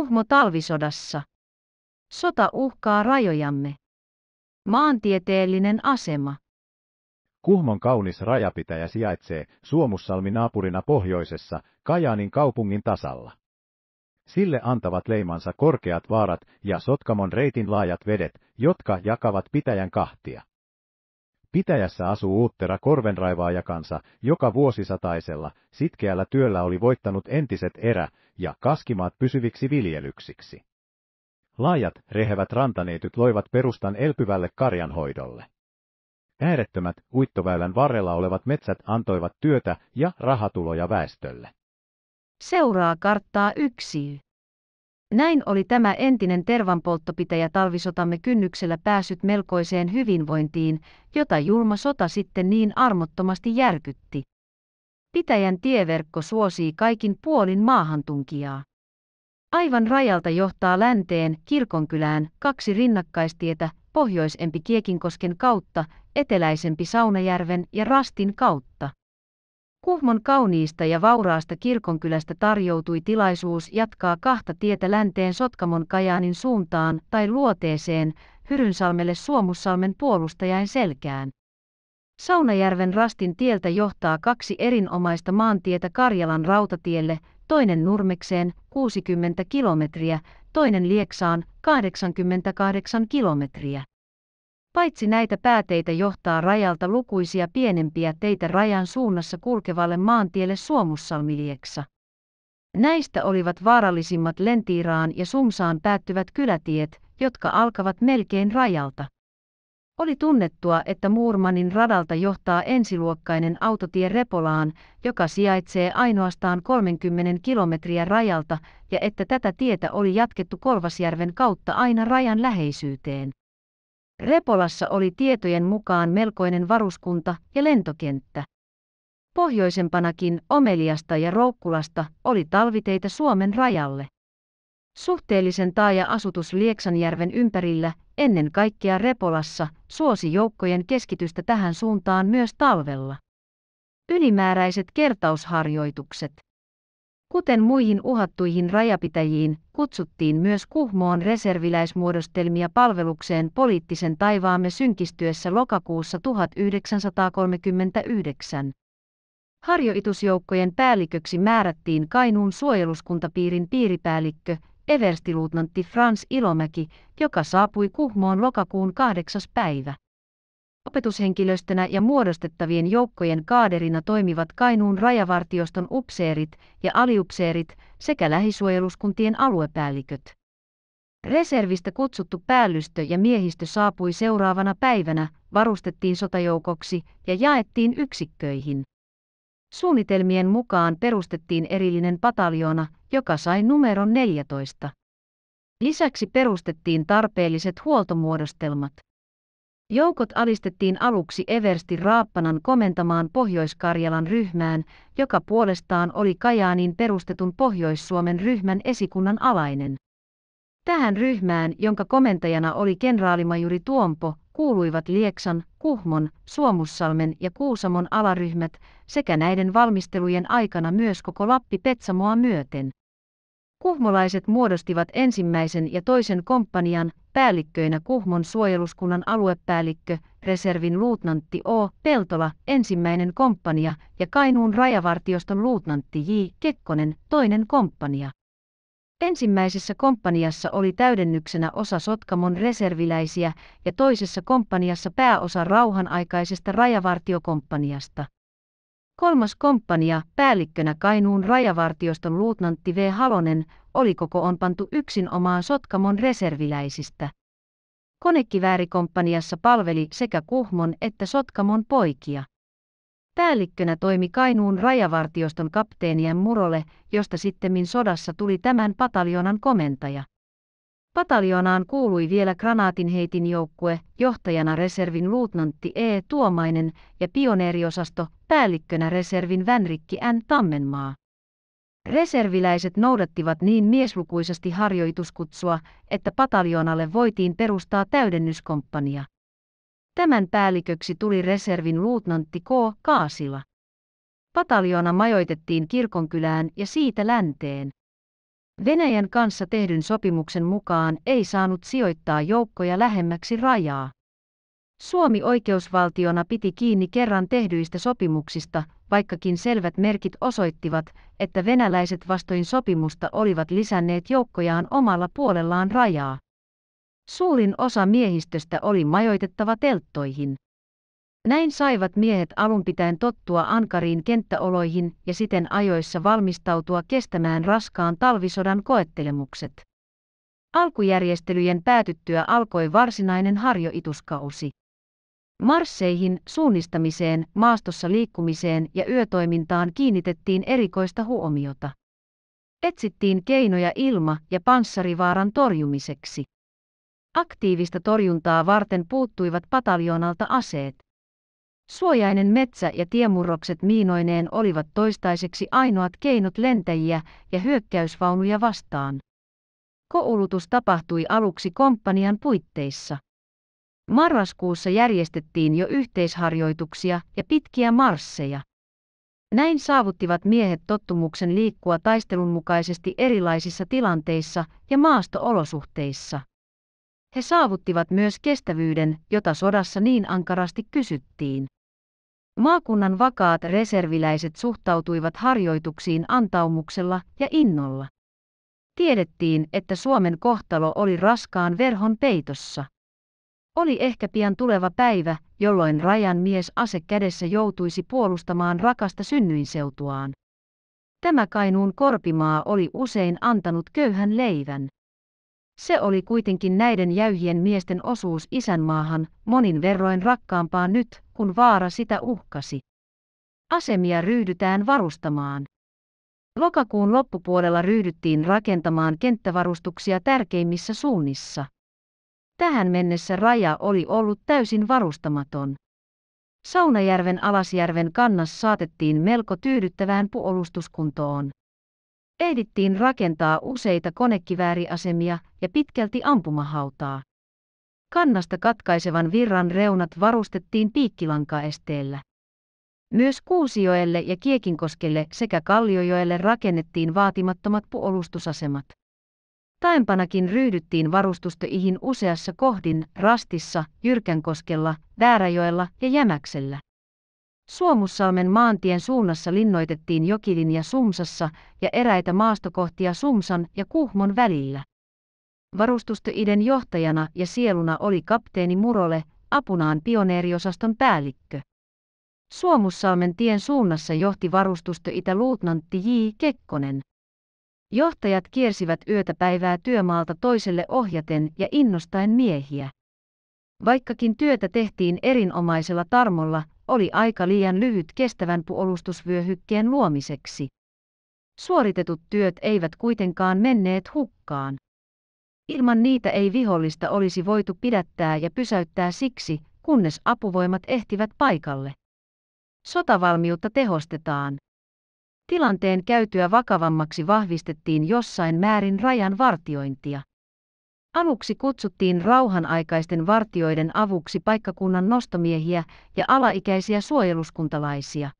Kuhmo talvisodassa. Sota uhkaa rajojamme. Maantieteellinen asema. Kuhmon kaunis rajapitäjä sijaitsee Suomussalmi naapurina pohjoisessa, Kajaanin kaupungin tasalla. Sille antavat leimansa korkeat vaarat ja Sotkamon reitin laajat vedet, jotka jakavat pitäjän kahtia. Pitäjässä asuu Uuttera korvenraivaajakansa, joka vuosisataisella, sitkeällä työllä oli voittanut entiset erä- ja kaskimaat pysyviksi viljelyksiksi. Laajat, rehevät rantaneityt loivat perustan elpyvälle karjanhoidolle. Äärettömät, uittoväylän varrella olevat metsät antoivat työtä ja rahatuloja väestölle. Seuraa karttaa yksi. Näin oli tämä entinen tervanpolttopitäjä talvisotamme kynnyksellä päässyt melkoiseen hyvinvointiin, jota julma sota sitten niin armottomasti järkytti. Pitäjän tieverkko suosii kaikin puolin maahantunkijaa. Aivan rajalta johtaa länteen, kirkonkylään, kaksi rinnakkaistietä, pohjoisempi Kiekinkosken kautta, eteläisempi Saunajärven ja Rastin kautta. Kuhmon kauniista ja vauraasta kirkonkylästä tarjoutui tilaisuus jatkaa kahta tietä länteen Sotkamon Kajaanin suuntaan tai luoteeseen, Hyrynsalmelle Suomussalmen puolustajain selkään. Saunajärven rastin tieltä johtaa kaksi erinomaista maantietä Karjalan rautatielle, toinen Nurmekseen 60 kilometriä, toinen Lieksaan 88 kilometriä. Paitsi näitä pääteitä johtaa rajalta lukuisia pienempiä teitä rajan suunnassa kulkevalle maantielle Suomussalmilieksa. Näistä olivat vaarallisimmat Lentiiraan ja Sumsaan päättyvät kylätiet, jotka alkavat melkein rajalta. Oli tunnettua, että Muurmanin radalta johtaa ensiluokkainen autotie Repolaan, joka sijaitsee ainoastaan 30 kilometriä rajalta, ja että tätä tietä oli jatkettu Kolvasjärven kautta aina rajan läheisyyteen. Repolassa oli tietojen mukaan melkoinen varuskunta ja lentokenttä. Pohjoisempanakin Omeliasta ja Roukkulasta oli talviteitä Suomen rajalle. Suhteellisen taaja asutus Lieksanjärven ympärillä, ennen kaikkea Repolassa, suosi joukkojen keskitystä tähän suuntaan myös talvella. Ylimääräiset kertausharjoitukset. Kuten muihin uhattuihin rajapitäjiin, kutsuttiin myös Kuhmoon reserviläismuodostelmia palvelukseen poliittisen taivaamme synkistyessä lokakuussa 1939. Harjoitusjoukkojen päälliköksi määrättiin Kainuun suojeluskuntapiirin piiripäällikkö, everstiluutnantti Frans Ilomäki, joka saapui Kuhmoon lokakuun kahdeksas päivä. Opetushenkilöstönä ja muodostettavien joukkojen kaaderina toimivat Kainuun rajavartioston upseerit ja aliupseerit sekä lähisuojeluskuntien aluepäälliköt. Reservistä kutsuttu päällystö ja miehistö saapui seuraavana päivänä, varustettiin sotajoukoksi ja jaettiin yksikköihin. Suunnitelmien mukaan perustettiin erillinen pataljoona, joka sai numeron 14. Lisäksi perustettiin tarpeelliset huoltomuodostelmat. Joukot alistettiin aluksi Eversti Raappanan komentamaan Pohjois-Karjalan ryhmään, joka puolestaan oli Kajaanin perustetun Pohjois-Suomen ryhmän esikunnan alainen. Tähän ryhmään, jonka komentajana oli kenraalimajuri Tuompo, kuuluivat Lieksan, Kuhmon, Suomussalmen ja Kuusamon alaryhmät sekä näiden valmistelujen aikana myös koko Lappi Petsamoa myöten. Kuhmolaiset muodostivat ensimmäisen ja toisen komppanian, päällikköinä Kuhmon suojeluskunnan aluepäällikkö, reservin luutnantti O. Peltola, ensimmäinen komppania, ja Kainuun rajavartioston luutnantti J. Kekkonen, toinen komppania. Ensimmäisessä komppaniassa oli täydennyksenä osa Sotkamon reserviläisiä ja toisessa komppaniassa pääosa rauhanaikaisesta rajavartiokomppaniasta. Kolmas komppania, päällikkönä Kainuun rajavartioston luutnantti V. Halonen, oli koko on pantu yksin omaan Sotkamon reserviläisistä. Konekiväärikomppaniassa palveli sekä Kuhmon että Sotkamon poikia. Päällikkönä toimi Kainuun rajavartioston kapteenien Murole, josta sittemmin sodassa tuli tämän pataljonan komentaja. Pataljoonaan kuului vielä granaatinheitin joukkue, johtajana reservin luutnantti E. Tuomainen ja pioneeriosasto, päällikkönä reservin Vänrikki N. Tammenmaa. Reserviläiset noudattivat niin mieslukuisesti harjoituskutsua, että pataljoonalle voitiin perustaa täydennyskomppania. Tämän päälliköksi tuli reservin luutnantti K. Kaasila. Pataljoona majoitettiin kirkonkylään ja siitä länteen. Venäjän kanssa tehdyn sopimuksen mukaan ei saanut sijoittaa joukkoja lähemmäksi rajaa. Suomi oikeusvaltiona piti kiinni kerran tehdyistä sopimuksista, vaikkakin selvät merkit osoittivat, että venäläiset vastoin sopimusta olivat lisänneet joukkojaan omalla puolellaan rajaa. Suurin osa miehistöstä oli majoitettava telttoihin. Näin saivat miehet alun pitäen tottua ankariin kenttäoloihin ja siten ajoissa valmistautua kestämään raskaan talvisodan koettelemukset. Alkujärjestelyjen päätyttyä alkoi varsinainen harjoituskausi. Marsseihin, suunnistamiseen, maastossa liikkumiseen ja yötoimintaan kiinnitettiin erikoista huomiota. Etsittiin keinoja ilma- ja panssarivaaran torjumiseksi. Aktiivista torjuntaa varten puuttuivat pataljoonalta aseet. Suojainen metsä ja tiemurrokset miinoineen olivat toistaiseksi ainoat keinot lentäjiä ja hyökkäysvaunuja vastaan. Koulutus tapahtui aluksi komppanian puitteissa. Marraskuussa järjestettiin jo yhteisharjoituksia ja pitkiä marsseja. Näin saavuttivat miehet tottumuksen liikkua taistelun mukaisesti erilaisissa tilanteissa ja maastoolosuhteissa. He saavuttivat myös kestävyyden, jota sodassa niin ankarasti kysyttiin. Maakunnan vakaat reserviläiset suhtautuivat harjoituksiin antaumuksella ja innolla. Tiedettiin, että Suomen kohtalo oli raskaan verhon peitossa. Oli ehkä pian tuleva päivä, jolloin rajan mies ase kädessä joutuisi puolustamaan rakasta synnyinseutuaan. Tämä Kainuun korpimaa oli usein antanut köyhän leivän. Se oli kuitenkin näiden jäyhien miesten osuus isänmaahan, monin verroin rakkaampaa nyt, kun vaara sitä uhkasi. Asemia ryhdytään varustamaan. Lokakuun loppupuolella ryhdyttiin rakentamaan kenttävarustuksia tärkeimmissä suunnissa. Tähän mennessä raja oli ollut täysin varustamaton. Saunajärven alasjärven kannas saatettiin melko tyydyttävään puolustuskuntoon ehdittiin rakentaa useita konekivääriasemia ja pitkälti ampumahautaa. Kannasta katkaisevan virran reunat varustettiin piikkilankaesteellä. Myös Kuusioelle ja Kiekinkoskelle sekä Kalliojoelle rakennettiin vaatimattomat puolustusasemat. Taempanakin ryhdyttiin varustustöihin useassa kohdin Rastissa, Jyrkänkoskella, Vääräjoella ja Jämäksellä. Suomussalmen maantien suunnassa linnoitettiin jokilinja Sumsassa ja eräitä maastokohtia Sumsan ja Kuhmon välillä. Varustustöiden johtajana ja sieluna oli kapteeni Murole, apunaan pioneeriosaston päällikkö. Suomussalmen tien suunnassa johti varustustöitä luutnantti J. Kekkonen. Johtajat kiersivät yötä päivää työmaalta toiselle ohjaten ja innostaen miehiä. Vaikkakin työtä tehtiin erinomaisella tarmolla, oli aika liian lyhyt kestävän puolustusvyöhykkeen luomiseksi. Suoritetut työt eivät kuitenkaan menneet hukkaan. Ilman niitä ei vihollista olisi voitu pidättää ja pysäyttää siksi, kunnes apuvoimat ehtivät paikalle. Sotavalmiutta tehostetaan. Tilanteen käytyä vakavammaksi vahvistettiin jossain määrin rajan vartiointia. Aluksi kutsuttiin rauhanaikaisten vartioiden avuksi paikkakunnan nostomiehiä ja alaikäisiä suojeluskuntalaisia.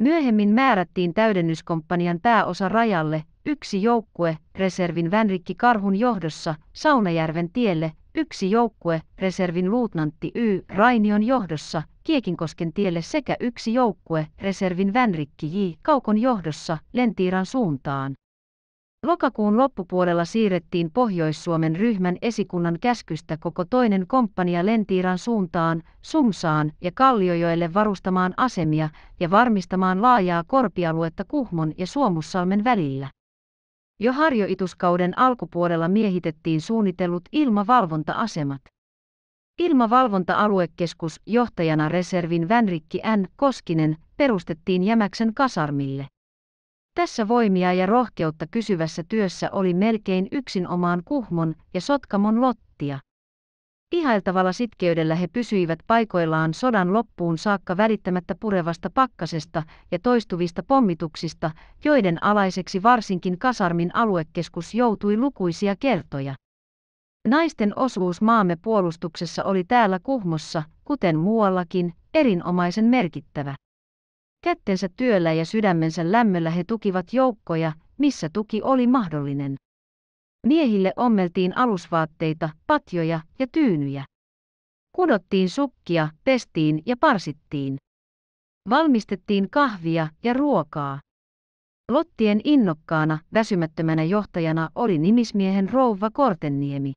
Myöhemmin määrättiin täydennyskompanian pääosa rajalle, yksi joukkue, reservin Vänrikki Karhun johdossa, Saunajärven tielle, yksi joukkue, reservin luutnantti Y. Rainion johdossa, Kiekinkosken tielle sekä yksi joukkue, reservin Vänrikki J. Kaukon johdossa, Lentiiran suuntaan. Lokakuun loppupuolella siirrettiin Pohjois-Suomen ryhmän esikunnan käskystä koko toinen komppania Lentiiran suuntaan, Sumsaan ja Kalliojoelle varustamaan asemia ja varmistamaan laajaa korpialuetta Kuhmon ja Suomussalmen välillä. Jo harjoituskauden alkupuolella miehitettiin suunnitellut ilmavalvonta-asemat. Ilmavalvonta-aluekeskus johtajana reservin Vänrikki N. Koskinen perustettiin Jämäksen kasarmille. Tässä voimia ja rohkeutta kysyvässä työssä oli melkein yksin omaan Kuhmon ja Sotkamon lottia. Ihailtavalla sitkeydellä he pysyivät paikoillaan sodan loppuun saakka välittämättä purevasta pakkasesta ja toistuvista pommituksista, joiden alaiseksi varsinkin kasarmin aluekeskus joutui lukuisia kertoja. Naisten osuus maamme puolustuksessa oli täällä Kuhmossa, kuten muuallakin, erinomaisen merkittävä. Kättensä työllä ja sydämensä lämmöllä he tukivat joukkoja, missä tuki oli mahdollinen. Miehille ommeltiin alusvaatteita, patjoja ja tyynyjä. Kudottiin sukkia, pestiin ja parsittiin. Valmistettiin kahvia ja ruokaa. Lottien innokkaana, väsymättömänä johtajana oli nimismiehen rouva Kortenniemi.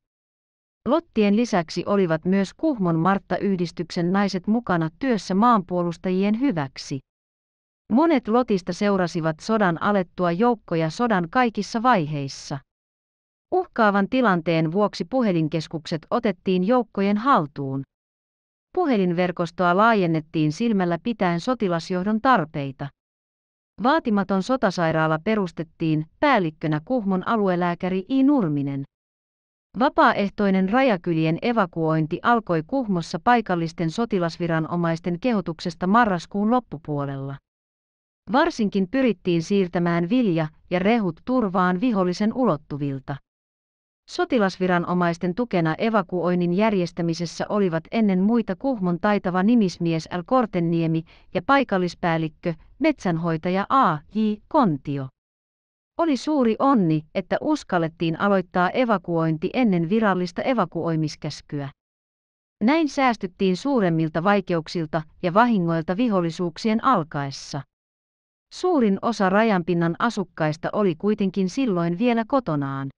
Lottien lisäksi olivat myös Kuhmon Martta-yhdistyksen naiset mukana työssä maanpuolustajien hyväksi. Monet lotista seurasivat sodan alettua joukkoja sodan kaikissa vaiheissa. Uhkaavan tilanteen vuoksi puhelinkeskukset otettiin joukkojen haltuun. Puhelinverkostoa laajennettiin silmällä pitäen sotilasjohdon tarpeita. Vaatimaton sotasairaala perustettiin päällikkönä Kuhmon aluelääkäri I. Nurminen. Vapaaehtoinen rajakylien evakuointi alkoi Kuhmossa paikallisten sotilasviranomaisten kehotuksesta marraskuun loppupuolella. Varsinkin pyrittiin siirtämään vilja ja rehut turvaan vihollisen ulottuvilta. Sotilasviranomaisten tukena evakuoinnin järjestämisessä olivat ennen muita Kuhmon taitava nimismies L. Kortenniemi ja paikallispäällikkö, metsänhoitaja A. J. Kontio. Oli suuri onni, että uskallettiin aloittaa evakuointi ennen virallista evakuoimiskäskyä. Näin säästyttiin suuremmilta vaikeuksilta ja vahingoilta vihollisuuksien alkaessa. Suurin osa rajanpinnan asukkaista oli kuitenkin silloin vielä kotonaan.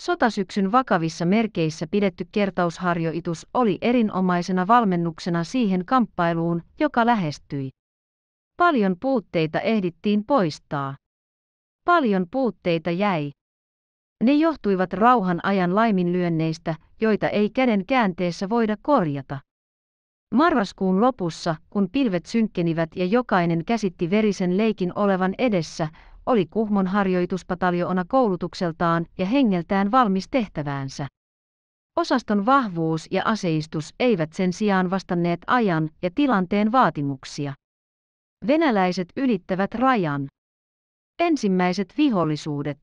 Sotasyksyn vakavissa merkeissä pidetty kertausharjoitus oli erinomaisena valmennuksena siihen kamppailuun, joka lähestyi. Paljon puutteita ehdittiin poistaa. Paljon puutteita jäi. Ne johtuivat rauhan ajan laiminlyönneistä, joita ei käden käänteessä voida korjata. Marraskuun lopussa, kun pilvet synkkenivät ja jokainen käsitti verisen leikin olevan edessä, oli Kuhmon harjoituspataljoona koulutukseltaan ja hengeltään valmis tehtäväänsä. Osaston vahvuus ja aseistus eivät sen sijaan vastanneet ajan ja tilanteen vaatimuksia. Venäläiset ylittävät rajan. Ensimmäiset vihollisuudet.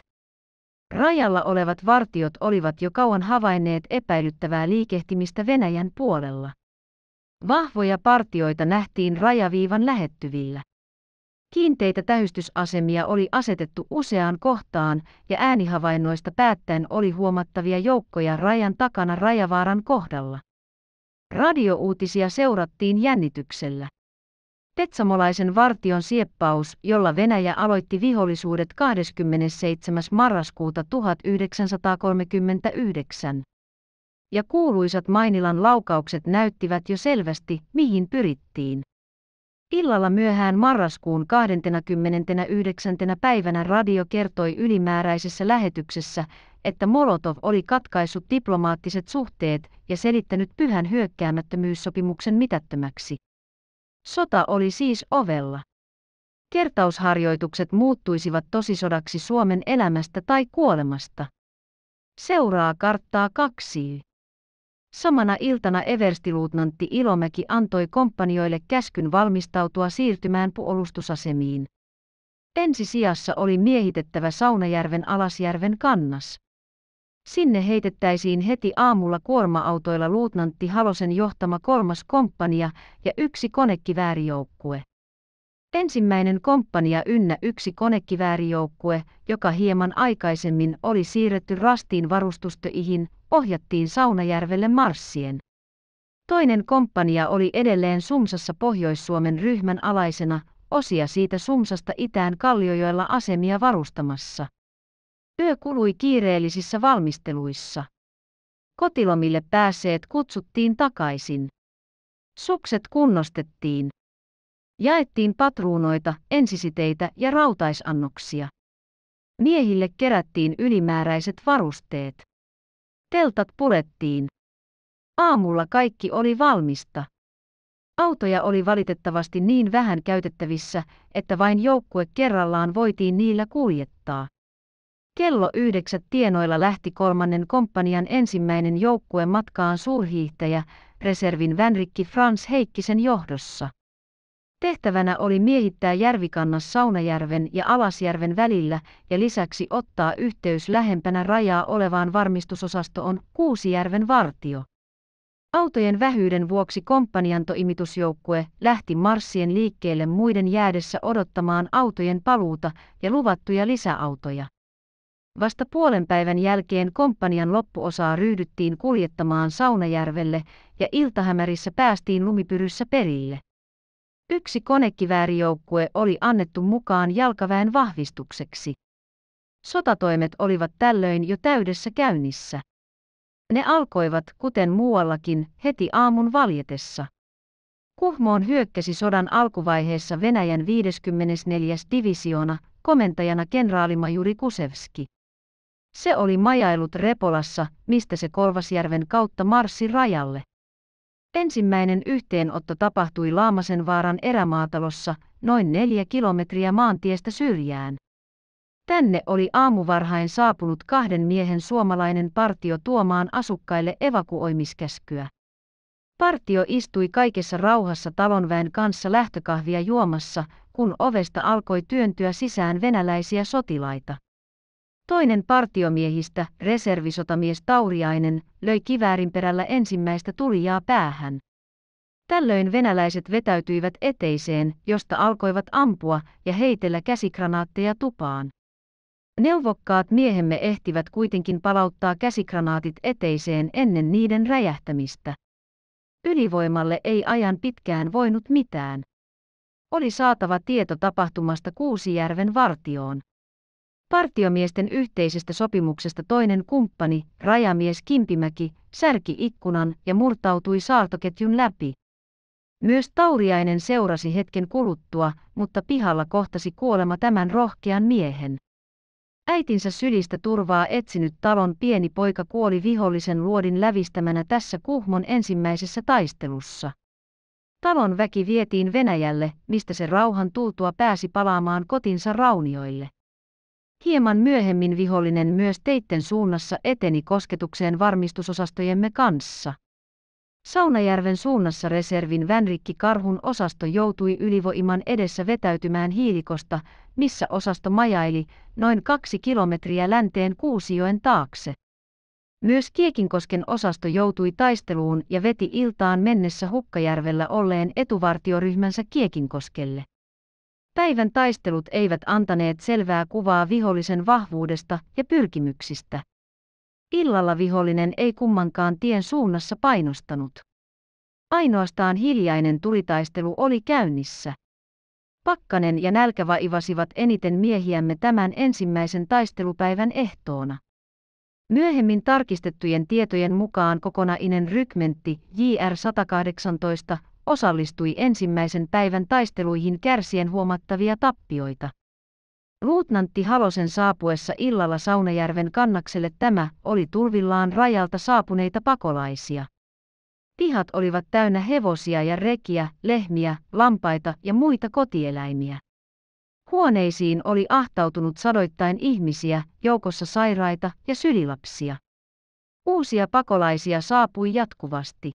Rajalla olevat vartiot olivat jo kauan havainneet epäilyttävää liikehtimistä Venäjän puolella. Vahvoja partioita nähtiin rajaviivan lähettyvillä. Kiinteitä tähystysasemia oli asetettu useaan kohtaan ja äänihavainnoista päättäen oli huomattavia joukkoja rajan takana rajavaaran kohdalla. Radiouutisia seurattiin jännityksellä. Tetsamolaisen vartion sieppaus, jolla Venäjä aloitti vihollisuudet 27. marraskuuta 1939 ja kuuluisat Mainilan laukaukset näyttivät jo selvästi, mihin pyrittiin. Illalla myöhään marraskuun 29. päivänä radio kertoi ylimääräisessä lähetyksessä, että Molotov oli katkaissut diplomaattiset suhteet ja selittänyt pyhän hyökkäämättömyyssopimuksen mitättömäksi. Sota oli siis ovella. Kertausharjoitukset muuttuisivat tosisodaksi Suomen elämästä tai kuolemasta. Seuraa karttaa kaksi. Samana iltana everstiluutnantti Ilomäki antoi komppanioille käskyn valmistautua siirtymään puolustusasemiin. Ensi sijassa oli miehitettävä Saunajärven Alasjärven kannas. Sinne heitettäisiin heti aamulla kuorma-autoilla luutnantti Halosen johtama kolmas komppania ja yksi konekiväärijoukkue. Ensimmäinen komppania ynnä yksi konekiväärijoukkue, joka hieman aikaisemmin oli siirretty rastiin varustustöihin, ohjattiin Saunajärvelle marssien. Toinen komppania oli edelleen Sumsassa Pohjois-Suomen ryhmän alaisena, osia siitä Sumsasta itään Kalliojoella asemia varustamassa. Yö kului kiireellisissä valmisteluissa. Kotilomille pääseet kutsuttiin takaisin. Sukset kunnostettiin. Jaettiin patruunoita, ensisiteitä ja rautaisannoksia. Miehille kerättiin ylimääräiset varusteet. Teltat purettiin. Aamulla kaikki oli valmista. Autoja oli valitettavasti niin vähän käytettävissä, että vain joukkue kerrallaan voitiin niillä kuljettaa. Kello yhdeksät tienoilla lähti kolmannen komppanian ensimmäinen joukkue matkaan suurhiihtäjä, reservin Vänrikki Frans Heikkisen johdossa. Tehtävänä oli miehittää järvikannas Saunajärven ja Alasjärven välillä ja lisäksi ottaa yhteys lähempänä rajaa olevaan varmistusosastoon Kuusijärven vartio. Autojen vähyyden vuoksi komppaniantoimitusjoukkue lähti marssien liikkeelle muiden jäädessä odottamaan autojen paluuta ja luvattuja lisäautoja. Vasta puolen päivän jälkeen komppanian loppuosaa ryhdyttiin kuljettamaan Saunajärvelle ja iltahämärissä päästiin lumipyryssä perille. Yksi konekiväärijoukkue oli annettu mukaan jalkaväen vahvistukseksi. Sotatoimet olivat tällöin jo täydessä käynnissä. Ne alkoivat, kuten muuallakin, heti aamun valjetessa. Kuhmoon hyökkäsi sodan alkuvaiheessa Venäjän 54. divisioona, komentajana kenraalimajuri Kusevski. Se oli majailut Repolassa, mistä se Kolvasjärven kautta marssi rajalle. Ensimmäinen yhteenotto tapahtui vaaran erämaatalossa, noin neljä kilometriä maantiestä syrjään. Tänne oli aamuvarhain saapunut kahden miehen suomalainen partio tuomaan asukkaille evakuoimiskäskyä. Partio istui kaikessa rauhassa talonväen kanssa lähtökahvia juomassa, kun ovesta alkoi työntyä sisään venäläisiä sotilaita. Toinen partiomiehistä, reservisotamies Tauriainen, löi kiväärin perällä ensimmäistä tulijaa päähän. Tällöin venäläiset vetäytyivät eteiseen, josta alkoivat ampua ja heitellä käsikranaatteja tupaan. Neuvokkaat miehemme ehtivät kuitenkin palauttaa käsikranaatit eteiseen ennen niiden räjähtämistä. Ylivoimalle ei ajan pitkään voinut mitään. Oli saatava tieto tapahtumasta Kuusijärven vartioon. Partiomiesten yhteisestä sopimuksesta toinen kumppani, rajamies Kimpimäki, särki ikkunan ja murtautui saartoketjun läpi. Myös Tauriainen seurasi hetken kuluttua, mutta pihalla kohtasi kuolema tämän rohkean miehen. Äitinsä sylistä turvaa etsinyt talon pieni poika kuoli vihollisen luodin lävistämänä tässä Kuhmon ensimmäisessä taistelussa. Talon väki vietiin Venäjälle, mistä se rauhan tultua pääsi palaamaan kotinsa raunioille. Hieman myöhemmin vihollinen myös teitten suunnassa eteni kosketukseen varmistusosastojemme kanssa. Saunajärven suunnassa reservin Vänrikki Karhun osasto joutui ylivoiman edessä vetäytymään hiilikosta, missä osasto majaili noin kaksi kilometriä länteen Kuusijoen taakse. Myös Kiekinkosken osasto joutui taisteluun ja veti iltaan mennessä Hukkajärvellä olleen etuvartioryhmänsä Kiekinkoskelle. Päivän taistelut eivät antaneet selvää kuvaa vihollisen vahvuudesta ja pyrkimyksistä. Illalla vihollinen ei kummankaan tien suunnassa painostanut. Ainoastaan hiljainen tulitaistelu oli käynnissä. Pakkanen ja nälkä vaivasivat eniten miehiämme tämän ensimmäisen taistelupäivän ehtoona. Myöhemmin tarkistettujen tietojen mukaan kokonainen rykmentti JR 118 osallistui ensimmäisen päivän taisteluihin kärsien huomattavia tappioita. Luutnantti Halosen saapuessa illalla Saunajärven kannakselle tämä oli tulvillaan rajalta saapuneita pakolaisia. Pihat olivat täynnä hevosia ja rekiä, lehmiä, lampaita ja muita kotieläimiä. Huoneisiin oli ahtautunut sadoittain ihmisiä, joukossa sairaita ja sylilapsia. Uusia pakolaisia saapui jatkuvasti.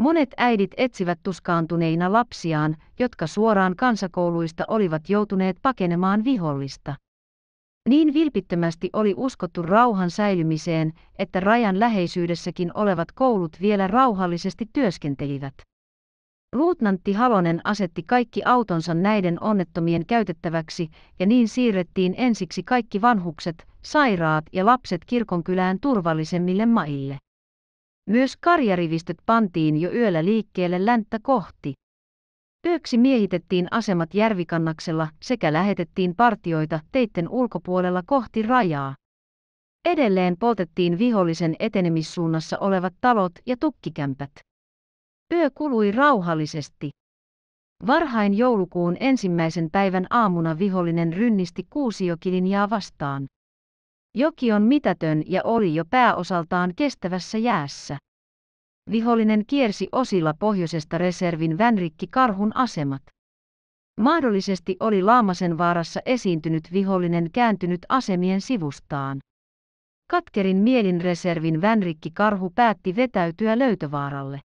Monet äidit etsivät tuskaantuneina lapsiaan, jotka suoraan kansakouluista olivat joutuneet pakenemaan vihollista. Niin vilpittömästi oli uskottu rauhan säilymiseen, että rajan läheisyydessäkin olevat koulut vielä rauhallisesti työskentelivät. Luutnantti Halonen asetti kaikki autonsa näiden onnettomien käytettäväksi, ja niin siirrettiin ensiksi kaikki vanhukset, sairaat ja lapset kirkonkylään turvallisemmille maille. Myös karjarivistöt pantiin jo yöllä liikkeelle länttä kohti. Yöksi miehitettiin asemat järvikannaksella sekä lähetettiin partioita teitten ulkopuolella kohti rajaa. Edelleen poltettiin vihollisen etenemissuunnassa olevat talot ja tukkikämpät. Yö kului rauhallisesti. Varhain joulukuun ensimmäisen päivän aamuna vihollinen rynnisti kuusiokilinjaa vastaan. Joki on mitätön ja oli jo pääosaltaan kestävässä jäässä. Vihollinen kiersi osilla pohjoisesta reservin vänrikki karhun asemat. Mahdollisesti oli Laamasen vaarassa esiintynyt vihollinen kääntynyt asemien sivustaan. Katkerin mielin reservin vänrikki karhu päätti vetäytyä löytövaaralle.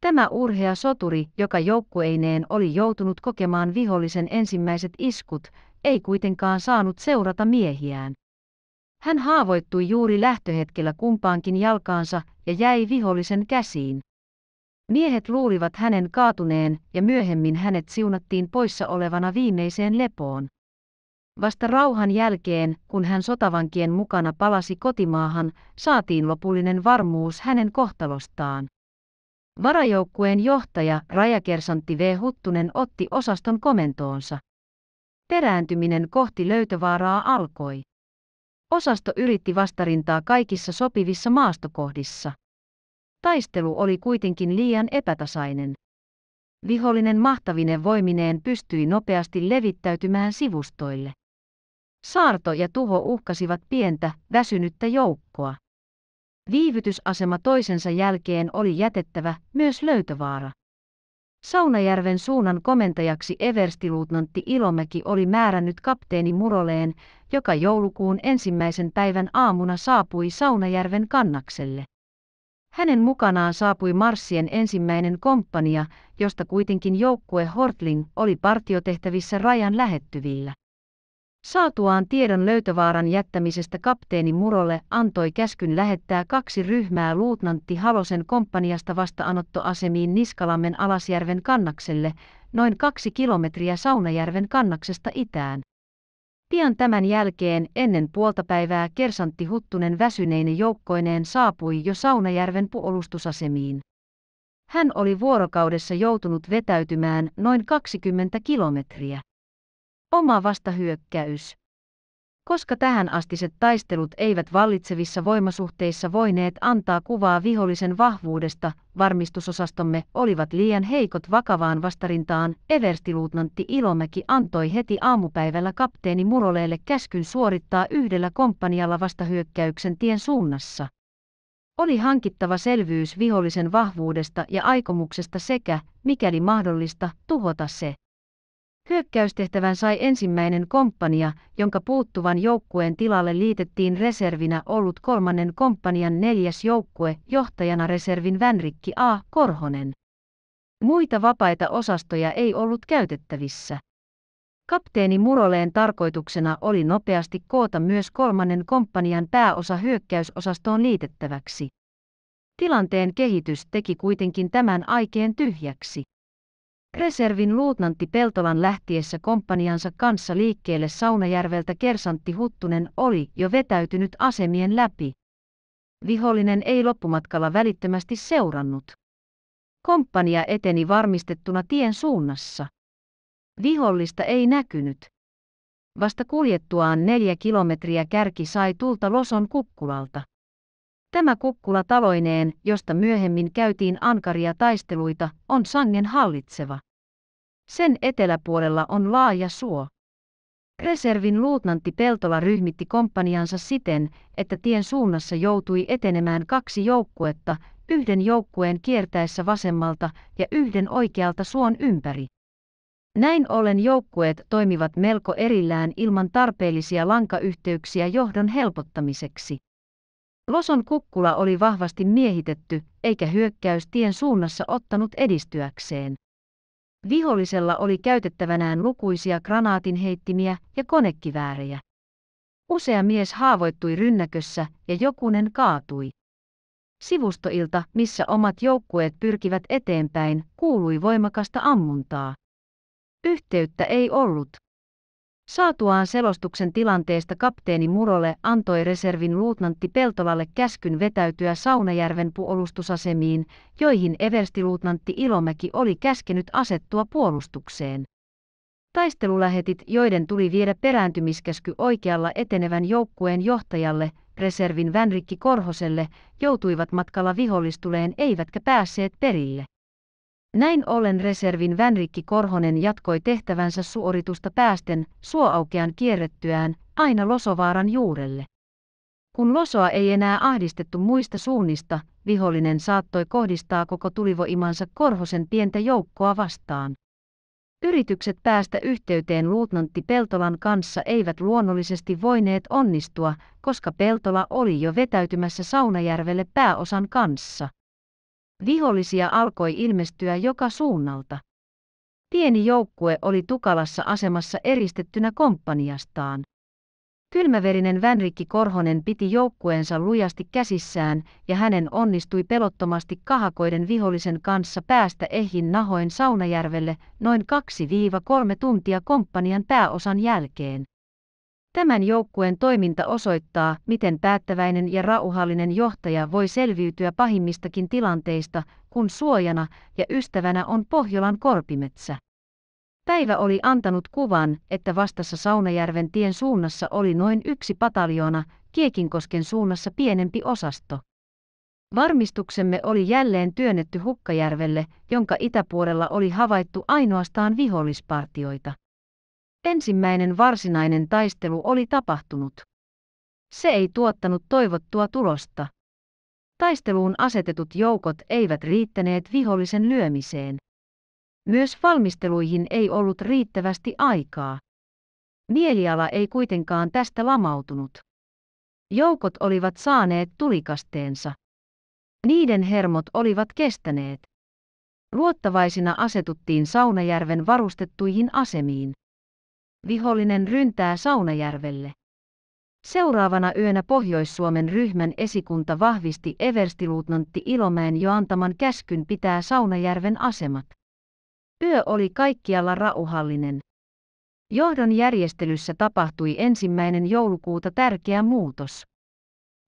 Tämä urhea soturi, joka joukkueineen oli joutunut kokemaan vihollisen ensimmäiset iskut, ei kuitenkaan saanut seurata miehiään. Hän haavoittui juuri lähtöhetkellä kumpaankin jalkaansa ja jäi vihollisen käsiin. Miehet luulivat hänen kaatuneen ja myöhemmin hänet siunattiin poissa olevana viimeiseen lepoon. Vasta rauhan jälkeen, kun hän sotavankien mukana palasi kotimaahan, saatiin lopullinen varmuus hänen kohtalostaan. Varajoukkueen johtaja rajakersantti V. Huttunen otti osaston komentoonsa. Perääntyminen kohti löytövaaraa alkoi. Osasto yritti vastarintaa kaikissa sopivissa maastokohdissa. Taistelu oli kuitenkin liian epätasainen. Vihollinen mahtavinen voimineen pystyi nopeasti levittäytymään sivustoille. Saarto ja tuho uhkasivat pientä, väsynyttä joukkoa. Viivytysasema toisensa jälkeen oli jätettävä myös löytövaara. Saunajärven suunnan komentajaksi everstiluutnantti Ilomäki oli määrännyt kapteeni Muroleen, joka joulukuun ensimmäisen päivän aamuna saapui Saunajärven kannakselle. Hänen mukanaan saapui Marssien ensimmäinen komppania, josta kuitenkin joukkue Hortling oli partiotehtävissä rajan lähettyvillä. Saatuaan tiedon löytövaaran jättämisestä kapteeni Murolle antoi käskyn lähettää kaksi ryhmää luutnantti Halosen komppaniasta vastaanottoasemiin Niskalammen Alasjärven kannakselle, noin kaksi kilometriä Saunajärven kannaksesta itään. Pian tämän jälkeen ennen puolta päivää Kersantti Huttunen väsyneinen joukkoineen saapui jo Saunajärven puolustusasemiin. Hän oli vuorokaudessa joutunut vetäytymään noin 20 kilometriä. Oma vastahyökkäys. Koska tähän astiset taistelut eivät vallitsevissa voimasuhteissa voineet antaa kuvaa vihollisen vahvuudesta, varmistusosastomme olivat liian heikot vakavaan vastarintaan, everstiluutnantti Ilomäki antoi heti aamupäivällä kapteeni Muroleelle käskyn suorittaa yhdellä komppanialla vastahyökkäyksen tien suunnassa. Oli hankittava selvyys vihollisen vahvuudesta ja aikomuksesta sekä, mikäli mahdollista, tuhota se. Hyökkäystehtävän sai ensimmäinen komppania, jonka puuttuvan joukkueen tilalle liitettiin reservinä ollut kolmannen komppanian neljäs joukkue, johtajana reservin Vänrikki A. Korhonen. Muita vapaita osastoja ei ollut käytettävissä. Kapteeni Muroleen tarkoituksena oli nopeasti koota myös kolmannen komppanian pääosa hyökkäysosastoon liitettäväksi. Tilanteen kehitys teki kuitenkin tämän aikeen tyhjäksi. Reservin luutnantti Peltolan lähtiessä komppaniansa kanssa liikkeelle Saunajärveltä kersantti Huttunen oli jo vetäytynyt asemien läpi. Vihollinen ei loppumatkalla välittömästi seurannut. Komppania eteni varmistettuna tien suunnassa. Vihollista ei näkynyt. Vasta kuljettuaan neljä kilometriä kärki sai tulta Loson kukkulalta. Tämä kukkula taloineen, josta myöhemmin käytiin ankaria taisteluita, on sangen hallitseva. Sen eteläpuolella on laaja suo. Reservin luutnantti Peltola ryhmitti komppaniansa siten, että tien suunnassa joutui etenemään kaksi joukkuetta, yhden joukkueen kiertäessä vasemmalta ja yhden oikealta suon ympäri. Näin ollen joukkueet toimivat melko erillään ilman tarpeellisia lankayhteyksiä johdon helpottamiseksi. Loson kukkula oli vahvasti miehitetty, eikä hyökkäys tien suunnassa ottanut edistyäkseen. Vihollisella oli käytettävänään lukuisia granaatinheittimiä ja konekiväärejä. Usea mies haavoittui rynnäkössä ja jokunen kaatui. Sivustoilta, missä omat joukkueet pyrkivät eteenpäin, kuului voimakasta ammuntaa. Yhteyttä ei ollut, Saatuaan selostuksen tilanteesta kapteeni Murolle antoi reservin luutnantti Peltolalle käskyn vetäytyä Saunajärven puolustusasemiin, joihin everstiluutnantti Ilomäki oli käskenyt asettua puolustukseen. Taistelulähetit, joiden tuli viedä perääntymiskäsky oikealla etenevän joukkueen johtajalle, reservin Vänrikki Korhoselle, joutuivat matkalla vihollistuleen eivätkä päässeet perille. Näin ollen reservin Vänrikki Korhonen jatkoi tehtävänsä suoritusta päästen suoaukean kierrettyään aina Losovaaran juurelle. Kun Losoa ei enää ahdistettu muista suunnista, vihollinen saattoi kohdistaa koko tulivoimansa Korhosen pientä joukkoa vastaan. Yritykset päästä yhteyteen luutnantti Peltolan kanssa eivät luonnollisesti voineet onnistua, koska Peltola oli jo vetäytymässä Saunajärvelle pääosan kanssa. Vihollisia alkoi ilmestyä joka suunnalta. Pieni joukkue oli tukalassa asemassa eristettynä komppaniastaan. Kylmäverinen Vänrikki Korhonen piti joukkueensa lujasti käsissään ja hänen onnistui pelottomasti kahakoiden vihollisen kanssa päästä ehjin nahoin Saunajärvelle noin 2-3 tuntia komppanian pääosan jälkeen. Tämän joukkueen toiminta osoittaa, miten päättäväinen ja rauhallinen johtaja voi selviytyä pahimmistakin tilanteista, kun suojana ja ystävänä on Pohjolan korpimetsä. Päivä oli antanut kuvan, että vastassa Saunajärven tien suunnassa oli noin yksi pataljoona, Kiekinkosken suunnassa pienempi osasto. Varmistuksemme oli jälleen työnnetty Hukkajärvelle, jonka itäpuolella oli havaittu ainoastaan vihollispartioita. Ensimmäinen varsinainen taistelu oli tapahtunut. Se ei tuottanut toivottua tulosta. Taisteluun asetetut joukot eivät riittäneet vihollisen lyömiseen. Myös valmisteluihin ei ollut riittävästi aikaa. Mieliala ei kuitenkaan tästä lamautunut. Joukot olivat saaneet tulikasteensa. Niiden hermot olivat kestäneet. Luottavaisina asetuttiin Saunajärven varustettuihin asemiin vihollinen ryntää Saunajärvelle. Seuraavana yönä Pohjois-Suomen ryhmän esikunta vahvisti everstiluutnantti Ilomäen jo antaman käskyn pitää Saunajärven asemat. Yö oli kaikkialla rauhallinen. Johdon järjestelyssä tapahtui ensimmäinen joulukuuta tärkeä muutos.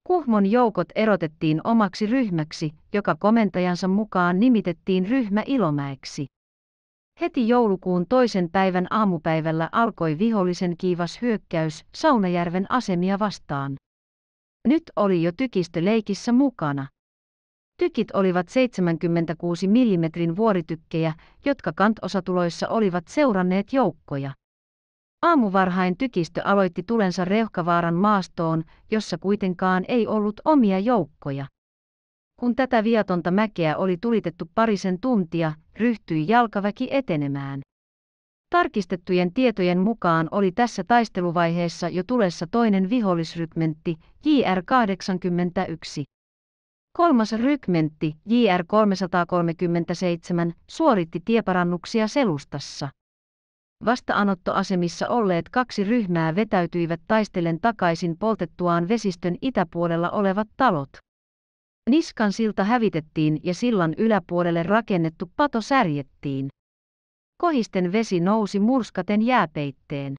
Kuhmon joukot erotettiin omaksi ryhmäksi, joka komentajansa mukaan nimitettiin ryhmä Ilomäeksi. Heti joulukuun toisen päivän aamupäivällä alkoi vihollisen kiivas hyökkäys Saunajärven asemia vastaan. Nyt oli jo tykistö leikissä mukana. Tykit olivat 76 mm vuoritykkejä, jotka kantosatuloissa olivat seuranneet joukkoja. Aamuvarhain tykistö aloitti tulensa Rehkavaaran maastoon, jossa kuitenkaan ei ollut omia joukkoja. Kun tätä viatonta mäkeä oli tulitettu parisen tuntia, ryhtyi jalkaväki etenemään. Tarkistettujen tietojen mukaan oli tässä taisteluvaiheessa jo tulessa toinen vihollisrykmentti, JR-81. Kolmas rykmentti, JR-337, suoritti tieparannuksia selustassa. Vastaanottoasemissa olleet kaksi ryhmää vetäytyivät taistellen takaisin poltettuaan vesistön itäpuolella olevat talot. Niskan silta hävitettiin ja sillan yläpuolelle rakennettu pato särjettiin. Kohisten vesi nousi murskaten jääpeitteen.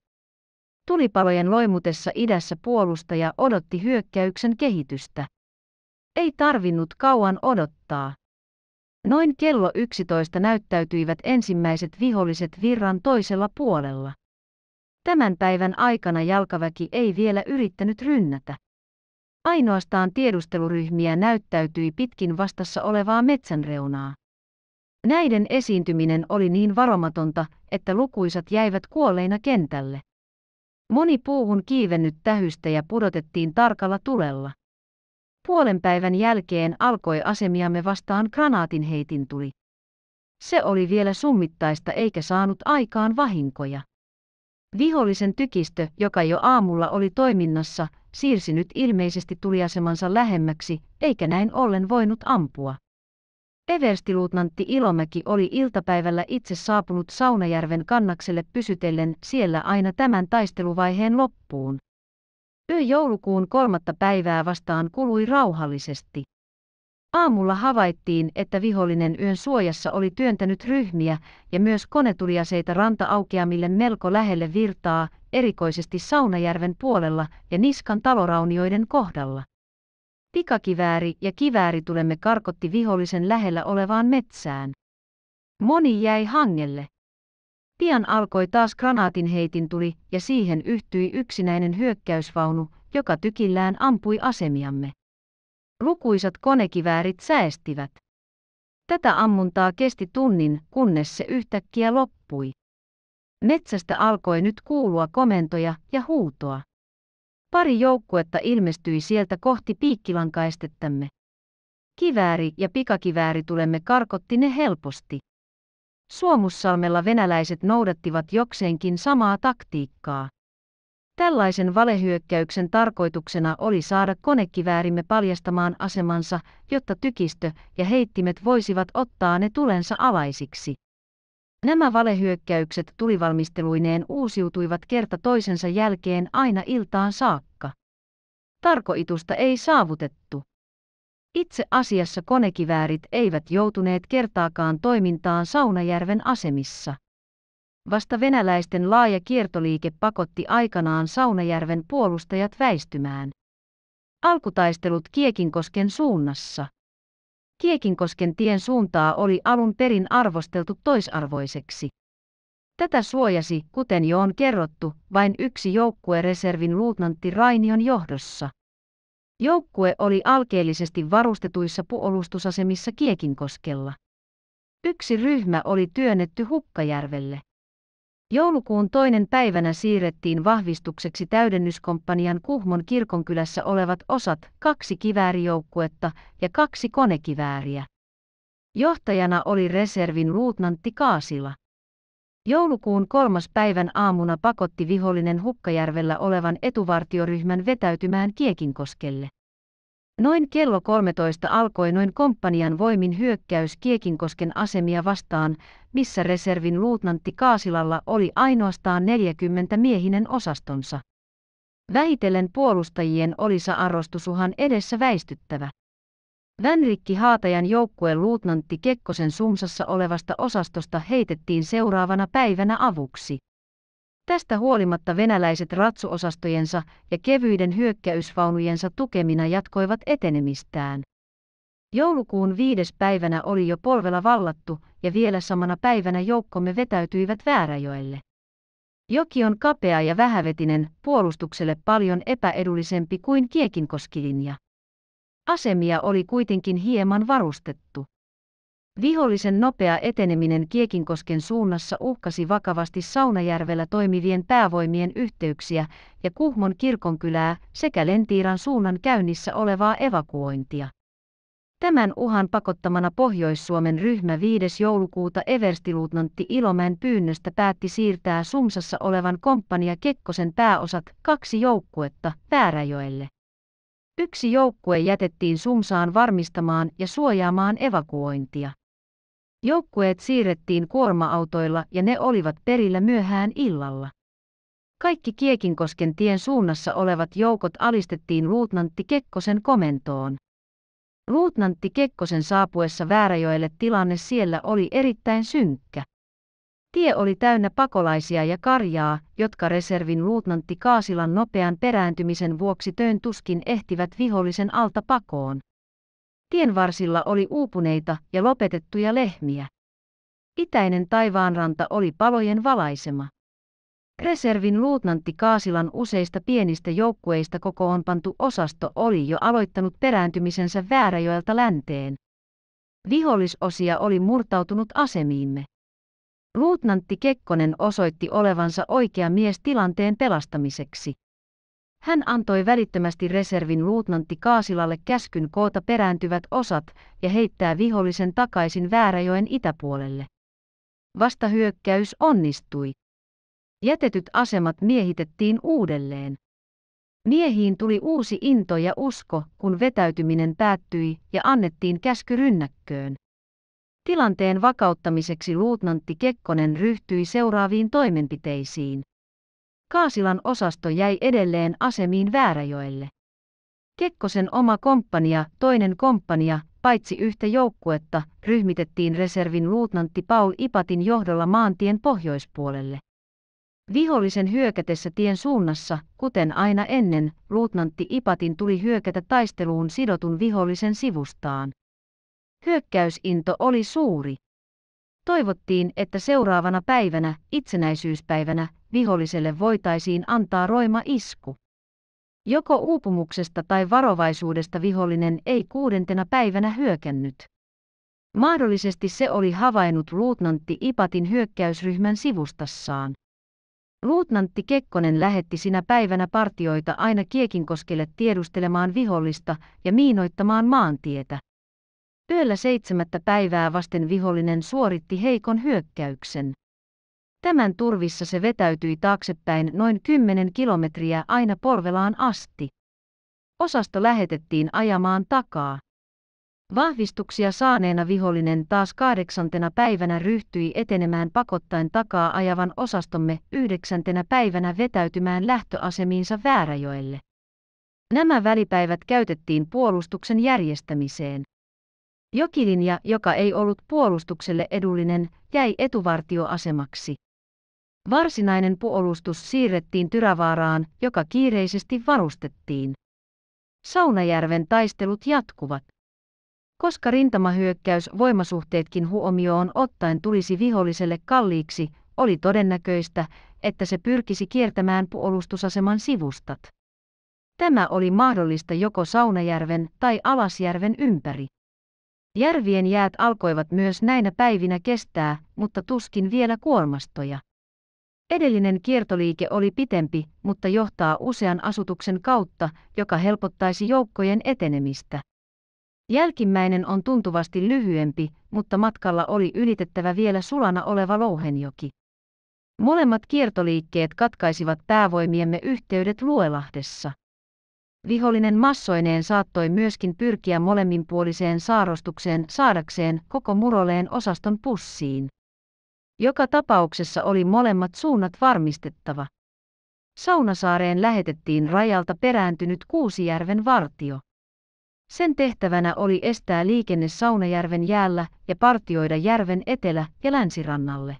Tulipalojen loimutessa idässä puolustaja odotti hyökkäyksen kehitystä. Ei tarvinnut kauan odottaa. Noin kello 11 näyttäytyivät ensimmäiset viholliset virran toisella puolella. Tämän päivän aikana jalkaväki ei vielä yrittänyt rynnätä. Ainoastaan tiedusteluryhmiä näyttäytyi pitkin vastassa olevaa metsänreunaa. Näiden esiintyminen oli niin varomatonta, että lukuisat jäivät kuolleina kentälle. Moni puuhun kiivennyt ja pudotettiin tarkalla tulella. Puolen päivän jälkeen alkoi asemiamme vastaan heitin tuli. Se oli vielä summittaista eikä saanut aikaan vahinkoja. Vihollisen tykistö, joka jo aamulla oli toiminnassa, siirsi nyt ilmeisesti tuliasemansa lähemmäksi, eikä näin ollen voinut ampua. Everstiluutnantti Ilomäki oli iltapäivällä itse saapunut Saunajärven kannakselle pysytellen siellä aina tämän taisteluvaiheen loppuun. Yö joulukuun kolmatta päivää vastaan kului rauhallisesti. Aamulla havaittiin, että vihollinen yön suojassa oli työntänyt ryhmiä ja myös konetuliaseita ranta-aukeamille melko lähelle virtaa, erikoisesti Saunajärven puolella ja Niskan taloraunioiden kohdalla. Pikakivääri ja kivääri tulemme karkotti vihollisen lähellä olevaan metsään. Moni jäi hangelle. Pian alkoi taas heitin tuli ja siihen yhtyi yksinäinen hyökkäysvaunu, joka tykillään ampui asemiamme. Lukuisat konekiväärit säestivät. Tätä ammuntaa kesti tunnin, kunnes se yhtäkkiä loppui. Metsästä alkoi nyt kuulua komentoja ja huutoa. Pari joukkuetta ilmestyi sieltä kohti piikkilankaestettämme. Kivääri ja pikakivääri tulemme karkotti ne helposti. Suomussalmella venäläiset noudattivat jokseenkin samaa taktiikkaa. Tällaisen valehyökkäyksen tarkoituksena oli saada konekiväärimme paljastamaan asemansa, jotta tykistö ja heittimet voisivat ottaa ne tulensa alaisiksi. Nämä valehyökkäykset tulivalmisteluineen uusiutuivat kerta toisensa jälkeen aina iltaan saakka. Tarkoitusta ei saavutettu. Itse asiassa konekiväärit eivät joutuneet kertaakaan toimintaan Saunajärven asemissa. Vasta venäläisten laaja kiertoliike pakotti aikanaan Saunajärven puolustajat väistymään. Alkutaistelut Kiekinkosken suunnassa. Kiekinkosken tien suuntaa oli alun perin arvosteltu toisarvoiseksi. Tätä suojasi, kuten jo on kerrottu, vain yksi joukkuereservin luutnantti Rainion johdossa. Joukkue oli alkeellisesti varustetuissa puolustusasemissa Kiekinkoskella. Yksi ryhmä oli työnnetty Hukkajärvelle. Joulukuun toinen päivänä siirrettiin vahvistukseksi täydennyskompanian Kuhmon kirkonkylässä olevat osat, kaksi kiväärijoukkuetta ja kaksi konekivääriä. Johtajana oli reservin luutnantti Kaasila. Joulukuun kolmas päivän aamuna pakotti vihollinen Hukkajärvellä olevan etuvartioryhmän vetäytymään Kiekinkoskelle. Noin kello 13 alkoi noin komppanian voimin hyökkäys Kiekinkosken asemia vastaan, missä reservin luutnantti Kaasilalla oli ainoastaan 40 miehinen osastonsa. Vähitellen puolustajien oli arostusuhan edessä väistyttävä. Vänrikki Haatajan joukkueen luutnantti Kekkosen sumsassa olevasta osastosta heitettiin seuraavana päivänä avuksi. Tästä huolimatta venäläiset ratsuosastojensa ja kevyiden hyökkäysvaunujensa tukemina jatkoivat etenemistään. Joulukuun viides päivänä oli jo polvella vallattu ja vielä samana päivänä joukkomme vetäytyivät Vääräjoelle. Joki on kapea ja vähävetinen, puolustukselle paljon epäedullisempi kuin Kiekinkoskilinja. Asemia oli kuitenkin hieman varustettu. Vihollisen nopea eteneminen Kiekinkosken suunnassa uhkasi vakavasti Saunajärvellä toimivien päävoimien yhteyksiä ja Kuhmon kirkonkylää sekä Lentiiran suunnan käynnissä olevaa evakuointia. Tämän uhan pakottamana Pohjois-Suomen ryhmä 5. joulukuuta Everstiluutnantti Ilomäen pyynnöstä päätti siirtää Sumsassa olevan komppania Kekkosen pääosat kaksi joukkuetta Pääräjoelle. Yksi joukkue jätettiin Sumsaan varmistamaan ja suojaamaan evakuointia. Joukkueet siirrettiin kuorma-autoilla ja ne olivat perillä myöhään illalla. Kaikki Kiekinkosken tien suunnassa olevat joukot alistettiin luutnantti Kekkosen komentoon. Luutnantti Kekkosen saapuessa Vääräjoelle tilanne siellä oli erittäin synkkä. Tie oli täynnä pakolaisia ja karjaa, jotka reservin luutnantti Kaasilan nopean perääntymisen vuoksi töön tuskin ehtivät vihollisen alta pakoon. Tienvarsilla oli uupuneita ja lopetettuja lehmiä. Itäinen taivaanranta oli palojen valaisema. Reservin luutnantti Kaasilan useista pienistä joukkueista kokoonpantu osasto oli jo aloittanut perääntymisensä Vääräjoelta länteen. Vihollisosia oli murtautunut asemiimme. Luutnantti Kekkonen osoitti olevansa oikea mies tilanteen pelastamiseksi. Hän antoi välittömästi reservin luutnantti Kaasilalle käskyn koota perääntyvät osat ja heittää vihollisen takaisin Vääräjoen itäpuolelle. Vastahyökkäys onnistui. Jätetyt asemat miehitettiin uudelleen. Miehiin tuli uusi into ja usko, kun vetäytyminen päättyi ja annettiin käsky rynnäkköön. Tilanteen vakauttamiseksi luutnantti Kekkonen ryhtyi seuraaviin toimenpiteisiin. Kaasilan osasto jäi edelleen asemiin Vääräjoelle. Kekkosen oma komppania, toinen komppania, paitsi yhtä joukkuetta, ryhmitettiin reservin luutnantti Paul Ipatin johdolla maantien pohjoispuolelle. Vihollisen hyökätessä tien suunnassa, kuten aina ennen, luutnantti Ipatin tuli hyökätä taisteluun sidotun vihollisen sivustaan. Hyökkäysinto oli suuri. Toivottiin, että seuraavana päivänä, itsenäisyyspäivänä, viholliselle voitaisiin antaa roima isku. Joko uupumuksesta tai varovaisuudesta vihollinen ei kuudentena päivänä hyökännyt. Mahdollisesti se oli havainnut luutnantti Ipatin hyökkäysryhmän sivustassaan. Luutnantti Kekkonen lähetti sinä päivänä partioita aina Kiekinkoskelle tiedustelemaan vihollista ja miinoittamaan maantietä. Yöllä seitsemättä päivää vasten vihollinen suoritti heikon hyökkäyksen. Tämän turvissa se vetäytyi taaksepäin noin 10 kilometriä aina Porvelaan asti. Osasto lähetettiin ajamaan takaa. Vahvistuksia saaneena vihollinen taas kahdeksantena päivänä ryhtyi etenemään pakottaen takaa ajavan osastomme yhdeksäntenä päivänä vetäytymään lähtöasemiinsa Vääräjoelle. Nämä välipäivät käytettiin puolustuksen järjestämiseen. Jokilinja, joka ei ollut puolustukselle edullinen, jäi etuvartioasemaksi. Varsinainen puolustus siirrettiin Tyrävaaraan, joka kiireisesti varustettiin. Saunajärven taistelut jatkuvat. Koska rintamahyökkäys voimasuhteetkin huomioon ottaen tulisi viholliselle kalliiksi, oli todennäköistä, että se pyrkisi kiertämään puolustusaseman sivustat. Tämä oli mahdollista joko Saunajärven tai Alasjärven ympäri. Järvien jäät alkoivat myös näinä päivinä kestää, mutta tuskin vielä kuormastoja. Edellinen kiertoliike oli pitempi, mutta johtaa usean asutuksen kautta, joka helpottaisi joukkojen etenemistä. Jälkimmäinen on tuntuvasti lyhyempi, mutta matkalla oli ylitettävä vielä sulana oleva Louhenjoki. Molemmat kiertoliikkeet katkaisivat päävoimiemme yhteydet Luelahdessa. Vihollinen massoineen saattoi myöskin pyrkiä molemminpuoliseen saarostukseen saadakseen koko muroleen osaston pussiin. Joka tapauksessa oli molemmat suunnat varmistettava. Saunasaareen lähetettiin rajalta perääntynyt Kuusijärven vartio. Sen tehtävänä oli estää liikenne Saunajärven jäällä ja partioida järven etelä- ja länsirannalle.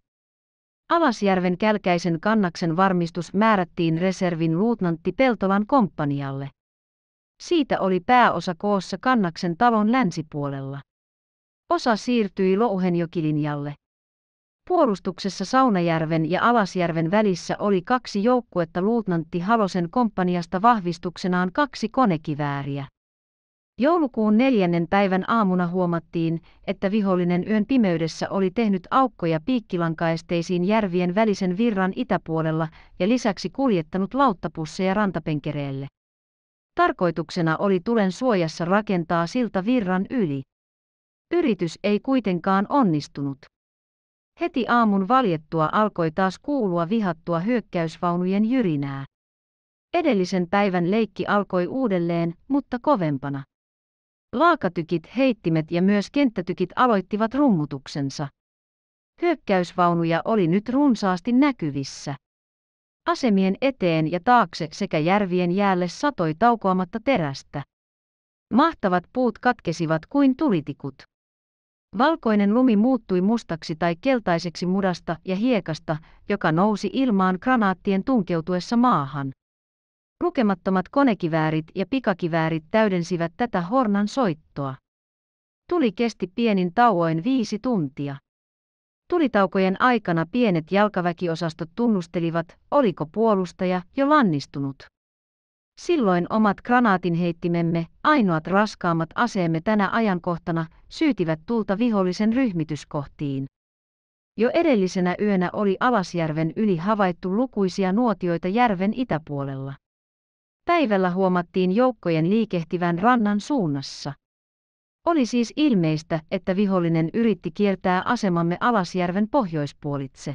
Alasjärven kälkäisen kannaksen varmistus määrättiin reservin luutnantti Peltolan komppanialle. Siitä oli pääosa koossa kannaksen talon länsipuolella. Osa siirtyi Louhenjokilinjalle. Puolustuksessa Saunajärven ja Alasjärven välissä oli kaksi joukkuetta luutnantti Halosen komppaniasta vahvistuksenaan kaksi konekivääriä. Joulukuun neljännen päivän aamuna huomattiin, että vihollinen yön pimeydessä oli tehnyt aukkoja piikkilankaesteisiin järvien välisen virran itäpuolella ja lisäksi kuljettanut lauttapusseja rantapenkereelle. Tarkoituksena oli tulen suojassa rakentaa silta virran yli. Yritys ei kuitenkaan onnistunut. Heti aamun valjettua alkoi taas kuulua vihattua hyökkäysvaunujen jyrinää. Edellisen päivän leikki alkoi uudelleen, mutta kovempana. Laakatykit, heittimet ja myös kenttätykit aloittivat rummutuksensa. Hyökkäysvaunuja oli nyt runsaasti näkyvissä. Asemien eteen ja taakse sekä järvien jäälle satoi taukoamatta terästä. Mahtavat puut katkesivat kuin tulitikut. Valkoinen lumi muuttui mustaksi tai keltaiseksi mudasta ja hiekasta, joka nousi ilmaan granaattien tunkeutuessa maahan. Lukemattomat konekiväärit ja pikakiväärit täydensivät tätä hornan soittoa. Tuli kesti pienin tauoin viisi tuntia. Tulitaukojen aikana pienet jalkaväkiosastot tunnustelivat, oliko puolustaja jo lannistunut. Silloin omat granaatinheittimemme, ainoat raskaammat aseemme tänä ajankohtana, syytivät tulta vihollisen ryhmityskohtiin. Jo edellisenä yönä oli Alasjärven yli havaittu lukuisia nuotioita järven itäpuolella. Päivällä huomattiin joukkojen liikehtivän rannan suunnassa. Oli siis ilmeistä, että vihollinen yritti kiertää asemamme Alasjärven pohjoispuolitse.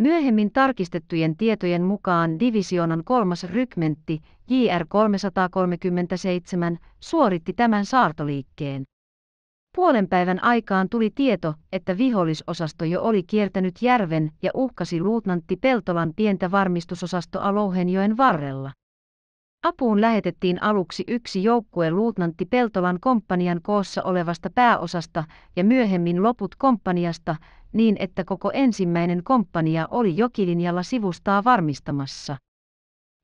Myöhemmin tarkistettujen tietojen mukaan divisioonan kolmas rykmentti, JR 337, suoritti tämän saartoliikkeen. Puolen päivän aikaan tuli tieto, että vihollisosasto jo oli kiertänyt järven ja uhkasi luutnantti Peltolan pientä varmistusosastoa Louhenjoen varrella. Apuun lähetettiin aluksi yksi joukkue luutnantti Peltolan komppanian koossa olevasta pääosasta ja myöhemmin loput komppaniasta, niin että koko ensimmäinen komppania oli jokilinjalla sivustaa varmistamassa.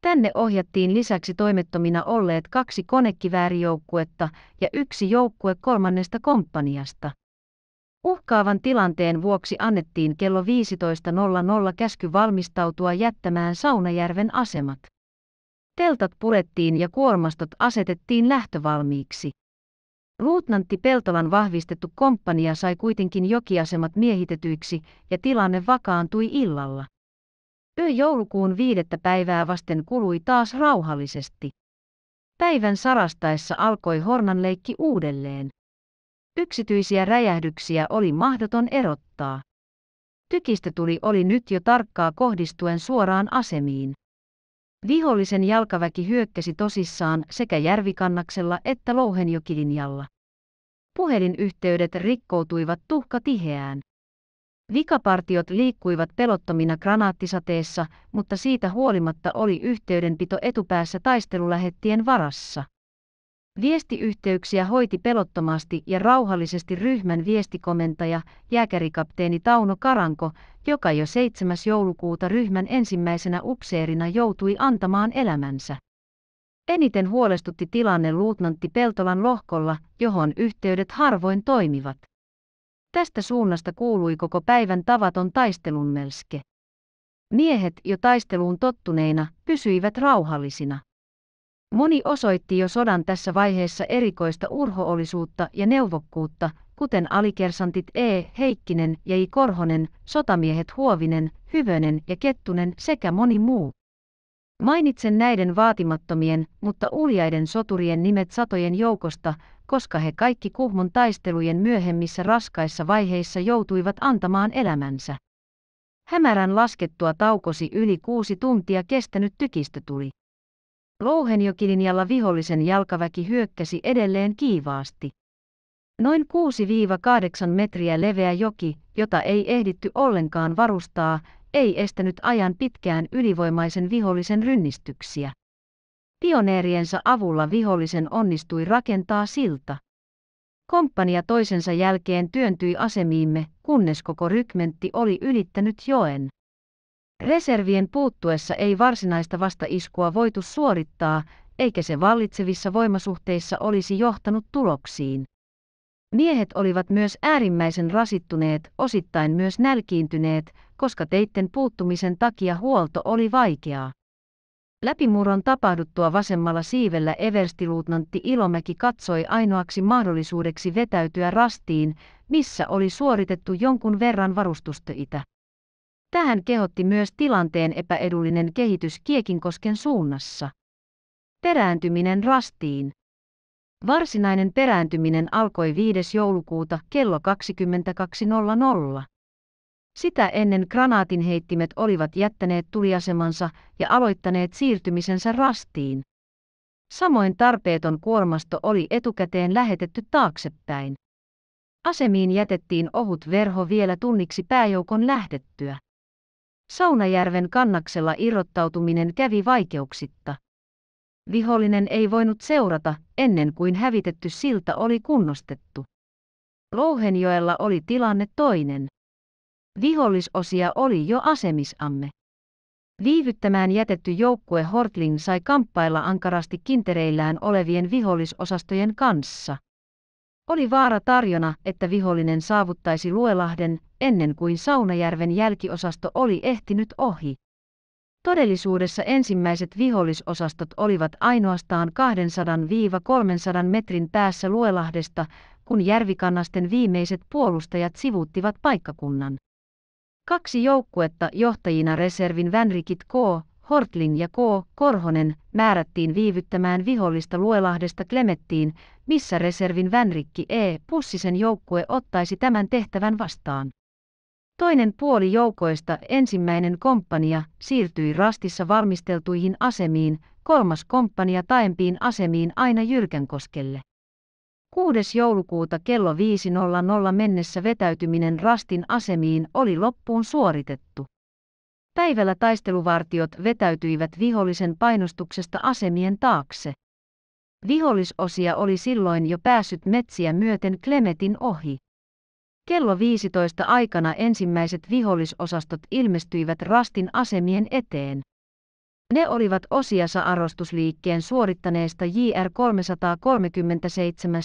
Tänne ohjattiin lisäksi toimettomina olleet kaksi konekiväärijoukkuetta ja yksi joukkue kolmannesta komppaniasta. Uhkaavan tilanteen vuoksi annettiin kello 15.00 käsky valmistautua jättämään Saunajärven asemat. Teltat purettiin ja kuormastot asetettiin lähtövalmiiksi. Luutnantti Peltolan vahvistettu komppania sai kuitenkin jokiasemat miehitetyiksi ja tilanne vakaantui illalla. Yö joulukuun viidettä päivää vasten kului taas rauhallisesti. Päivän sarastaessa alkoi hornanleikki uudelleen. Yksityisiä räjähdyksiä oli mahdoton erottaa. tuli oli nyt jo tarkkaa kohdistuen suoraan asemiin. Vihollisen jalkaväki hyökkäsi tosissaan sekä järvikannaksella että Louhenjokilinjalla. Puhelinyhteydet rikkoutuivat tuhka tiheään. Vikapartiot liikkuivat pelottomina granaattisateessa, mutta siitä huolimatta oli yhteydenpito etupäässä taistelulähettien varassa. Viestiyhteyksiä hoiti pelottomasti ja rauhallisesti ryhmän viestikomentaja, jääkärikapteeni Tauno Karanko, joka jo 7. joulukuuta ryhmän ensimmäisenä upseerina joutui antamaan elämänsä. Eniten huolestutti tilanne luutnantti Peltolan lohkolla, johon yhteydet harvoin toimivat. Tästä suunnasta kuului koko päivän tavaton taistelunmelske. Miehet jo taisteluun tottuneina pysyivät rauhallisina. Moni osoitti jo sodan tässä vaiheessa erikoista urhoollisuutta ja neuvokkuutta, kuten alikersantit E. Heikkinen ja I. Korhonen, sotamiehet Huovinen, Hyvönen ja Kettunen sekä moni muu. Mainitsen näiden vaatimattomien, mutta uljaiden soturien nimet satojen joukosta, koska he kaikki Kuhmon taistelujen myöhemmissä raskaissa vaiheissa joutuivat antamaan elämänsä. Hämärän laskettua taukosi yli kuusi tuntia kestänyt tykistö tuli. Louhenjokilinjalla vihollisen jalkaväki hyökkäsi edelleen kiivaasti. Noin 6-8 metriä leveä joki, jota ei ehditty ollenkaan varustaa, ei estänyt ajan pitkään ylivoimaisen vihollisen rynnistyksiä. Pioneeriensa avulla vihollisen onnistui rakentaa silta. Komppania toisensa jälkeen työntyi asemiimme, kunnes koko rykmentti oli ylittänyt joen. Reservien puuttuessa ei varsinaista vastaiskua voitu suorittaa, eikä se vallitsevissa voimasuhteissa olisi johtanut tuloksiin. Miehet olivat myös äärimmäisen rasittuneet, osittain myös nälkiintyneet, koska teitten puuttumisen takia huolto oli vaikeaa. Läpimurron tapahduttua vasemmalla siivellä everstiluutnantti Ilomäki katsoi ainoaksi mahdollisuudeksi vetäytyä rastiin, missä oli suoritettu jonkun verran varustustöitä. Tähän kehotti myös tilanteen epäedullinen kehitys Kiekinkosken suunnassa. Perääntyminen rastiin. Varsinainen perääntyminen alkoi 5. joulukuuta kello 22.00. Sitä ennen granaatinheittimet olivat jättäneet tuliasemansa ja aloittaneet siirtymisensä rastiin. Samoin tarpeeton kuormasto oli etukäteen lähetetty taaksepäin. Asemiin jätettiin ohut verho vielä tunniksi pääjoukon lähdettyä. Saunajärven kannaksella irrottautuminen kävi vaikeuksitta. Vihollinen ei voinut seurata ennen kuin hävitetty silta oli kunnostettu. Louhenjoella oli tilanne toinen. Vihollisosia oli jo asemisamme. Viivyttämään jätetty joukkue Hortling sai kamppailla ankarasti kintereillään olevien vihollisosastojen kanssa. Oli vaara tarjona, että vihollinen saavuttaisi Luelahden ennen kuin Saunajärven jälkiosasto oli ehtinyt ohi. Todellisuudessa ensimmäiset vihollisosastot olivat ainoastaan 200-300 metrin päässä Luelahdesta, kun järvikannasten viimeiset puolustajat sivuuttivat paikkakunnan. Kaksi joukkuetta johtajina reservin Vänrikit K. Hortlin ja K. Korhonen määrättiin viivyttämään vihollista Luelahdesta Klemettiin, missä reservin Vänrikki E. Pussisen joukkue ottaisi tämän tehtävän vastaan. Toinen puoli joukoista ensimmäinen komppania siirtyi rastissa valmisteltuihin asemiin, kolmas komppania taempiin asemiin aina Jyrkänkoskelle. 6. joulukuuta kello 5.00 mennessä vetäytyminen rastin asemiin oli loppuun suoritettu. Päivällä taisteluvartiot vetäytyivät vihollisen painostuksesta asemien taakse. Vihollisosia oli silloin jo päässyt metsiä myöten Klemetin ohi. Kello 15 aikana ensimmäiset vihollisosastot ilmestyivät Rastin asemien eteen. Ne olivat osiassa arvostusliikkeen suorittaneesta JR 337,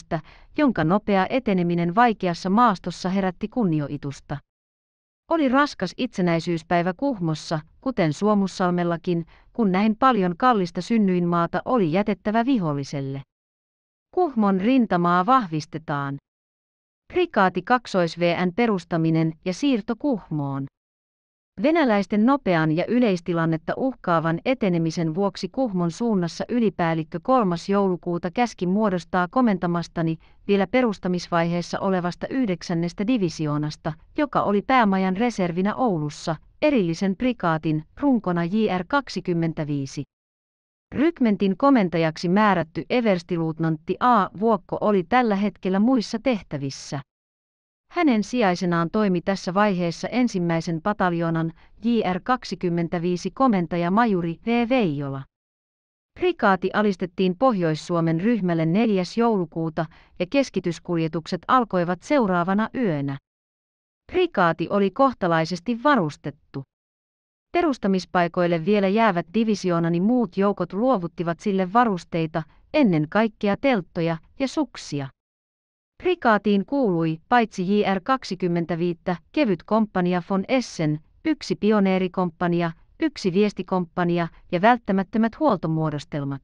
jonka nopea eteneminen vaikeassa maastossa herätti kunnioitusta. Oli raskas itsenäisyyspäivä Kuhmossa, kuten Suomussalmellakin, kun näin paljon kallista synnyinmaata oli jätettävä viholliselle. Kuhmon rintamaa vahvistetaan. Prikaati 2 VN perustaminen ja siirto Kuhmoon. Venäläisten nopean ja yleistilannetta uhkaavan etenemisen vuoksi Kuhmon suunnassa ylipäällikkö 3. joulukuuta käski muodostaa komentamastani vielä perustamisvaiheessa olevasta yhdeksännestä divisioonasta, joka oli päämajan reservinä Oulussa, erillisen prikaatin, runkona JR 25. Rykmentin komentajaksi määrätty everstiluutnantti A. Vuokko oli tällä hetkellä muissa tehtävissä. Hänen sijaisenaan toimi tässä vaiheessa ensimmäisen pataljonan JR-25 komentaja Majuri V. Veijola. Prikaati alistettiin Pohjois-Suomen ryhmälle 4. joulukuuta ja keskityskuljetukset alkoivat seuraavana yönä. Prikaati oli kohtalaisesti varustettu. Perustamispaikoille vielä jäävät divisioonani muut joukot luovuttivat sille varusteita, ennen kaikkea telttoja ja suksia. Rikaatiin kuului, paitsi JR25, kevyt komppania von Essen, yksi pioneerikomppania, yksi viestikomppania ja välttämättömät huoltomuodostelmat.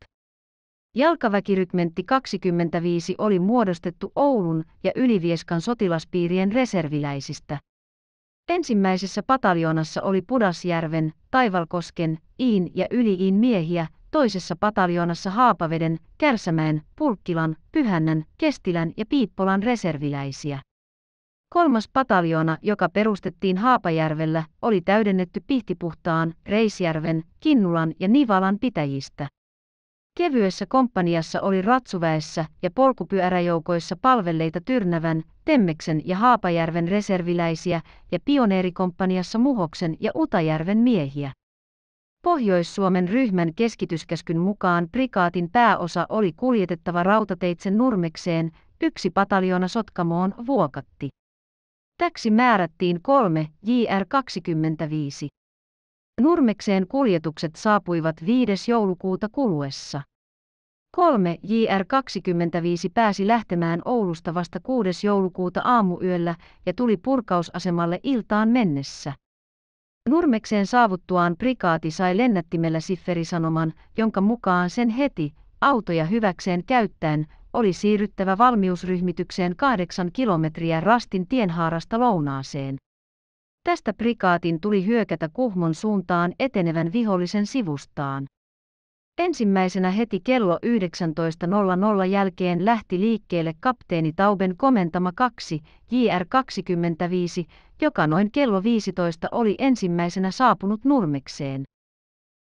Jalkaväkirykmentti 25 oli muodostettu Oulun ja Ylivieskan sotilaspiirien reserviläisistä. Ensimmäisessä pataljoonassa oli Pudasjärven, Taivalkosken, Iin ja Yliin miehiä, toisessa pataljoonassa Haapaveden, Kärsämäen, Pulkkilan, Pyhännän, Kestilän ja Piippolan reserviläisiä. Kolmas pataljoona, joka perustettiin Haapajärvellä, oli täydennetty Pihtipuhtaan, Reisjärven, Kinnulan ja Nivalan pitäjistä. Kevyessä komppaniassa oli ratsuväessä ja polkupyöräjoukoissa palvelleita Tyrnävän, Temmeksen ja Haapajärven reserviläisiä ja pioneerikomppaniassa Muhoksen ja Utajärven miehiä. Pohjois-Suomen ryhmän keskityskäskyn mukaan prikaatin pääosa oli kuljetettava rautateitse Nurmekseen, yksi pataljona Sotkamoon vuokatti. Täksi määrättiin kolme JR25. Nurmekseen kuljetukset saapuivat 5. joulukuuta kuluessa. Kolme JR25 pääsi lähtemään Oulusta vasta 6. joulukuuta aamuyöllä ja tuli purkausasemalle iltaan mennessä. Nurmekseen saavuttuaan prikaati sai lennättimellä Sifferisanoman, jonka mukaan sen heti, autoja hyväkseen käyttäen, oli siirryttävä valmiusryhmitykseen kahdeksan kilometriä Rastin tienhaarasta lounaaseen. Tästä prikaatin tuli hyökätä Kuhmon suuntaan etenevän vihollisen sivustaan. Ensimmäisenä heti kello 19.00 jälkeen lähti liikkeelle kapteeni Tauben komentama 2, JR25, joka noin kello 15 oli ensimmäisenä saapunut Nurmekseen.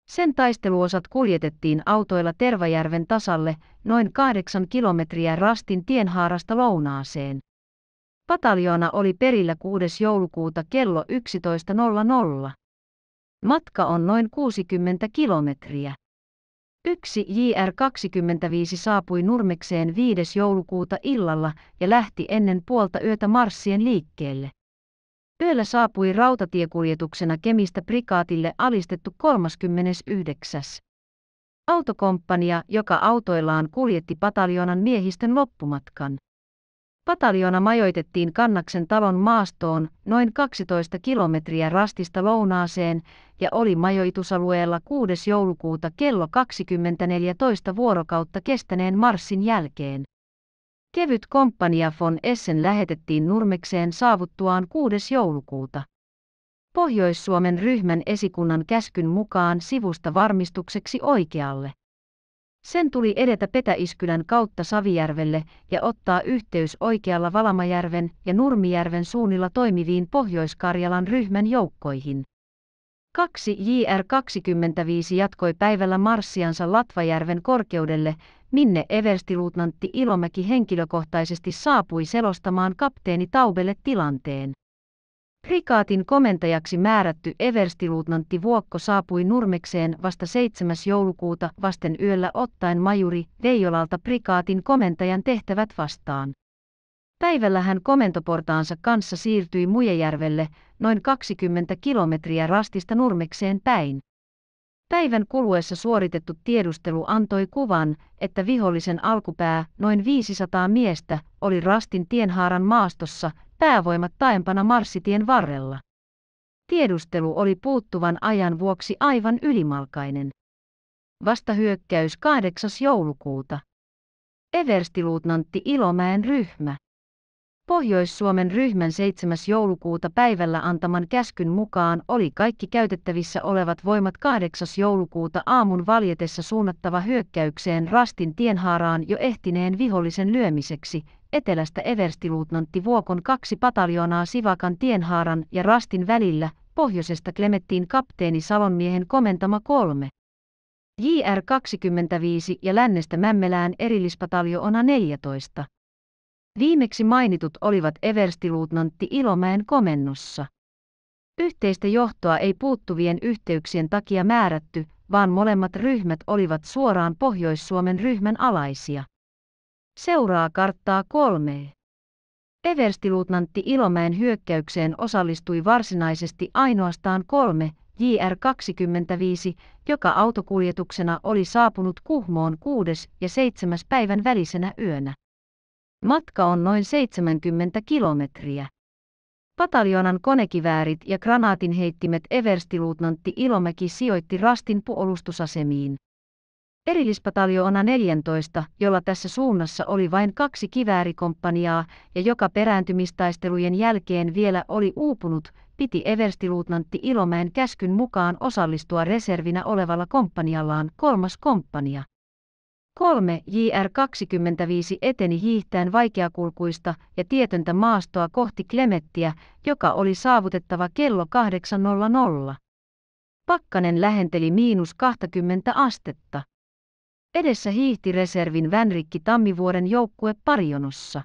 Sen taisteluosat kuljetettiin autoilla Tervajärven tasalle noin kahdeksan kilometriä Rastin tienhaarasta lounaaseen. Pataljoona oli perillä 6. joulukuuta kello 11.00. Matka on noin 60 kilometriä. Yksi JR25 saapui Nurmekseen 5. joulukuuta illalla ja lähti ennen puolta yötä marssien liikkeelle. Yöllä saapui rautatiekuljetuksena Kemistä prikaatille alistettu 39. Autokomppania, joka autoillaan kuljetti pataljonan miehistön loppumatkan. Pataljona majoitettiin Kannaksen talon maastoon noin 12 kilometriä rastista lounaaseen ja oli majoitusalueella 6. joulukuuta kello 20.14 vuorokautta kestäneen marssin jälkeen. Kevyt komppania von Essen lähetettiin Nurmekseen saavuttuaan 6. joulukuuta. Pohjois-Suomen ryhmän esikunnan käskyn mukaan sivusta varmistukseksi oikealle. Sen tuli edetä Petäiskylän kautta Savijärvelle ja ottaa yhteys oikealla Valamajärven ja Nurmijärven suunnilla toimiviin Pohjois-Karjalan ryhmän joukkoihin. 2 JR25 jatkoi päivällä marssiansa Latvajärven korkeudelle, minne everstiluutnantti Ilomäki henkilökohtaisesti saapui selostamaan kapteeni Taubelle tilanteen. Prikaatin komentajaksi määrätty everstiluutnantti Vuokko saapui Nurmekseen vasta 7. joulukuuta vasten yöllä ottaen majuri Veijolalta prikaatin komentajan tehtävät vastaan. Päivällä hän komentoportaansa kanssa siirtyi Mujejärvelle noin 20 kilometriä rastista Nurmekseen päin. Päivän kuluessa suoritettu tiedustelu antoi kuvan, että vihollisen alkupää, noin 500 miestä, oli rastin tienhaaran maastossa päävoimat taempana marssitien varrella. Tiedustelu oli puuttuvan ajan vuoksi aivan ylimalkainen. Vasta hyökkäys 8. joulukuuta. Everstiluutnantti Ilomäen ryhmä. Pohjois-Suomen ryhmän 7. joulukuuta päivällä antaman käskyn mukaan oli kaikki käytettävissä olevat voimat 8. joulukuuta aamun valjetessa suunnattava hyökkäykseen Rastin tienhaaraan jo ehtineen vihollisen lyömiseksi, etelästä everstiluutnantti Vuokon kaksi pataljoonaa Sivakan tienhaaran ja Rastin välillä, pohjoisesta Klemettiin kapteeni Salonmiehen komentama kolme. JR 25 ja lännestä Mämmelään erillispataljoona 14. Viimeksi mainitut olivat everstiluutnantti Ilomäen komennossa. Yhteistä johtoa ei puuttuvien yhteyksien takia määrätty, vaan molemmat ryhmät olivat suoraan Pohjois-Suomen ryhmän alaisia. Seuraa karttaa kolme. Everstiluutnantti Ilomäen hyökkäykseen osallistui varsinaisesti ainoastaan kolme JR25, joka autokuljetuksena oli saapunut Kuhmoon 6. ja 7. päivän välisenä yönä. Matka on noin 70 kilometriä. Pataljonan konekiväärit ja granaatinheittimet everstiluutnantti Ilomäki sijoitti Rastin puolustusasemiin. Erillispataljoona 14, jolla tässä suunnassa oli vain kaksi kiväärikomppaniaa ja joka perääntymistaistelujen jälkeen vielä oli uupunut, piti everstiluutnantti Ilomäen käskyn mukaan osallistua reservinä olevalla komppaniallaan kolmas komppania. 3. JR25 eteni hiihtäen vaikeakulkuista ja tietöntä maastoa kohti Klemettiä, joka oli saavutettava kello 8.00. Pakkanen lähenteli miinus 20 astetta. Edessä hiihti reservin Vänrikki Tammivuoren joukkue Parjonossa.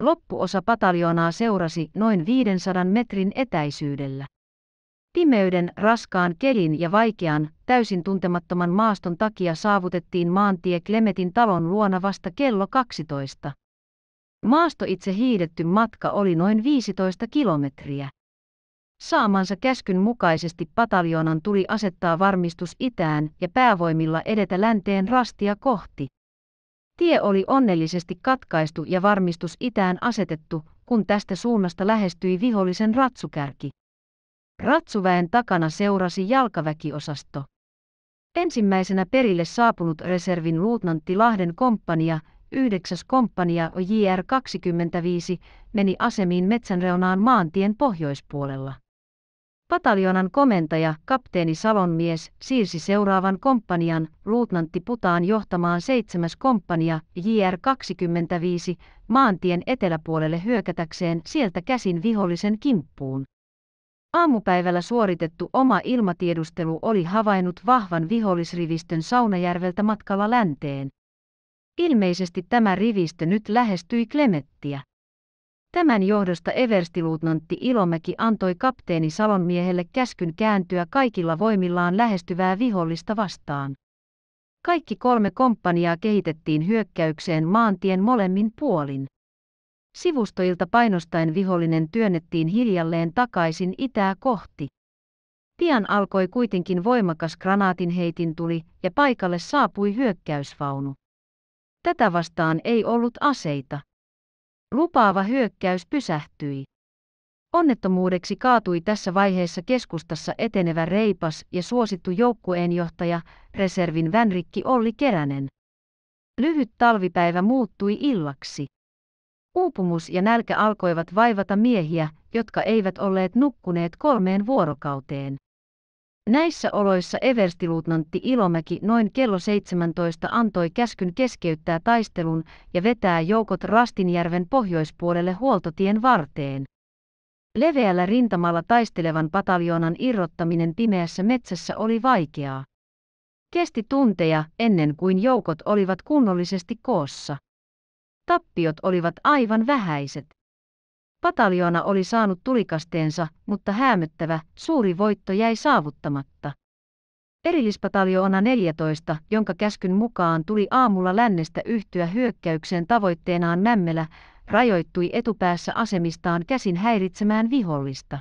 Loppuosa pataljoonaa seurasi noin 500 metrin etäisyydellä. Pimeyden, raskaan kelin ja vaikean, täysin tuntemattoman maaston takia saavutettiin maantie Klemetin talon luona vasta kello 12. Maasto itse hiidetty matka oli noin 15 kilometriä. Saamansa käskyn mukaisesti pataljoonan tuli asettaa varmistus itään ja päävoimilla edetä länteen rastia kohti. Tie oli onnellisesti katkaistu ja varmistus itään asetettu, kun tästä suunnasta lähestyi vihollisen ratsukärki. Ratsuväen takana seurasi jalkaväkiosasto. Ensimmäisenä perille saapunut reservin luutnantti Lahden komppania, 9. komppania JR 25, meni asemiin metsänreunaan maantien pohjoispuolella. Pataljonan komentaja, kapteeni Salonmies, siirsi seuraavan komppanian, luutnantti Putaan johtamaan 7. komppania, JR 25, maantien eteläpuolelle hyökätäkseen sieltä käsin vihollisen kimppuun. Aamupäivällä suoritettu oma ilmatiedustelu oli havainnut vahvan vihollisrivistön Saunajärveltä matkalla länteen. Ilmeisesti tämä rivistö nyt lähestyi Klemettiä. Tämän johdosta Everstiluutnantti Ilomäki antoi kapteeni Salonmiehelle käskyn kääntyä kaikilla voimillaan lähestyvää vihollista vastaan. Kaikki kolme komppaniaa kehitettiin hyökkäykseen maantien molemmin puolin. Sivustoilta painostaen vihollinen työnnettiin hiljalleen takaisin itää kohti. Pian alkoi kuitenkin voimakas granaatinheitin tuli ja paikalle saapui hyökkäysvaunu. Tätä vastaan ei ollut aseita. Lupaava hyökkäys pysähtyi. Onnettomuudeksi kaatui tässä vaiheessa keskustassa etenevä reipas ja suosittu joukkueenjohtaja, reservin vänrikki Olli Keränen. Lyhyt talvipäivä muuttui illaksi. Uupumus ja nälkä alkoivat vaivata miehiä, jotka eivät olleet nukkuneet kolmeen vuorokauteen. Näissä oloissa everstiluutnantti Ilomäki noin kello 17 antoi käskyn keskeyttää taistelun ja vetää joukot Rastinjärven pohjoispuolelle huoltotien varteen. Leveällä rintamalla taistelevan pataljoonan irrottaminen pimeässä metsässä oli vaikeaa. Kesti tunteja ennen kuin joukot olivat kunnollisesti koossa. Tappiot olivat aivan vähäiset. Pataljoona oli saanut tulikasteensa, mutta hämöttävä, suuri voitto jäi saavuttamatta. Erillispataljoona 14, jonka käskyn mukaan tuli aamulla lännestä yhtyä hyökkäykseen tavoitteenaan Mämmelä, rajoittui etupäässä asemistaan käsin häiritsemään vihollista.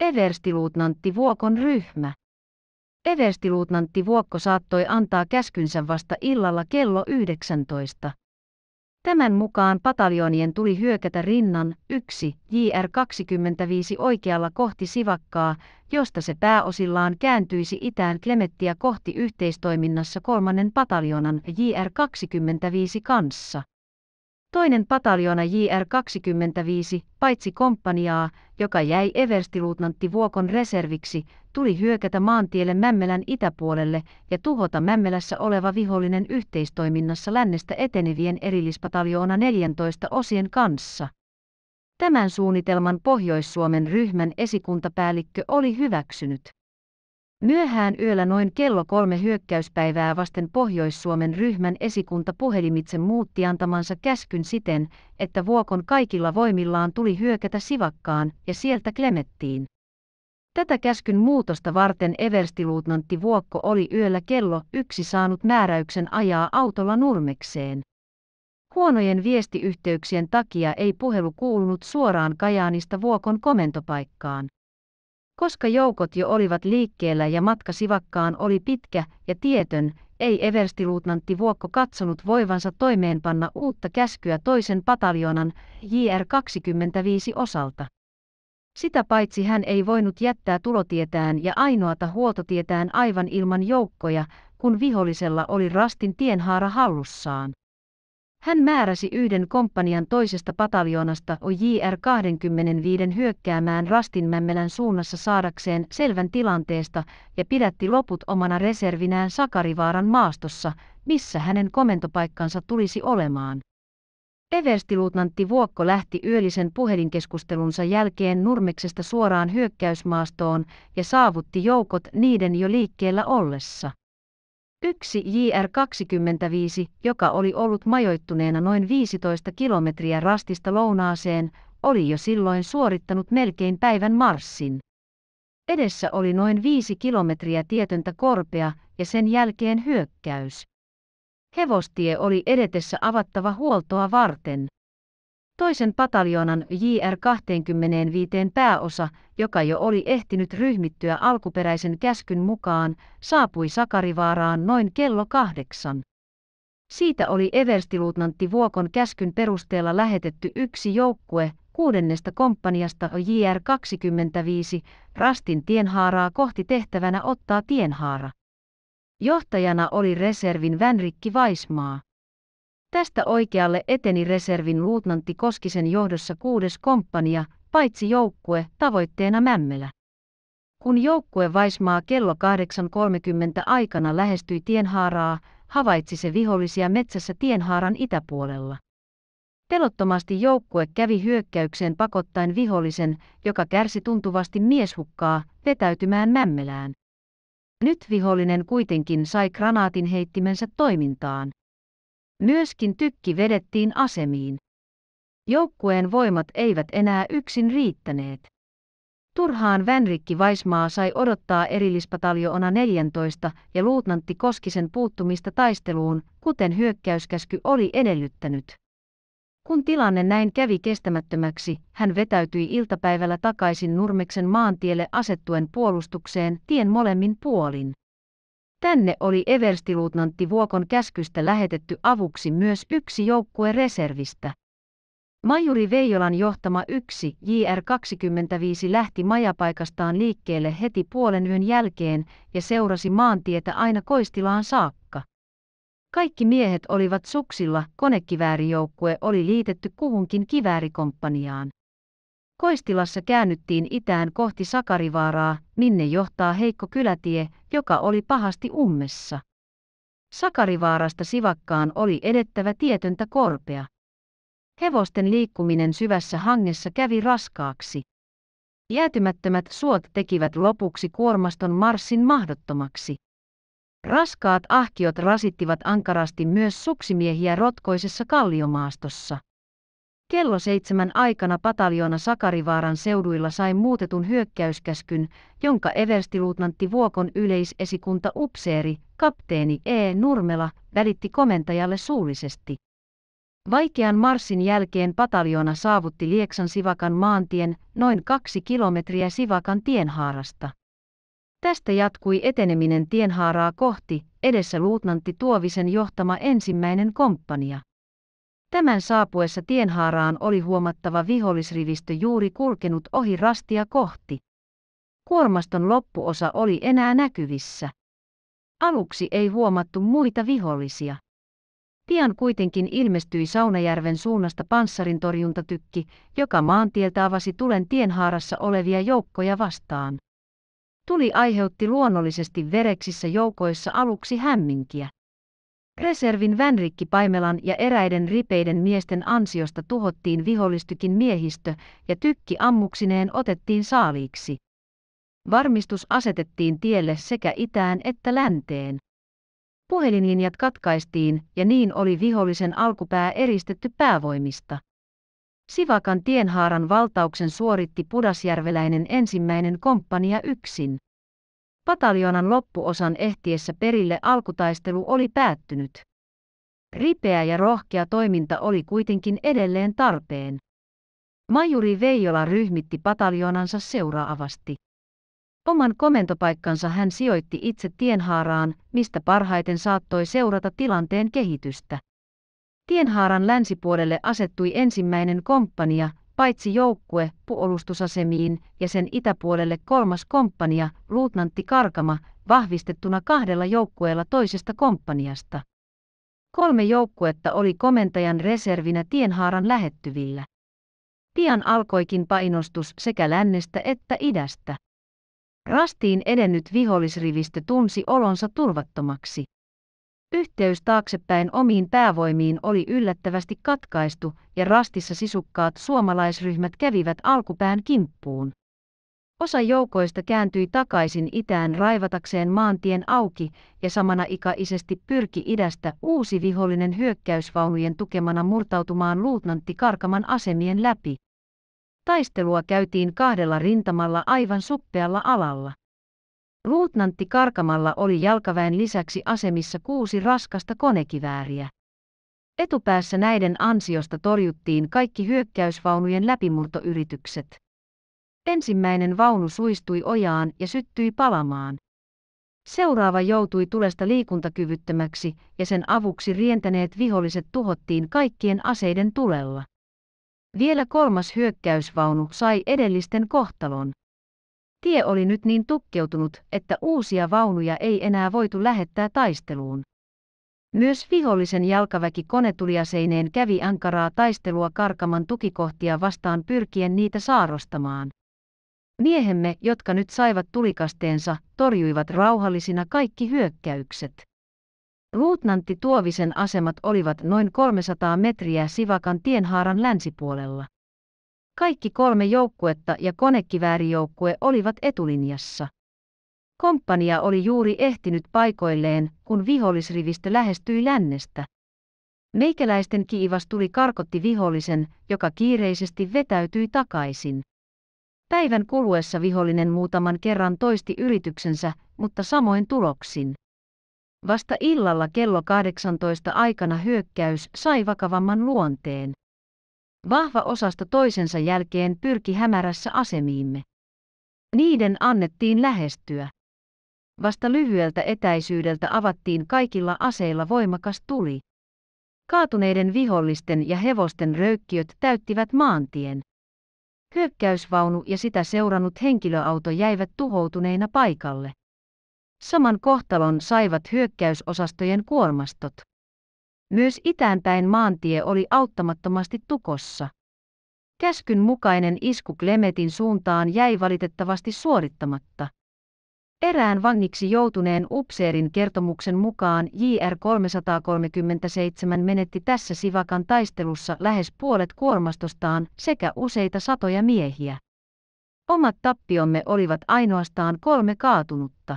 Everstiluutnantti Vuokon ryhmä. Everstiluutnantti Vuokko saattoi antaa käskynsä vasta illalla kello 19. Tämän mukaan pataljonien tuli hyökätä rinnan 1 JR25 oikealla kohti sivakkaa, josta se pääosillaan kääntyisi itään klemettiä kohti yhteistoiminnassa kolmannen pataljonan JR25 kanssa. Toinen pataljona JR25, paitsi komppaniaa, joka jäi everstiluutnantti Vuokon reserviksi, tuli hyökätä maantielle Mämmelän itäpuolelle ja tuhota Mämmelässä oleva vihollinen yhteistoiminnassa lännestä etenevien erillispataljoona 14 osien kanssa. Tämän suunnitelman Pohjois-Suomen ryhmän esikuntapäällikkö oli hyväksynyt. Myöhään yöllä noin kello kolme hyökkäyspäivää vasten Pohjois-Suomen ryhmän esikunta puhelimitse muutti antamansa käskyn siten, että Vuokon kaikilla voimillaan tuli hyökätä Sivakkaan ja sieltä Klemettiin. Tätä käskyn muutosta varten everstiluutnantti Vuokko oli yöllä kello yksi saanut määräyksen ajaa autolla nurmekseen. Huonojen viestiyhteyksien takia ei puhelu kuulunut suoraan Kajaanista Vuokon komentopaikkaan. Koska joukot jo olivat liikkeellä ja matka sivakkaan oli pitkä ja tietön, ei everstiluutnantti Vuokko katsonut voivansa toimeenpanna uutta käskyä toisen pataljonan JR25 osalta. Sitä paitsi hän ei voinut jättää tulotietään ja ainoata huoltotietään aivan ilman joukkoja, kun vihollisella oli rastin tienhaara hallussaan. Hän määräsi yhden komppanian toisesta pataljoonasta OJR 25 hyökkäämään Rastinmämmelän suunnassa saadakseen selvän tilanteesta ja pidätti loput omana reservinään Sakarivaaran maastossa, missä hänen komentopaikkansa tulisi olemaan. Everstiluutnantti Vuokko lähti yöllisen puhelinkeskustelunsa jälkeen Nurmeksesta suoraan hyökkäysmaastoon ja saavutti joukot niiden jo liikkeellä ollessa. Yksi JR-25, joka oli ollut majoittuneena noin 15 kilometriä rastista lounaaseen, oli jo silloin suorittanut melkein päivän marssin. Edessä oli noin viisi kilometriä tietöntä korpea ja sen jälkeen hyökkäys. Hevostie oli edetessä avattava huoltoa varten. Toisen pataljoonan JR-25 pääosa, joka jo oli ehtinyt ryhmittyä alkuperäisen käskyn mukaan, saapui Sakarivaaraan noin kello kahdeksan. Siitä oli everstiluutnantti Vuokon käskyn perusteella lähetetty yksi joukkue kuudennesta komppaniasta JR25 Rastin tienhaaraa kohti tehtävänä ottaa tienhaara. Johtajana oli reservin Vänrikki Vaismaa. Tästä oikealle eteni reservin luutnantti Koskisen johdossa kuudes komppania, paitsi joukkue, tavoitteena Mämmelä. Kun joukkue Vaismaa kello 8.30 aikana lähestyi tienhaaraa, havaitsi se vihollisia metsässä tienhaaran itäpuolella. Telottomasti joukkue kävi hyökkäykseen pakottaen vihollisen, joka kärsi tuntuvasti mieshukkaa, vetäytymään Mämmelään. Nyt vihollinen kuitenkin sai heittimensä toimintaan. Myöskin tykki vedettiin asemiin. Joukkueen voimat eivät enää yksin riittäneet. Turhaan Vänrikki Vaismaa sai odottaa erillispataljoona 14 ja luutnantti Koskisen puuttumista taisteluun, kuten hyökkäyskäsky oli edellyttänyt. Kun tilanne näin kävi kestämättömäksi, hän vetäytyi iltapäivällä takaisin Nurmeksen maantielle asettuen puolustukseen tien molemmin puolin. Tänne oli everstiluutnantti Vuokon käskystä lähetetty avuksi myös yksi joukkue reservistä. Majuri Veijolan johtama 1 JR25 lähti majapaikastaan liikkeelle heti puolen yön jälkeen ja seurasi maantietä aina Koistilaan saakka. Kaikki miehet olivat suksilla, konekiväärijoukkue oli liitetty kuhunkin kiväärikomppaniaan. Koistilassa käännyttiin itään kohti Sakarivaaraa, minne johtaa heikko kylätie, joka oli pahasti ummessa. Sakarivaarasta sivakkaan oli edettävä tietöntä korpea. Hevosten liikkuminen syvässä hangessa kävi raskaaksi. Jäätymättömät suot tekivät lopuksi kuormaston marssin mahdottomaksi. Raskaat ahkiot rasittivat ankarasti myös suksimiehiä rotkoisessa kalliomaastossa. Kello seitsemän aikana pataljoona Sakarivaaran seuduilla sai muutetun hyökkäyskäskyn, jonka everstiluutnantti Vuokon yleisesikunta upseeri, kapteeni E. Nurmela, välitti komentajalle suullisesti. Vaikean marssin jälkeen pataljoona saavutti Lieksan Sivakan maantien noin kaksi kilometriä Sivakan tienhaarasta. Tästä jatkui eteneminen tienhaaraa kohti, edessä luutnantti Tuovisen johtama ensimmäinen komppania. Tämän saapuessa tienhaaraan oli huomattava vihollisrivistö juuri kulkenut ohi rastia kohti. Kuormaston loppuosa oli enää näkyvissä. Aluksi ei huomattu muita vihollisia. Pian kuitenkin ilmestyi Saunajärven suunnasta panssarintorjuntatykki, joka maantieltä avasi tulen tienhaarassa olevia joukkoja vastaan. Tuli aiheutti luonnollisesti vereksissä joukoissa aluksi hämminkiä. Reservin Vänrikki Paimelan ja eräiden ripeiden miesten ansiosta tuhottiin vihollistykin miehistö ja tykki ammuksineen otettiin saaliiksi. Varmistus asetettiin tielle sekä itään että länteen. Puhelinlinjat katkaistiin ja niin oli vihollisen alkupää eristetty päävoimista. Sivakan tienhaaran valtauksen suoritti pudasjärveläinen ensimmäinen komppania yksin. Pataljonan loppuosan ehtiessä perille alkutaistelu oli päättynyt. Ripeä ja rohkea toiminta oli kuitenkin edelleen tarpeen. Majuri Veijola ryhmitti pataljonansa seuraavasti. Oman komentopaikkansa hän sijoitti itse tienhaaraan, mistä parhaiten saattoi seurata tilanteen kehitystä. Tienhaaran länsipuolelle asettui ensimmäinen komppania, paitsi joukkue, puolustusasemiin ja sen itäpuolelle kolmas komppania, luutnantti Karkama, vahvistettuna kahdella joukkueella toisesta komppaniasta. Kolme joukkuetta oli komentajan reservinä Tienhaaran lähettyvillä. Pian alkoikin painostus sekä lännestä että idästä. Rastiin edennyt vihollisrivistö tunsi olonsa turvattomaksi. Yhteys taaksepäin omiin päävoimiin oli yllättävästi katkaistu ja rastissa sisukkaat suomalaisryhmät kävivät alkupään kimppuun. Osa joukoista kääntyi takaisin itään raivatakseen maantien auki ja samana ikaisesti pyrki idästä uusi vihollinen hyökkäysvaunujen tukemana murtautumaan luutnantti Karkaman asemien läpi. Taistelua käytiin kahdella rintamalla aivan suppealla alalla. Luutnantti Karkamalla oli jalkaväen lisäksi asemissa kuusi raskasta konekivääriä. Etupäässä näiden ansiosta torjuttiin kaikki hyökkäysvaunujen läpimurtoyritykset. Ensimmäinen vaunu suistui ojaan ja syttyi palamaan. Seuraava joutui tulesta liikuntakyvyttömäksi ja sen avuksi rientäneet viholliset tuhottiin kaikkien aseiden tulella. Vielä kolmas hyökkäysvaunu sai edellisten kohtalon. Tie oli nyt niin tukkeutunut, että uusia vaunuja ei enää voitu lähettää taisteluun. Myös vihollisen jalkaväki konetuliaseineen kävi ankaraa taistelua karkaman tukikohtia vastaan pyrkien niitä saarostamaan. Miehemme, jotka nyt saivat tulikasteensa, torjuivat rauhallisina kaikki hyökkäykset. Luutnantti Tuovisen asemat olivat noin 300 metriä Sivakan tienhaaran länsipuolella. Kaikki kolme joukkuetta ja konekiväärijoukkue olivat etulinjassa. Komppania oli juuri ehtinyt paikoilleen, kun vihollisrivistö lähestyi lännestä. Meikäläisten kiivas tuli karkotti vihollisen, joka kiireisesti vetäytyi takaisin. Päivän kuluessa vihollinen muutaman kerran toisti yrityksensä, mutta samoin tuloksin. Vasta illalla kello 18 aikana hyökkäys sai vakavamman luonteen. Vahva osasto toisensa jälkeen pyrki hämärässä asemiimme. Niiden annettiin lähestyä. Vasta lyhyeltä etäisyydeltä avattiin kaikilla aseilla voimakas tuli. Kaatuneiden vihollisten ja hevosten röykkiöt täyttivät maantien. Hyökkäysvaunu ja sitä seurannut henkilöauto jäivät tuhoutuneina paikalle. Saman kohtalon saivat hyökkäysosastojen kuormastot. Myös itäänpäin maantie oli auttamattomasti tukossa. Käskyn mukainen isku Klemetin suuntaan jäi valitettavasti suorittamatta. Erään vangiksi joutuneen upseerin kertomuksen mukaan JR 337 menetti tässä sivakan taistelussa lähes puolet kuormastostaan sekä useita satoja miehiä. Omat tappiomme olivat ainoastaan kolme kaatunutta.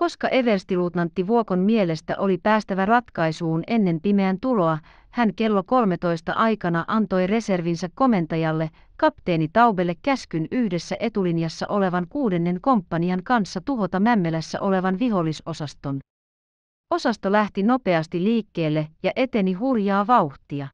Koska everstiluutnantti Vuokon mielestä oli päästävä ratkaisuun ennen pimeän tuloa, hän kello 13 aikana antoi reservinsä komentajalle, kapteeni Taubelle käskyn yhdessä etulinjassa olevan kuudennen komppanian kanssa tuhota Mämmelässä olevan vihollisosaston. Osasto lähti nopeasti liikkeelle ja eteni hurjaa vauhtia.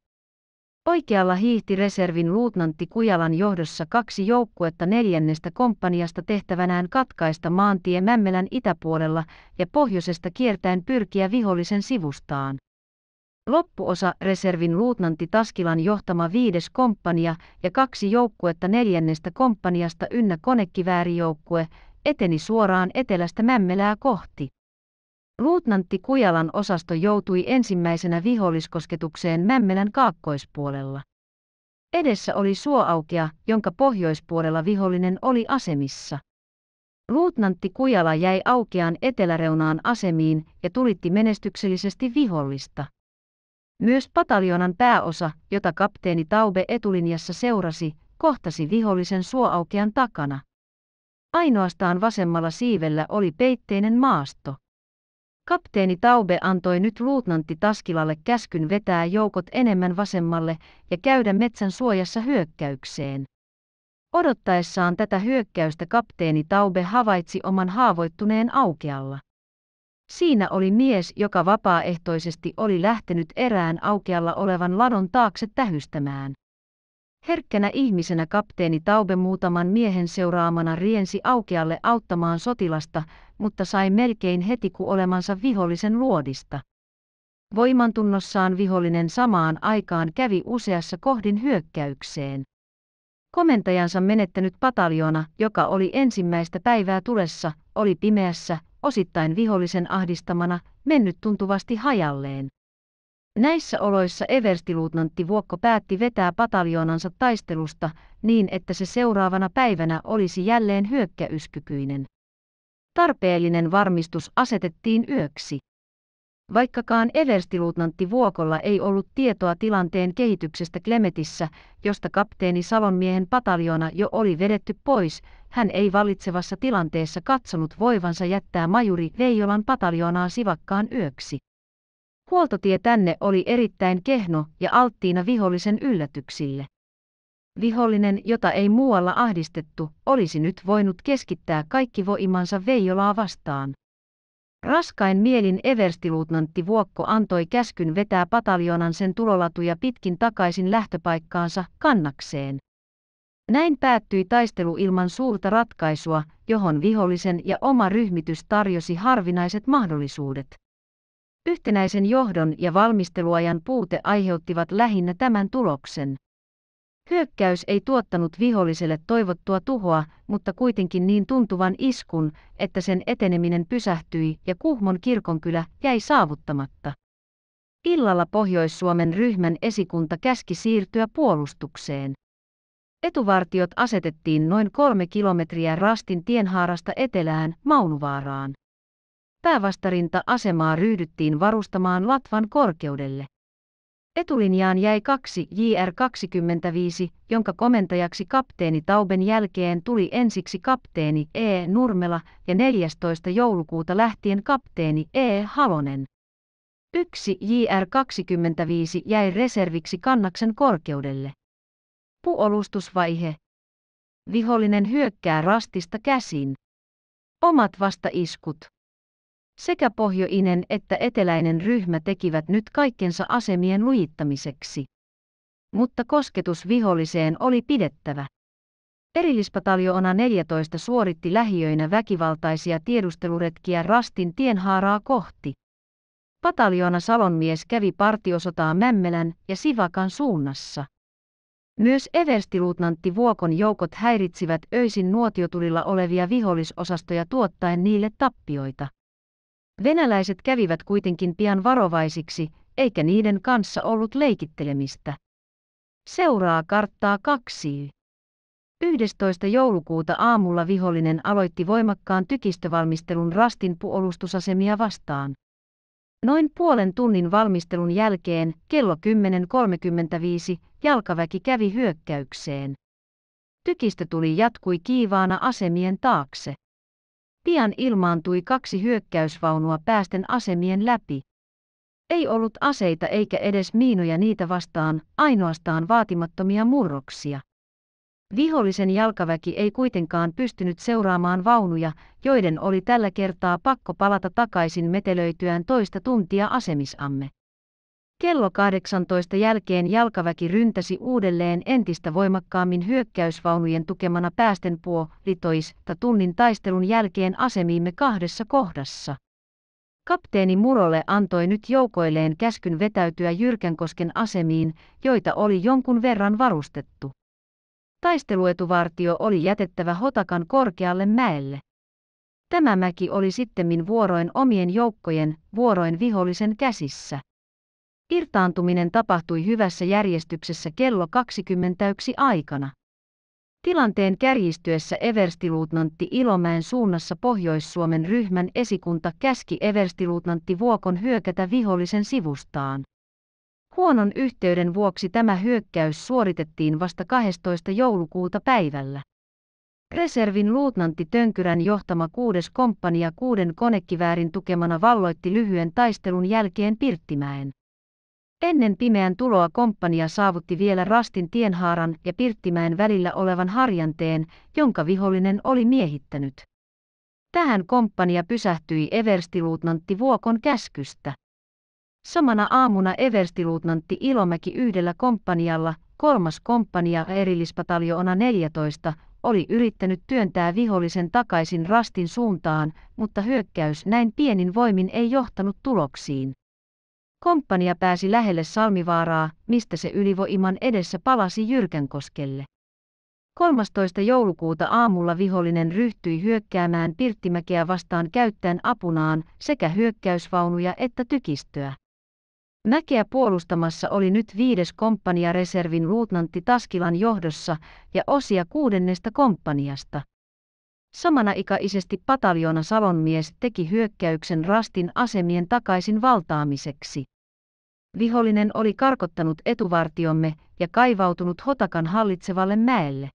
Oikealla hiihti reservin luutnantti Kujalan johdossa kaksi joukkuetta neljännestä komppaniasta tehtävänään katkaista maantie Mämmelän itäpuolella ja pohjoisesta kiertäen pyrkiä vihollisen sivustaan. Loppuosa reservin luutnantti Taskilan johtama viides komppania ja kaksi joukkuetta neljännestä komppaniasta ynnä konekiväärijoukkue eteni suoraan etelästä Mämmelää kohti. Luutnantti Kujalan osasto joutui ensimmäisenä viholliskosketukseen Mämmenän kaakkoispuolella. Edessä oli suoaukea, jonka pohjoispuolella vihollinen oli asemissa. Luutnantti Kujala jäi aukeaan eteläreunaan asemiin ja tulitti menestyksellisesti vihollista. Myös pataljonan pääosa, jota kapteeni Taube etulinjassa seurasi, kohtasi vihollisen suoaukean takana. Ainoastaan vasemmalla siivellä oli peitteinen maasto. Kapteeni Taube antoi nyt luutnantti Taskilalle käskyn vetää joukot enemmän vasemmalle ja käydä metsän suojassa hyökkäykseen. Odottaessaan tätä hyökkäystä kapteeni Taube havaitsi oman haavoittuneen aukealla. Siinä oli mies, joka vapaaehtoisesti oli lähtenyt erään aukealla olevan ladon taakse tähystämään. Herkkänä ihmisenä kapteeni Taube muutaman miehen seuraamana riensi aukealle auttamaan sotilasta, mutta sai melkein heti ku olemansa vihollisen luodista. Voimantunnossaan vihollinen samaan aikaan kävi useassa kohdin hyökkäykseen. Komentajansa menettänyt pataljona, joka oli ensimmäistä päivää tulessa, oli pimeässä, osittain vihollisen ahdistamana, mennyt tuntuvasti hajalleen. Näissä oloissa everstiluutnantti Vuokko päätti vetää pataljoonansa taistelusta niin, että se seuraavana päivänä olisi jälleen hyökkäyskykyinen. Tarpeellinen varmistus asetettiin yöksi. Vaikkakaan everstiluutnantti Vuokolla ei ollut tietoa tilanteen kehityksestä Klemetissä, josta kapteeni Salonmiehen pataljona jo oli vedetty pois, hän ei valitsevassa tilanteessa katsonut voivansa jättää majuri Veijolan pataljoonaa sivakkaan yöksi. Huoltotie tänne oli erittäin kehno ja alttiina vihollisen yllätyksille. Vihollinen, jota ei muualla ahdistettu, olisi nyt voinut keskittää kaikki voimansa Veijolaa vastaan. Raskain mielin everstiluutnantti Vuokko antoi käskyn vetää pataljonan sen tulolatuja pitkin takaisin lähtöpaikkaansa kannakseen. Näin päättyi taistelu ilman suurta ratkaisua, johon vihollisen ja oma ryhmitys tarjosi harvinaiset mahdollisuudet. Yhtenäisen johdon ja valmisteluajan puute aiheuttivat lähinnä tämän tuloksen. Hyökkäys ei tuottanut viholliselle toivottua tuhoa, mutta kuitenkin niin tuntuvan iskun, että sen eteneminen pysähtyi ja Kuhmon kirkonkylä jäi saavuttamatta. Illalla Pohjois-Suomen ryhmän esikunta käski siirtyä puolustukseen. Etuvartiot asetettiin noin kolme kilometriä Rastin tienhaarasta etelään Maunuvaaraan. Päävastarinta-asemaa ryhdyttiin varustamaan latvan korkeudelle. Etulinjaan jäi kaksi JR-25, jonka komentajaksi kapteeni Tauben jälkeen tuli ensiksi kapteeni E. Nurmela ja 14. joulukuuta lähtien kapteeni E. Halonen. Yksi JR-25 jäi reserviksi kannaksen korkeudelle. Puolustusvaihe. Vihollinen hyökkää rastista käsin. Omat vastaiskut. Sekä pohjoinen että eteläinen ryhmä tekivät nyt kaikkensa asemien lujittamiseksi. Mutta kosketus viholliseen oli pidettävä. Erillispataljoona 14 suoritti lähiöinä väkivaltaisia tiedusteluretkiä Rastin tienhaaraa kohti. Pataljoona Salonmies kävi partiosotaa Mämmelän ja Sivakan suunnassa. Myös everstiluutnantti Vuokon joukot häiritsivät öisin nuotiotulilla olevia vihollisosastoja tuottaen niille tappioita. Venäläiset kävivät kuitenkin pian varovaisiksi, eikä niiden kanssa ollut leikittelemistä. Seuraa karttaa kaksi. 11. joulukuuta aamulla vihollinen aloitti voimakkaan tykistövalmistelun Rastin puolustusasemia vastaan. Noin puolen tunnin valmistelun jälkeen kello 10.35 jalkaväki kävi hyökkäykseen. Tykistö tuli jatkui kiivaana asemien taakse. Pian ilmaantui kaksi hyökkäysvaunua päästen asemien läpi. Ei ollut aseita eikä edes miinoja niitä vastaan, ainoastaan vaatimattomia murroksia. Vihollisen jalkaväki ei kuitenkaan pystynyt seuraamaan vaunuja, joiden oli tällä kertaa pakko palata takaisin metelöityään toista tuntia asemisamme. Kello 18 jälkeen jalkaväki ryntäsi uudelleen entistä voimakkaammin hyökkäysvaunujen tukemana päästen puo litoista tunnin taistelun jälkeen asemiimme kahdessa kohdassa. Kapteeni Murolle antoi nyt joukoilleen käskyn vetäytyä Jyrkänkosken asemiin, joita oli jonkun verran varustettu. Taisteluetuvartio oli jätettävä Hotakan korkealle mäelle. Tämä mäki oli sittemmin vuoroin omien joukkojen, vuoroin vihollisen käsissä. Irtaantuminen tapahtui hyvässä järjestyksessä kello 21 aikana. Tilanteen kärjistyessä everstiluutnantti Ilomäen suunnassa Pohjois-Suomen ryhmän esikunta käski everstiluutnantti Vuokon hyökätä vihollisen sivustaan. Huonon yhteyden vuoksi tämä hyökkäys suoritettiin vasta 12. joulukuuta päivällä. Reservin luutnantti Tönkyrän johtama kuudes komppania kuuden konekiväärin tukemana valloitti lyhyen taistelun jälkeen Pirttimäen. Ennen pimeän tuloa komppania saavutti vielä Rastin tienhaaran ja Pirttimäen välillä olevan harjanteen, jonka vihollinen oli miehittänyt. Tähän komppania pysähtyi everstiluutnantti Vuokon käskystä. Samana aamuna everstiluutnantti Ilomäki yhdellä komppanialla, kolmas komppania erillispataljoona 14, oli yrittänyt työntää vihollisen takaisin Rastin suuntaan, mutta hyökkäys näin pienin voimin ei johtanut tuloksiin. Komppania pääsi lähelle Salmivaaraa, mistä se ylivoiman edessä palasi Jyrkänkoskelle. 13. joulukuuta aamulla vihollinen ryhtyi hyökkäämään Pirttimäkeä vastaan käyttäen apunaan sekä hyökkäysvaunuja että tykistöä. Mäkeä puolustamassa oli nyt viides komppania reservin luutnantti Taskilan johdossa ja osia kuudennesta komppaniasta. Samanaikaisesti pataljona Salonmies teki hyökkäyksen Rastin asemien takaisin valtaamiseksi. Vihollinen oli karkottanut etuvartiomme ja kaivautunut Hotakan hallitsevalle mäelle.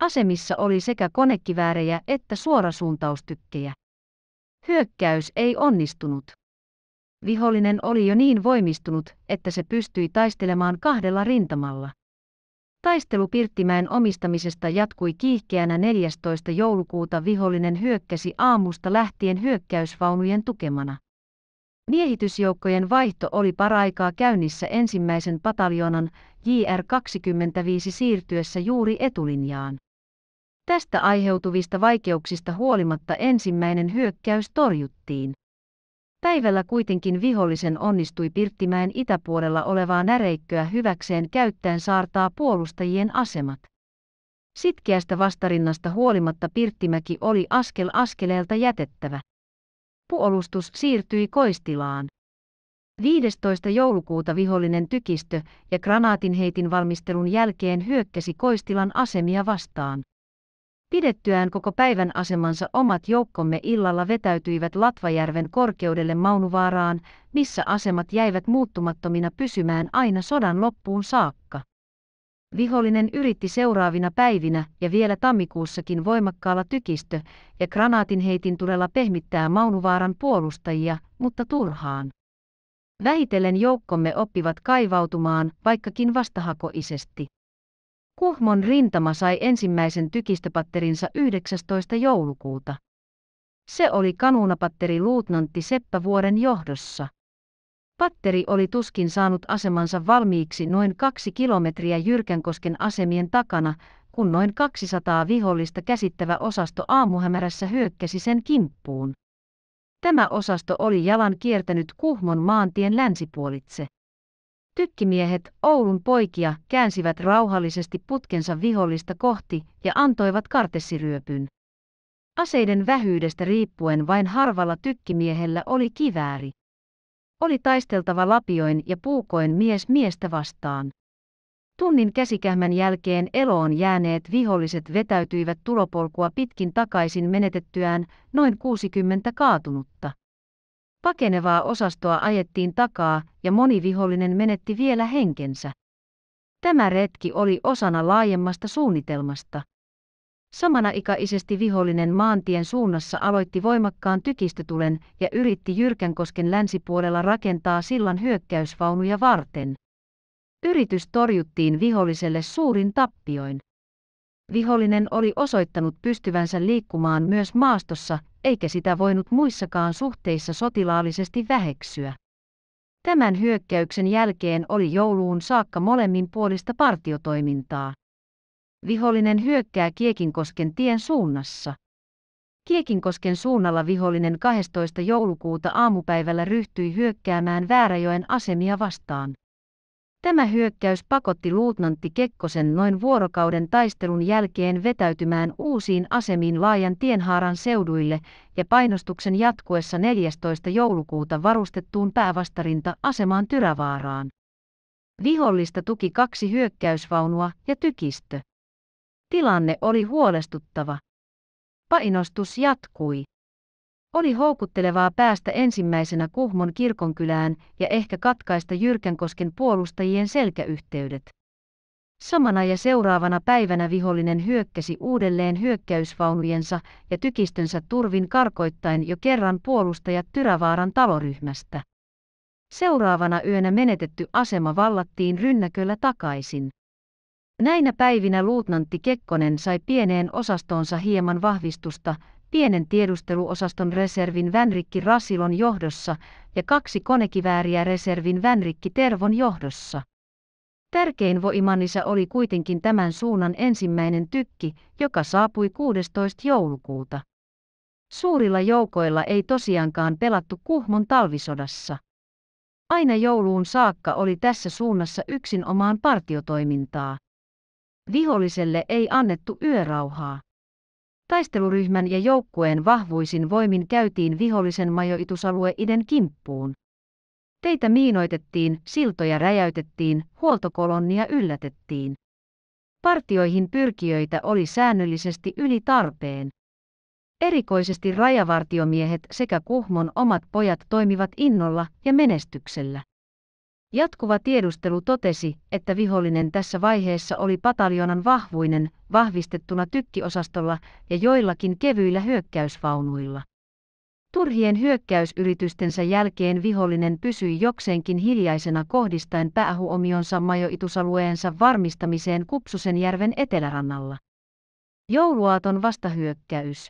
Asemissa oli sekä konekiväärejä että suorasuuntaustykkejä. Hyökkäys ei onnistunut. Vihollinen oli jo niin voimistunut, että se pystyi taistelemaan kahdella rintamalla. Taistelu Pirttimäen omistamisesta jatkui kiihkeänä 14. joulukuuta vihollinen hyökkäsi aamusta lähtien hyökkäysvaunujen tukemana. Miehitysjoukkojen vaihto oli paraikaa käynnissä ensimmäisen pataljonan JR-25 siirtyessä juuri etulinjaan. Tästä aiheutuvista vaikeuksista huolimatta ensimmäinen hyökkäys torjuttiin. Päivällä kuitenkin vihollisen onnistui Pirttimäen itäpuolella olevaa näreikköä hyväkseen käyttäen saartaa puolustajien asemat. Sitkeästä vastarinnasta huolimatta Pirttimäki oli askel askeleelta jätettävä. Loppuolustus siirtyi koistilaan. 15. joulukuuta vihollinen tykistö ja granaatinheitin valmistelun jälkeen hyökkäsi koistilan asemia vastaan. Pidettyään koko päivän asemansa omat joukkomme illalla vetäytyivät Latvajärven korkeudelle Maunuvaaraan, missä asemat jäivät muuttumattomina pysymään aina sodan loppuun saakka. Vihollinen yritti seuraavina päivinä ja vielä tammikuussakin voimakkaalla tykistö- ja granaatinheitin tulella pehmittää Maunuvaaran puolustajia, mutta turhaan. Vähitellen joukkomme oppivat kaivautumaan, vaikkakin vastahakoisesti. Kuhmon rintama sai ensimmäisen tykistöpatterinsa 19. joulukuuta. Se oli kanuunapatteri luutnantti Seppä vuoren johdossa. Patteri oli tuskin saanut asemansa valmiiksi noin kaksi kilometriä Jyrkänkosken asemien takana, kun noin 200 vihollista käsittävä osasto aamuhämärässä hyökkäsi sen kimppuun. Tämä osasto oli jalan kiertänyt Kuhmon maantien länsipuolitse. Tykkimiehet, Oulun poikia, käänsivät rauhallisesti putkensa vihollista kohti ja antoivat kartessiryöpyn. Aseiden vähyydestä riippuen vain harvalla tykkimiehellä oli kivääri. Oli taisteltava lapioin ja puukoin mies miestä vastaan. Tunnin käsikähmän jälkeen eloon jääneet viholliset vetäytyivät tulopolkua pitkin takaisin menetettyään noin 60 kaatunutta. Pakenevaa osastoa ajettiin takaa ja moni vihollinen menetti vielä henkensä. Tämä retki oli osana laajemmasta suunnitelmasta. Samanaikaisesti vihollinen maantien suunnassa aloitti voimakkaan tykistötulen ja yritti Jyrkänkosken länsipuolella rakentaa sillan hyökkäysvaunuja varten. Yritys torjuttiin viholliselle suurin tappioin. Vihollinen oli osoittanut pystyvänsä liikkumaan myös maastossa, eikä sitä voinut muissakaan suhteissa sotilaallisesti väheksyä. Tämän hyökkäyksen jälkeen oli jouluun saakka molemmin puolista partiotoimintaa. Vihollinen hyökkää Kiekinkosken tien suunnassa. Kiekinkosken suunnalla vihollinen 12. joulukuuta aamupäivällä ryhtyi hyökkäämään Vääräjoen asemia vastaan. Tämä hyökkäys pakotti luutnantti Kekkosen noin vuorokauden taistelun jälkeen vetäytymään uusiin asemiin laajan tienhaaran seuduille ja painostuksen jatkuessa 14. joulukuuta varustettuun päävastarinta-asemaan Tyrävaaraan. Vihollista tuki kaksi hyökkäysvaunua ja tykistö. Tilanne oli huolestuttava. Painostus jatkui. Oli houkuttelevaa päästä ensimmäisenä Kuhmon kirkonkylään ja ehkä katkaista Jyrkänkosken puolustajien selkäyhteydet. Samana ja seuraavana päivänä vihollinen hyökkäsi uudelleen hyökkäysvaunujensa ja tykistönsä turvin karkoittain jo kerran puolustajat Tyrävaaran taloryhmästä. Seuraavana yönä menetetty asema vallattiin rynnäköllä takaisin. Näinä päivinä luutnantti Kekkonen sai pieneen osastonsa hieman vahvistusta pienen tiedusteluosaston reservin Vänrikki Rasilon johdossa ja kaksi konekivääriä reservin Vänrikki Tervon johdossa. Tärkein voimannissa oli kuitenkin tämän suunnan ensimmäinen tykki, joka saapui 16. joulukuuta. Suurilla joukoilla ei tosiaankaan pelattu Kuhmon talvisodassa. Aina jouluun saakka oli tässä suunnassa yksin omaan partiotoimintaa. Viholliselle ei annettu yörauhaa. Taisteluryhmän ja joukkueen vahvuisin voimin käytiin vihollisen majoitusalueiden kimppuun. Teitä miinoitettiin, siltoja räjäytettiin, huoltokolonnia yllätettiin. Partioihin pyrkijöitä oli säännöllisesti yli tarpeen. Erikoisesti rajavartiomiehet sekä Kuhmon omat pojat toimivat innolla ja menestyksellä. Jatkuva tiedustelu totesi, että vihollinen tässä vaiheessa oli pataljonan vahvuinen, vahvistettuna tykkiosastolla ja joillakin kevyillä hyökkäysvaunuilla. Turhien hyökkäysyritystensä jälkeen vihollinen pysyi jokseenkin hiljaisena kohdistaen päähuomionsa majoitusalueensa varmistamiseen Kupsusenjärven etelärannalla. Jouluaaton vastahyökkäys.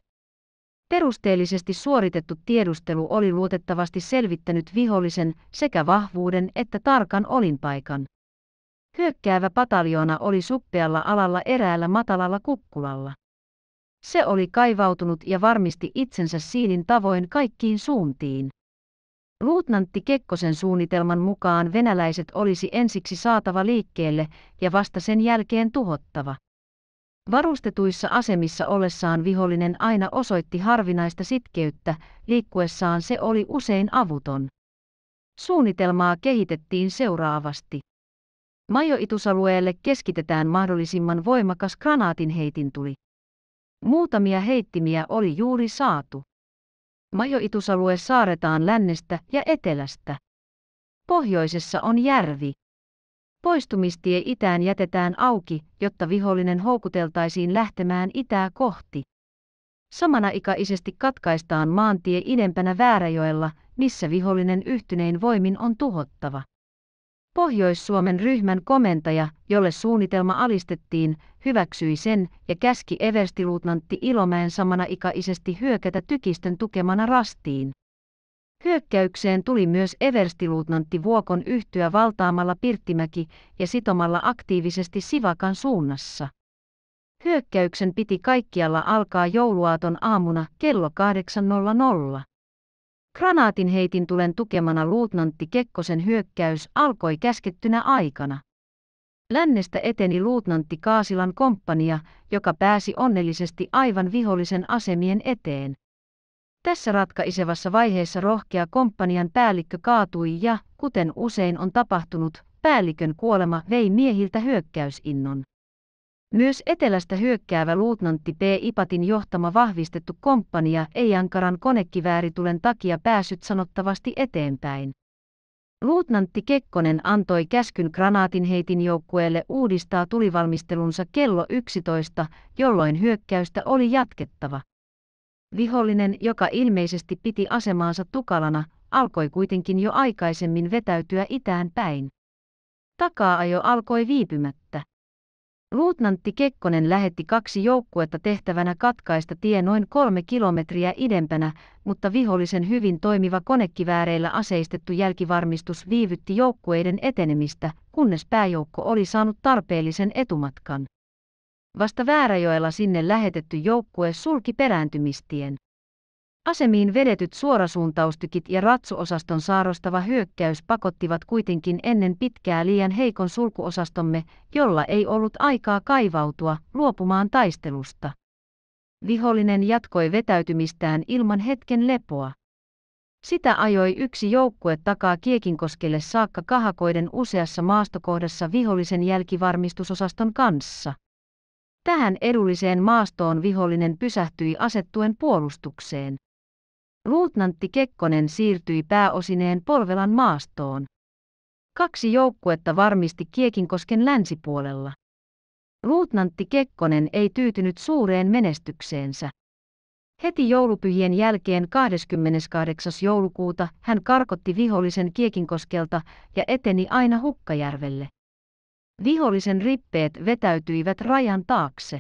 Perusteellisesti suoritettu tiedustelu oli luotettavasti selvittänyt vihollisen sekä vahvuuden että tarkan olinpaikan. Hyökkäävä pataljoona oli suppealla alalla eräällä matalalla kukkulalla. Se oli kaivautunut ja varmisti itsensä siinin tavoin kaikkiin suuntiin. Luutnantti Kekkosen suunnitelman mukaan venäläiset olisi ensiksi saatava liikkeelle ja vasta sen jälkeen tuhottava. Varustetuissa asemissa ollessaan vihollinen aina osoitti harvinaista sitkeyttä, liikkuessaan se oli usein avuton. Suunnitelmaa kehitettiin seuraavasti. Majoitusalueelle keskitetään mahdollisimman voimakas granaatinheitintuli. Muutamia heittimiä oli juuri saatu. Majoitusalue saaretaan lännestä ja etelästä. Pohjoisessa on järvi. Poistumistie itään jätetään auki, jotta vihollinen houkuteltaisiin lähtemään itää kohti. Samanaikaisesti katkaistaan maantie idempänä Vääräjoella, missä vihollinen yhtynein voimin on tuhottava. Pohjois-Suomen ryhmän komentaja, jolle suunnitelma alistettiin, hyväksyi sen ja käski everstiluutnantti Ilomäen samana ikaisesti hyökätä tykistön tukemana rastiin. Hyökkäykseen tuli myös everstiluutnantti Vuokon yhtyä valtaamalla Pirttimäki ja sitomalla aktiivisesti Sivakan suunnassa. Hyökkäyksen piti kaikkialla alkaa jouluaaton aamuna kello 8.00. Granaatin heitin tulen tukemana luutnantti Kekkosen hyökkäys alkoi käskettynä aikana. Lännestä eteni luutnantti Kaasilan komppania, joka pääsi onnellisesti aivan vihollisen asemien eteen. Tässä ratkaisevassa vaiheessa rohkea komppanian päällikkö kaatui ja, kuten usein on tapahtunut, päällikön kuolema vei miehiltä hyökkäysinnon. Myös etelästä hyökkäävä luutnantti P. Ipatin johtama vahvistettu komppania ei Ankaran konekivääritulen takia päässyt sanottavasti eteenpäin. Luutnantti Kekkonen antoi käskyn granaatinheitin joukkueelle uudistaa tulivalmistelunsa kello 11, jolloin hyökkäystä oli jatkettava. Vihollinen, joka ilmeisesti piti asemaansa tukalana, alkoi kuitenkin jo aikaisemmin vetäytyä itään päin. Takaa ajo alkoi viipymättä. Luutnantti Kekkonen lähetti kaksi joukkuetta tehtävänä katkaista tie noin kolme kilometriä idempänä, mutta vihollisen hyvin toimiva konekivääreillä aseistettu jälkivarmistus viivytti joukkueiden etenemistä, kunnes pääjoukko oli saanut tarpeellisen etumatkan. Vasta Vääräjoella sinne lähetetty joukkue sulki perääntymistien. Asemiin vedetyt suorasuuntaustykit ja ratsuosaston saarostava hyökkäys pakottivat kuitenkin ennen pitkää liian heikon sulkuosastomme, jolla ei ollut aikaa kaivautua, luopumaan taistelusta. Vihollinen jatkoi vetäytymistään ilman hetken lepoa. Sitä ajoi yksi joukkue takaa Kiekinkoskelle saakka kahakoiden useassa maastokohdassa vihollisen jälkivarmistusosaston kanssa. Tähän edulliseen maastoon vihollinen pysähtyi asettuen puolustukseen. Luutnantti Kekkonen siirtyi pääosineen Polvelan maastoon. Kaksi joukkuetta varmisti Kiekinkosken länsipuolella. Luutnantti Kekkonen ei tyytynyt suureen menestykseensä. Heti joulupyhien jälkeen 28. joulukuuta hän karkotti vihollisen Kiekinkoskelta ja eteni aina Hukkajärvelle. Vihollisen rippeet vetäytyivät rajan taakse.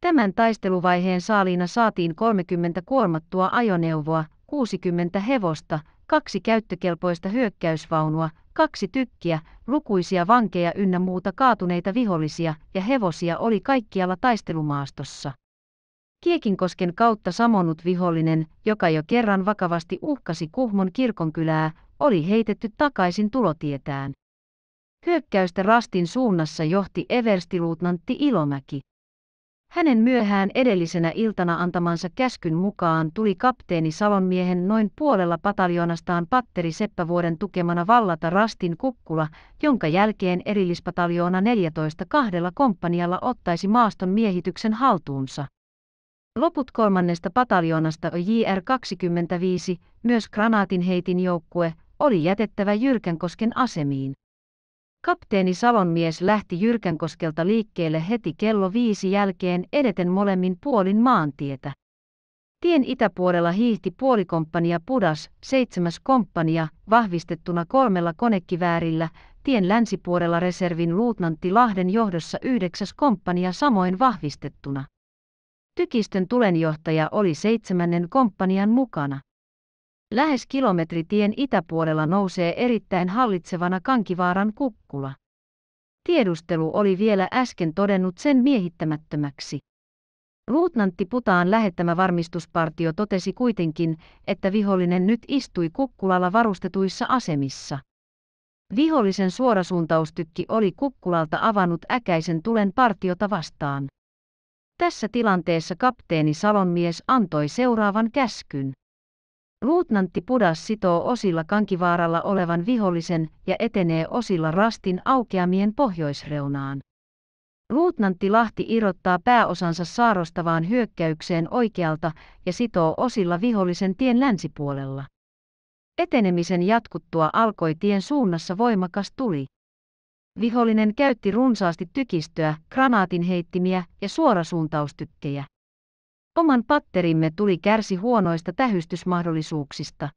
Tämän taisteluvaiheen saaliina saatiin 30 kuormattua ajoneuvoa, 60 hevosta, kaksi käyttökelpoista hyökkäysvaunua, kaksi tykkiä, lukuisia vankeja ynnä muuta kaatuneita vihollisia ja hevosia oli kaikkialla taistelumaastossa. Kiekinkosken kautta samonut vihollinen, joka jo kerran vakavasti uhkasi Kuhmon kirkonkylää, oli heitetty takaisin tulotietään. Hyökkäystä Rastin suunnassa johti everstiluutnantti Ilomäki. Hänen myöhään edellisenä iltana antamansa käskyn mukaan tuli kapteeni Salonmiehen noin puolella pataljoonastaan Patteri Seppävuoden tukemana vallata Rastin kukkula, jonka jälkeen erillispataljoona 14 kahdella komppanialla ottaisi maaston miehityksen haltuunsa. Loput kolmannesta pataljoonasta JR 25, myös granaatinheitin joukkue, oli jätettävä Jyrkänkosken asemiin. Kapteeni Savonmies lähti Jyrkänkoskelta liikkeelle heti kello viisi jälkeen edeten molemmin puolin maantietä. Tien itäpuolella hiihti puolikomppania Pudas, seitsemäs komppania, vahvistettuna kolmella konekiväärillä, tien länsipuolella reservin luutnantti Lahden johdossa yhdeksäs komppania samoin vahvistettuna. Tykistön tulenjohtaja oli seitsemännen komppanian mukana. Lähes kilometritien itäpuolella nousee erittäin hallitsevana Kankivaaran kukkula. Tiedustelu oli vielä äsken todennut sen miehittämättömäksi. Luutnantti Putaan lähettämä varmistuspartio totesi kuitenkin, että vihollinen nyt istui kukkulalla varustetuissa asemissa. Vihollisen suorasuuntaustykki oli kukkulalta avannut äkäisen tulen partiota vastaan. Tässä tilanteessa kapteeni Salonmies antoi seuraavan käskyn. Luutnantti Pudas sitoo osilla Kankivaaralla olevan vihollisen ja etenee osilla rastin aukeamien pohjoisreunaan. Luutnantti Lahti irrottaa pääosansa saarostavaan hyökkäykseen oikealta ja sitoo osilla vihollisen tien länsipuolella. Etenemisen jatkuttua alkoi tien suunnassa voimakas tuli. Vihollinen käytti runsaasti tykistöä, granaatinheittimiä ja suorasuuntaustykkejä. Oman patterimme tuli kärsi huonoista tähystysmahdollisuuksista.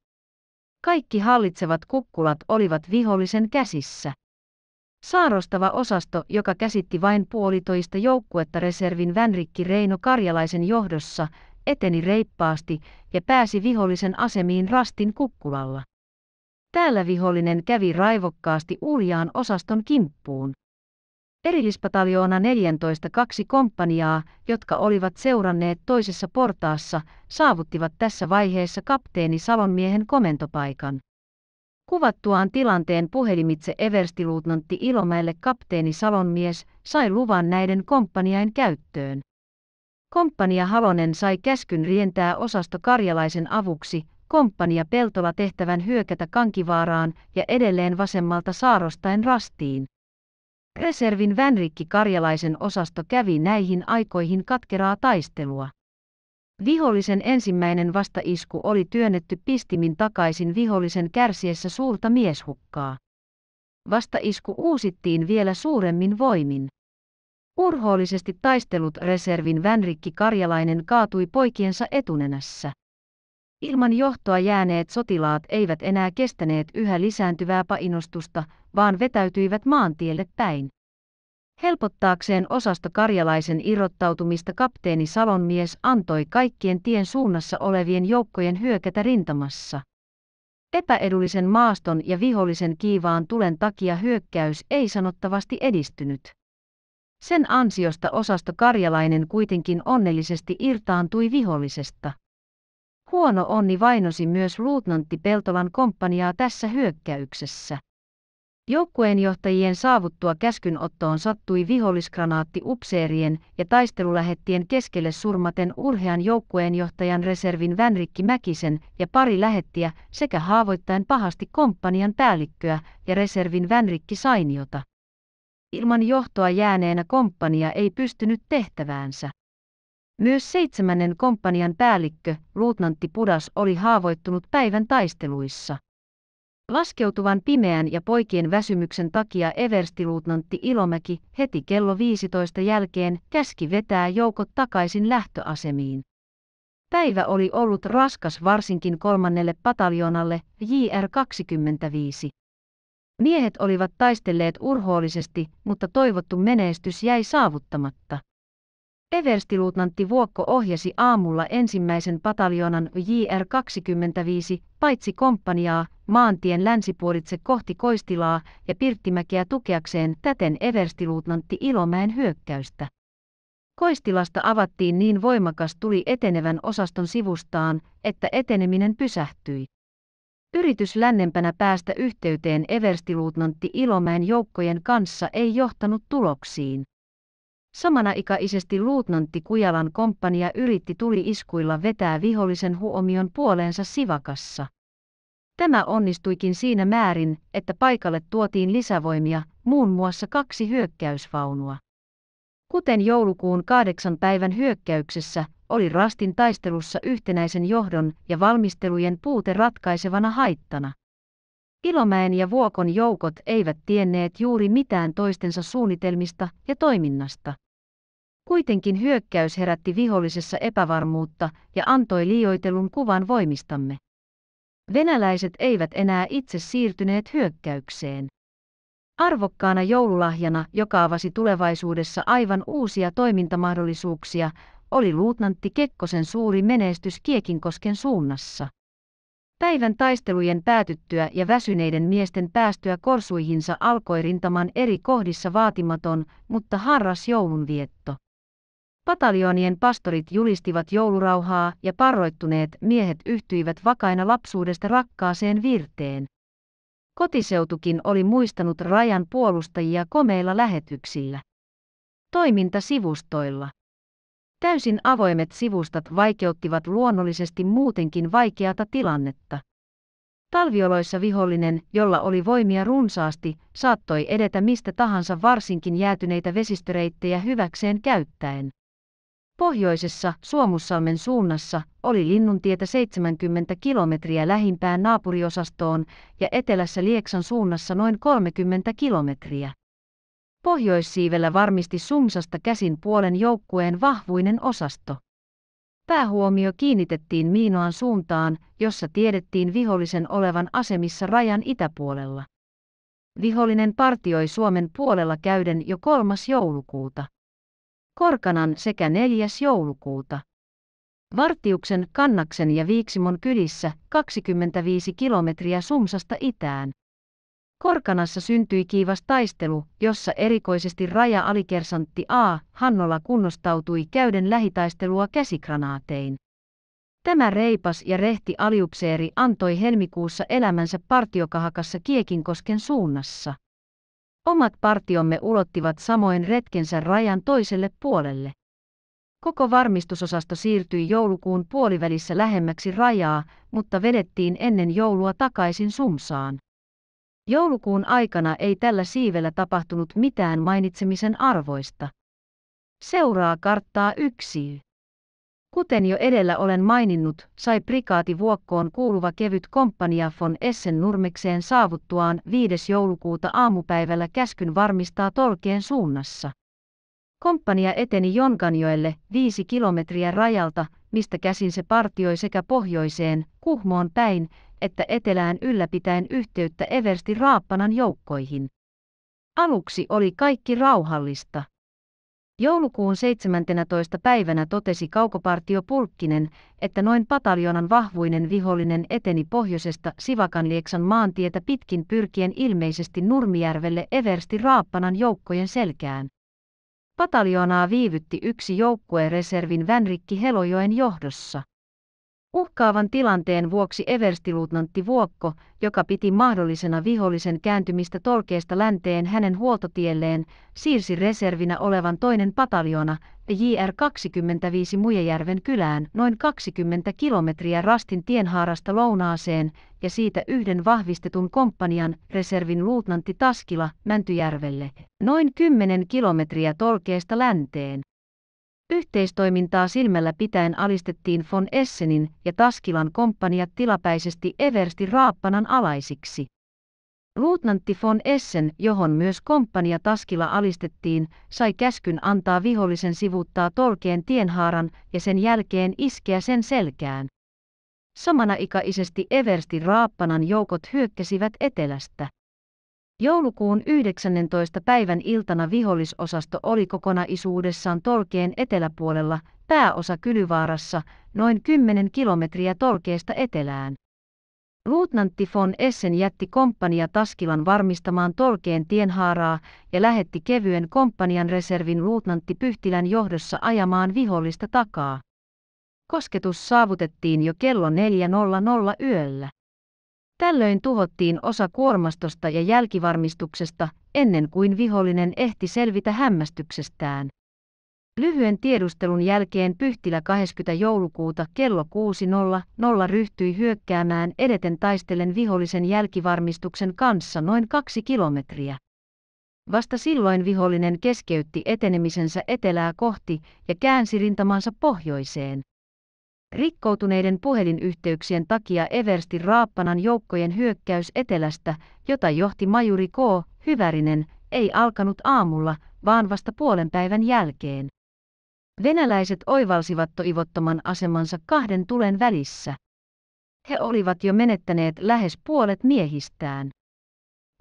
Kaikki hallitsevat kukkulat olivat vihollisen käsissä. Saarostava osasto, joka käsitti vain puolitoista joukkuetta reservin Vänrikki Reino Karjalaisen johdossa, eteni reippaasti ja pääsi vihollisen asemiin Rastin kukkulalla. Täällä vihollinen kävi raivokkaasti uljaan osaston kimppuun. Erillispataljoona 14 kaksi komppaniaa, jotka olivat seuranneet toisessa portaassa, saavuttivat tässä vaiheessa kapteeni Salonmiehen komentopaikan. Kuvattuaan tilanteen puhelimitse Everstiluutnantti Ilomäelle kapteeni Salonmies sai luvan näiden komppaniain käyttöön. Komppania Halonen sai käskyn rientää osasto Karjalaisen avuksi, komppania Peltola tehtävän hyökätä Kankivaaraan ja edelleen vasemmalta saarostaen rastiin. Reservin Vänrikki Karjalaisen osasto kävi näihin aikoihin katkeraa taistelua. Vihollisen ensimmäinen vastaisku oli työnnetty pistimin takaisin vihollisen kärsiessä suurta mieshukkaa. Vastaisku uusittiin vielä suuremmin voimin. Urhoollisesti taistelut reservin Vänrikki Karjalainen kaatui poikiensa etunenässä. Ilman johtoa jääneet sotilaat eivät enää kestäneet yhä lisääntyvää painostusta, vaan vetäytyivät maantielle päin. Helpottaakseen osasto Karjalaisen irrottautumista kapteeni Salonmies antoi kaikkien tien suunnassa olevien joukkojen hyökätä rintamassa. Epäedullisen maaston ja vihollisen kiivaan tulen takia hyökkäys ei sanottavasti edistynyt. Sen ansiosta osasto Karjalainen kuitenkin onnellisesti irtaantui vihollisesta. Huono onni vainosi myös luutnantti Peltolan komppaniaa tässä hyökkäyksessä. Joukkueenjohtajien saavuttua käskynottoon sattui viholliskranaatti upseerien ja taistelulähettien keskelle surmaten urhean joukkueenjohtajan reservin Vänrikki Mäkisen ja pari lähettiä sekä haavoittain pahasti komppanian päällikköä ja reservin Vänrikki Sainiota. Ilman johtoa jääneenä komppania ei pystynyt tehtäväänsä. Myös seitsemännen komppanian päällikkö, luutnantti Pudas oli haavoittunut päivän taisteluissa. Laskeutuvan pimeän ja poikien väsymyksen takia Everest-luutnantti Ilomäki heti kello 15 jälkeen käski vetää joukot takaisin lähtöasemiin. Päivä oli ollut raskas varsinkin kolmannelle pataljonalle JR25. Miehet olivat taistelleet urhoollisesti, mutta toivottu menestys jäi saavuttamatta. Everstiluutnantti Vuokko ohjasi aamulla ensimmäisen pataljonan JR-25, paitsi komppaniaa, maantien länsipuolitse kohti Koistilaa ja Pirttimäkeä tukeakseen täten Everstiluutnantti Ilomäen hyökkäystä. Koistilasta avattiin niin voimakas tuli etenevän osaston sivustaan, että eteneminen pysähtyi. Yritys lännempänä päästä yhteyteen Everstiluutnantti Ilomäen joukkojen kanssa ei johtanut tuloksiin. Samanaikaisesti luutnantti Kujalan komppania yritti tuli-iskuilla vetää vihollisen huomion puoleensa sivakassa. Tämä onnistuikin siinä määrin, että paikalle tuotiin lisävoimia, muun muassa kaksi hyökkäysvaunua. Kuten joulukuun kahdeksan päivän hyökkäyksessä, oli rastin taistelussa yhtenäisen johdon ja valmistelujen puute ratkaisevana haittana. Ilomäen ja Vuokon joukot eivät tienneet juuri mitään toistensa suunnitelmista ja toiminnasta. Kuitenkin hyökkäys herätti vihollisessa epävarmuutta ja antoi liioitelun kuvan voimistamme. Venäläiset eivät enää itse siirtyneet hyökkäykseen. Arvokkaana joululahjana, joka avasi tulevaisuudessa aivan uusia toimintamahdollisuuksia, oli luutnantti Kekkosen suuri menestys Kiekinkosken suunnassa. Päivän taistelujen päätyttyä ja väsyneiden miesten päästyä korsuihinsa alkoi rintaman eri kohdissa vaatimaton, mutta harras joulunvietto. Pataljoonien pastorit julistivat joulurauhaa ja parroittuneet miehet yhtyivät vakaina lapsuudesta rakkaaseen virteen. Kotiseutukin oli muistanut rajan puolustajia komeilla lähetyksillä. Toiminta sivustoilla. Täysin avoimet sivustat vaikeuttivat luonnollisesti muutenkin vaikeata tilannetta. Talvioloissa vihollinen, jolla oli voimia runsaasti, saattoi edetä mistä tahansa varsinkin jäätyneitä vesistöreittejä hyväkseen käyttäen. Pohjoisessa Suomussalmen suunnassa oli Linnuntietä 70 kilometriä lähimpään naapuriosastoon ja etelässä Lieksan suunnassa noin 30 kilometriä. Pohjoissiivellä varmisti Sumsasta käsin puolen joukkueen vahvuinen osasto. Päähuomio kiinnitettiin Miinoan suuntaan, jossa tiedettiin vihollisen olevan asemissa rajan itäpuolella. Vihollinen partioi Suomen puolella käyden jo 3. joulukuuta. Korkanan sekä 4. joulukuuta. Vartiuksen, Kannaksen ja Viiksimon kylissä 25 kilometriä Sumsasta itään. Korkanassa syntyi kiivas taistelu, jossa erikoisesti raja-alikersantti A. Hannola kunnostautui käyden lähitaistelua käsikranaatein. Tämä reipas ja rehti aliupseeri antoi helmikuussa elämänsä partiokahakassa Kiekinkosken suunnassa. Omat partiomme ulottivat samoin retkensä rajan toiselle puolelle. Koko varmistusosasto siirtyi joulukuun puolivälissä lähemmäksi rajaa, mutta vedettiin ennen joulua takaisin Sumsaan. Joulukuun aikana ei tällä siivellä tapahtunut mitään mainitsemisen arvoista. Seuraa karttaa yksi. Kuten jo edellä olen maininnut, sai prikaati Vuokkoon kuuluva kevyt komppania von Essen nurmekseen saavuttuaan 5. joulukuuta aamupäivällä käskyn varmistaa tolkien suunnassa. Komppania eteni Jonkanjoelle viisi kilometriä rajalta, mistä käsin se partioi sekä pohjoiseen, Kuhmoon päin, että etelään ylläpitäen yhteyttä Eversti Raappanan joukkoihin. Aluksi oli kaikki rauhallista. Joulukuun 17. päivänä totesi kaukopartio Pulkkinen, että noin pataljonan vahvuinen vihollinen eteni pohjoisesta Sivakanlieksan maantietä pitkin pyrkien ilmeisesti Nurmijärvelle Eversti Raappanan joukkojen selkään. Pataljonaa viivytti yksi joukkue reservin Vänrikki Helojoen johdossa. Uhkaavan tilanteen vuoksi everstiluutnantti Vuokko, joka piti mahdollisena vihollisen kääntymistä tolkeesta länteen hänen huoltotielleen, siirsi reservinä olevan toinen pataljona JR 25 Mujejärven kylään noin 20 kilometriä Rastin tienhaarasta lounaaseen ja siitä yhden vahvistetun komppanian reservin luutnantti Taskila Mäntyjärvelle noin 10 kilometriä tolkeesta länteen. Yhteistoimintaa silmällä pitäen alistettiin von Essenin ja Taskilan komppaniat tilapäisesti Eversti Raappanan alaisiksi. Luutnantti von Essen, johon myös komppania Taskila alistettiin, sai käskyn antaa vihollisen sivuuttaa tolkeen tienhaaran ja sen jälkeen iskeä sen selkään. Samana ikaisesti Eversti Raappanan joukot hyökkäsivät etelästä. Joulukuun 19. päivän iltana vihollisosasto oli kokonaisuudessaan Tolkeen eteläpuolella, pääosa Kylyvaarassa, noin 10 kilometriä Tolkeesta etelään. Luutnantti von Essen jätti komppania Taskilan varmistamaan Tolkeen tienhaaraa ja lähetti kevyen komppanian reservin luutnantti Pyhtilän johdossa ajamaan vihollista takaa. Kosketus saavutettiin jo kello 4.00 yöllä. Tällöin tuhottiin osa kuormastosta ja jälkivarmistuksesta, ennen kuin vihollinen ehti selvitä hämmästyksestään. Lyhyen tiedustelun jälkeen Pyhtilä 20. joulukuuta kello 6.00 ryhtyi hyökkäämään edeten taistellen vihollisen jälkivarmistuksen kanssa noin kaksi kilometriä. Vasta silloin vihollinen keskeytti etenemisensä etelää kohti ja käänsi rintamansa pohjoiseen. Rikkoutuneiden puhelinyhteyksien takia Eversti Raappanan joukkojen hyökkäys etelästä, jota johti majuri K. Hyvärinen, ei alkanut aamulla, vaan vasta puolen päivän jälkeen. Venäläiset oivalsivat toivottoman asemansa kahden tulen välissä. He olivat jo menettäneet lähes puolet miehistään.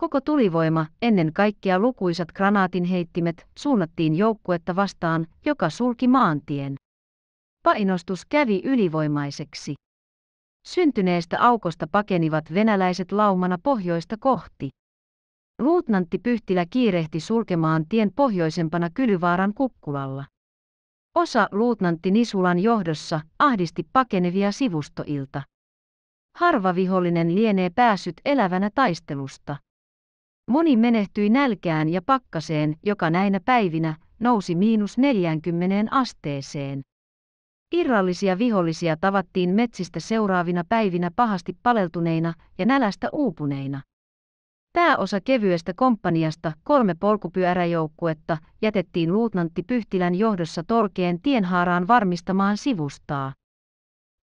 Koko tulivoima, ennen kaikkea lukuisat granaatinheittimet, suunnattiin joukkuetta vastaan, joka sulki maantien. Painostus kävi ylivoimaiseksi. Syntyneestä aukosta pakenivat venäläiset laumana pohjoista kohti. Luutnantti Pyhtilä kiirehti sulkemaan tien pohjoisempana Kylyvaaran kukkulalla. Osa luutnantti Nisulan johdossa ahdisti pakenevia sivustoilta. Harva vihollinen lienee päässyt elävänä taistelusta. Moni menehtyi nälkään ja pakkaseen, joka näinä päivinä nousi miinus 40 asteeseen. Irrallisia vihollisia tavattiin metsistä seuraavina päivinä pahasti paleltuneina ja nälästä uupuneina. Pääosa kevyestä komppaniasta, kolme polkupyöräjoukkuetta, jätettiin luutnantti Pyhtilän johdossa Torkeen tienhaaraan varmistamaan sivustaa.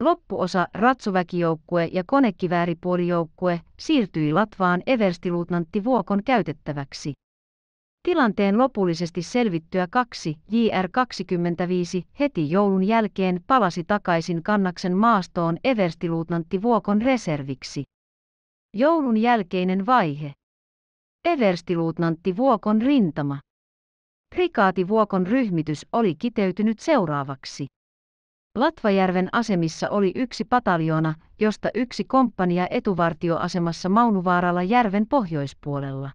Loppuosa, ratsuväkijoukkue ja konekivääripuolijoukkue, siirtyi Latvaan everstiluutnantti Vuokon käytettäväksi. Tilanteen lopullisesti selvittyä 2 JR25 heti joulun jälkeen palasi takaisin kannaksen maastoon everstiluutnantti Vuokon reserviksi. Joulun jälkeinen vaihe. Everstiluutnantti Vuokon rintama. Prikaati Vuokon ryhmitys oli kiteytynyt seuraavaksi. Latvajärven asemissa oli yksi pataljoona, josta yksi komppania etuvartioasemassa Maunuvaaralla järven pohjoispuolella.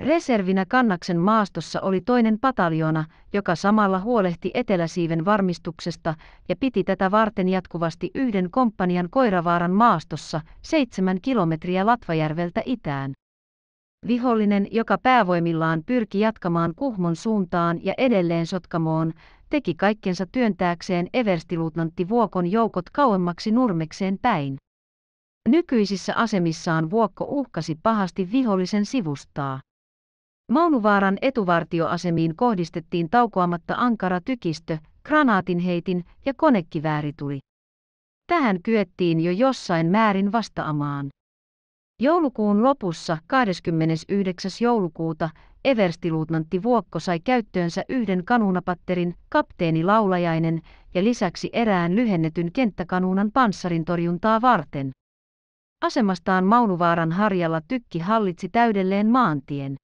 Reservinä Kannaksen maastossa oli toinen pataljona, joka samalla huolehti eteläsiiven varmistuksesta ja piti tätä varten jatkuvasti yhden komppanian Koiravaaran maastossa, seitsemän kilometriä Latvajärveltä itään. Vihollinen, joka päävoimillaan pyrki jatkamaan Kuhmon suuntaan ja edelleen Sotkamoon, teki kaikkensa työntääkseen everstiluutnantti Vuokon joukot kauemmaksi nurmekseen päin. Nykyisissä asemissaan Vuokko uhkasi pahasti vihollisen sivustaa. Maunuvaaran etuvartioasemiin kohdistettiin taukoamatta ankara tykistö, granaatinheitin ja konekiväärituli. Tähän kyettiin jo jossain määrin vastaamaan. Joulukuun lopussa 29. joulukuuta Everstiluutnantti Vuokko sai käyttöönsä yhden kanunapatterin, kapteeni Laulajainen ja lisäksi erään lyhennetyn kenttäkanuunan panssarintorjuntaa varten. Asemastaan Maunuvaaran harjalla tykki hallitsi täydelleen maantien.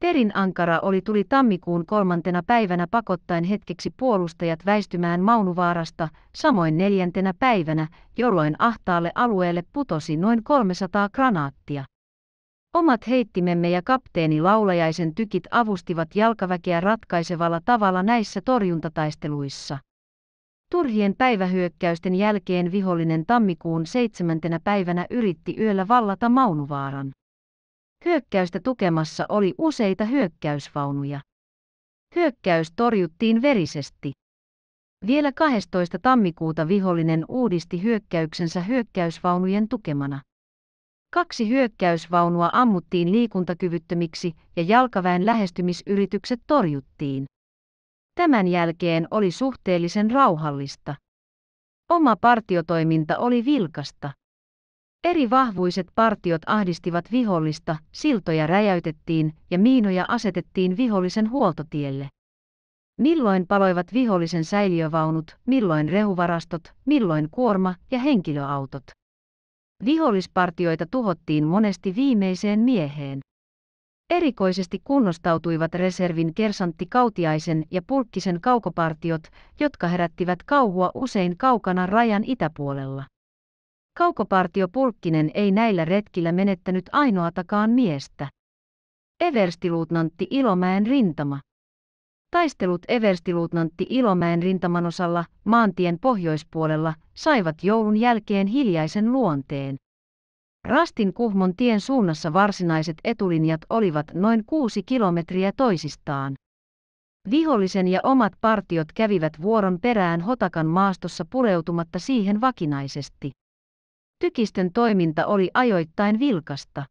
Perin ankara oli tuli tammikuun kolmantena päivänä pakottaen hetkeksi puolustajat väistymään Maunuvaarasta, samoin neljäntenä päivänä, jolloin ahtaalle alueelle putosi noin 300 granaattia. Omat heittimemme ja kapteeni Laulajaisen tykit avustivat jalkaväkeä ratkaisevalla tavalla näissä torjuntataisteluissa. Turhien päivähyökkäysten jälkeen vihollinen tammikuun seitsemäntenä päivänä yritti yöllä vallata Maunuvaaran. Hyökkäystä tukemassa oli useita hyökkäysvaunuja. Hyökkäys torjuttiin verisesti. Vielä 12. tammikuuta vihollinen uudisti hyökkäyksensä hyökkäysvaunujen tukemana. Kaksi hyökkäysvaunua ammuttiin liikuntakyvyttömiksi ja jalkaväen lähestymisyritykset torjuttiin. Tämän jälkeen oli suhteellisen rauhallista. Oma partiotoiminta oli vilkasta. Eri vahvuiset partiot ahdistivat vihollista, siltoja räjäytettiin ja miinoja asetettiin vihollisen huoltotielle. Milloin paloivat vihollisen säiliövaunut, milloin rehuvarastot, milloin kuorma- ja henkilöautot. Vihollispartioita tuhottiin monesti viimeiseen mieheen. Erikoisesti kunnostautuivat reservin kersantti Kautiaisen ja Pulkkisen kaukopartiot, jotka herättivät kauhua usein kaukana rajan itäpuolella. Kaukopartio Pulkkinen ei näillä retkillä menettänyt ainoatakaan miestä. Everstiluutnantti Ilomäen rintama. Taistelut Everstiluutnantti Ilomäen rintaman osalla, maantien pohjoispuolella, saivat joulun jälkeen hiljaisen luonteen. Rastin Kuhmon tien suunnassa varsinaiset etulinjat olivat noin kuusi kilometriä toisistaan. Vihollisen ja omat partiot kävivät vuoron perään Hotakan maastossa pureutumatta siihen vakinaisesti. Tykistön toiminta oli ajoittain vilkasta.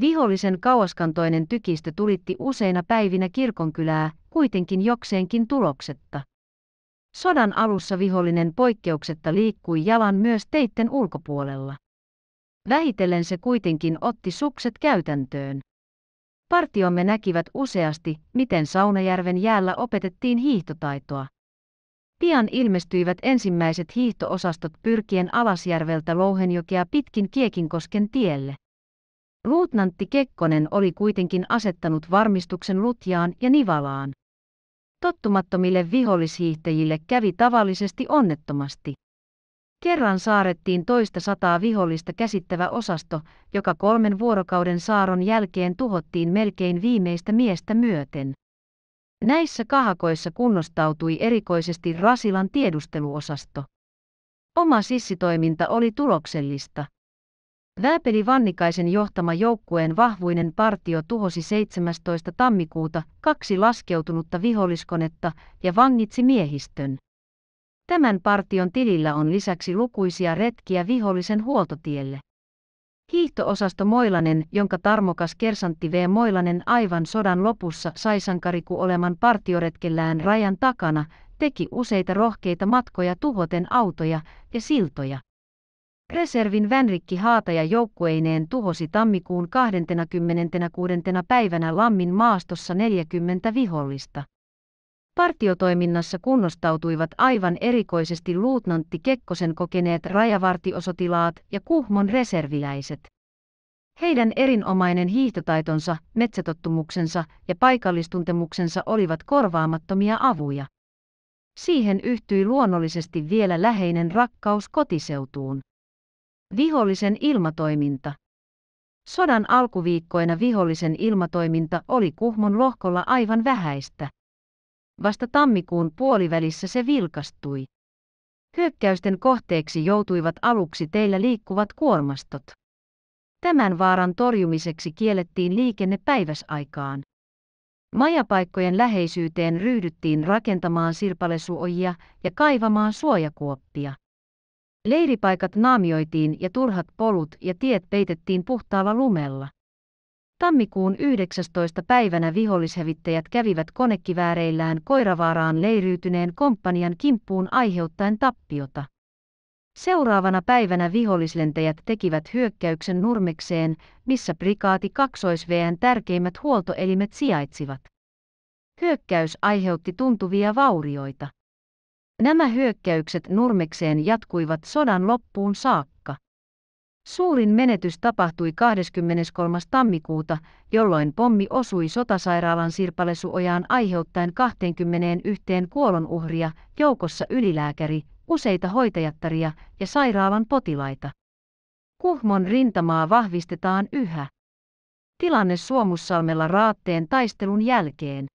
Vihollisen kauaskantoinen tykistö tulitti useina päivinä kirkonkylää, kuitenkin jokseenkin tuloksetta. Sodan alussa vihollinen poikkeuksetta liikkui jalan myös teitten ulkopuolella. Vähitellen se kuitenkin otti sukset käytäntöön. Partiomme näkivät useasti, miten Saunajärven jäällä opetettiin hiihtotaitoa. Pian ilmestyivät ensimmäiset hiihtoosastot pyrkien Alasjärveltä Louhenjokea pitkin Kiekinkosken tielle. Luutnantti Kekkonen oli kuitenkin asettanut varmistuksen Lutjaan ja Nivalaan. Tottumattomille vihollishiihtäjille kävi tavallisesti onnettomasti. Kerran saarettiin toista sataa vihollista käsittävä osasto, joka kolmen vuorokauden saaron jälkeen tuhottiin melkein viimeistä miestä myöten. Näissä kahakoissa kunnostautui erikoisesti Rasilan tiedusteluosasto. Oma sissitoiminta oli tuloksellista. Vääpeli Vannikaisen johtama joukkueen vahvuinen partio tuhosi 17. tammikuuta kaksi laskeutunutta viholliskonetta ja vangitsi miehistön. Tämän partion tilillä on lisäksi lukuisia retkiä vihollisen huoltotielle. Hiihtoosasto Moilanen, jonka tarmokas kersantti V. Moilanen aivan sodan lopussa sai sankariku oleman partioretkellään rajan takana, teki useita rohkeita matkoja tuhoten autoja ja siltoja. Reservin Vänrikki Haataja joukkueineen tuhosi tammikuun 26. päivänä Lammin maastossa 40 vihollista. Partiotoiminnassa kunnostautuivat aivan erikoisesti luutnantti Kekkosen kokeneet rajavartiosotilaat ja Kuhmon reserviläiset. Heidän erinomainen hiihtotaitonsa, metsätottumuksensa ja paikallistuntemuksensa olivat korvaamattomia avuja. Siihen yhtyi luonnollisesti vielä läheinen rakkaus kotiseutuun. Vihollisen ilmatoiminta. Sodan alkuviikkoina vihollisen ilmatoiminta oli Kuhmon lohkolla aivan vähäistä. Vasta tammikuun puolivälissä se vilkastui. Hyökkäysten kohteeksi joutuivat aluksi teillä liikkuvat kuormastot. Tämän vaaran torjumiseksi kiellettiin liikenne päiväsaikaan. Majapaikkojen läheisyyteen ryhdyttiin rakentamaan sirpalesuojia ja kaivamaan suojakuoppia. Leiripaikat naamioitiin ja turhat polut ja tiet peitettiin puhtaalla lumella. Tammikuun 19. päivänä vihollishävittäjät kävivät konekivääreillään Koiravaaraan leiriytyneen komppanian kimppuun aiheuttaen tappiota. Seuraavana päivänä vihollislentäjät tekivät hyökkäyksen nurmekseen, missä prikaati 2 VN tärkeimmät huoltoelimet sijaitsivat. Hyökkäys aiheutti tuntuvia vaurioita. Nämä hyökkäykset nurmekseen jatkuivat sodan loppuun saakka. Suurin menetys tapahtui 23. tammikuuta, jolloin pommi osui sotasairaalan sirpalesuojaan aiheuttaen 21 kuolonuhria, joukossa ylilääkäri, useita hoitajattaria ja sairaalan potilaita. Kuhmon rintamaa vahvistetaan yhä. Tilanne Suomussalmella raatteen taistelun jälkeen.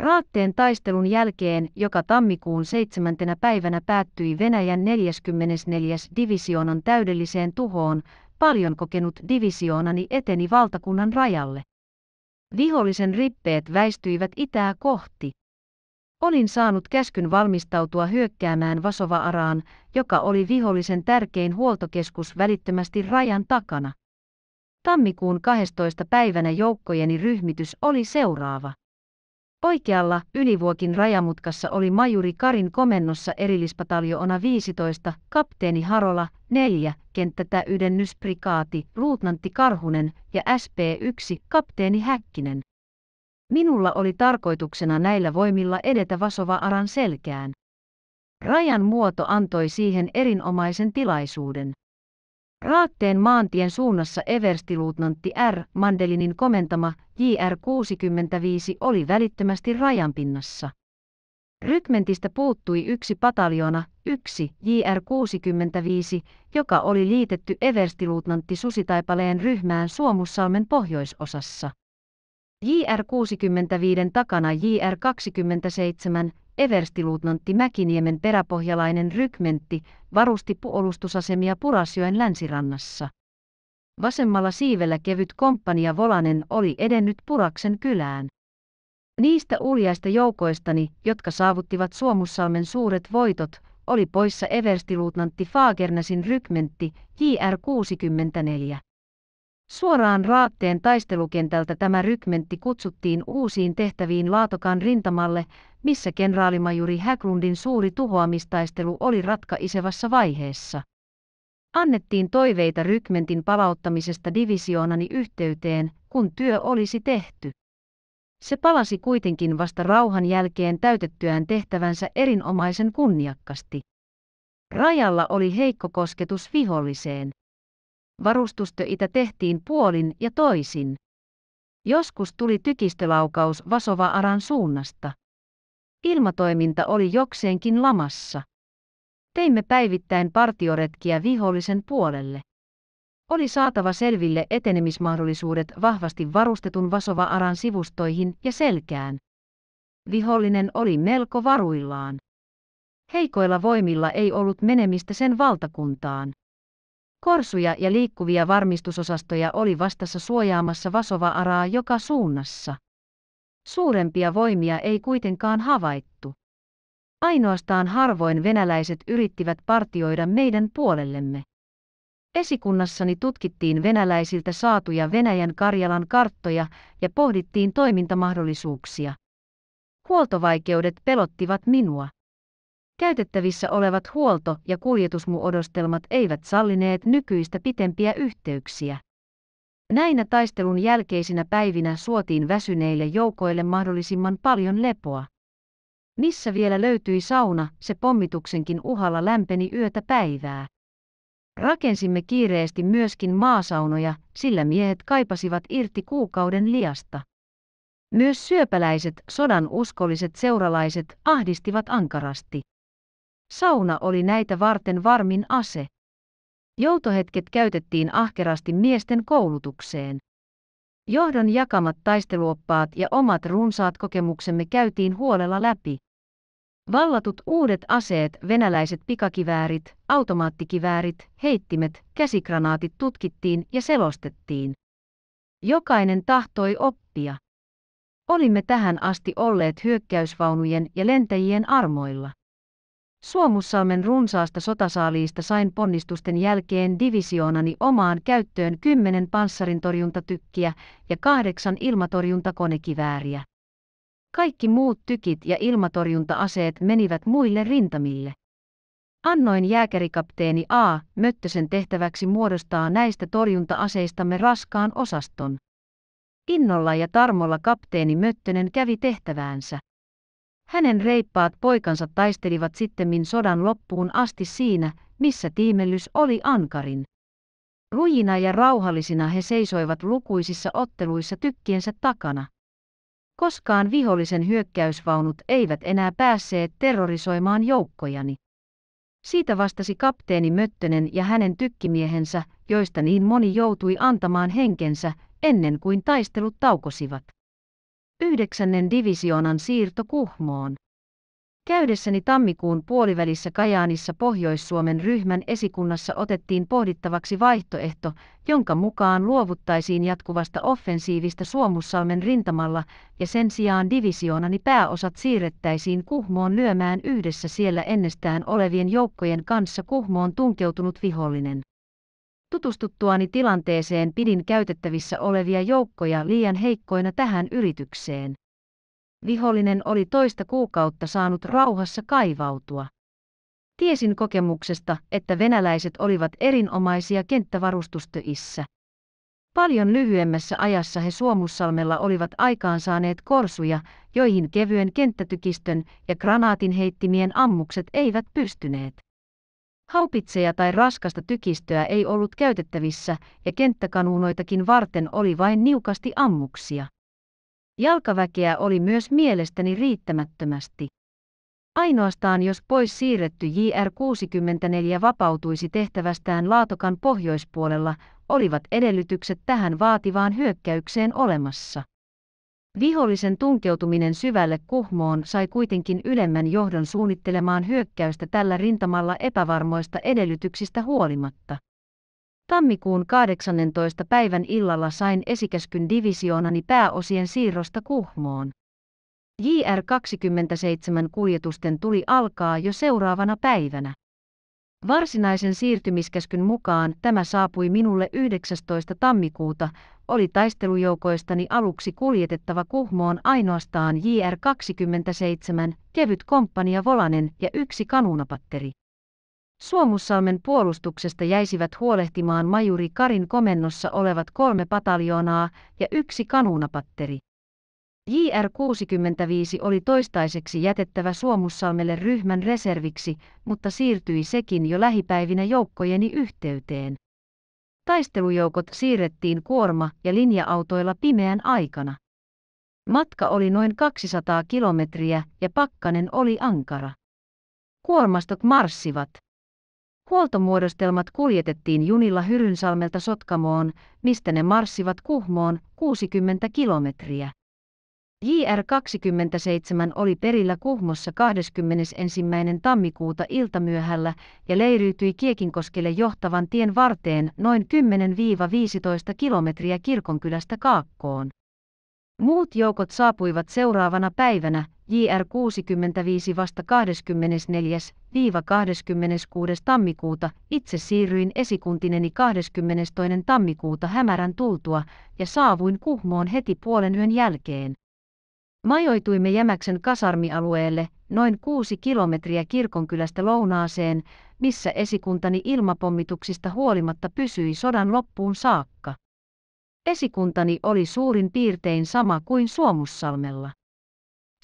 Raatteen taistelun jälkeen, joka tammikuun 7. päivänä päättyi Venäjän 44. divisioonan täydelliseen tuhoon, paljon kokenut divisioonani eteni valtakunnan rajalle. Vihollisen rippeet väistyivät itää kohti. Olin saanut käskyn valmistautua hyökkäämään Vasova-araan, joka oli vihollisen tärkein huoltokeskus välittömästi rajan takana. Tammikuun 12. päivänä joukkojeni ryhmitys oli seuraava. Oikealla ylivuokin rajamutkassa oli majuri Karin komennossa erillispataljoona 15, kapteeni Harola 4, ydennysprikaati, ruutnantti Karhunen ja SP1, kapteeni Häkkinen. Minulla oli tarkoituksena näillä voimilla edetä Vasova-aran selkään. Rajan muoto antoi siihen erinomaisen tilaisuuden. Raatteen maantien suunnassa everstiluutnantti R. Mandelinin komentama JR-65 oli välittömästi rajanpinnassa. Rykmentistä puuttui yksi pataljona, yksi JR-65, joka oli liitetty everstiluutnantti Susitaipaleen ryhmään Suomussalmen pohjoisosassa. JR-65 takana JR-27, Everstiluutnantti Mäkiniemen peräpohjalainen rykmentti varusti puolustusasemia Purasjoen länsirannassa. Vasemmalla siivellä kevyt komppania Volanen oli edennyt Puraksen kylään. Niistä uljaista joukoistani, jotka saavuttivat Suomussalmen suuret voitot, oli poissa everstiluutnantti Fagernasin rykmentti JR64. Suoraan raatteen taistelukentältä tämä rykmentti kutsuttiin uusiin tehtäviin Laatokan rintamalle, missä kenraalimajuri Häglundin suuri tuhoamistaistelu oli ratkaisevassa vaiheessa. Annettiin toiveita rykmentin palauttamisesta divisioonani yhteyteen, kun työ olisi tehty. Se palasi kuitenkin vasta rauhan jälkeen täytettyään tehtävänsä erinomaisen kunniakkasti. Rajalla oli heikko kosketus viholliseen. Varustustöitä tehtiin puolin ja toisin. Joskus tuli tykistölaukaus Vasova-aran suunnasta. Ilmatoiminta oli jokseenkin lamassa. Teimme päivittäin partioretkiä vihollisen puolelle. Oli saatava selville etenemismahdollisuudet vahvasti varustetun Vasova-aran sivustoihin ja selkään. Vihollinen oli melko varuillaan. Heikoilla voimilla ei ollut menemistä sen valtakuntaan. Korsuja ja liikkuvia varmistusosastoja oli vastassa suojaamassa Vasova-araa joka suunnassa. Suurempia voimia ei kuitenkaan havaittu. Ainoastaan harvoin venäläiset yrittivät partioida meidän puolellemme. Esikunnassani tutkittiin venäläisiltä saatuja Venäjän Karjalan karttoja ja pohdittiin toimintamahdollisuuksia. Huoltovaikeudet pelottivat minua. Käytettävissä olevat huolto- ja kuljetusmuodostelmat eivät sallineet nykyistä pitempiä yhteyksiä. Näinä taistelun jälkeisinä päivinä suotiin väsyneille joukoille mahdollisimman paljon lepoa. Missä vielä löytyi sauna, se pommituksenkin uhalla lämpeni yötä päivää. Rakensimme kiireesti myöskin maasaunoja, sillä miehet kaipasivat irti kuukauden liasta. Myös syöpäläiset, sodan uskolliset seuralaiset ahdistivat ankarasti. Sauna oli näitä varten varmin ase. Joutohetket käytettiin ahkerasti miesten koulutukseen. Johdon jakamat taisteluoppaat ja omat runsaat kokemuksemme käytiin huolella läpi. Vallatut uudet aseet, venäläiset pikakiväärit, automaattikiväärit, heittimet, käsikranaatit tutkittiin ja selostettiin. Jokainen tahtoi oppia. Olimme tähän asti olleet hyökkäysvaunujen ja lentäjien armoilla. Suomussalmen runsaasta sotasaaliista sain ponnistusten jälkeen divisioonani omaan käyttöön kymmenen panssarintorjuntatykkiä ja kahdeksan ilmatorjuntakonekivääriä. Kaikki muut tykit ja ilmatorjunta-aseet menivät muille rintamille. Annoin jääkärikapteeni A. Möttösen tehtäväksi muodostaa näistä torjunta-aseistamme raskaan osaston. Innolla ja tarmolla kapteeni Möttönen kävi tehtäväänsä. Hänen reippaat poikansa taistelivat sittemmin sodan loppuun asti siinä, missä tiimellys oli ankarin. Rujina ja rauhallisina he seisoivat lukuisissa otteluissa tykkiensä takana. Koskaan vihollisen hyökkäysvaunut eivät enää päässeet terrorisoimaan joukkojani. Siitä vastasi kapteeni Möttönen ja hänen tykkimiehensä, joista niin moni joutui antamaan henkensä ennen kuin taistelut taukosivat yhdeksännen divisioonan siirto Kuhmoon. Käydessäni tammikuun puolivälissä Kajaanissa Pohjois-Suomen ryhmän esikunnassa otettiin pohdittavaksi vaihtoehto, jonka mukaan luovuttaisiin jatkuvasta offensiivista Suomussalmen rintamalla ja sen sijaan divisioonani pääosat siirrettäisiin Kuhmoon lyömään yhdessä siellä ennestään olevien joukkojen kanssa Kuhmoon tunkeutunut vihollinen. Tutustuttuani tilanteeseen pidin käytettävissä olevia joukkoja liian heikkoina tähän yritykseen. Vihollinen oli toista kuukautta saanut rauhassa kaivautua. Tiesin kokemuksesta, että venäläiset olivat erinomaisia kenttävarustustöissä. Paljon lyhyemmässä ajassa he Suomussalmella olivat aikaansaaneet korsuja, joihin kevyen kenttätykistön ja heittimien ammukset eivät pystyneet. Haupitseja tai raskasta tykistöä ei ollut käytettävissä ja kenttäkanuunoitakin varten oli vain niukasti ammuksia. Jalkaväkeä oli myös mielestäni riittämättömästi. Ainoastaan jos pois siirretty JR-64 vapautuisi tehtävästään Laatokan pohjoispuolella, olivat edellytykset tähän vaativaan hyökkäykseen olemassa. Vihollisen tunkeutuminen syvälle Kuhmoon sai kuitenkin ylemmän johdon suunnittelemaan hyökkäystä tällä rintamalla epävarmoista edellytyksistä huolimatta. Tammikuun 18. päivän illalla sain esikäskyn divisioonani pääosien siirrosta Kuhmoon. JR-27 kuljetusten tuli alkaa jo seuraavana päivänä. Varsinaisen siirtymiskäskyn mukaan tämä saapui minulle 19. tammikuuta, oli taistelujoukoistani aluksi kuljetettava Kuhmoon ainoastaan JR-27, kevyt komppania Volanen ja yksi kanunapatteri. Suomussalmen puolustuksesta jäisivät huolehtimaan majuri Karin komennossa olevat kolme pataljoonaa ja yksi kanunapatteri. JR65 oli toistaiseksi jätettävä Suomussalmelle ryhmän reserviksi, mutta siirtyi sekin jo lähipäivinä joukkojeni yhteyteen. Taistelujoukot siirrettiin kuorma- ja linja-autoilla pimeän aikana. Matka oli noin 200 kilometriä ja pakkanen oli ankara. Kuormastot marssivat. Huoltomuodostelmat kuljetettiin junilla Hyrynsalmelta Sotkamoon, mistä ne marssivat Kuhmoon 60 kilometriä. JR27 oli perillä Kuhmossa 21. tammikuuta iltamyöhällä ja leiriytyi Kiekinkoskelle johtavan tien varteen noin 10-15 kilometriä kirkonkylästä Kaakkoon. Muut joukot saapuivat seuraavana päivänä JR65 vasta 24-26. tammikuuta. Itse siirryin esikuntineni 22. tammikuuta hämärän tultua ja saavuin Kuhmoon heti puolen yön jälkeen. Majoituimme Jämäksen kasarmialueelle, noin kuusi kilometriä kirkonkylästä lounaaseen, missä esikuntani ilmapommituksista huolimatta pysyi sodan loppuun saakka. Esikuntani oli suurin piirtein sama kuin Suomussalmella.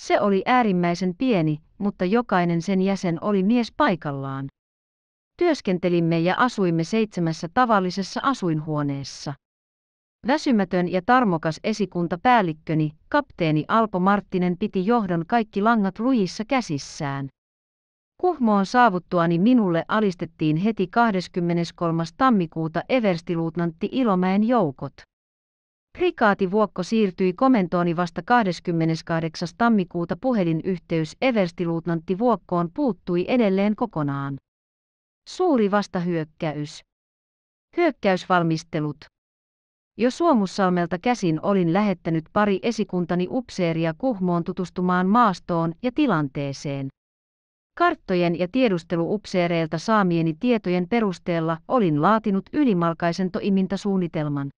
Se oli äärimmäisen pieni, mutta jokainen sen jäsen oli mies paikallaan. Työskentelimme ja asuimme seitsemässä tavallisessa asuinhuoneessa. Väsymätön ja tarmokas esikuntapäällikköni, kapteeni Alpo Marttinen piti johdon kaikki langat lujissa käsissään. Kuhmoon saavuttuani minulle alistettiin heti 23. tammikuuta everstiluutnantti Ilomäen joukot. Prikaati Vuokko siirtyi komentooni vasta 28. tammikuuta puhelinyhteys everstiluutnantti Vuokkoon puuttui edelleen kokonaan. Suuri vastahyökkäys. Hyökkäysvalmistelut. Jo Suomussalmelta käsin olin lähettänyt pari esikuntani upseeria Kuhmoon tutustumaan maastoon ja tilanteeseen. Karttojen ja tiedusteluupseereilta saamieni tietojen perusteella olin laatinut ylimalkaisen toimintasuunnitelman.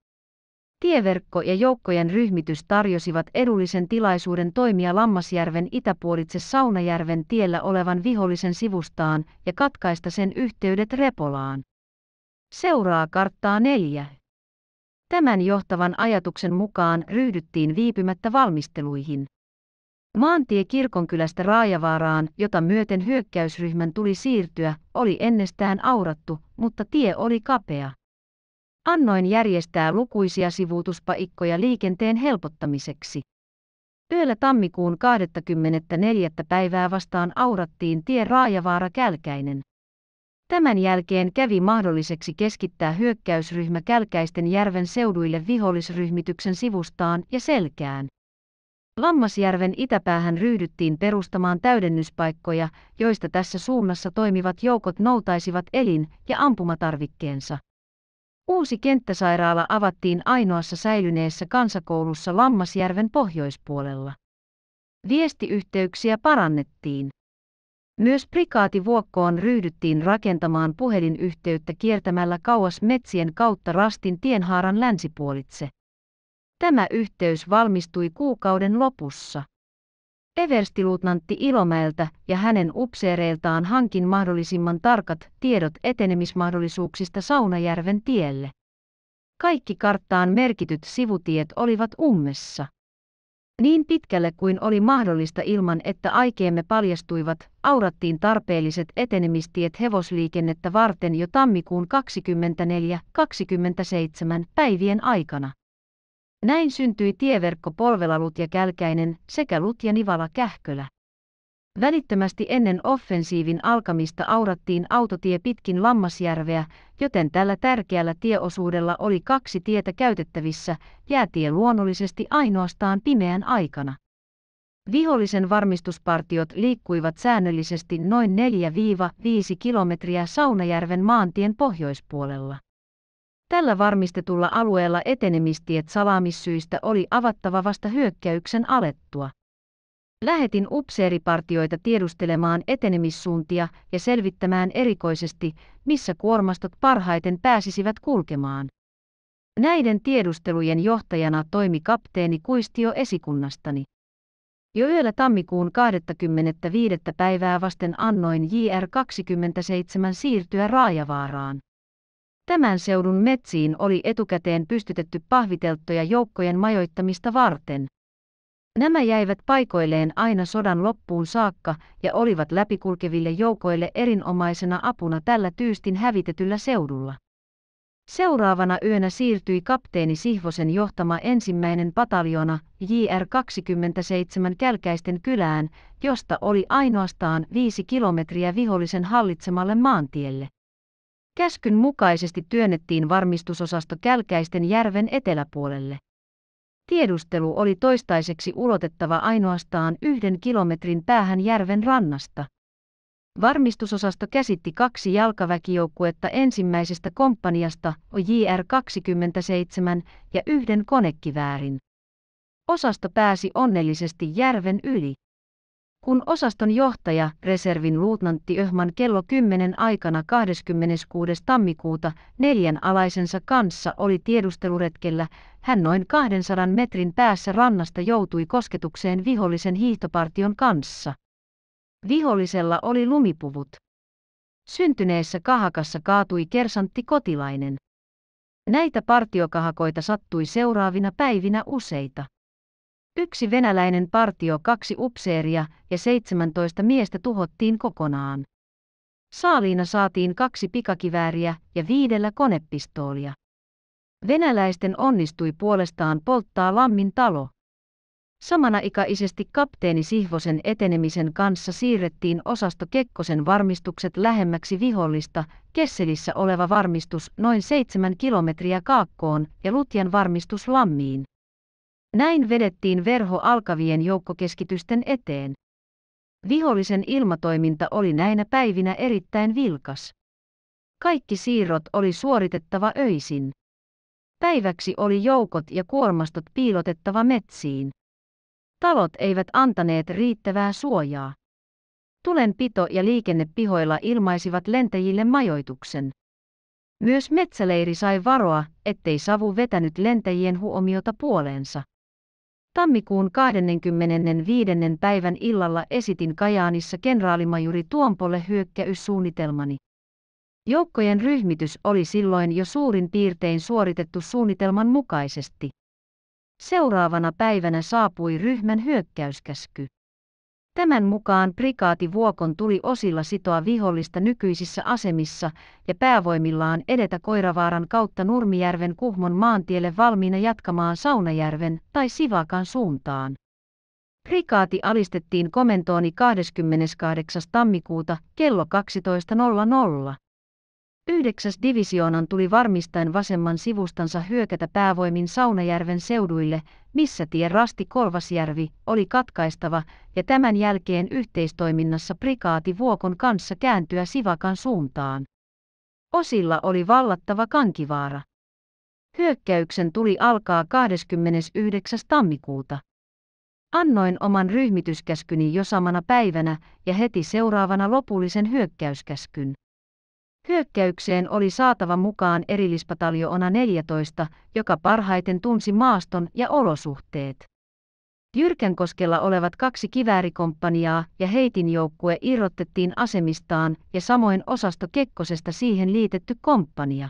Tieverkko ja joukkojen ryhmitys tarjosivat edullisen tilaisuuden toimia Lammasjärven itäpuolitse Saunajärven tiellä olevan vihollisen sivustaan ja katkaista sen yhteydet Repolaan. Seuraa karttaa neljä. Tämän johtavan ajatuksen mukaan ryhdyttiin viipymättä valmisteluihin. Maantie kirkonkylästä Raajavaaraan, jota myöten hyökkäysryhmän tuli siirtyä, oli ennestään aurattu, mutta tie oli kapea. Annoin järjestää lukuisia sivuutuspaikkoja liikenteen helpottamiseksi. Yöllä tammikuun 24. päivää vastaan aurattiin tie Raajavaara-Kälkäinen. Tämän jälkeen kävi mahdolliseksi keskittää hyökkäysryhmä Kälkäisten järven seuduille vihollisryhmityksen sivustaan ja selkään. Lammasjärven itäpäähän ryhdyttiin perustamaan täydennyspaikkoja, joista tässä suunnassa toimivat joukot noutaisivat elin- ja ampumatarvikkeensa. Uusi kenttäsairaala avattiin ainoassa säilyneessä kansakoulussa Lammasjärven pohjoispuolella. Viestiyhteyksiä parannettiin. Myös prikaativuokkoon ryhdyttiin rakentamaan puhelinyhteyttä kiertämällä kauas metsien kautta Rastin tienhaaran länsipuolitse. Tämä yhteys valmistui kuukauden lopussa. Everstiluutnantti Ilomäeltä ja hänen upseereiltaan hankin mahdollisimman tarkat tiedot etenemismahdollisuuksista Saunajärven tielle. Kaikki karttaan merkityt sivutiet olivat ummessa. Niin pitkälle kuin oli mahdollista ilman, että aikeemme paljastuivat, aurattiin tarpeelliset etenemistiet hevosliikennettä varten jo tammikuun 24-27 päivien aikana. Näin syntyi tieverkko Polvelalut ja Kälkäinen sekä Lut ja Nivala Kähkölä. Välittömästi ennen offensiivin alkamista aurattiin autotie pitkin Lammasjärveä, joten tällä tärkeällä tieosuudella oli kaksi tietä käytettävissä, jäätie luonnollisesti ainoastaan pimeän aikana. Vihollisen varmistuspartiot liikkuivat säännöllisesti noin 4-5 kilometriä Saunajärven maantien pohjoispuolella. Tällä varmistetulla alueella etenemistiet salaamissyistä oli avattava vasta hyökkäyksen alettua. Lähetin upseeripartioita tiedustelemaan etenemissuuntia ja selvittämään erikoisesti, missä kuormastot parhaiten pääsisivät kulkemaan. Näiden tiedustelujen johtajana toimi kapteeni Kuistio esikunnastani. Jo yöllä tammikuun 25. päivää vasten annoin JR-27 siirtyä Raajavaaraan. Tämän seudun metsiin oli etukäteen pystytetty pahviteltoja joukkojen majoittamista varten. Nämä jäivät paikoilleen aina sodan loppuun saakka ja olivat läpikulkeville joukoille erinomaisena apuna tällä tyystin hävitetyllä seudulla. Seuraavana yönä siirtyi kapteeni Sihvosen johtama ensimmäinen pataljona JR-27 Kälkäisten kylään, josta oli ainoastaan viisi kilometriä vihollisen hallitsemalle maantielle. Käskyn mukaisesti työnnettiin varmistusosasto Kälkäisten järven eteläpuolelle. Tiedustelu oli toistaiseksi ulotettava ainoastaan yhden kilometrin päähän järven rannasta. Varmistusosasto käsitti kaksi jalkaväkijoukkuetta ensimmäisestä komppaniasta JR-27 ja yhden konekiväärin. Osasto pääsi onnellisesti järven yli kun osaston johtaja reservin luutnantti Öhman kello 10 aikana 26. tammikuuta neljän alaisensa kanssa oli tiedusteluretkellä, hän noin 200 metrin päässä rannasta joutui kosketukseen vihollisen hiihtopartion kanssa. Vihollisella oli lumipuvut. Syntyneessä kahakassa kaatui kersantti kotilainen. Näitä partiokahakoita sattui seuraavina päivinä useita. Yksi venäläinen partio, kaksi upseeria ja 17 miestä tuhottiin kokonaan. Saaliina saatiin kaksi pikakivääriä ja viidellä konepistoolia. Venäläisten onnistui puolestaan polttaa Lammin talo. Samana ikäisesti kapteeni Sihvosen etenemisen kanssa siirrettiin osasto Kekkosen varmistukset lähemmäksi vihollista, Kesselissä oleva varmistus noin seitsemän kilometriä kaakkoon ja Lutjan varmistus Lammiin. Näin vedettiin verho alkavien joukkokeskitysten eteen. Vihollisen ilmatoiminta oli näinä päivinä erittäin vilkas. Kaikki siirrot oli suoritettava öisin. Päiväksi oli joukot ja kuormastot piilotettava metsiin. Talot eivät antaneet riittävää suojaa. Tulenpito ja liikenne pihoilla ilmaisivat lentäjille majoituksen. Myös metsäleiri sai varoa, ettei savu vetänyt lentäjien huomiota puoleensa. Tammikuun 25. päivän illalla esitin Kajaanissa kenraalimajuri Tuompolle hyökkäyssuunnitelmani. Joukkojen ryhmitys oli silloin jo suurin piirtein suoritettu suunnitelman mukaisesti. Seuraavana päivänä saapui ryhmän hyökkäyskäsky. Tämän mukaan prikaati Vuokon tuli osilla sitoa vihollista nykyisissä asemissa ja päävoimillaan edetä Koiravaaran kautta Nurmijärven Kuhmon maantielle valmiina jatkamaan Saunajärven tai Sivakan suuntaan. Prikaati alistettiin komentooni 28. tammikuuta kello 12.00. Yhdeksäs divisioonan tuli varmistaen vasemman sivustansa hyökätä päävoimin Saunajärven seuduille, missä tie rasti Korvasjärvi oli katkaistava ja tämän jälkeen yhteistoiminnassa prikaati Vuokon kanssa kääntyä Sivakan suuntaan. Osilla oli vallattava Kankivaara. Hyökkäyksen tuli alkaa 29. tammikuuta. Annoin oman ryhmityskäskyni jo samana päivänä ja heti seuraavana lopullisen hyökkäyskäskyn. Hyökkäykseen oli saatava mukaan erillispataljoona 14, joka parhaiten tunsi maaston ja olosuhteet. Jyrkänkoskella olevat kaksi kiväärikomppaniaa ja heitinjoukkue irrotettiin asemistaan ja samoin osasto Kekkosesta siihen liitetty komppania.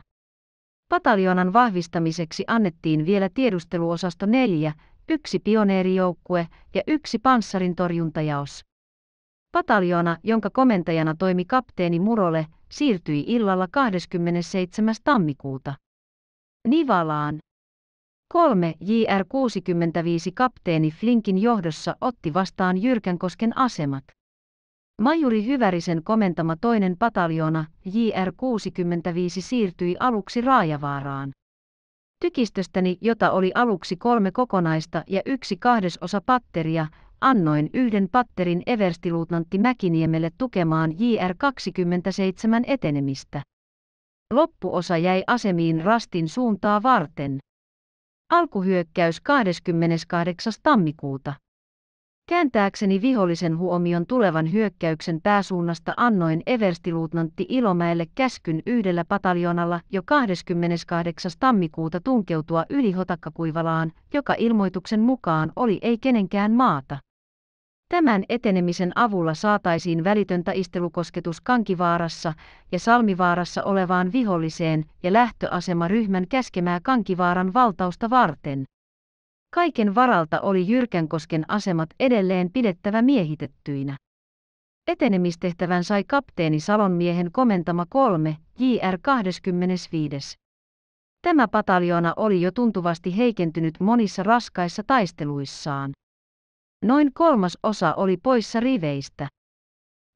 Pataljonan vahvistamiseksi annettiin vielä tiedusteluosasto 4, yksi pioneerijoukkue ja yksi panssarintorjuntajaos. Pataljona, jonka komentajana toimi kapteeni Murole, siirtyi illalla 27. tammikuuta. Nivalaan. 3 JR 65 kapteeni Flinkin johdossa otti vastaan Jyrkänkosken asemat. Majuri Hyvärisen komentama toinen pataljona JR 65 siirtyi aluksi Raajavaaraan. Tykistöstäni, jota oli aluksi kolme kokonaista ja yksi kahdesosa patteria, annoin yhden patterin everstiluutnantti Mäkiniemelle tukemaan JR-27 etenemistä. Loppuosa jäi asemiin rastin suuntaa varten. Alkuhyökkäys 28. tammikuuta. Kääntääkseni vihollisen huomion tulevan hyökkäyksen pääsuunnasta annoin everstiluutnantti Ilomäelle käskyn yhdellä pataljonalla jo 28. tammikuuta tunkeutua yli Hotakkakuivalaan, joka ilmoituksen mukaan oli ei kenenkään maata. Tämän etenemisen avulla saataisiin välitöntä istelukosketus Kankivaarassa ja Salmivaarassa olevaan viholliseen ja lähtöasemaryhmän käskemää Kankivaaran valtausta varten. Kaiken varalta oli Jyrkänkosken asemat edelleen pidettävä miehitettyinä. Etenemistehtävän sai kapteeni Salonmiehen komentama 3, JR 25. Tämä pataljona oli jo tuntuvasti heikentynyt monissa raskaissa taisteluissaan. Noin kolmas osa oli poissa riveistä.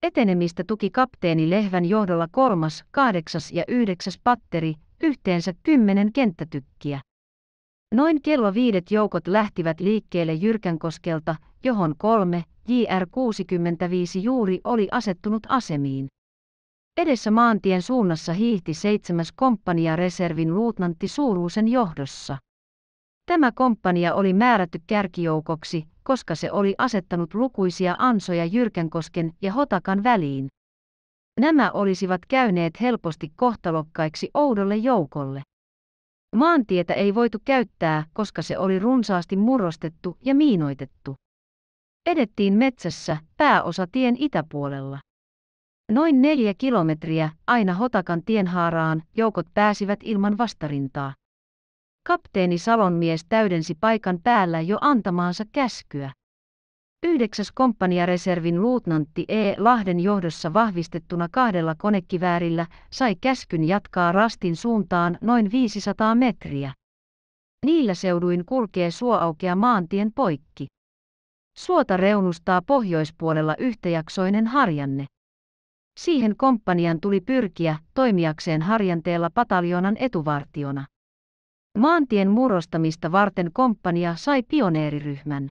Etenemistä tuki kapteeni Lehvän johdolla kolmas, kahdeksas ja yhdeksäs patteri, yhteensä kymmenen kenttätykkiä. Noin kello viidet joukot lähtivät liikkeelle Jyrkänkoskelta, johon kolme, JR65 juuri oli asettunut asemiin. Edessä maantien suunnassa hiihti seitsemäs komppania reservin luutnantti suuruusen johdossa. Tämä komppania oli määrätty kärkijoukoksi, koska se oli asettanut lukuisia ansoja Jyrkänkosken ja Hotakan väliin. Nämä olisivat käyneet helposti kohtalokkaiksi oudolle joukolle. Maantietä ei voitu käyttää, koska se oli runsaasti murrostettu ja miinoitettu. Edettiin metsässä, pääosa tien itäpuolella. Noin neljä kilometriä, aina Hotakan tienhaaraan, joukot pääsivät ilman vastarintaa. Kapteeni Salonmies täydensi paikan päällä jo antamaansa käskyä. Yhdeksäs komppaniareservin luutnantti E. Lahden johdossa vahvistettuna kahdella konekiväärillä sai käskyn jatkaa rastin suuntaan noin 500 metriä. Niillä seuduin kulkee suoaukea maantien poikki. Suota reunustaa pohjoispuolella yhtäjaksoinen harjanne. Siihen komppanian tuli pyrkiä toimijakseen harjanteella pataljonan etuvartiona. Maantien murrostamista varten komppania sai pioneeriryhmän.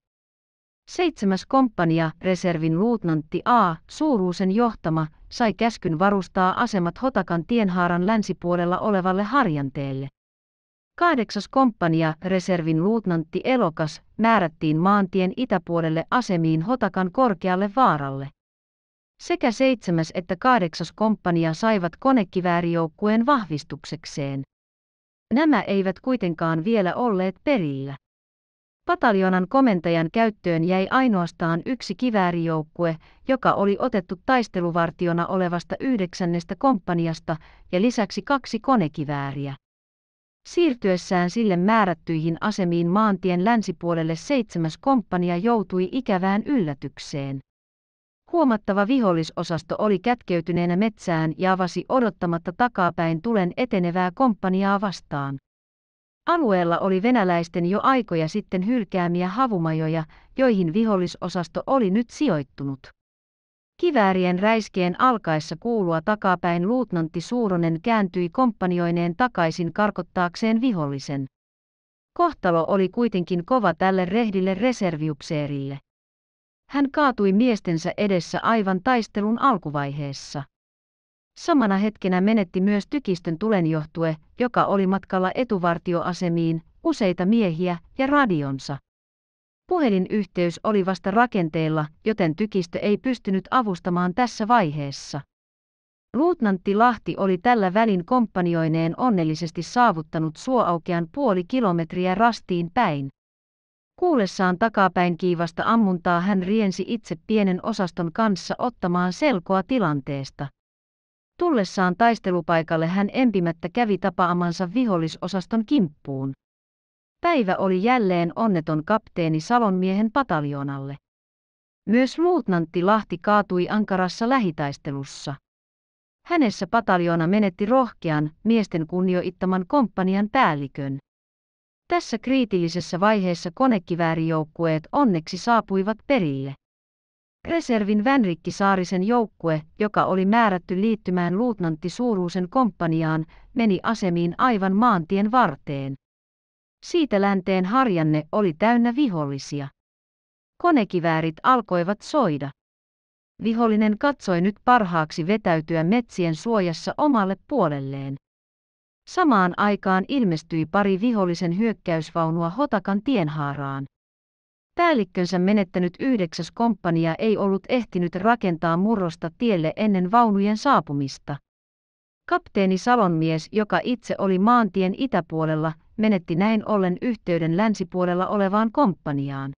Seitsemäs komppania, reservin luutnantti A, suuruusen johtama, sai käskyn varustaa asemat Hotakan tienhaaran länsipuolella olevalle harjanteelle. Kahdeksas komppania, reservin luutnantti Elokas, määrättiin maantien itäpuolelle asemiin Hotakan korkealle vaaralle. Sekä seitsemäs että kahdeksas komppania saivat konekiväärijoukkueen vahvistuksekseen. Nämä eivät kuitenkaan vielä olleet perillä. Pataljonan komentajan käyttöön jäi ainoastaan yksi kiväärijoukkue, joka oli otettu taisteluvartiona olevasta yhdeksännestä komppaniasta ja lisäksi kaksi konekivääriä. Siirtyessään sille määrättyihin asemiin maantien länsipuolelle seitsemäs komppania joutui ikävään yllätykseen. Huomattava vihollisosasto oli kätkeytyneenä metsään ja avasi odottamatta takapäin tulen etenevää komppaniaa vastaan. Alueella oli venäläisten jo aikoja sitten hylkäämiä havumajoja, joihin vihollisosasto oli nyt sijoittunut. Kiväärien räiskeen alkaessa kuulua takapäin luutnantti Suuronen kääntyi komppanioineen takaisin karkottaakseen vihollisen. Kohtalo oli kuitenkin kova tälle rehdille reserviupseerille. Hän kaatui miestensä edessä aivan taistelun alkuvaiheessa. Samana hetkenä menetti myös tykistön tulenjohtue, joka oli matkalla etuvartioasemiin, useita miehiä ja radionsa. Puhelinyhteys oli vasta rakenteilla, joten tykistö ei pystynyt avustamaan tässä vaiheessa. Luutnantti Lahti oli tällä välin komppanioineen onnellisesti saavuttanut suoaukean puoli kilometriä rastiin päin. Kuullessaan takapäin kiivasta ammuntaa hän riensi itse pienen osaston kanssa ottamaan selkoa tilanteesta. Tullessaan taistelupaikalle hän empimättä kävi tapaamansa vihollisosaston kimppuun. Päivä oli jälleen onneton kapteeni Salonmiehen pataljonalle. Myös luutnantti Lahti kaatui ankarassa lähitaistelussa. Hänessä pataljona menetti rohkean, miesten kunnioittaman komppanian päällikön. Tässä kriitillisessä vaiheessa konekiväärijoukkueet onneksi saapuivat perille. Reservin Vänrikki Saarisen joukkue, joka oli määrätty liittymään luutnantti Suuruusen komppaniaan, meni asemiin aivan maantien varteen. Siitä länteen harjanne oli täynnä vihollisia. Konekiväärit alkoivat soida. Vihollinen katsoi nyt parhaaksi vetäytyä metsien suojassa omalle puolelleen. Samaan aikaan ilmestyi pari vihollisen hyökkäysvaunua Hotakan tienhaaraan. Päällikkönsä menettänyt yhdeksäs komppania ei ollut ehtinyt rakentaa murrosta tielle ennen vaunujen saapumista. Kapteeni Salonmies, joka itse oli maantien itäpuolella, menetti näin ollen yhteyden länsipuolella olevaan komppaniaan.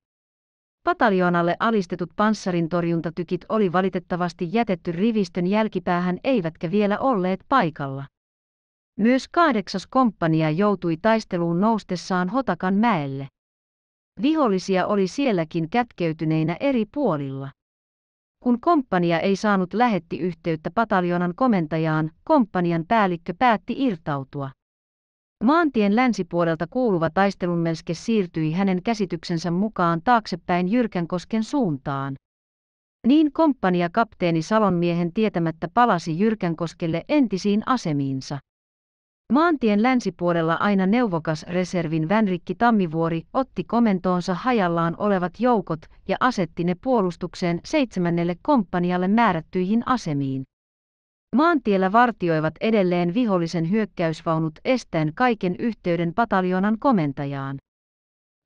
Pataljoonalle alistetut panssarintorjuntatykit oli valitettavasti jätetty rivistön jälkipäähän eivätkä vielä olleet paikalla. Myös kahdeksas komppania joutui taisteluun noustessaan Hotakan mäelle. Vihollisia oli sielläkin kätkeytyneinä eri puolilla. Kun komppania ei saanut lähetti yhteyttä pataljonan komentajaan, komppanian päällikkö päätti irtautua. Maantien länsipuolelta kuuluva taistelunmelske siirtyi hänen käsityksensä mukaan taaksepäin Jyrkänkosken suuntaan. Niin komppania kapteeni Salonmiehen tietämättä palasi Jyrkänkoskelle entisiin asemiinsa. Maantien länsipuolella aina neuvokas reservin Vänrikki Tammivuori otti komentoonsa hajallaan olevat joukot ja asetti ne puolustukseen seitsemännelle komppanialle määrättyihin asemiin. Maantiellä vartioivat edelleen vihollisen hyökkäysvaunut estäen kaiken yhteyden pataljonan komentajaan.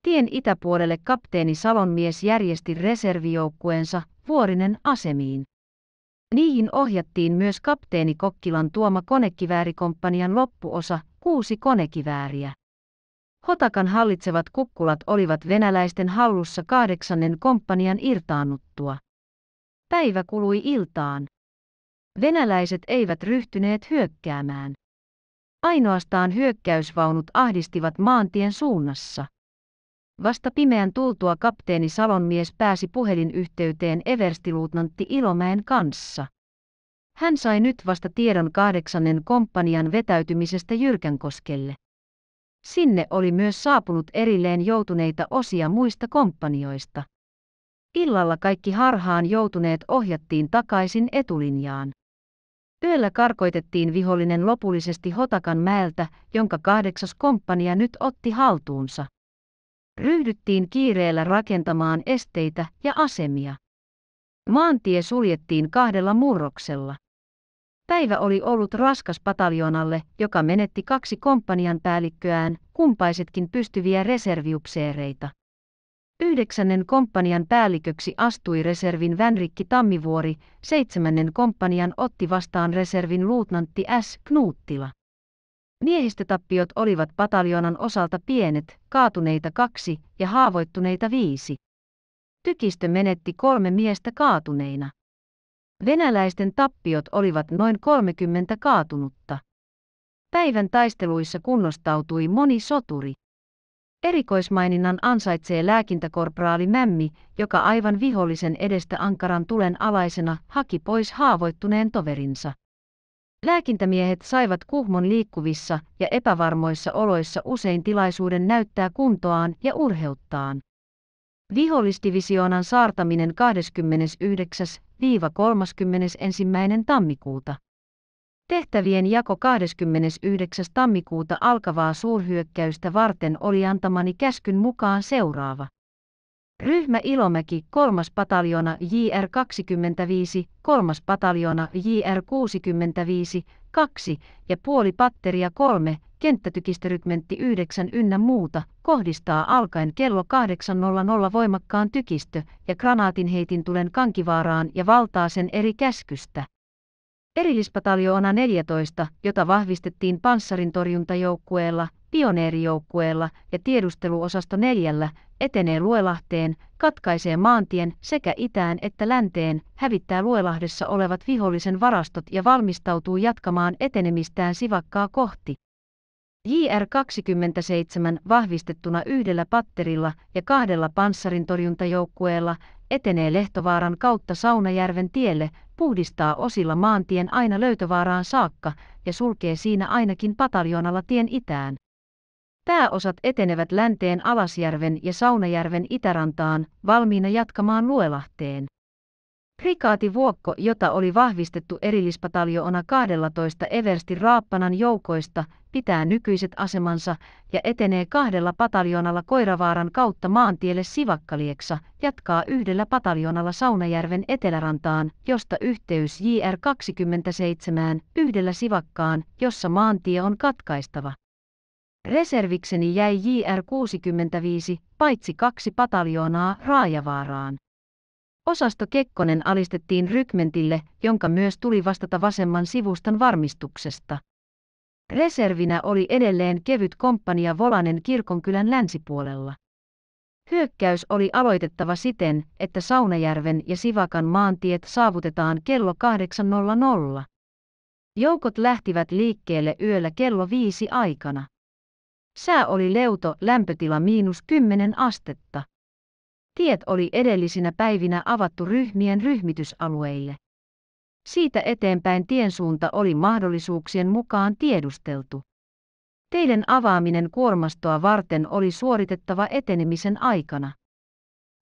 Tien itäpuolelle kapteeni Salonmies järjesti reservijoukkueensa Vuorinen asemiin. Niihin ohjattiin myös kapteeni Kokkilan tuoma konekiväärikomppanian loppuosa, kuusi konekivääriä. Hotakan hallitsevat kukkulat olivat venäläisten hallussa kahdeksannen komppanian irtaannuttua. Päivä kului iltaan. Venäläiset eivät ryhtyneet hyökkäämään. Ainoastaan hyökkäysvaunut ahdistivat maantien suunnassa. Vasta pimeän tultua kapteeni Salonmies pääsi puhelinyhteyteen Everstiluutnantti Ilomäen kanssa. Hän sai nyt vasta tiedon kahdeksannen komppanian vetäytymisestä Jyrkänkoskelle. Sinne oli myös saapunut erilleen joutuneita osia muista komppanioista. Illalla kaikki harhaan joutuneet ohjattiin takaisin etulinjaan. Yöllä karkoitettiin vihollinen lopullisesti Hotakan mäeltä, jonka kahdeksas komppania nyt otti haltuunsa. Ryhdyttiin kiireellä rakentamaan esteitä ja asemia. Maantie suljettiin kahdella murroksella. Päivä oli ollut raskas pataljonalle, joka menetti kaksi komppanian päällikköään, kumpaisetkin pystyviä reserviupseereita. Yhdeksännen komppanian päälliköksi astui reservin Vänrikki Tammivuori, seitsemännen komppanian otti vastaan reservin luutnantti S. Knuuttila. Miehistötappiot olivat pataljonan osalta pienet, kaatuneita kaksi ja haavoittuneita viisi. Tykistö menetti kolme miestä kaatuneina. Venäläisten tappiot olivat noin 30 kaatunutta. Päivän taisteluissa kunnostautui moni soturi. Erikoismaininnan ansaitsee lääkintäkorpraali Mämmi, joka aivan vihollisen edestä ankaran tulen alaisena haki pois haavoittuneen toverinsa. Lääkintämiehet saivat Kuhmon liikkuvissa ja epävarmoissa oloissa usein tilaisuuden näyttää kuntoaan ja urheuttaan. Vihollistivisioonan saartaminen 29-31. tammikuuta. Tehtävien jako 29. tammikuuta alkavaa suurhyökkäystä varten oli antamani käskyn mukaan seuraava. Ryhmä Ilomäki 3. pataljona JR 25, 3. pataljona JR 65, 2 ja puoli patteria 3, kenttätykistörykmentti 9 ynnä muuta, kohdistaa alkaen kello 8.00 voimakkaan tykistö- ja granaatinheitin tulen kankivaaraan ja valtaa sen eri käskystä. Erillispataljoona 14, jota vahvistettiin panssarintorjuntajoukkueella, pioneerijoukkueella ja tiedusteluosasto neljällä etenee Luelahteen, katkaisee maantien sekä itään että länteen, hävittää Luelahdessa olevat vihollisen varastot ja valmistautuu jatkamaan etenemistään sivakkaa kohti. JR-27 vahvistettuna yhdellä patterilla ja kahdella panssarintorjuntajoukkueella etenee Lehtovaaran kautta Saunajärven tielle, puhdistaa osilla maantien aina Löytövaaraan saakka ja sulkee siinä ainakin pataljonalla tien itään. Pääosat etenevät länteen Alasjärven ja Saunajärven itärantaan, valmiina jatkamaan Luelahteen. Prikaati Vuokko, jota oli vahvistettu erillispataljoona 12 Eversti Raappanan joukoista, pitää nykyiset asemansa ja etenee kahdella pataljoonalla Koiravaaran kautta maantielle Sivakkalieksa, jatkaa yhdellä pataljoonalla Saunajärven etelärantaan, josta yhteys JR 27, yhdellä Sivakkaan, jossa maantie on katkaistava. Reservikseni jäi JR-65, paitsi kaksi pataljoonaa Raajavaaraan. Osasto Kekkonen alistettiin rykmentille, jonka myös tuli vastata vasemman sivustan varmistuksesta. Reservinä oli edelleen kevyt komppania Volanen kirkonkylän länsipuolella. Hyökkäys oli aloitettava siten, että Saunajärven ja Sivakan maantiet saavutetaan kello 8.00. Joukot lähtivät liikkeelle yöllä kello viisi aikana. Sää oli leuto, lämpötila miinus 10 astetta. Tiet oli edellisinä päivinä avattu ryhmien ryhmitysalueille. Siitä eteenpäin tien suunta oli mahdollisuuksien mukaan tiedusteltu. Teiden avaaminen kuormastoa varten oli suoritettava etenemisen aikana.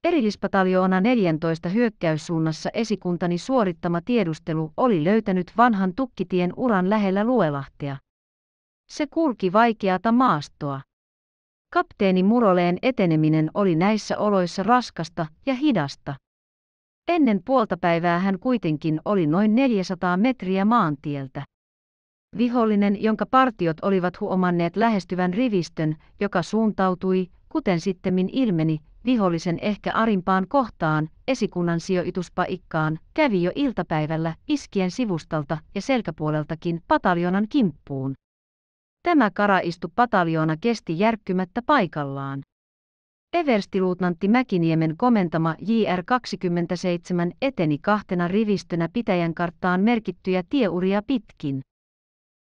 Erillispataljoona 14 hyökkäyssuunnassa esikuntani suorittama tiedustelu oli löytänyt vanhan tukkitien uran lähellä Luelahtea. Se kulki vaikeata maastoa. Kapteeni Muroleen eteneminen oli näissä oloissa raskasta ja hidasta. Ennen puolta päivää hän kuitenkin oli noin 400 metriä maantieltä. Vihollinen, jonka partiot olivat huomanneet lähestyvän rivistön, joka suuntautui, kuten sittemmin ilmeni, vihollisen ehkä arimpaan kohtaan, esikunnan sijoituspaikkaan, kävi jo iltapäivällä iskien sivustalta ja selkäpuoleltakin pataljonan kimppuun. Tämä pataljoona kesti järkkymättä paikallaan. Eversti-luutnantti Mäkiniemen komentama JR-27 eteni kahtena rivistönä pitäjän karttaan merkittyjä tieuria pitkin.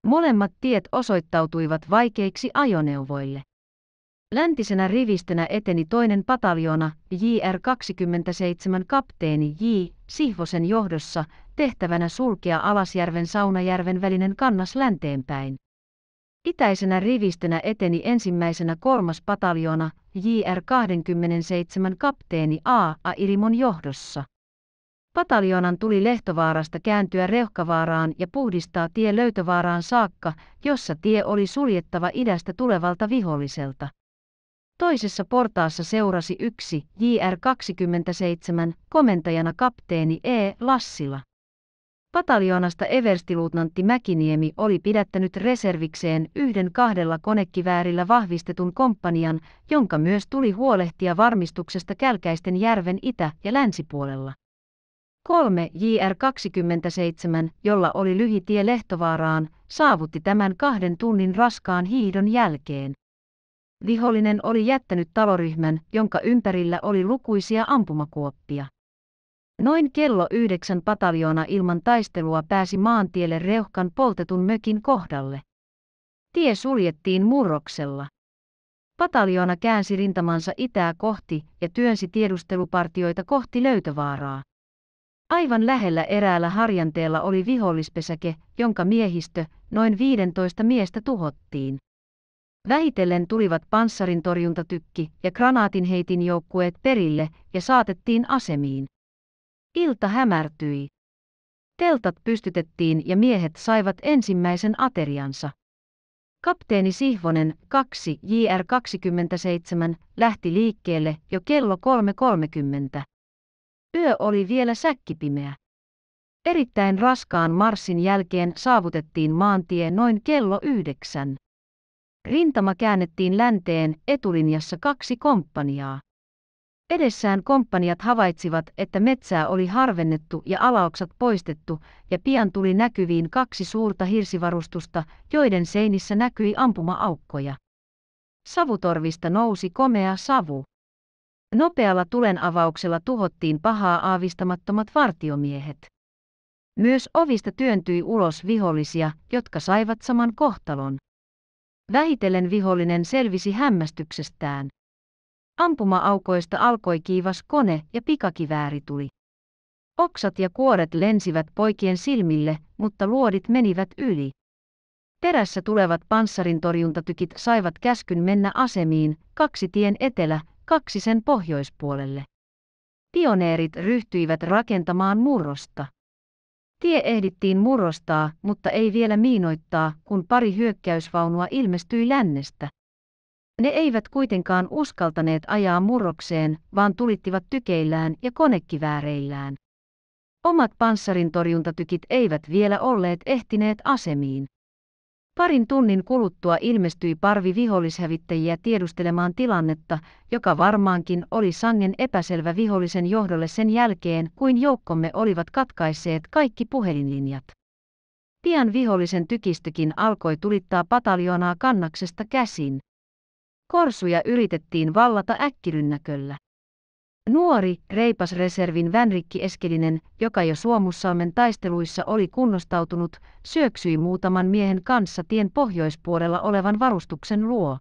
Molemmat tiet osoittautuivat vaikeiksi ajoneuvoille. Läntisenä rivistönä eteni toinen pataljona, JR-27 kapteeni J. Sihvosen johdossa, tehtävänä sulkea Alasjärven Saunajärven välinen kannas länteenpäin. Itäisenä rivistönä eteni ensimmäisenä kolmas pataljona JR 27 kapteeni A. A. Irimon johdossa. Pataljonan tuli Lehtovaarasta kääntyä Rehkavaaraan ja puhdistaa tie Löytövaaraan saakka, jossa tie oli suljettava idästä tulevalta viholliselta. Toisessa portaassa seurasi yksi JR 27 komentajana kapteeni E. Lassila. Pataljoonasta everstiluutnantti Mäkiniemi oli pidättänyt reservikseen yhden kahdella konekiväärillä vahvistetun komppanian, jonka myös tuli huolehtia varmistuksesta Kälkäisten järven itä- ja länsipuolella. 3 JR27, jolla oli lyhitie Lehtovaaraan, saavutti tämän kahden tunnin raskaan hiihdon jälkeen. Vihollinen oli jättänyt taloryhmän, jonka ympärillä oli lukuisia ampumakuoppia. Noin kello yhdeksän pataljoona ilman taistelua pääsi maantielle reuhkan poltetun mökin kohdalle. Tie suljettiin murroksella. Pataljoona käänsi rintamansa itää kohti ja työnsi tiedustelupartioita kohti löytövaaraa. Aivan lähellä eräällä harjanteella oli vihollispesäke, jonka miehistö, noin 15 miestä tuhottiin. Vähitellen tulivat panssarintorjuntatykki ja granaatinheitin joukkueet perille ja saatettiin asemiin. Ilta hämärtyi. Teltat pystytettiin ja miehet saivat ensimmäisen ateriansa. Kapteeni Sihvonen 2 JR27 lähti liikkeelle jo kello 3.30. Yö oli vielä säkkipimeä. Erittäin raskaan marssin jälkeen saavutettiin maantie noin kello yhdeksän. Rintama käännettiin länteen etulinjassa kaksi komppaniaa. Edessään komppaniat havaitsivat, että metsää oli harvennettu ja alaoksat poistettu, ja pian tuli näkyviin kaksi suurta hirsivarustusta, joiden seinissä näkyi ampuma-aukkoja. Savutorvista nousi komea savu. Nopealla tulen avauksella tuhottiin pahaa aavistamattomat vartiomiehet. Myös ovista työntyi ulos vihollisia, jotka saivat saman kohtalon. Vähitellen vihollinen selvisi hämmästyksestään. Ampuma-aukoista alkoi kiivas kone ja pikakivääri tuli. Oksat ja kuoret lensivät poikien silmille, mutta luodit menivät yli. Terässä tulevat panssarintorjuntatykit saivat käskyn mennä asemiin, kaksi tien etelä, kaksi sen pohjoispuolelle. Pioneerit ryhtyivät rakentamaan murrosta. Tie ehdittiin murrostaa, mutta ei vielä miinoittaa, kun pari hyökkäysvaunua ilmestyi lännestä. Ne eivät kuitenkaan uskaltaneet ajaa murrokseen, vaan tulittivat tykeillään ja konekivääreillään. Omat panssarintorjuntatykit eivät vielä olleet ehtineet asemiin. Parin tunnin kuluttua ilmestyi parvi vihollishävittäjiä tiedustelemaan tilannetta, joka varmaankin oli sangen epäselvä vihollisen johdolle sen jälkeen, kuin joukkomme olivat katkaisseet kaikki puhelinlinjat. Pian vihollisen tykistökin alkoi tulittaa pataljoonaa kannaksesta käsin. Korsuja yritettiin vallata äkkirynnäköllä. Nuori, reipas reservin Vänrikki Eskelinen, joka jo Suomussalmen taisteluissa oli kunnostautunut, syöksyi muutaman miehen kanssa tien pohjoispuolella olevan varustuksen luo.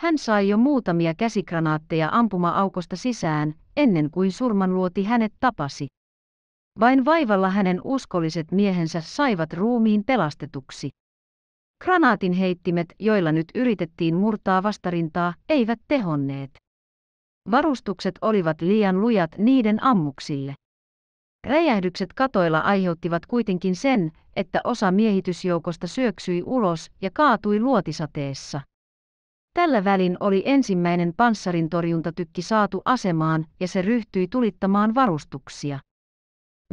Hän sai jo muutamia käsikranaatteja ampuma-aukosta sisään, ennen kuin surmanluoti hänet tapasi. Vain vaivalla hänen uskolliset miehensä saivat ruumiin pelastetuksi heittimet, joilla nyt yritettiin murtaa vastarintaa, eivät tehonneet. Varustukset olivat liian lujat niiden ammuksille. Räjähdykset katoilla aiheuttivat kuitenkin sen, että osa miehitysjoukosta syöksyi ulos ja kaatui luotisateessa. Tällä välin oli ensimmäinen panssarintorjuntatykki saatu asemaan ja se ryhtyi tulittamaan varustuksia.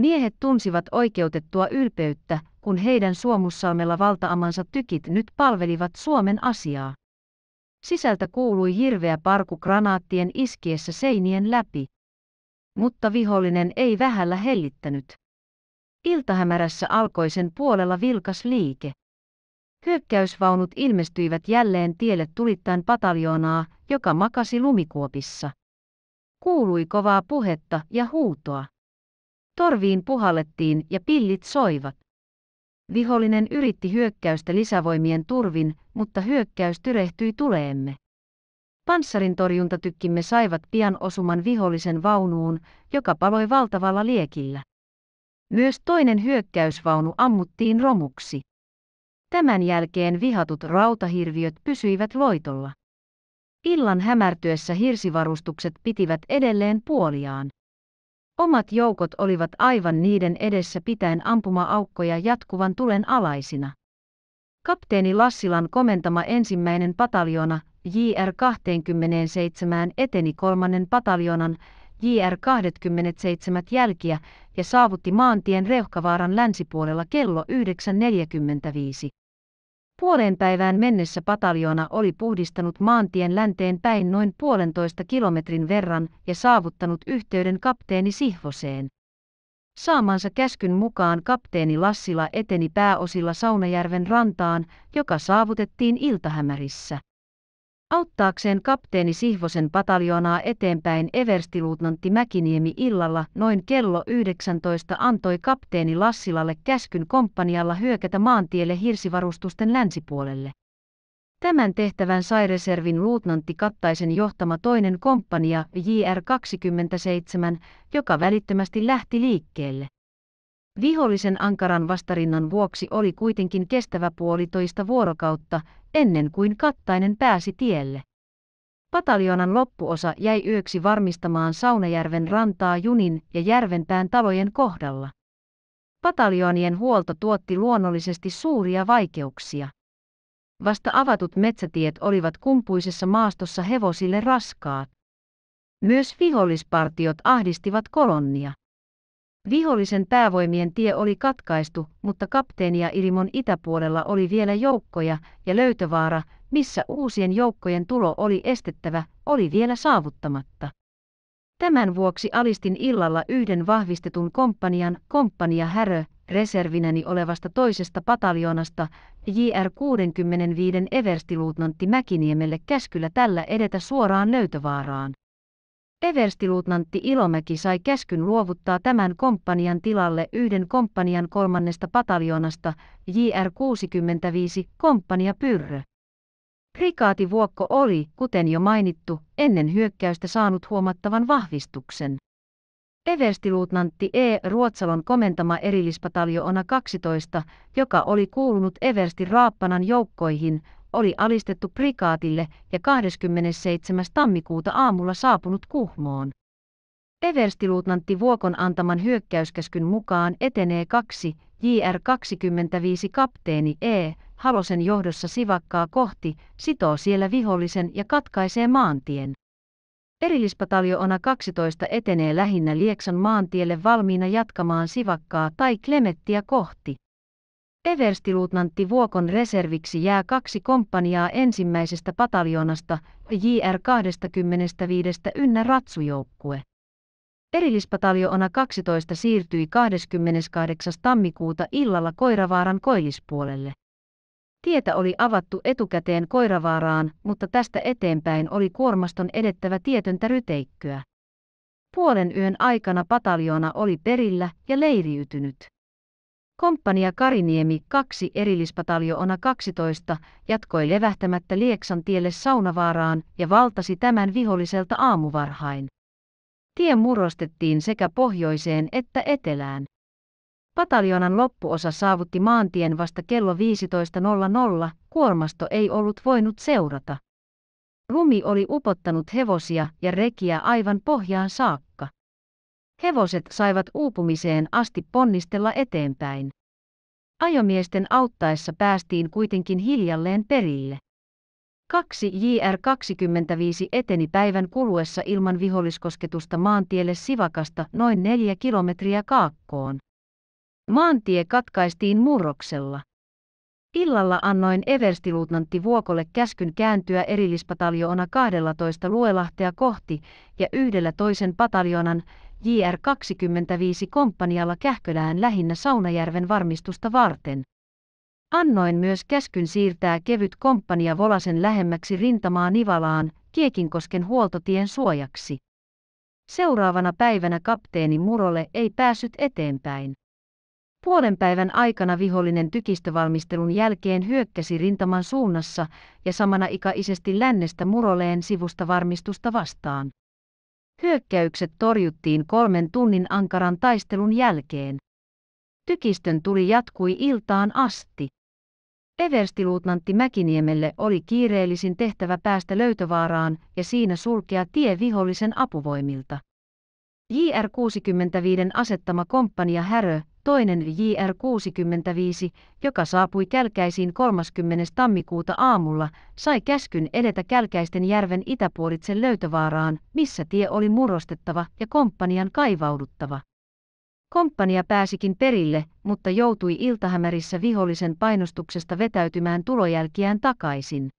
Miehet tunsivat oikeutettua ylpeyttä, kun heidän Suomussalmella valtaamansa tykit nyt palvelivat Suomen asiaa. Sisältä kuului hirveä parku granaattien iskiessä seinien läpi. Mutta vihollinen ei vähällä hellittänyt. Iltahämärässä alkoi sen puolella vilkas liike. Hyökkäysvaunut ilmestyivät jälleen tielle tulittain pataljoonaa, joka makasi lumikuopissa. Kuului kovaa puhetta ja huutoa. Torviin puhallettiin ja pillit soivat. Vihollinen yritti hyökkäystä lisävoimien turvin, mutta hyökkäys tyrehtyi tuleemme. Panssarin torjuntatykkimme saivat pian osuman vihollisen vaunuun, joka paloi valtavalla liekillä. Myös toinen hyökkäysvaunu ammuttiin romuksi. Tämän jälkeen vihatut rautahirviöt pysyivät loitolla. Illan hämärtyessä hirsivarustukset pitivät edelleen puoliaan. Omat joukot olivat aivan niiden edessä pitäen ampuma-aukkoja jatkuvan tulen alaisina. Kapteeni Lassilan komentama ensimmäinen pataljona JR-27 eteni kolmannen pataljonan JR-27 jälkiä ja saavutti maantien Reuhkavaaran länsipuolella kello 9.45. Puoleen päivään mennessä pataljoona oli puhdistanut maantien länteen päin noin puolentoista kilometrin verran ja saavuttanut yhteyden kapteeni Sihvoseen. Saamansa käskyn mukaan kapteeni Lassila eteni pääosilla Saunajärven rantaan, joka saavutettiin iltahämärissä auttaakseen kapteeni Sihvosen pataljoonaa eteenpäin everstiluutnantti Mäkiniemi illalla noin kello 19 antoi kapteeni Lassilalle käskyn komppanialla hyökätä maantielle hirsivarustusten länsipuolelle. Tämän tehtävän sai reservin luutnantti Kattaisen johtama toinen komppania JR27, joka välittömästi lähti liikkeelle. Vihollisen ankaran vastarinnan vuoksi oli kuitenkin kestävä puolitoista vuorokautta ennen kuin Kattainen pääsi tielle. Pataljonan loppuosa jäi yöksi varmistamaan Saunajärven rantaa Junin ja Järvenpään talojen kohdalla. Pataljoonien huolto tuotti luonnollisesti suuria vaikeuksia. Vasta avatut metsätiet olivat kumpuisessa maastossa hevosille raskaat. Myös vihollispartiot ahdistivat kolonnia. Vihollisen päävoimien tie oli katkaistu, mutta kapteenia Ilimon itäpuolella oli vielä joukkoja, ja löytövaara, missä uusien joukkojen tulo oli estettävä, oli vielä saavuttamatta. Tämän vuoksi alistin illalla yhden vahvistetun komppanian, komppania Härö, reservinäni olevasta toisesta pataljoonasta, JR 65 Everstiluutnantti Mäkiniemelle käskyllä tällä edetä suoraan löytövaaraan. Everstiluutnantti Ilomäki sai käskyn luovuttaa tämän komppanian tilalle yhden komppanian kolmannesta pataljoonasta JR65 komppania Pyrrö. Prikaati Vuokko oli, kuten jo mainittu, ennen hyökkäystä saanut huomattavan vahvistuksen. Everstiluutnantti E. Ruotsalon komentama erillispataljoona 12, joka oli kuulunut Eversti Raappanan joukkoihin, oli alistettu prikaatille ja 27. tammikuuta aamulla saapunut Kuhmoon. Everstiluutnantti Vuokon antaman hyökkäyskäskyn mukaan etenee kaksi JR-25 kapteeni E. Halosen johdossa sivakkaa kohti, sitoo siellä vihollisen ja katkaisee maantien. Erillispataljoona 12 etenee lähinnä Lieksan maantielle valmiina jatkamaan sivakkaa tai Klemettiä kohti. Everstiluutnantti Vuokon reserviksi jää kaksi komppaniaa ensimmäisestä pataljoonasta, JR 25 ynnä ratsujoukkue. Erillispataljoona 12 siirtyi 28. tammikuuta illalla Koiravaaran koillispuolelle. Tietä oli avattu etukäteen Koiravaaraan, mutta tästä eteenpäin oli kuormaston edettävä tietöntä ryteikköä. Puolen yön aikana pataljoona oli perillä ja leiriytynyt. Komppania Kariniemi 2 erillispataljoona 12 jatkoi levähtämättä Lieksan tielle Saunavaaraan ja valtasi tämän viholliselta aamuvarhain. Tie murrostettiin sekä pohjoiseen että etelään. Pataljonan loppuosa saavutti maantien vasta kello 15.00, kuormasto ei ollut voinut seurata. Rumi oli upottanut hevosia ja rekiä aivan pohjaan saakka. Hevoset saivat uupumiseen asti ponnistella eteenpäin. Ajomiesten auttaessa päästiin kuitenkin hiljalleen perille. 2 JR25 eteni päivän kuluessa ilman viholliskosketusta maantielle Sivakasta noin neljä kilometriä kaakkoon. Maantie katkaistiin murroksella. Illalla annoin Everstiluutnantti Vuokolle käskyn kääntyä erillispataljoona 12 luelahtea kohti ja yhdellä toisen pataljonan JR25 komppanialla Kähkölään lähinnä Saunajärven varmistusta varten. Annoin myös käskyn siirtää kevyt komppania Volasen lähemmäksi rintamaa Nivalaan, Kiekinkosken huoltotien suojaksi. Seuraavana päivänä kapteeni Murolle ei päässyt eteenpäin. Puolen päivän aikana vihollinen tykistövalmistelun jälkeen hyökkäsi rintaman suunnassa ja samana ikaisesti lännestä Muroleen sivusta varmistusta vastaan. Hyökkäykset torjuttiin kolmen tunnin ankaran taistelun jälkeen. Tykistön tuli jatkui iltaan asti. Everstiluutnantti Mäkiniemelle oli kiireellisin tehtävä päästä löytövaaraan ja siinä sulkea tie vihollisen apuvoimilta. JR65 asettama komppania Härö toinen JR65, joka saapui Kälkäisiin 30. tammikuuta aamulla, sai käskyn edetä Kälkäisten järven itäpuolitse löytövaaraan, missä tie oli murostettava ja komppanian kaivauduttava. Komppania pääsikin perille, mutta joutui iltahämärissä vihollisen painostuksesta vetäytymään tulojälkiään takaisin.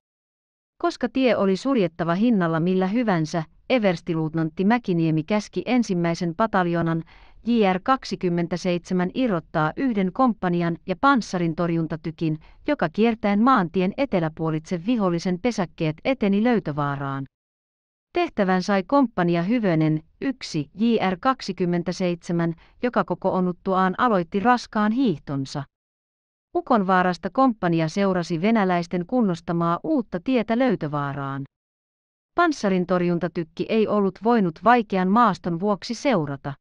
Koska tie oli suljettava hinnalla millä hyvänsä, Everstiluutnantti Mäkiniemi käski ensimmäisen pataljonan, JR-27 irrottaa yhden komppanian ja torjuntatykin, joka kiertäen maantien eteläpuolitse vihollisen pesäkkeet eteni löytövaaraan. Tehtävän sai komppania Hyvönen 1 JR-27, joka koko onnuttuaan aloitti raskaan hiihtonsa. Ukonvaarasta komppania seurasi venäläisten kunnostamaa uutta tietä löytövaaraan. Panssarintorjuntatykki ei ollut voinut vaikean maaston vuoksi seurata.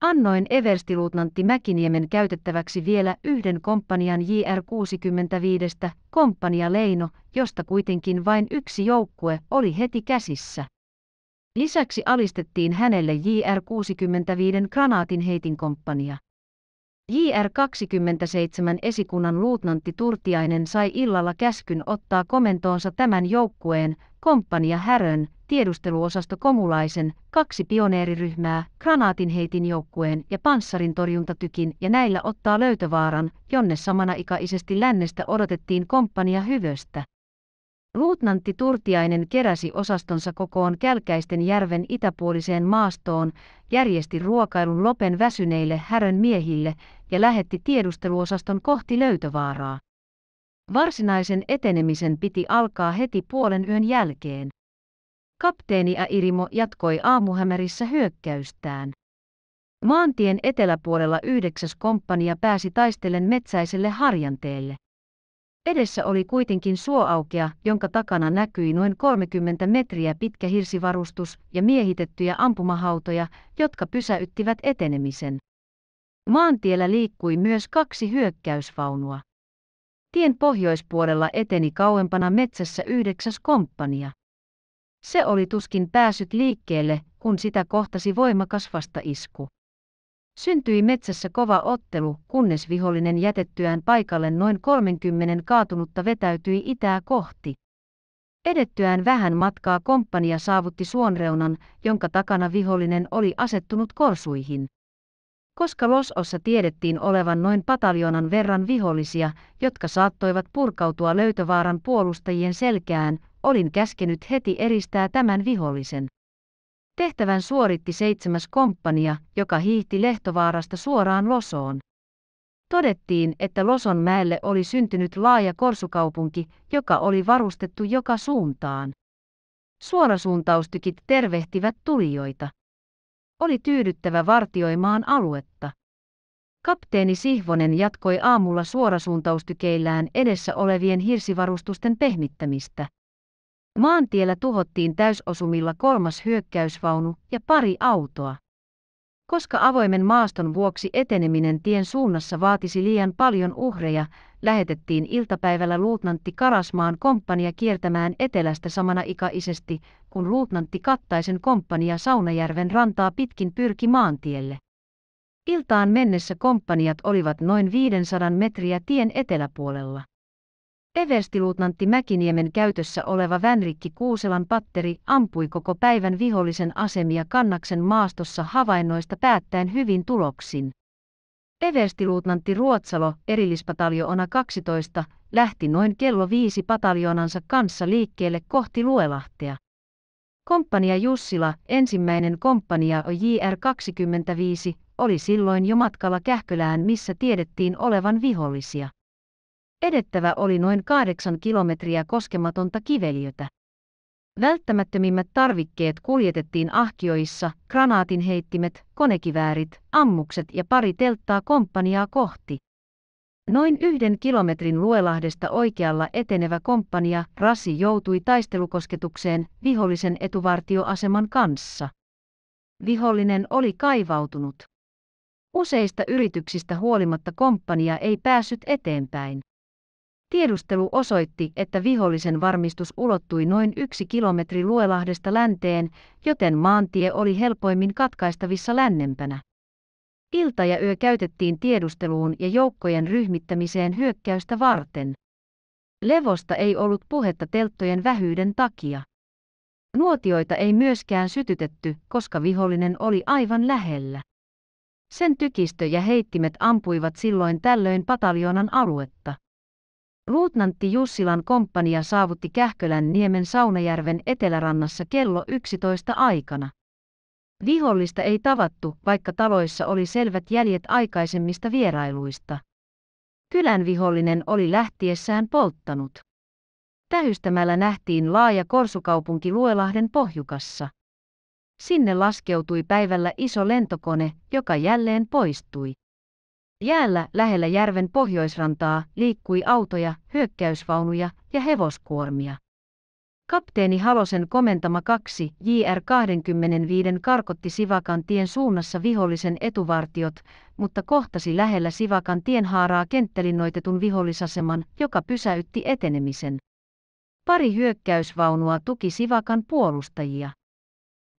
Annoin everstiluutnantti Mäkiniemen käytettäväksi vielä yhden komppanian JR-65, komppania Leino, josta kuitenkin vain yksi joukkue oli heti käsissä. Lisäksi alistettiin hänelle JR-65 komppania. JR-27 esikunnan luutnantti Turtiainen sai illalla käskyn ottaa komentoonsa tämän joukkueen, komppania Härön, tiedusteluosasto Komulaisen, kaksi pioneeriryhmää, granaatinheitin joukkueen ja panssarin torjuntatykin ja näillä ottaa löytövaaran, jonne samana lännestä odotettiin komppania hyvöstä. Luutnantti Turtiainen keräsi osastonsa kokoon Kälkäisten järven itäpuoliseen maastoon, järjesti ruokailun lopen väsyneille härön miehille ja lähetti tiedusteluosaston kohti löytövaaraa. Varsinaisen etenemisen piti alkaa heti puolen yön jälkeen. Kapteeni Airimo jatkoi aamuhämärissä hyökkäystään. Maantien eteläpuolella yhdeksäs komppania pääsi taistellen metsäiselle harjanteelle. Edessä oli kuitenkin suoaukea, jonka takana näkyi noin 30 metriä pitkä hirsivarustus ja miehitettyjä ampumahautoja, jotka pysäyttivät etenemisen. Maantiellä liikkui myös kaksi hyökkäysvaunua. Tien pohjoispuolella eteni kauempana metsässä yhdeksäs komppania. Se oli tuskin päässyt liikkeelle, kun sitä kohtasi voimakas vastaisku. Syntyi metsässä kova ottelu, kunnes vihollinen jätettyään paikalle noin 30 kaatunutta vetäytyi itää kohti. Edettyään vähän matkaa komppania saavutti suonreunan, jonka takana vihollinen oli asettunut korsuihin koska Losossa tiedettiin olevan noin pataljonan verran vihollisia, jotka saattoivat purkautua löytövaaran puolustajien selkään, olin käskenyt heti eristää tämän vihollisen. Tehtävän suoritti seitsemäs komppania, joka hiihti Lehtovaarasta suoraan Losoon. Todettiin, että Loson mäelle oli syntynyt laaja korsukaupunki, joka oli varustettu joka suuntaan. Suorasuuntaustykit tervehtivät tulijoita oli tyydyttävä vartioimaan aluetta. Kapteeni Sihvonen jatkoi aamulla suorasuuntaustykeillään edessä olevien hirsivarustusten pehmittämistä. Maantiellä tuhottiin täysosumilla kolmas hyökkäysvaunu ja pari autoa. Koska avoimen maaston vuoksi eteneminen tien suunnassa vaatisi liian paljon uhreja, lähetettiin iltapäivällä luutnantti Karasmaan komppania kiertämään etelästä samana ikaisesti, kun luutnantti Kattaisen komppania Saunajärven rantaa pitkin pyrki maantielle. Iltaan mennessä komppaniat olivat noin 500 metriä tien eteläpuolella. Everstiluutnantti Mäkiniemen käytössä oleva Vänrikki Kuuselan patteri ampui koko päivän vihollisen asemia kannaksen maastossa havainnoista päättäen hyvin tuloksin. Everstiluutnantti Ruotsalo, erillispataljoona 12, lähti noin kello viisi pataljoonansa kanssa liikkeelle kohti Luelahtea. Komppania Jussila, ensimmäinen komppania OJR 25, oli silloin jo matkalla Kähkölään, missä tiedettiin olevan vihollisia. Edettävä oli noin kahdeksan kilometriä koskematonta kiveliötä. Välttämättömimmät tarvikkeet kuljetettiin ahkioissa, granaatinheittimet, konekiväärit, ammukset ja pari telttaa komppaniaa kohti. Noin yhden kilometrin Luelahdesta oikealla etenevä komppania Rasi joutui taistelukosketukseen vihollisen etuvartioaseman kanssa. Vihollinen oli kaivautunut. Useista yrityksistä huolimatta komppania ei päässyt eteenpäin. Tiedustelu osoitti, että vihollisen varmistus ulottui noin yksi kilometri Luelahdesta länteen, joten maantie oli helpoimmin katkaistavissa lännempänä. Ilta ja yö käytettiin tiedusteluun ja joukkojen ryhmittämiseen hyökkäystä varten. Levosta ei ollut puhetta telttojen vähyyden takia. Nuotioita ei myöskään sytytetty, koska vihollinen oli aivan lähellä. Sen tykistö ja heittimet ampuivat silloin tällöin pataljonan aluetta. Luutnantti Jussilan komppania saavutti Kähkölän niemen Saunajärven etelärannassa kello 11 aikana. Vihollista ei tavattu, vaikka taloissa oli selvät jäljet aikaisemmista vierailuista. Kylän vihollinen oli lähtiessään polttanut. Tähystämällä nähtiin laaja korsukaupunki Luelahden pohjukassa. Sinne laskeutui päivällä iso lentokone, joka jälleen poistui. Jäällä lähellä järven pohjoisrantaa liikkui autoja, hyökkäysvaunuja ja hevoskuormia. Kapteeni Halosen komentama 2 JR-25 karkotti Sivakan tien suunnassa vihollisen etuvartiot, mutta kohtasi lähellä Sivakan tien haaraa kenttälinnoitetun vihollisaseman, joka pysäytti etenemisen. Pari hyökkäysvaunua tuki Sivakan puolustajia.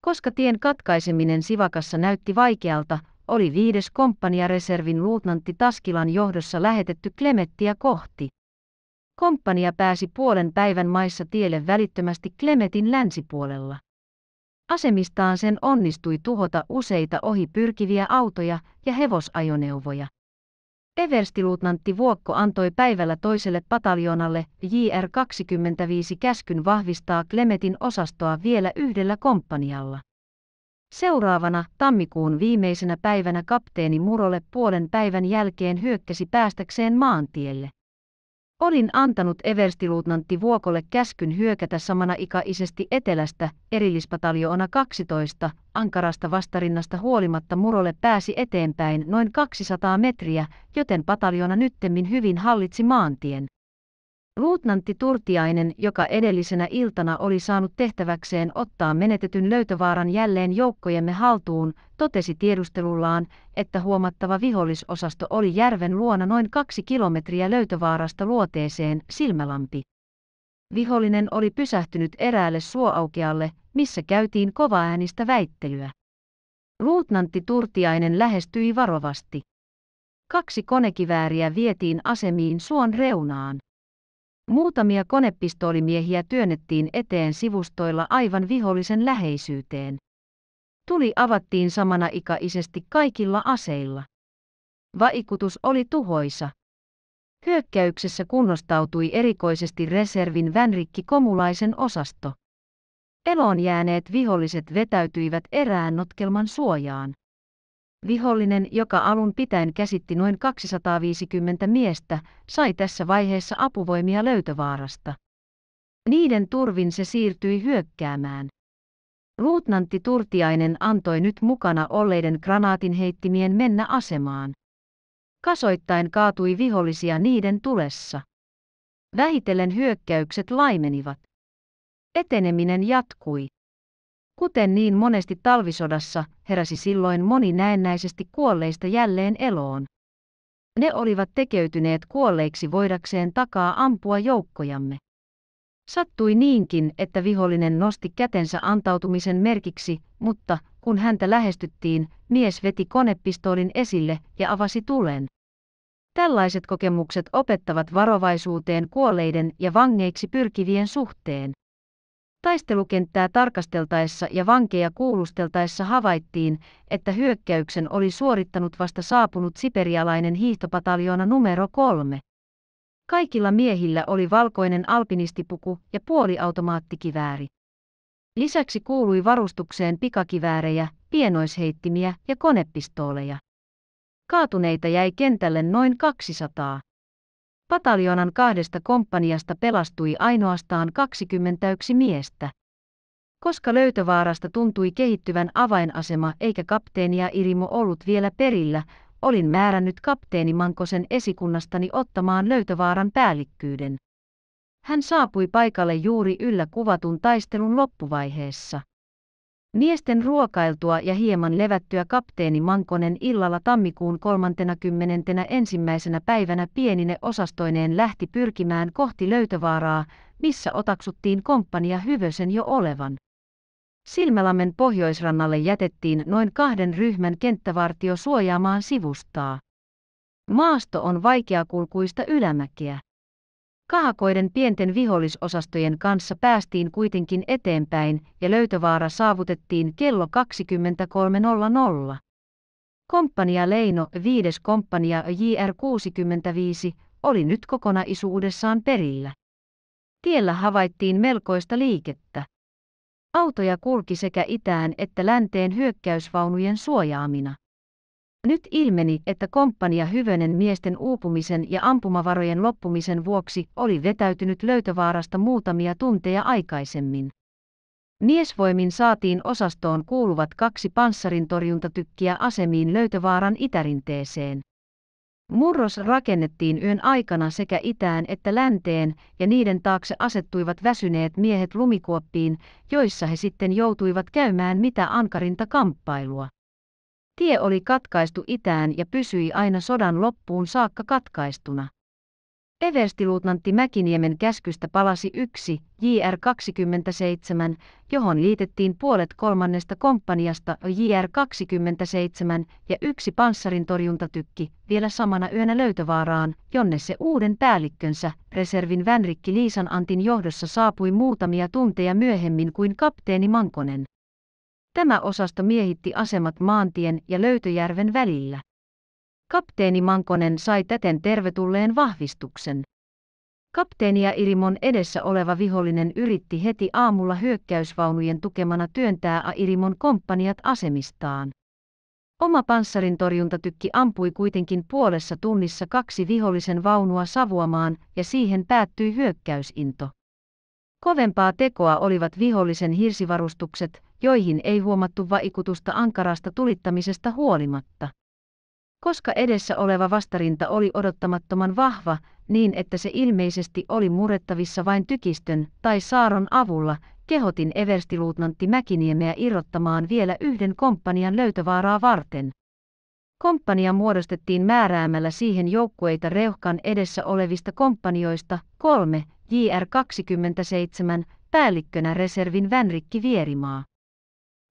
Koska tien katkaiseminen Sivakassa näytti vaikealta, oli viides komppaniareservin luutnantti Taskilan johdossa lähetetty Klemettiä kohti. Komppania pääsi puolen päivän maissa tielle välittömästi Klemetin länsipuolella. Asemistaan sen onnistui tuhota useita ohi pyrkiviä autoja ja hevosajoneuvoja. Everstiluutnantti Vuokko antoi päivällä toiselle pataljonalle JR-25 käskyn vahvistaa Klemetin osastoa vielä yhdellä komppanialla. Seuraavana tammikuun viimeisenä päivänä kapteeni Murolle puolen päivän jälkeen hyökkäsi päästäkseen maantielle. Olin antanut everstiluutnantti Vuokolle käskyn hyökätä samana ikaisesti etelästä, erillispataljoona 12, ankarasta vastarinnasta huolimatta murolle pääsi eteenpäin noin 200 metriä, joten pataljona nyttemmin hyvin hallitsi maantien. Luutnantti Turtiainen, joka edellisenä iltana oli saanut tehtäväkseen ottaa menetetyn löytövaaran jälleen joukkojemme haltuun, totesi tiedustelullaan, että huomattava vihollisosasto oli järven luona noin kaksi kilometriä löytövaarasta luoteeseen silmälampi. Vihollinen oli pysähtynyt eräälle suoaukealle, missä käytiin äänistä väittelyä. Luutnantti Turtiainen lähestyi varovasti. Kaksi konekivääriä vietiin asemiin suon reunaan. Muutamia konepistoolimiehiä työnnettiin eteen sivustoilla aivan vihollisen läheisyyteen. Tuli avattiin samana ikäisesti kaikilla aseilla. Vaikutus oli tuhoisa. Hyökkäyksessä kunnostautui erikoisesti reservin Vänrikki Komulaisen osasto. Eloon jääneet viholliset vetäytyivät erään notkelman suojaan. Vihollinen, joka alun pitäen käsitti noin 250 miestä, sai tässä vaiheessa apuvoimia löytövaarasta. Niiden turvin se siirtyi hyökkäämään. Luutnantti Turtiainen antoi nyt mukana olleiden heittimien mennä asemaan. Kasoittain kaatui vihollisia niiden tulessa. Vähitellen hyökkäykset laimenivat. Eteneminen jatkui. Kuten niin monesti talvisodassa, heräsi silloin moni näennäisesti kuolleista jälleen eloon. Ne olivat tekeytyneet kuolleiksi voidakseen takaa ampua joukkojamme. Sattui niinkin, että vihollinen nosti kätensä antautumisen merkiksi, mutta kun häntä lähestyttiin, mies veti konepistoolin esille ja avasi tulen. Tällaiset kokemukset opettavat varovaisuuteen kuolleiden ja vangeiksi pyrkivien suhteen. Taistelukenttää tarkasteltaessa ja vankeja kuulusteltaessa havaittiin, että hyökkäyksen oli suorittanut vasta saapunut siperialainen hiihtopataljoona numero kolme. Kaikilla miehillä oli valkoinen alpinistipuku ja puoliautomaattikivääri. Lisäksi kuului varustukseen pikakiväärejä, pienoisheittimiä ja konepistooleja. Kaatuneita jäi kentälle noin 200. Pataljonan kahdesta komppaniasta pelastui ainoastaan 21 miestä. Koska löytövaarasta tuntui kehittyvän avainasema eikä kapteenia Irimo ollut vielä perillä, olin määrännyt kapteeni Mankosen esikunnastani ottamaan löytövaaran päällikkyyden. Hän saapui paikalle juuri yllä kuvatun taistelun loppuvaiheessa. Miesten ruokailtua ja hieman levättyä kapteeni Mankonen illalla tammikuun 30. ensimmäisenä päivänä pienine osastoineen lähti pyrkimään kohti löytövaaraa, missä otaksuttiin komppania Hyvösen jo olevan. Silmälammen pohjoisrannalle jätettiin noin kahden ryhmän kenttävartio suojaamaan sivustaa. Maasto on vaikeakulkuista ylämäkiä. Kahakoiden pienten vihollisosastojen kanssa päästiin kuitenkin eteenpäin ja löytövaara saavutettiin kello 23.00. Komppania Leino 5. komppania JR 65 oli nyt kokonaisuudessaan perillä. Tiellä havaittiin melkoista liikettä. Autoja kulki sekä itään että länteen hyökkäysvaunujen suojaamina. Nyt ilmeni, että komppania Hyvönen miesten uupumisen ja ampumavarojen loppumisen vuoksi oli vetäytynyt löytövaarasta muutamia tunteja aikaisemmin. Miesvoimin saatiin osastoon kuuluvat kaksi panssarintorjuntatykkiä asemiin löytövaaran itärinteeseen. Murros rakennettiin yön aikana sekä itään että länteen, ja niiden taakse asettuivat väsyneet miehet lumikuoppiin, joissa he sitten joutuivat käymään mitä ankarinta kamppailua. Tie oli katkaistu itään ja pysyi aina sodan loppuun saakka katkaistuna. Everstiluutnantti Mäkiniemen käskystä palasi yksi JR-27, johon liitettiin puolet kolmannesta komppaniasta JR-27 ja yksi panssarintorjuntatykki vielä samana yönä löytövaaraan, jonne se uuden päällikkönsä, reservin Vänrikki Liisan Antin johdossa saapui muutamia tunteja myöhemmin kuin kapteeni Mankonen. Tämä osasto miehitti asemat maantien ja Löytöjärven välillä. Kapteeni Mankonen sai täten tervetulleen vahvistuksen. Kapteenia Irimon edessä oleva vihollinen yritti heti aamulla hyökkäysvaunujen tukemana työntää A Irimon komppaniat asemistaan. Oma panssarintorjuntatykki ampui kuitenkin puolessa tunnissa kaksi vihollisen vaunua savuamaan ja siihen päättyi hyökkäysinto. Kovempaa tekoa olivat vihollisen hirsivarustukset, joihin ei huomattu vaikutusta ankarasta tulittamisesta huolimatta. Koska edessä oleva vastarinta oli odottamattoman vahva, niin että se ilmeisesti oli murrettavissa vain tykistön tai saaron avulla, kehotin everstiluutnantti Mäkiniemeä irrottamaan vielä yhden komppanian löytövaaraa varten. Komppania muodostettiin määräämällä siihen joukkueita reuhkan edessä olevista komppanioista, kolme, JR 27, päällikkönä reservin Vänrikki Vierimaa.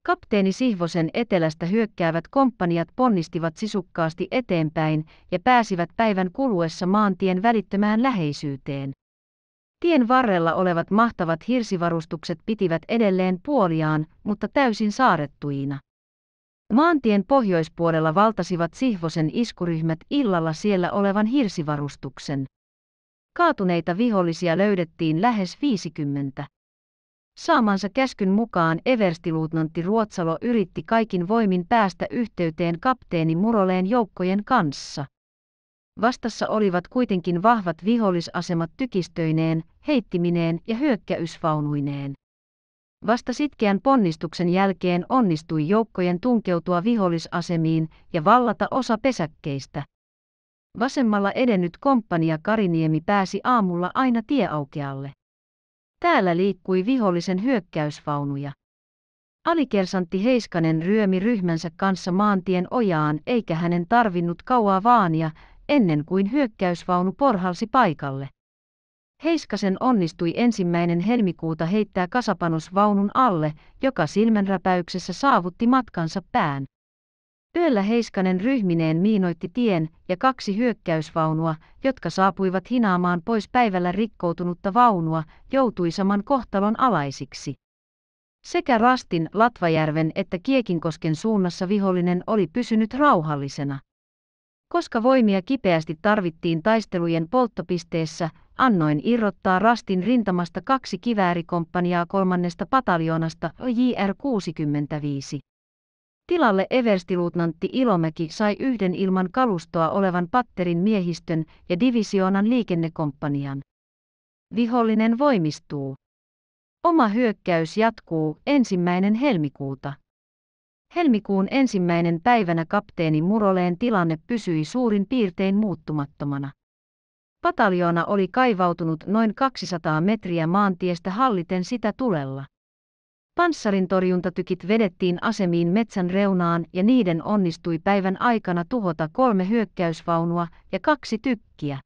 Kapteeni Sihvosen etelästä hyökkäävät komppaniat ponnistivat sisukkaasti eteenpäin ja pääsivät päivän kuluessa maantien välittömään läheisyyteen. Tien varrella olevat mahtavat hirsivarustukset pitivät edelleen puoliaan, mutta täysin saarettuina. Maantien pohjoispuolella valtasivat Sihvosen iskuryhmät illalla siellä olevan hirsivarustuksen. Kaatuneita vihollisia löydettiin lähes 50. Saamansa käskyn mukaan everstiluutnantti Ruotsalo yritti kaikin voimin päästä yhteyteen kapteeni Muroleen joukkojen kanssa. Vastassa olivat kuitenkin vahvat vihollisasemat tykistöineen, heittimineen ja hyökkäysvaunuineen. Vasta sitkeän ponnistuksen jälkeen onnistui joukkojen tunkeutua vihollisasemiin ja vallata osa pesäkkeistä. Vasemmalla edennyt komppania Kariniemi pääsi aamulla aina tieaukealle. Täällä liikkui vihollisen hyökkäysvaunuja. Alikersantti Heiskanen ryömi ryhmänsä kanssa maantien ojaan eikä hänen tarvinnut kauaa vaania, ennen kuin hyökkäysvaunu porhalsi paikalle. Heiskasen onnistui ensimmäinen helmikuuta heittää kasapanosvaunun alle, joka silmänräpäyksessä saavutti matkansa pään. Yöllä Heiskanen ryhmineen miinoitti tien ja kaksi hyökkäysvaunua, jotka saapuivat hinaamaan pois päivällä rikkoutunutta vaunua, joutui saman kohtalon alaisiksi. Sekä Rastin, Latvajärven että Kiekinkosken suunnassa vihollinen oli pysynyt rauhallisena. Koska voimia kipeästi tarvittiin taistelujen polttopisteessä, annoin irrottaa Rastin rintamasta kaksi kiväärikomppaniaa kolmannesta pataljoonasta JR 65. Tilalle everstiluutnantti Ilomäki sai yhden ilman kalustoa olevan patterin miehistön ja divisioonan liikennekomppanian. Vihollinen voimistuu. Oma hyökkäys jatkuu ensimmäinen helmikuuta. Helmikuun ensimmäinen päivänä kapteeni Muroleen tilanne pysyi suurin piirtein muuttumattomana. Pataljoona oli kaivautunut noin 200 metriä maantiestä halliten sitä tulella. Panssarintorjuntatykit vedettiin asemiin metsän reunaan ja niiden onnistui päivän aikana tuhota kolme hyökkäysvaunua ja kaksi tykkiä.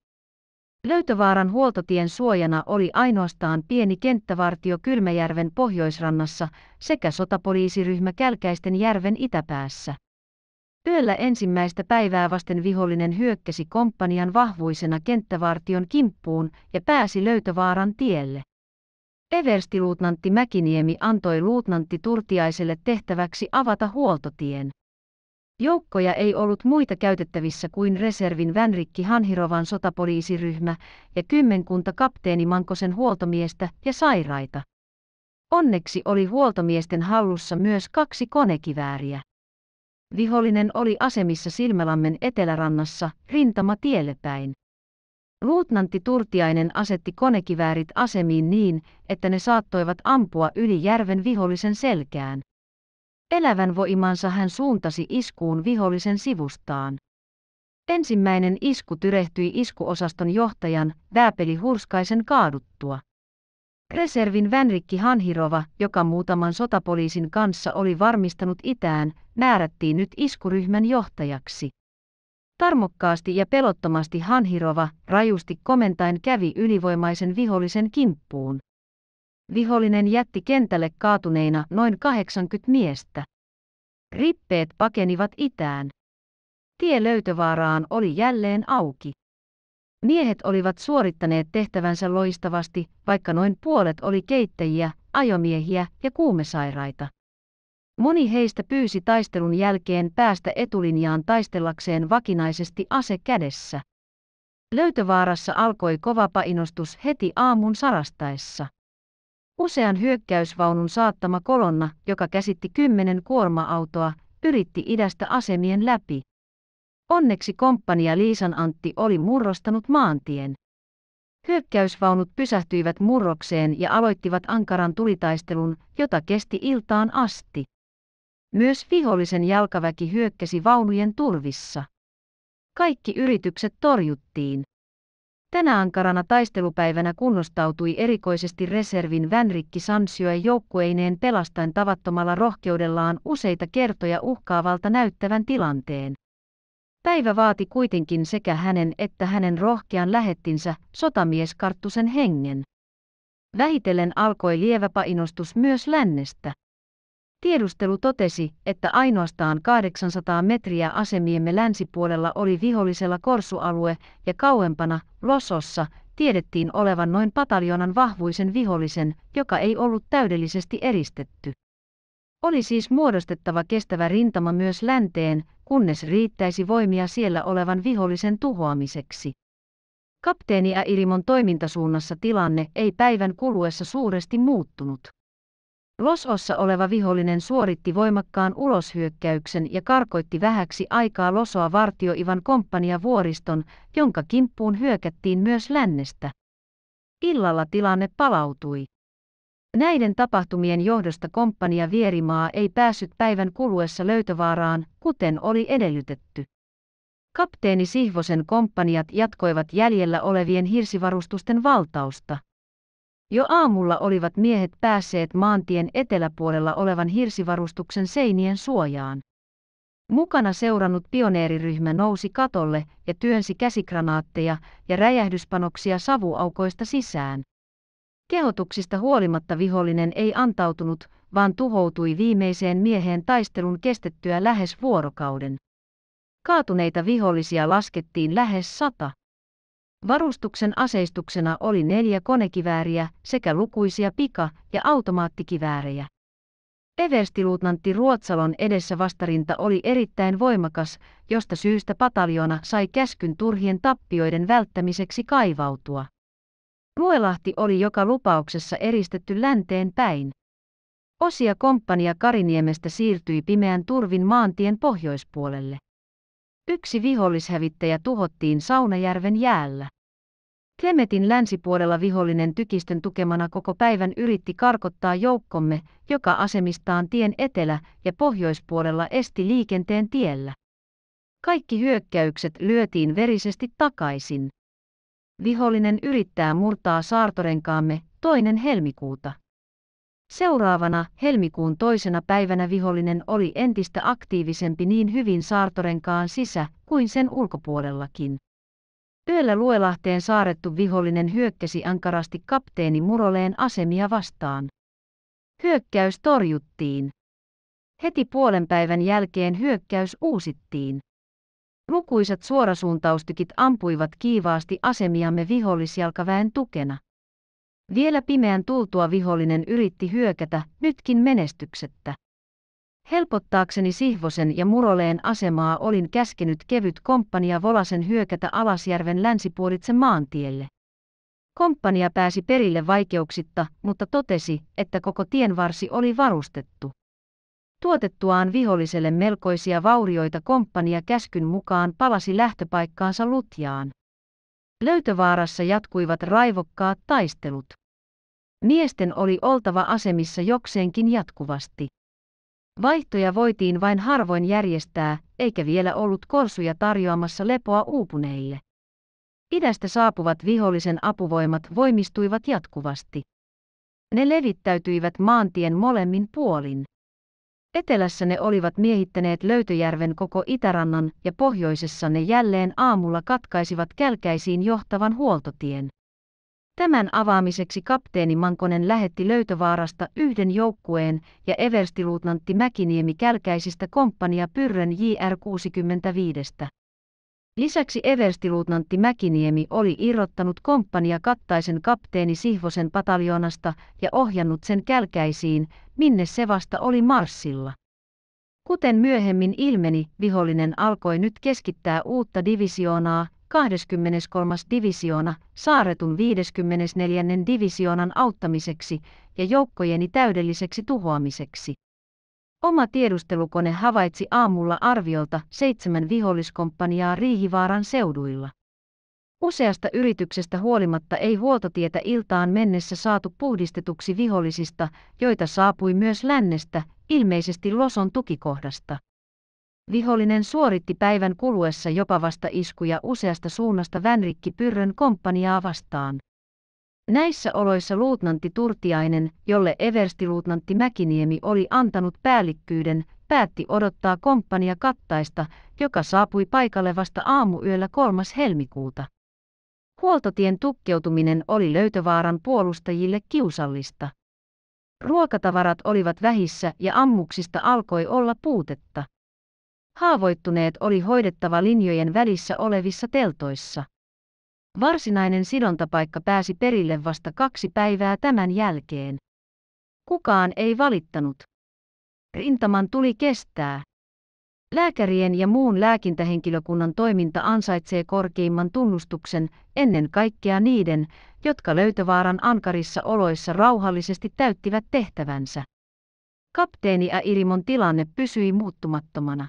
Löytövaaran huoltotien suojana oli ainoastaan pieni kenttävartio Kylmäjärven pohjoisrannassa sekä sotapoliisiryhmä Kälkäisten järven itäpäässä. Yöllä ensimmäistä päivää vasten vihollinen hyökkäsi komppanian vahvuisena kenttävartion kimppuun ja pääsi Löytövaaran tielle. Everstiluutnantti Mäkiniemi antoi luutnantti Turtiaiselle tehtäväksi avata huoltotien. Joukkoja ei ollut muita käytettävissä kuin reservin Vänrikki Hanhirovan sotapoliisiryhmä ja kymmenkunta kapteeni Mankosen huoltomiestä ja sairaita. Onneksi oli huoltomiesten hallussa myös kaksi konekivääriä. Vihollinen oli asemissa Silmälammen etelärannassa, rintama tielle päin. Luutnantti Turtiainen asetti konekiväärit asemiin niin, että ne saattoivat ampua yli järven vihollisen selkään. Elävän voimansa hän suuntasi iskuun vihollisen sivustaan. Ensimmäinen isku tyrehtyi iskuosaston johtajan, Vääpeli Hurskaisen kaaduttua. Reservin Vänrikki Hanhirova, joka muutaman sotapoliisin kanssa oli varmistanut itään, määrättiin nyt iskuryhmän johtajaksi. Tarmokkaasti ja pelottomasti Hanhirova rajusti komentain kävi ylivoimaisen vihollisen kimppuun. Vihollinen jätti kentälle kaatuneina noin 80 miestä. Rippeet pakenivat itään. Tie löytövaaraan oli jälleen auki. Miehet olivat suorittaneet tehtävänsä loistavasti, vaikka noin puolet oli keittäjiä, ajomiehiä ja kuumesairaita. Moni heistä pyysi taistelun jälkeen päästä etulinjaan taistellakseen vakinaisesti ase kädessä. Löytövaarassa alkoi kova painostus heti aamun sarastaessa. Usean hyökkäysvaunun saattama kolonna, joka käsitti kymmenen kuorma-autoa, yritti idästä asemien läpi. Onneksi komppania Liisan Antti oli murrostanut maantien. Hyökkäysvaunut pysähtyivät murrokseen ja aloittivat ankaran tulitaistelun, jota kesti iltaan asti. Myös vihollisen jalkaväki hyökkäsi vaunujen turvissa. Kaikki yritykset torjuttiin. Tänä ankarana taistelupäivänä kunnostautui erikoisesti reservin Vänrikki Sansyö joukkueineen pelastaen tavattomalla rohkeudellaan useita kertoja uhkaavalta näyttävän tilanteen. Päivä vaati kuitenkin sekä hänen että hänen rohkean lähettinsä sotamieskarttusen hengen. Vähitellen alkoi lievä painostus myös lännestä. Tiedustelu totesi, että ainoastaan 800 metriä asemiemme länsipuolella oli vihollisella korsualue ja kauempana, Losossa, tiedettiin olevan noin pataljonan vahvuisen vihollisen, joka ei ollut täydellisesti eristetty. Oli siis muodostettava kestävä rintama myös länteen, kunnes riittäisi voimia siellä olevan vihollisen tuhoamiseksi. Kapteeni Irimon toimintasuunnassa tilanne ei päivän kuluessa suuresti muuttunut. Losossa oleva vihollinen suoritti voimakkaan uloshyökkäyksen ja karkoitti vähäksi aikaa Losoa vartioivan komppania vuoriston, jonka kimppuun hyökättiin myös lännestä. Illalla tilanne palautui. Näiden tapahtumien johdosta komppania Vierimaa ei päässyt päivän kuluessa löytövaaraan, kuten oli edellytetty. Kapteeni Sihvosen komppaniat jatkoivat jäljellä olevien hirsivarustusten valtausta. Jo aamulla olivat miehet päässeet maantien eteläpuolella olevan hirsivarustuksen seinien suojaan. Mukana seurannut pioneeriryhmä nousi katolle ja työnsi käsikranaatteja ja räjähdyspanoksia savuaukoista sisään. Kehotuksista huolimatta vihollinen ei antautunut, vaan tuhoutui viimeiseen mieheen taistelun kestettyä lähes vuorokauden. Kaatuneita vihollisia laskettiin lähes sata. Varustuksen aseistuksena oli neljä konekivääriä sekä lukuisia pika- ja automaattikiväärejä. Everstiluutnantti Ruotsalon edessä vastarinta oli erittäin voimakas, josta syystä pataljona sai käskyn turhien tappioiden välttämiseksi kaivautua. Ruelahti oli joka lupauksessa eristetty länteen päin. Osia komppania Kariniemestä siirtyi pimeän turvin maantien pohjoispuolelle. Yksi vihollishävittäjä tuhottiin Saunajärven jäällä. Klemetin länsipuolella vihollinen tykistön tukemana koko päivän yritti karkottaa joukkomme, joka asemistaan tien etelä- ja pohjoispuolella esti liikenteen tiellä. Kaikki hyökkäykset lyötiin verisesti takaisin. Vihollinen yrittää murtaa saartorenkaamme toinen helmikuuta. Seuraavana helmikuun toisena päivänä vihollinen oli entistä aktiivisempi niin hyvin saartorenkaan sisä kuin sen ulkopuolellakin. Yöllä Luelahteen saarettu vihollinen hyökkäsi ankarasti kapteeni Muroleen asemia vastaan. Hyökkäys torjuttiin. Heti puolen päivän jälkeen hyökkäys uusittiin. Lukuisat suorasuuntaustykit ampuivat kiivaasti asemiamme vihollisjalkaväen tukena. Vielä pimeän tultua vihollinen yritti hyökätä, nytkin menestyksettä. Helpottaakseni Sihvosen ja Muroleen asemaa olin käskenyt kevyt komppania Volasen hyökätä Alasjärven länsipuolitse maantielle. Komppania pääsi perille vaikeuksitta, mutta totesi, että koko tienvarsi oli varustettu. Tuotettuaan viholliselle melkoisia vaurioita komppania käskyn mukaan palasi lähtöpaikkaansa Lutjaan. Löytövaarassa jatkuivat raivokkaat taistelut. Miesten oli oltava asemissa jokseenkin jatkuvasti. Vaihtoja voitiin vain harvoin järjestää, eikä vielä ollut korsuja tarjoamassa lepoa uupuneille. Idästä saapuvat vihollisen apuvoimat voimistuivat jatkuvasti. Ne levittäytyivät maantien molemmin puolin. Etelässä ne olivat miehittäneet Löytöjärven koko itärannan ja pohjoisessa ne jälleen aamulla katkaisivat kälkäisiin johtavan huoltotien. Tämän avaamiseksi kapteeni Mankonen lähetti Löytövaarasta yhden joukkueen ja everstiluutnantti Mäkiniemi Kälkäisistä komppania Pyrrön JR65. Lisäksi everstiluutnantti Mäkiniemi oli irrottanut komppania Kattaisen kapteeni Sihvosen pataljoonasta ja ohjannut sen Kälkäisiin, minne se vasta oli marssilla. Kuten myöhemmin ilmeni, vihollinen alkoi nyt keskittää uutta divisioonaa, 23. divisioona saaretun 54. divisioonan auttamiseksi ja joukkojeni täydelliseksi tuhoamiseksi. Oma tiedustelukone havaitsi aamulla arviolta seitsemän viholliskomppaniaa Riihivaaran seuduilla. Useasta yrityksestä huolimatta ei huoltotietä iltaan mennessä saatu puhdistetuksi vihollisista, joita saapui myös lännestä, ilmeisesti Loson tukikohdasta. Vihollinen suoritti päivän kuluessa jopa vasta iskuja useasta suunnasta Vänrikki Pyrrön komppaniaa vastaan. Näissä oloissa luutnantti Turtiainen, jolle luutnantti Mäkiniemi oli antanut päällikkyyden, päätti odottaa komppania kattaista, joka saapui paikalle vasta aamuyöllä 3. helmikuuta. Huoltotien tukkeutuminen oli löytövaaran puolustajille kiusallista. Ruokatavarat olivat vähissä ja ammuksista alkoi olla puutetta. Haavoittuneet oli hoidettava linjojen välissä olevissa teltoissa. Varsinainen sidontapaikka pääsi perille vasta kaksi päivää tämän jälkeen. Kukaan ei valittanut. Rintaman tuli kestää. Lääkärien ja muun lääkintähenkilökunnan toiminta ansaitsee korkeimman tunnustuksen ennen kaikkea niiden, jotka löytövaaran ankarissa oloissa rauhallisesti täyttivät tehtävänsä. Kapteeni Airimon tilanne pysyi muuttumattomana.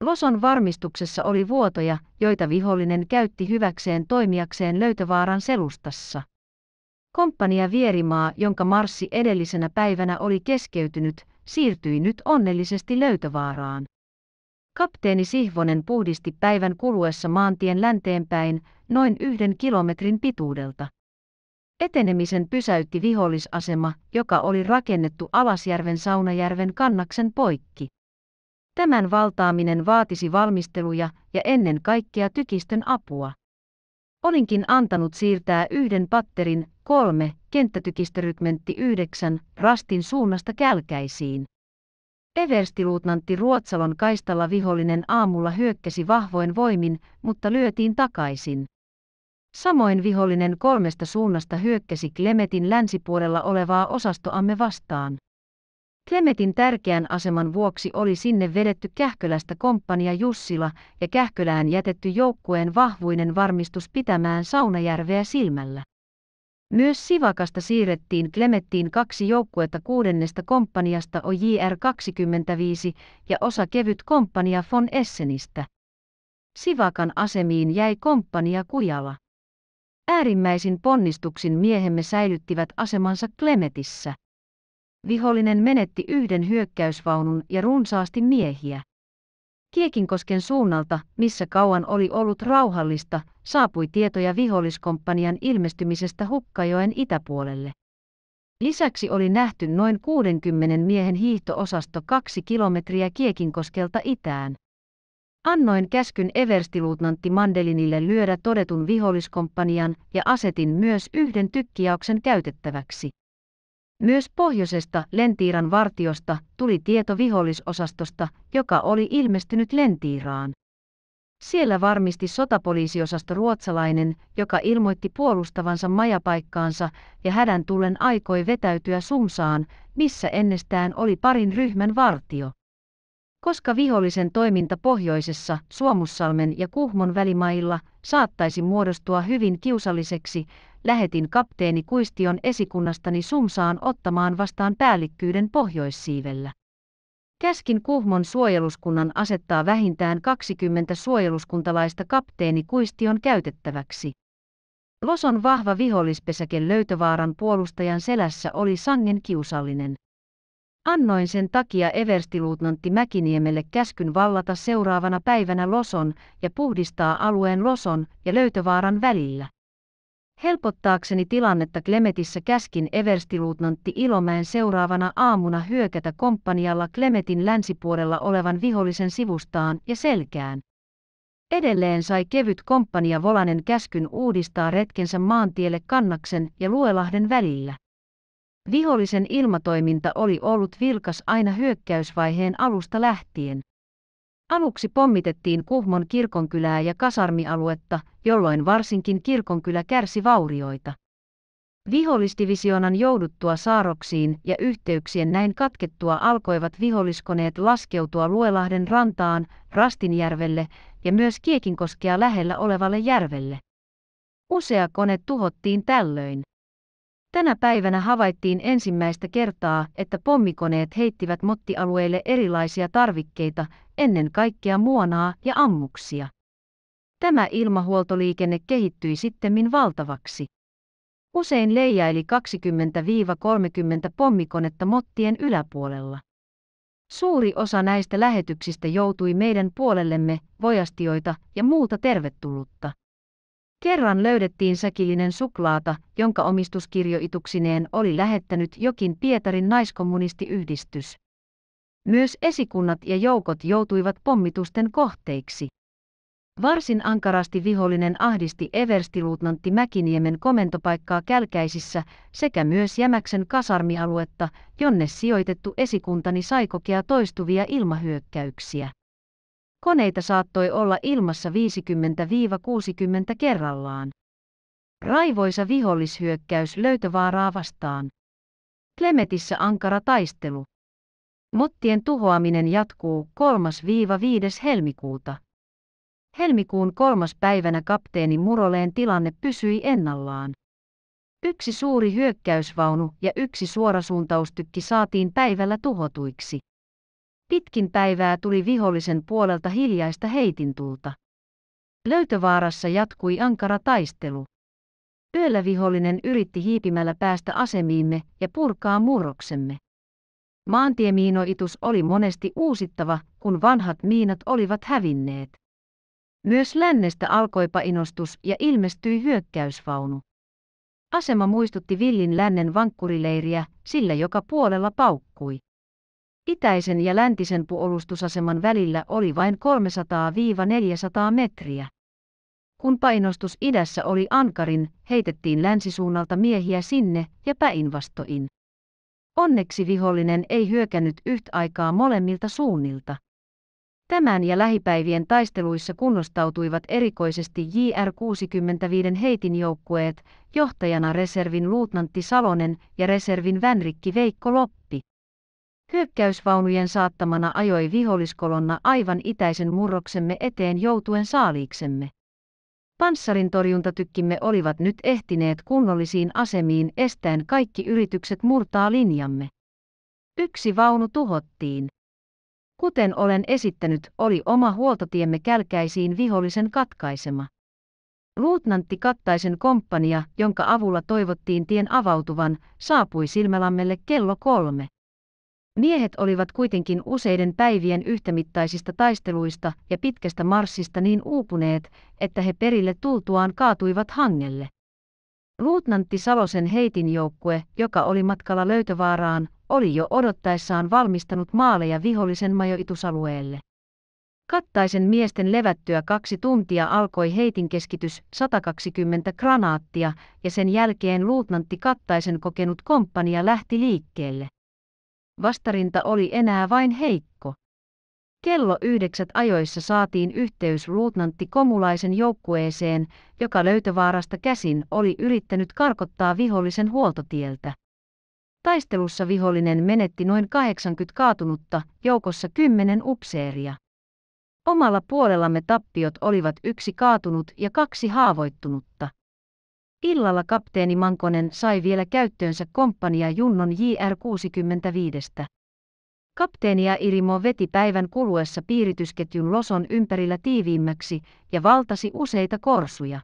Loson varmistuksessa oli vuotoja, joita vihollinen käytti hyväkseen toimijakseen löytövaaran selustassa. Komppania Vierimaa, jonka marssi edellisenä päivänä oli keskeytynyt, siirtyi nyt onnellisesti löytövaaraan. Kapteeni Sihvonen puhdisti päivän kuluessa maantien länteenpäin noin yhden kilometrin pituudelta. Etenemisen pysäytti vihollisasema, joka oli rakennettu Alasjärven Saunajärven kannaksen poikki. Tämän valtaaminen vaatisi valmisteluja ja ennen kaikkea tykistön apua. Olinkin antanut siirtää yhden patterin, kolme, kenttätykistörykmentti yhdeksän, rastin suunnasta kälkäisiin. Everstiluutnantti Ruotsalon kaistalla vihollinen aamulla hyökkäsi vahvoin voimin, mutta lyötiin takaisin. Samoin vihollinen kolmesta suunnasta hyökkäsi Klemetin länsipuolella olevaa osastoamme vastaan. Klemetin tärkeän aseman vuoksi oli sinne vedetty Kähkölästä komppania Jussila ja Kähkölään jätetty joukkueen vahvuinen varmistus pitämään Saunajärveä silmällä. Myös Sivakasta siirrettiin Klemettiin kaksi joukkuetta kuudennesta komppaniasta OJR 25 ja osa kevyt komppania von Essenistä. Sivakan asemiin jäi komppania Kujala. Äärimmäisin ponnistuksin miehemme säilyttivät asemansa Klemetissä vihollinen menetti yhden hyökkäysvaunun ja runsaasti miehiä. Kiekinkosken suunnalta, missä kauan oli ollut rauhallista, saapui tietoja viholliskomppanian ilmestymisestä Hukkajoen itäpuolelle. Lisäksi oli nähty noin 60 miehen hiihtoosasto kaksi kilometriä kiekinkoskelta itään. Annoin käskyn everstiluutnantti Mandelinille lyödä todetun viholliskomppanian ja asetin myös yhden tykkiauksen käytettäväksi. Myös pohjoisesta Lentiiran vartiosta tuli tieto vihollisosastosta, joka oli ilmestynyt Lentiiraan. Siellä varmisti sotapoliisiosasto ruotsalainen, joka ilmoitti puolustavansa majapaikkaansa ja hädän tullen aikoi vetäytyä Sumsaan, missä ennestään oli parin ryhmän vartio. Koska vihollisen toiminta pohjoisessa, Suomussalmen ja Kuhmon välimailla, saattaisi muodostua hyvin kiusalliseksi, lähetin kapteeni Kuistion esikunnastani Sumsaan ottamaan vastaan päällikkyyden pohjoissiivellä. Käskin Kuhmon suojeluskunnan asettaa vähintään 20 suojeluskuntalaista kapteeni Kuistion käytettäväksi. Loson vahva vihollispesäke löytövaaran puolustajan selässä oli sangen kiusallinen. Annoin sen takia Everstiluutnantti Mäkiniemelle käskyn vallata seuraavana päivänä Loson ja puhdistaa alueen Loson ja löytövaaran välillä. Helpottaakseni tilannetta Klemetissä käskin everstiluutnantti Ilomäen seuraavana aamuna hyökätä komppanialla Klemetin länsipuolella olevan vihollisen sivustaan ja selkään. Edelleen sai kevyt komppania Volanen käskyn uudistaa retkensä maantielle Kannaksen ja Luelahden välillä. Vihollisen ilmatoiminta oli ollut vilkas aina hyökkäysvaiheen alusta lähtien. Aluksi pommitettiin Kuhmon kirkonkylää ja kasarmialuetta, jolloin varsinkin kirkonkylä kärsi vaurioita. Vihollisdivisionan jouduttua saaroksiin ja yhteyksien näin katkettua alkoivat viholliskoneet laskeutua Luelahden rantaan, Rastinjärvelle ja myös Kiekinkoskea lähellä olevalle järvelle. Usea kone tuhottiin tällöin. Tänä päivänä havaittiin ensimmäistä kertaa, että pommikoneet heittivät mottialueille erilaisia tarvikkeita, ennen kaikkea muonaa ja ammuksia. Tämä ilmahuoltoliikenne kehittyi sittemmin valtavaksi. Usein leijaili 20-30 pommikonetta mottien yläpuolella. Suuri osa näistä lähetyksistä joutui meidän puolellemme, vojastioita ja muuta tervetullutta. Kerran löydettiin säkillinen suklaata, jonka omistuskirjoituksineen oli lähettänyt jokin Pietarin naiskommunistiyhdistys. Myös esikunnat ja joukot joutuivat pommitusten kohteiksi. Varsin ankarasti vihollinen ahdisti everstiluutnantti Mäkiniemen komentopaikkaa Kälkäisissä sekä myös Jämäksen kasarmialuetta, jonne sijoitettu esikuntani sai kokea toistuvia ilmahyökkäyksiä. Koneita saattoi olla ilmassa 50-60 kerrallaan. Raivoisa vihollishyökkäys löytövaaraa vastaan. Klemetissä ankara taistelu. Mottien tuhoaminen jatkuu 3-5. helmikuuta. Helmikuun kolmas päivänä kapteeni Muroleen tilanne pysyi ennallaan. Yksi suuri hyökkäysvaunu ja yksi suorasuuntaustykki saatiin päivällä tuhotuiksi. Pitkin päivää tuli vihollisen puolelta hiljaista heitintulta. Löytövaarassa jatkui ankara taistelu. Yöllä vihollinen yritti hiipimällä päästä asemiimme ja purkaa murroksemme. Maantiemiinoitus oli monesti uusittava, kun vanhat miinat olivat hävinneet. Myös lännestä alkoi painostus ja ilmestyi hyökkäysvaunu. Asema muistutti Villin lännen vankkurileiriä, sillä joka puolella paukkui. Itäisen ja läntisen puolustusaseman välillä oli vain 300-400 metriä. Kun painostus idässä oli ankarin, heitettiin länsisuunnalta miehiä sinne ja päinvastoin. Onneksi vihollinen ei hyökännyt yhtä aikaa molemmilta suunnilta. Tämän ja lähipäivien taisteluissa kunnostautuivat erikoisesti JR-65 heitinjoukkueet, johtajana reservin luutnantti Salonen ja reservin vänrikki Veikko Loppi. Hyökkäysvaunujen saattamana ajoi viholliskolonna aivan itäisen murroksemme eteen joutuen saaliiksemme. torjuntatykkimme olivat nyt ehtineet kunnollisiin asemiin estäen kaikki yritykset murtaa linjamme. Yksi vaunu tuhottiin. Kuten olen esittänyt, oli oma huoltotiemme kälkäisiin vihollisen katkaisema. Luutnantti Kattaisen komppania, jonka avulla toivottiin tien avautuvan, saapui Silmälammelle kello kolme. Miehet olivat kuitenkin useiden päivien yhtämittaisista taisteluista ja pitkästä marssista niin uupuneet, että he perille tultuaan kaatuivat hangelle. Luutnantti Salosen heitinjoukkue, joka oli matkalla löytövaaraan, oli jo odottaessaan valmistanut maaleja vihollisen majoitusalueelle. Kattaisen miesten levättyä kaksi tuntia alkoi heitin keskitys 120 granaattia ja sen jälkeen luutnantti Kattaisen kokenut komppania lähti liikkeelle. Vastarinta oli enää vain heikko. Kello yhdeksät ajoissa saatiin yhteys luutnantti Komulaisen joukkueeseen, joka löytövaarasta käsin oli yrittänyt karkottaa vihollisen huoltotieltä. Taistelussa vihollinen menetti noin 80 kaatunutta, joukossa 10 upseeria. Omalla puolellamme tappiot olivat yksi kaatunut ja kaksi haavoittunutta. Illalla kapteeni Mankonen sai vielä käyttöönsä komppania Junnon JR-65. Kapteenia Irimo veti päivän kuluessa piiritysketjun loson ympärillä tiiviimmäksi ja valtasi useita korsuja.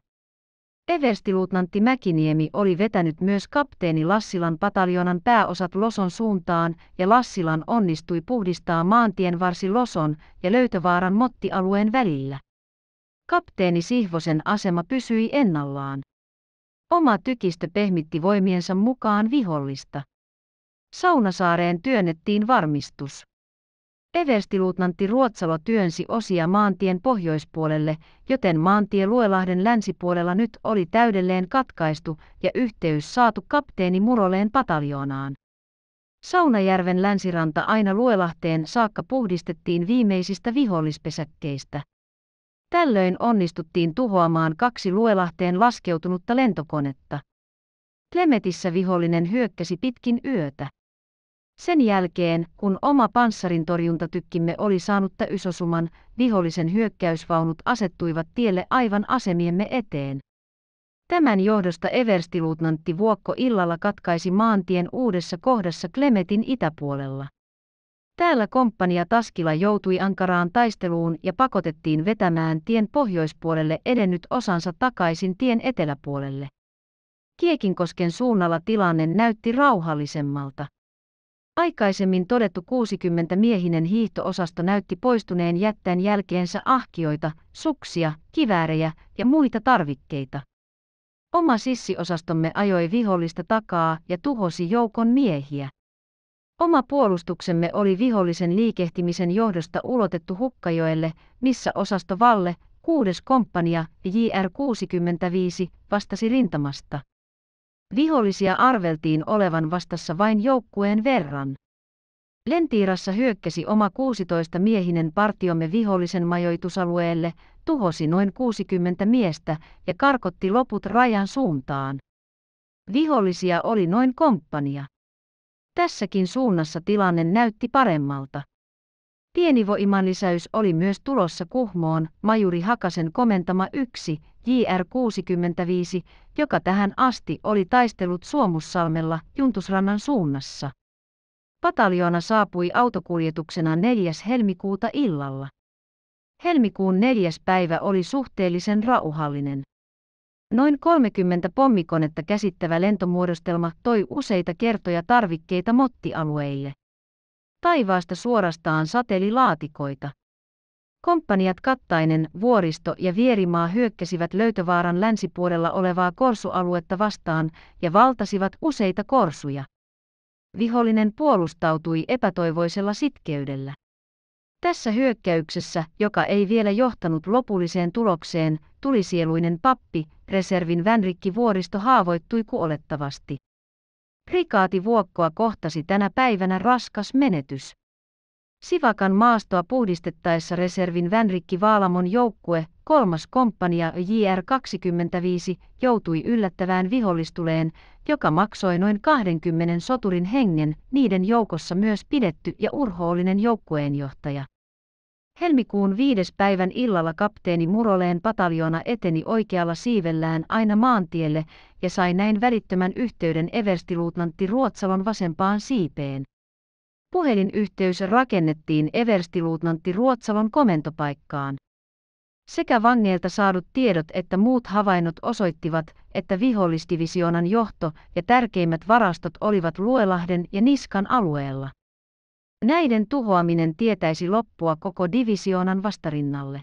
Everstiluutnantti Mäkiniemi oli vetänyt myös kapteeni Lassilan pataljonan pääosat Loson suuntaan ja Lassilan onnistui puhdistaa maantien varsi Loson ja Löytövaaran mottialueen välillä. Kapteeni Sihvosen asema pysyi ennallaan. Oma tykistö pehmitti voimiensa mukaan vihollista. Saunasaareen työnnettiin varmistus. Everstiluutnantti Ruotsalo työnsi osia maantien pohjoispuolelle, joten maantie Luelahden länsipuolella nyt oli täydelleen katkaistu ja yhteys saatu kapteeni Muroleen pataljoonaan. Saunajärven länsiranta aina Luelahteen saakka puhdistettiin viimeisistä vihollispesäkkeistä. Tällöin onnistuttiin tuhoamaan kaksi Luelahteen laskeutunutta lentokonetta. Klemetissä vihollinen hyökkäsi pitkin yötä. Sen jälkeen, kun oma panssarintorjuntatykkimme oli saanut täysosuman, vihollisen hyökkäysvaunut asettuivat tielle aivan asemiemme eteen. Tämän johdosta everstiluutnantti Vuokko illalla katkaisi maantien uudessa kohdassa Klemetin itäpuolella. Täällä komppania Taskila joutui ankaraan taisteluun ja pakotettiin vetämään tien pohjoispuolelle edennyt osansa takaisin tien eteläpuolelle. Kiekinkosken suunnalla tilanne näytti rauhallisemmalta. Aikaisemmin todettu 60-miehinen hiihtoosasto näytti poistuneen jättäen jälkeensä ahkioita, suksia, kiväärejä ja muita tarvikkeita. Oma sissiosastomme ajoi vihollista takaa ja tuhosi joukon miehiä. Oma puolustuksemme oli vihollisen liikehtimisen johdosta ulotettu Hukkajoelle, missä osasto Valle, 6. komppania, JR 65, vastasi rintamasta. Vihollisia arveltiin olevan vastassa vain joukkueen verran. Lentiirassa hyökkäsi oma 16-miehinen partiomme vihollisen majoitusalueelle, tuhosi noin 60 miestä ja karkotti loput rajan suuntaan. Vihollisia oli noin komppania. Tässäkin suunnassa tilanne näytti paremmalta. Pieni voiman lisäys oli myös tulossa Kuhmoon, Majuri Hakasen komentama 1, JR65, joka tähän asti oli taistellut Suomussalmella Juntusrannan suunnassa. Pataljoona saapui autokuljetuksena 4. helmikuuta illalla. Helmikuun neljäs päivä oli suhteellisen rauhallinen. Noin 30 pommikonetta käsittävä lentomuodostelma toi useita kertoja tarvikkeita mottialueille. Taivaasta suorastaan sateli laatikoita. Komppaniat Kattainen, Vuoristo ja Vierimaa hyökkäsivät Löytövaaran länsipuolella olevaa korsualuetta vastaan ja valtasivat useita korsuja. Vihollinen puolustautui epätoivoisella sitkeydellä. Tässä hyökkäyksessä, joka ei vielä johtanut lopulliseen tulokseen, tulisieluinen pappi, reservin Vänrikki Vuoristo haavoittui kuolettavasti. Rikaati Vuokkoa kohtasi tänä päivänä raskas menetys. Sivakan maastoa puhdistettaessa reservin Vänrikki Vaalamon joukkue Kolmas komppania JR-25 joutui yllättävään vihollistuleen, joka maksoi noin 20 soturin hengen, niiden joukossa myös pidetty ja urhoollinen joukkueenjohtaja. Helmikuun viides päivän illalla kapteeni Muroleen pataljona eteni oikealla siivellään aina maantielle ja sai näin välittömän yhteyden everstiluutnantti Ruotsalon vasempaan siipeen. Puhelinyhteys rakennettiin everstiluutnantti Ruotsalon komentopaikkaan. Sekä vangeilta saadut tiedot että muut havainnot osoittivat, että vihollisdivisioonan johto ja tärkeimmät varastot olivat Luelahden ja Niskan alueella. Näiden tuhoaminen tietäisi loppua koko divisioonan vastarinnalle.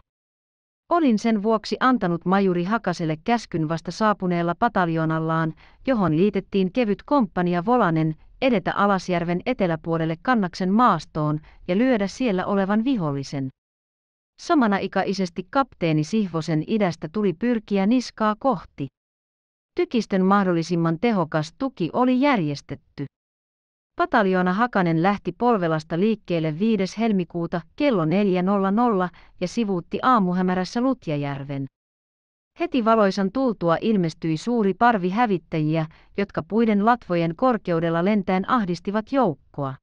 Olin sen vuoksi antanut majuri Hakaselle käskyn vasta saapuneella pataljonallaan, johon liitettiin kevyt komppania Volanen edetä Alasjärven eteläpuolelle kannaksen maastoon ja lyödä siellä olevan vihollisen. Samanaikaisesti kapteeni Sihvosen idästä tuli pyrkiä niskaa kohti. Tykistön mahdollisimman tehokas tuki oli järjestetty. Pataljoona Hakanen lähti Polvelasta liikkeelle 5. helmikuuta kello 4.00 ja sivuutti aamuhämärässä Lutjajärven. Heti valoisan tultua ilmestyi suuri parvi hävittäjiä, jotka puiden latvojen korkeudella lentäen ahdistivat joukkoa.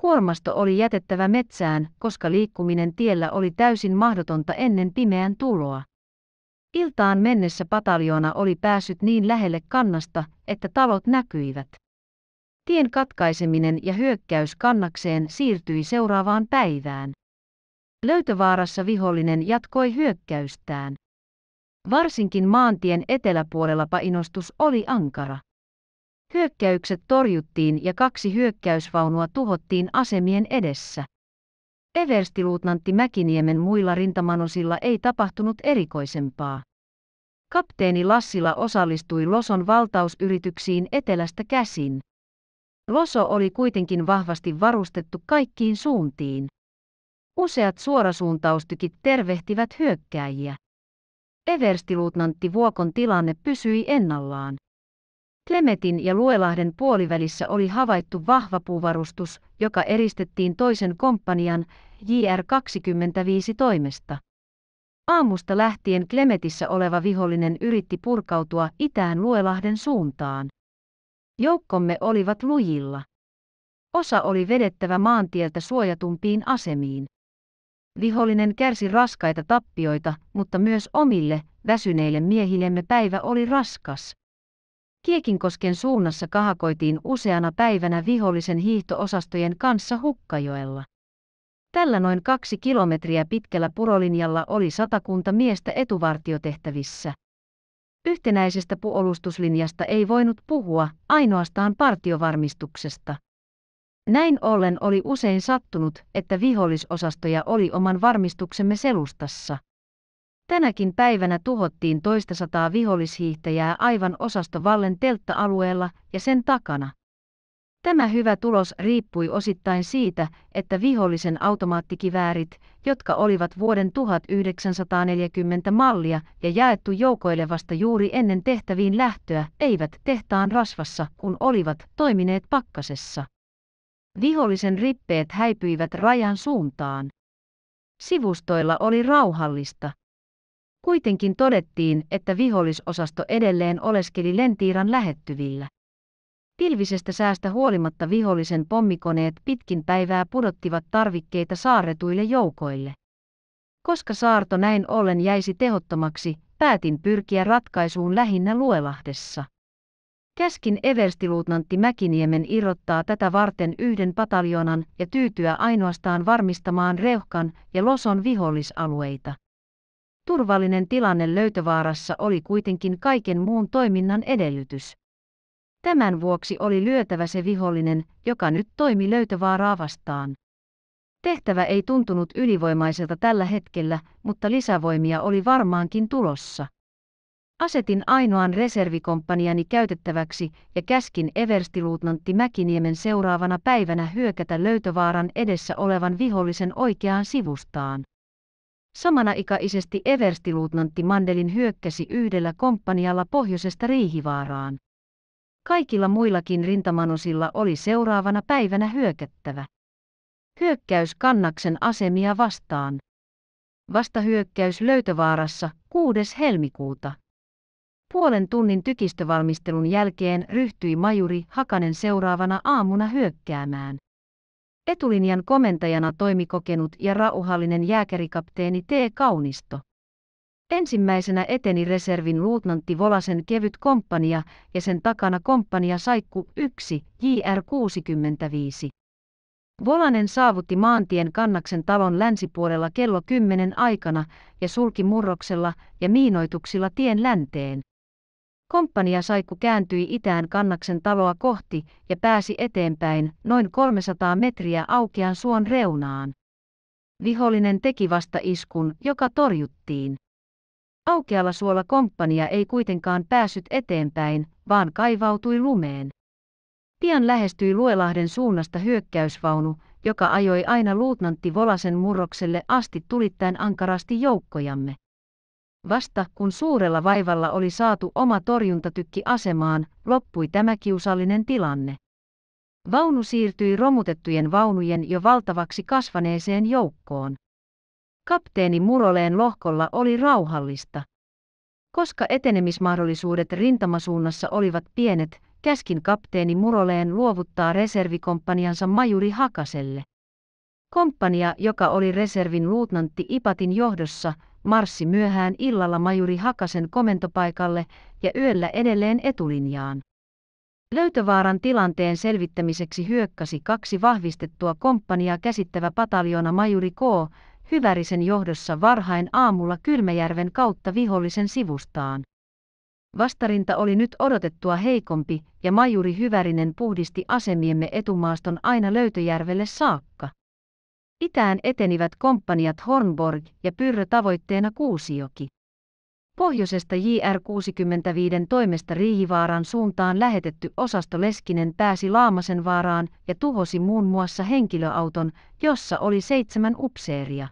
Kuormasto oli jätettävä metsään, koska liikkuminen tiellä oli täysin mahdotonta ennen pimeän tuloa. Iltaan mennessä pataljoona oli päässyt niin lähelle kannasta, että talot näkyivät. Tien katkaiseminen ja hyökkäys kannakseen siirtyi seuraavaan päivään. Löytövaarassa vihollinen jatkoi hyökkäystään. Varsinkin maantien eteläpuolella painostus oli ankara. Hyökkäykset torjuttiin ja kaksi hyökkäysvaunua tuhottiin asemien edessä. Everstiluutnantti Mäkiniemen muilla rintamanosilla ei tapahtunut erikoisempaa. Kapteeni Lassila osallistui Loson valtausyrityksiin etelästä käsin. Loso oli kuitenkin vahvasti varustettu kaikkiin suuntiin. Useat suorasuuntaustykit tervehtivät hyökkääjiä. Everstiluutnantti Vuokon tilanne pysyi ennallaan. Klemetin ja Luelahden puolivälissä oli havaittu vahva puuvarustus, joka eristettiin toisen komppanian JR25 toimesta. Aamusta lähtien Klemetissä oleva vihollinen yritti purkautua itään Luelahden suuntaan. Joukkomme olivat lujilla. Osa oli vedettävä maantieltä suojatumpiin asemiin. Vihollinen kärsi raskaita tappioita, mutta myös omille, väsyneille miehillemme päivä oli raskas. Kiekinkosken suunnassa kahakoitiin useana päivänä vihollisen hiihtoosastojen kanssa Hukkajoella. Tällä noin kaksi kilometriä pitkällä purolinjalla oli satakunta miestä etuvartiotehtävissä. Yhtenäisestä puolustuslinjasta ei voinut puhua, ainoastaan partiovarmistuksesta. Näin ollen oli usein sattunut, että vihollisosastoja oli oman varmistuksemme selustassa. Tänäkin päivänä tuhottiin toista sataa vihollishiihtäjää aivan osastovallen teltta-alueella ja sen takana. Tämä hyvä tulos riippui osittain siitä, että vihollisen automaattikiväärit, jotka olivat vuoden 1940 mallia ja jaettu joukoille vasta juuri ennen tehtäviin lähtöä, eivät tehtaan rasvassa, kun olivat toimineet pakkasessa. Vihollisen rippeet häipyivät rajan suuntaan. Sivustoilla oli rauhallista. Kuitenkin todettiin, että vihollisosasto edelleen oleskeli lentiiran lähettyvillä. Pilvisestä säästä huolimatta vihollisen pommikoneet pitkin päivää pudottivat tarvikkeita saaretuille joukoille. Koska saarto näin ollen jäisi tehottomaksi, päätin pyrkiä ratkaisuun lähinnä Luelahdessa. Käskin everstiluutnantti Mäkiniemen irrottaa tätä varten yhden pataljonan ja tyytyä ainoastaan varmistamaan Reuhkan ja Loson vihollisalueita. Turvallinen tilanne löytövaarassa oli kuitenkin kaiken muun toiminnan edellytys. Tämän vuoksi oli lyötävä se vihollinen, joka nyt toimi löytövaaraa vastaan. Tehtävä ei tuntunut ylivoimaiselta tällä hetkellä, mutta lisävoimia oli varmaankin tulossa. Asetin ainoan reservikomppaniani käytettäväksi ja käskin everstiluutnantti Mäkiniemen seuraavana päivänä hyökätä löytövaaran edessä olevan vihollisen oikeaan sivustaan. Samanaikaisesti everstiluutnantti Mandelin hyökkäsi yhdellä komppanialla pohjoisesta Riihivaaraan. Kaikilla muillakin rintamanosilla oli seuraavana päivänä hyökättävä. Hyökkäys Kannaksen asemia vastaan. Vastahyökkäys Löytövaarassa 6. helmikuuta. Puolen tunnin tykistövalmistelun jälkeen ryhtyi majuri Hakanen seuraavana aamuna hyökkäämään. Etulinjan komentajana toimi kokenut ja rauhallinen jääkärikapteeni T. Kaunisto. Ensimmäisenä eteni reservin luutnantti Volasen kevyt komppania ja sen takana komppania Saikku 1 JR65. Volanen saavutti maantien kannaksen talon länsipuolella kello 10 aikana ja sulki murroksella ja miinoituksilla tien länteen. Komppania saikku kääntyi itään kannaksen taloa kohti ja pääsi eteenpäin noin 300 metriä aukean suon reunaan. Vihollinen teki vasta iskun, joka torjuttiin. Aukealla suolla komppania ei kuitenkaan päässyt eteenpäin, vaan kaivautui lumeen. Pian lähestyi Luelahden suunnasta hyökkäysvaunu, joka ajoi aina luutnantti Volasen murrokselle asti tulittain ankarasti joukkojamme. Vasta kun suurella vaivalla oli saatu oma torjuntatykki asemaan, loppui tämä kiusallinen tilanne. Vaunu siirtyi romutettujen vaunujen jo valtavaksi kasvaneeseen joukkoon. Kapteeni Muroleen lohkolla oli rauhallista. Koska etenemismahdollisuudet rintamasuunnassa olivat pienet, käskin kapteeni Muroleen luovuttaa reservikomppaniansa majuri Hakaselle. Komppania, joka oli reservin luutnantti Ipatin johdossa, marssi myöhään illalla majuri Hakasen komentopaikalle ja yöllä edelleen etulinjaan. Löytövaaran tilanteen selvittämiseksi hyökkäsi kaksi vahvistettua komppania käsittävä pataljona majuri K. Hyvärisen johdossa varhain aamulla Kylmäjärven kautta vihollisen sivustaan. Vastarinta oli nyt odotettua heikompi ja majuri Hyvärinen puhdisti asemiemme etumaaston aina Löytöjärvelle saakka. Itään etenivät komppaniat Hornborg ja Pyrrö tavoitteena Kuusioki. Pohjoisesta JR65 toimesta Riihivaaran suuntaan lähetetty osasto Leskinen pääsi Laamasenvaaraan ja tuhosi muun muassa henkilöauton, jossa oli seitsemän upseeria.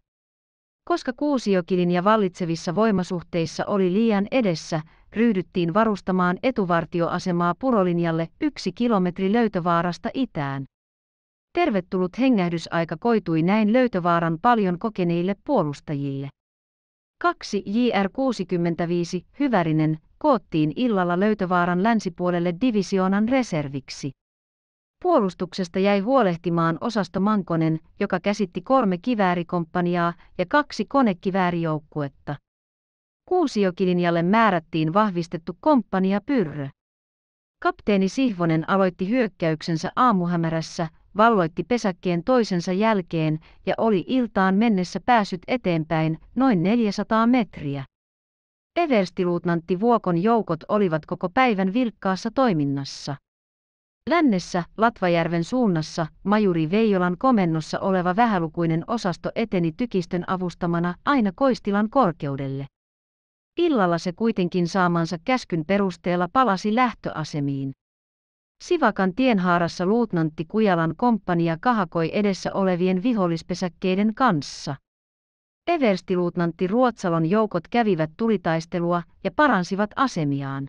Koska Kuusiokilin ja vallitsevissa voimasuhteissa oli liian edessä, ryhdyttiin varustamaan etuvartioasemaa purolinjalle yksi kilometri löytövaarasta itään. Tervetullut hengähdysaika koitui näin löytövaaran paljon kokeneille puolustajille. 2 JR65 Hyvärinen koottiin illalla löytövaaran länsipuolelle divisioonan reserviksi. Puolustuksesta jäi huolehtimaan osasto Mankonen, joka käsitti kolme kiväärikomppaniaa ja kaksi konekiväärijoukkuetta. Kuusiokilinjalle määrättiin vahvistettu komppania Pyrrö. Kapteeni Sihvonen aloitti hyökkäyksensä aamuhämärässä valloitti pesäkkeen toisensa jälkeen ja oli iltaan mennessä päässyt eteenpäin noin 400 metriä. Everstiluutnantti Vuokon joukot olivat koko päivän vilkkaassa toiminnassa. Lännessä, Latvajärven suunnassa, majuri Veijolan komennossa oleva vähälukuinen osasto eteni tykistön avustamana aina Koistilan korkeudelle. Illalla se kuitenkin saamansa käskyn perusteella palasi lähtöasemiin. Sivakan tienhaarassa luutnantti Kujalan komppania kahakoi edessä olevien vihollispesäkkeiden kanssa. Everstiluutnantti Ruotsalon joukot kävivät tulitaistelua ja paransivat asemiaan.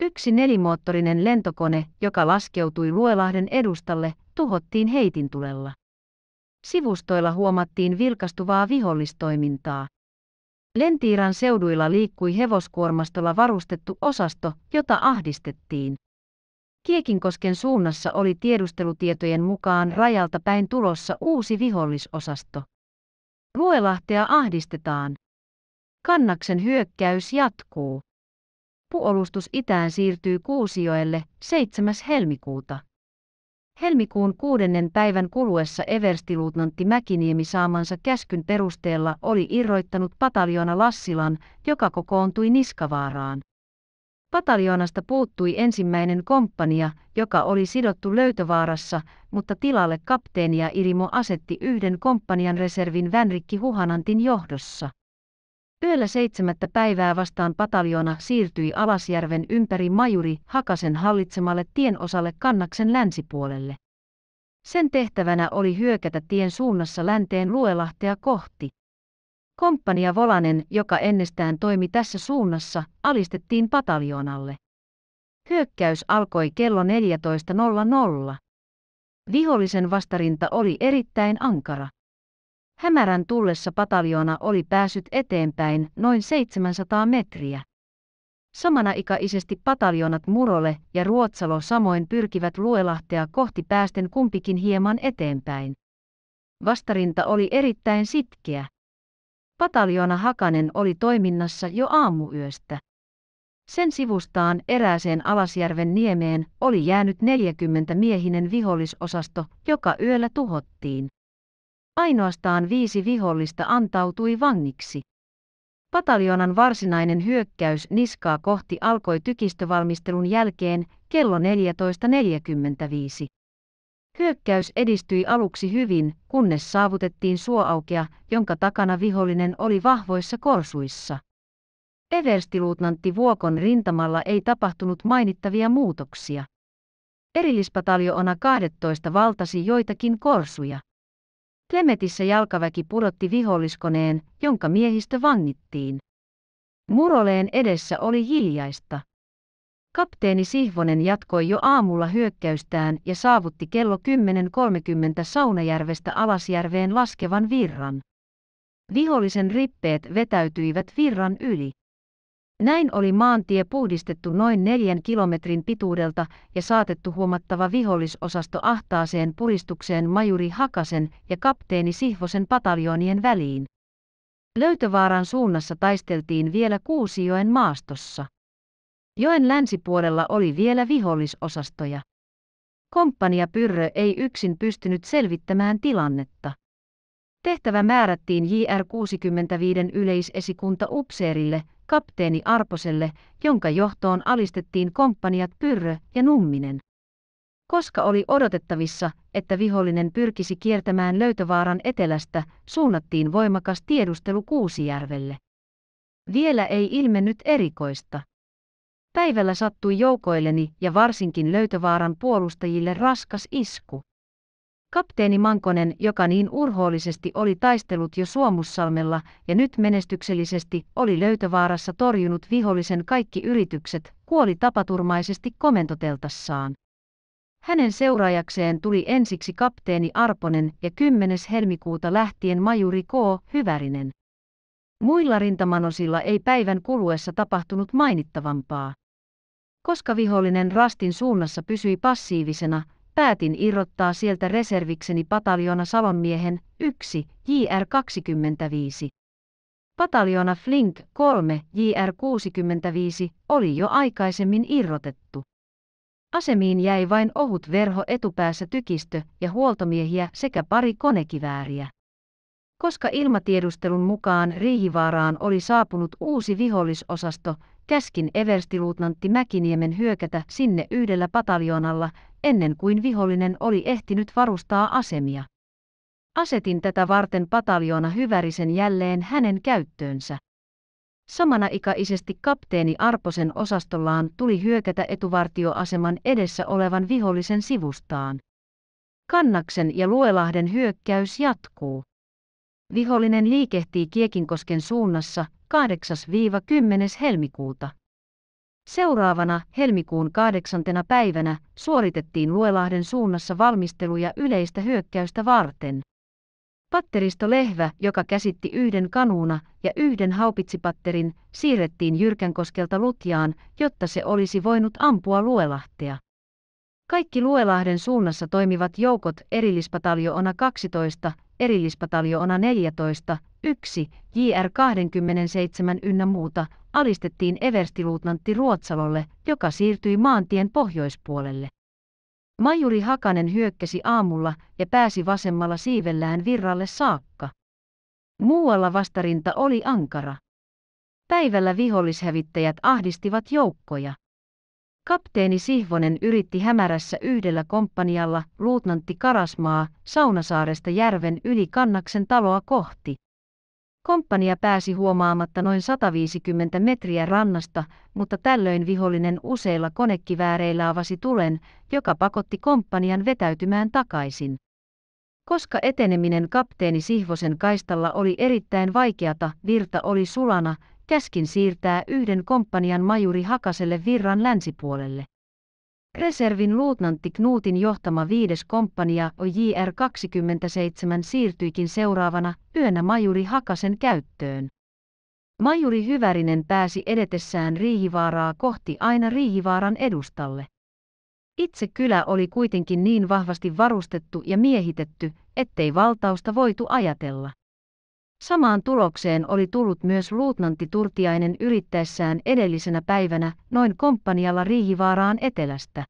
Yksi nelimoottorinen lentokone, joka laskeutui Luelahden edustalle, tuhottiin heitintulella. Sivustoilla huomattiin vilkastuvaa vihollistoimintaa. Lentiiran seuduilla liikkui hevoskuormastolla varustettu osasto, jota ahdistettiin. Kiekinkosken suunnassa oli tiedustelutietojen mukaan rajalta päin tulossa uusi vihollisosasto. Ruelahtea ahdistetaan. Kannaksen hyökkäys jatkuu. Puolustus itään siirtyy Kuusioelle 7. helmikuuta. Helmikuun kuudennen päivän kuluessa Everstiluutnantti Mäkiniemi saamansa käskyn perusteella oli irroittanut pataljona Lassilan, joka kokoontui Niskavaaraan. Pataljoonasta puuttui ensimmäinen komppania, joka oli sidottu löytövaarassa, mutta tilalle kapteenia Irimo asetti yhden komppanian reservin Vänrikki Huhanantin johdossa. Yöllä seitsemättä päivää vastaan pataljoona siirtyi Alasjärven ympäri Majuri Hakasen hallitsemalle tienosalle kannaksen länsipuolelle. Sen tehtävänä oli hyökätä tien suunnassa länteen Luelahtea kohti. Komppania Volanen, joka ennestään toimi tässä suunnassa, alistettiin pataljoonalle. Hyökkäys alkoi kello 14.00. Vihollisen vastarinta oli erittäin ankara. Hämärän tullessa pataljoona oli päässyt eteenpäin noin 700 metriä. Samanaikaisesti pataljonat Murole ja Ruotsalo samoin pyrkivät Luelahtea kohti päästen kumpikin hieman eteenpäin. Vastarinta oli erittäin sitkeä. Pataljoona Hakanen oli toiminnassa jo aamuyöstä. Sen sivustaan erääseen Alasjärven niemeen oli jäänyt 40 miehinen vihollisosasto, joka yöllä tuhottiin. Ainoastaan viisi vihollista antautui vangiksi. Pataljonan varsinainen hyökkäys niskaa kohti alkoi tykistövalmistelun jälkeen kello 14.45. Hyökkäys edistyi aluksi hyvin, kunnes saavutettiin suoaukea, jonka takana vihollinen oli vahvoissa korsuissa. Everstiluutnantti Vuokon rintamalla ei tapahtunut mainittavia muutoksia. Erillispataljoona 12 valtasi joitakin korsuja. Klemetissä jalkaväki pudotti viholliskoneen, jonka miehistö vangittiin. Muroleen edessä oli hiljaista. Kapteeni Sihvonen jatkoi jo aamulla hyökkäystään ja saavutti kello 10.30 Saunajärvestä Alasjärveen laskevan virran. Vihollisen rippeet vetäytyivät virran yli. Näin oli maantie puhdistettu noin neljän kilometrin pituudelta ja saatettu huomattava vihollisosasto ahtaaseen puristukseen majuri Hakasen ja kapteeni Sihvosen pataljoonien väliin. Löytövaaran suunnassa taisteltiin vielä Kuusijoen maastossa. Joen länsipuolella oli vielä vihollisosastoja. Komppania Pyrrö ei yksin pystynyt selvittämään tilannetta. Tehtävä määrättiin JR-65 yleisesikunta upseerille, kapteeni Arposelle, jonka johtoon alistettiin komppaniat Pyrrö ja Numminen. Koska oli odotettavissa, että vihollinen pyrkisi kiertämään löytövaaran etelästä, suunnattiin voimakas tiedustelu Kuusijärvelle. Vielä ei ilmennyt erikoista. Päivällä sattui joukoilleni ja varsinkin löytövaaran puolustajille raskas isku. Kapteeni Mankonen, joka niin urhoollisesti oli taistellut jo Suomussalmella ja nyt menestyksellisesti oli löytövaarassa torjunut vihollisen kaikki yritykset, kuoli tapaturmaisesti komentoteltassaan. Hänen seuraajakseen tuli ensiksi kapteeni Arponen ja 10. helmikuuta lähtien majuri K. Hyvärinen. Muilla rintamanosilla ei päivän kuluessa tapahtunut mainittavampaa. Koska vihollinen rastin suunnassa pysyi passiivisena, päätin irrottaa sieltä reservikseni pataljona Salonmiehen 1 JR25. Pataljona Flink 3 JR65 oli jo aikaisemmin irrotettu. Asemiin jäi vain ohut verho etupäässä tykistö ja huoltomiehiä sekä pari konekivääriä. Koska ilmatiedustelun mukaan Riihivaaraan oli saapunut uusi vihollisosasto, käskin everstiluutnantti Mäkiniemen hyökätä sinne yhdellä pataljoonalla, ennen kuin vihollinen oli ehtinyt varustaa asemia. Asetin tätä varten pataljoona hyvärisen jälleen hänen käyttöönsä. Samana ikaisesti kapteeni Arposen osastollaan tuli hyökätä etuvartioaseman edessä olevan vihollisen sivustaan. Kannaksen ja Luelahden hyökkäys jatkuu. Vihollinen liikehtii Kiekinkosken suunnassa 8-10. helmikuuta. Seuraavana helmikuun kahdeksantena päivänä suoritettiin Luelahden suunnassa valmisteluja yleistä hyökkäystä varten. Patteristo Lehvä, joka käsitti yhden kanuuna ja yhden haupitsipatterin, siirrettiin Jyrkänkoskelta Lutjaan, jotta se olisi voinut ampua Luelahtea. Kaikki Luelahden suunnassa toimivat joukot erillispataljoona 12 erillispataljoona 14, 1, JR 27 ynnä muuta, alistettiin everstiluutnantti Ruotsalolle, joka siirtyi maantien pohjoispuolelle. Majuri Hakanen hyökkäsi aamulla ja pääsi vasemmalla siivellään virralle saakka. Muualla vastarinta oli ankara. Päivällä vihollishävittäjät ahdistivat joukkoja. Kapteeni Sihvonen yritti hämärässä yhdellä komppanialla luutnantti Karasmaa Saunasaaresta järven yli Kannaksen taloa kohti. Komppania pääsi huomaamatta noin 150 metriä rannasta, mutta tällöin vihollinen useilla konekivääreillä avasi tulen, joka pakotti komppanian vetäytymään takaisin. Koska eteneminen kapteeni Sihvosen kaistalla oli erittäin vaikeata, virta oli sulana, käskin siirtää yhden komppanian majuri Hakaselle virran länsipuolelle. Reservin luutnantti Knuutin johtama viides komppania OJR-27 siirtyikin seuraavana yönä majuri Hakasen käyttöön. Majuri Hyvärinen pääsi edetessään Riihivaaraa kohti aina Riihivaaran edustalle. Itse kylä oli kuitenkin niin vahvasti varustettu ja miehitetty, ettei valtausta voitu ajatella. Samaan tulokseen oli tullut myös luutnantti Turtiainen yrittäessään edellisenä päivänä noin komppanialla Riihivaaraan etelästä.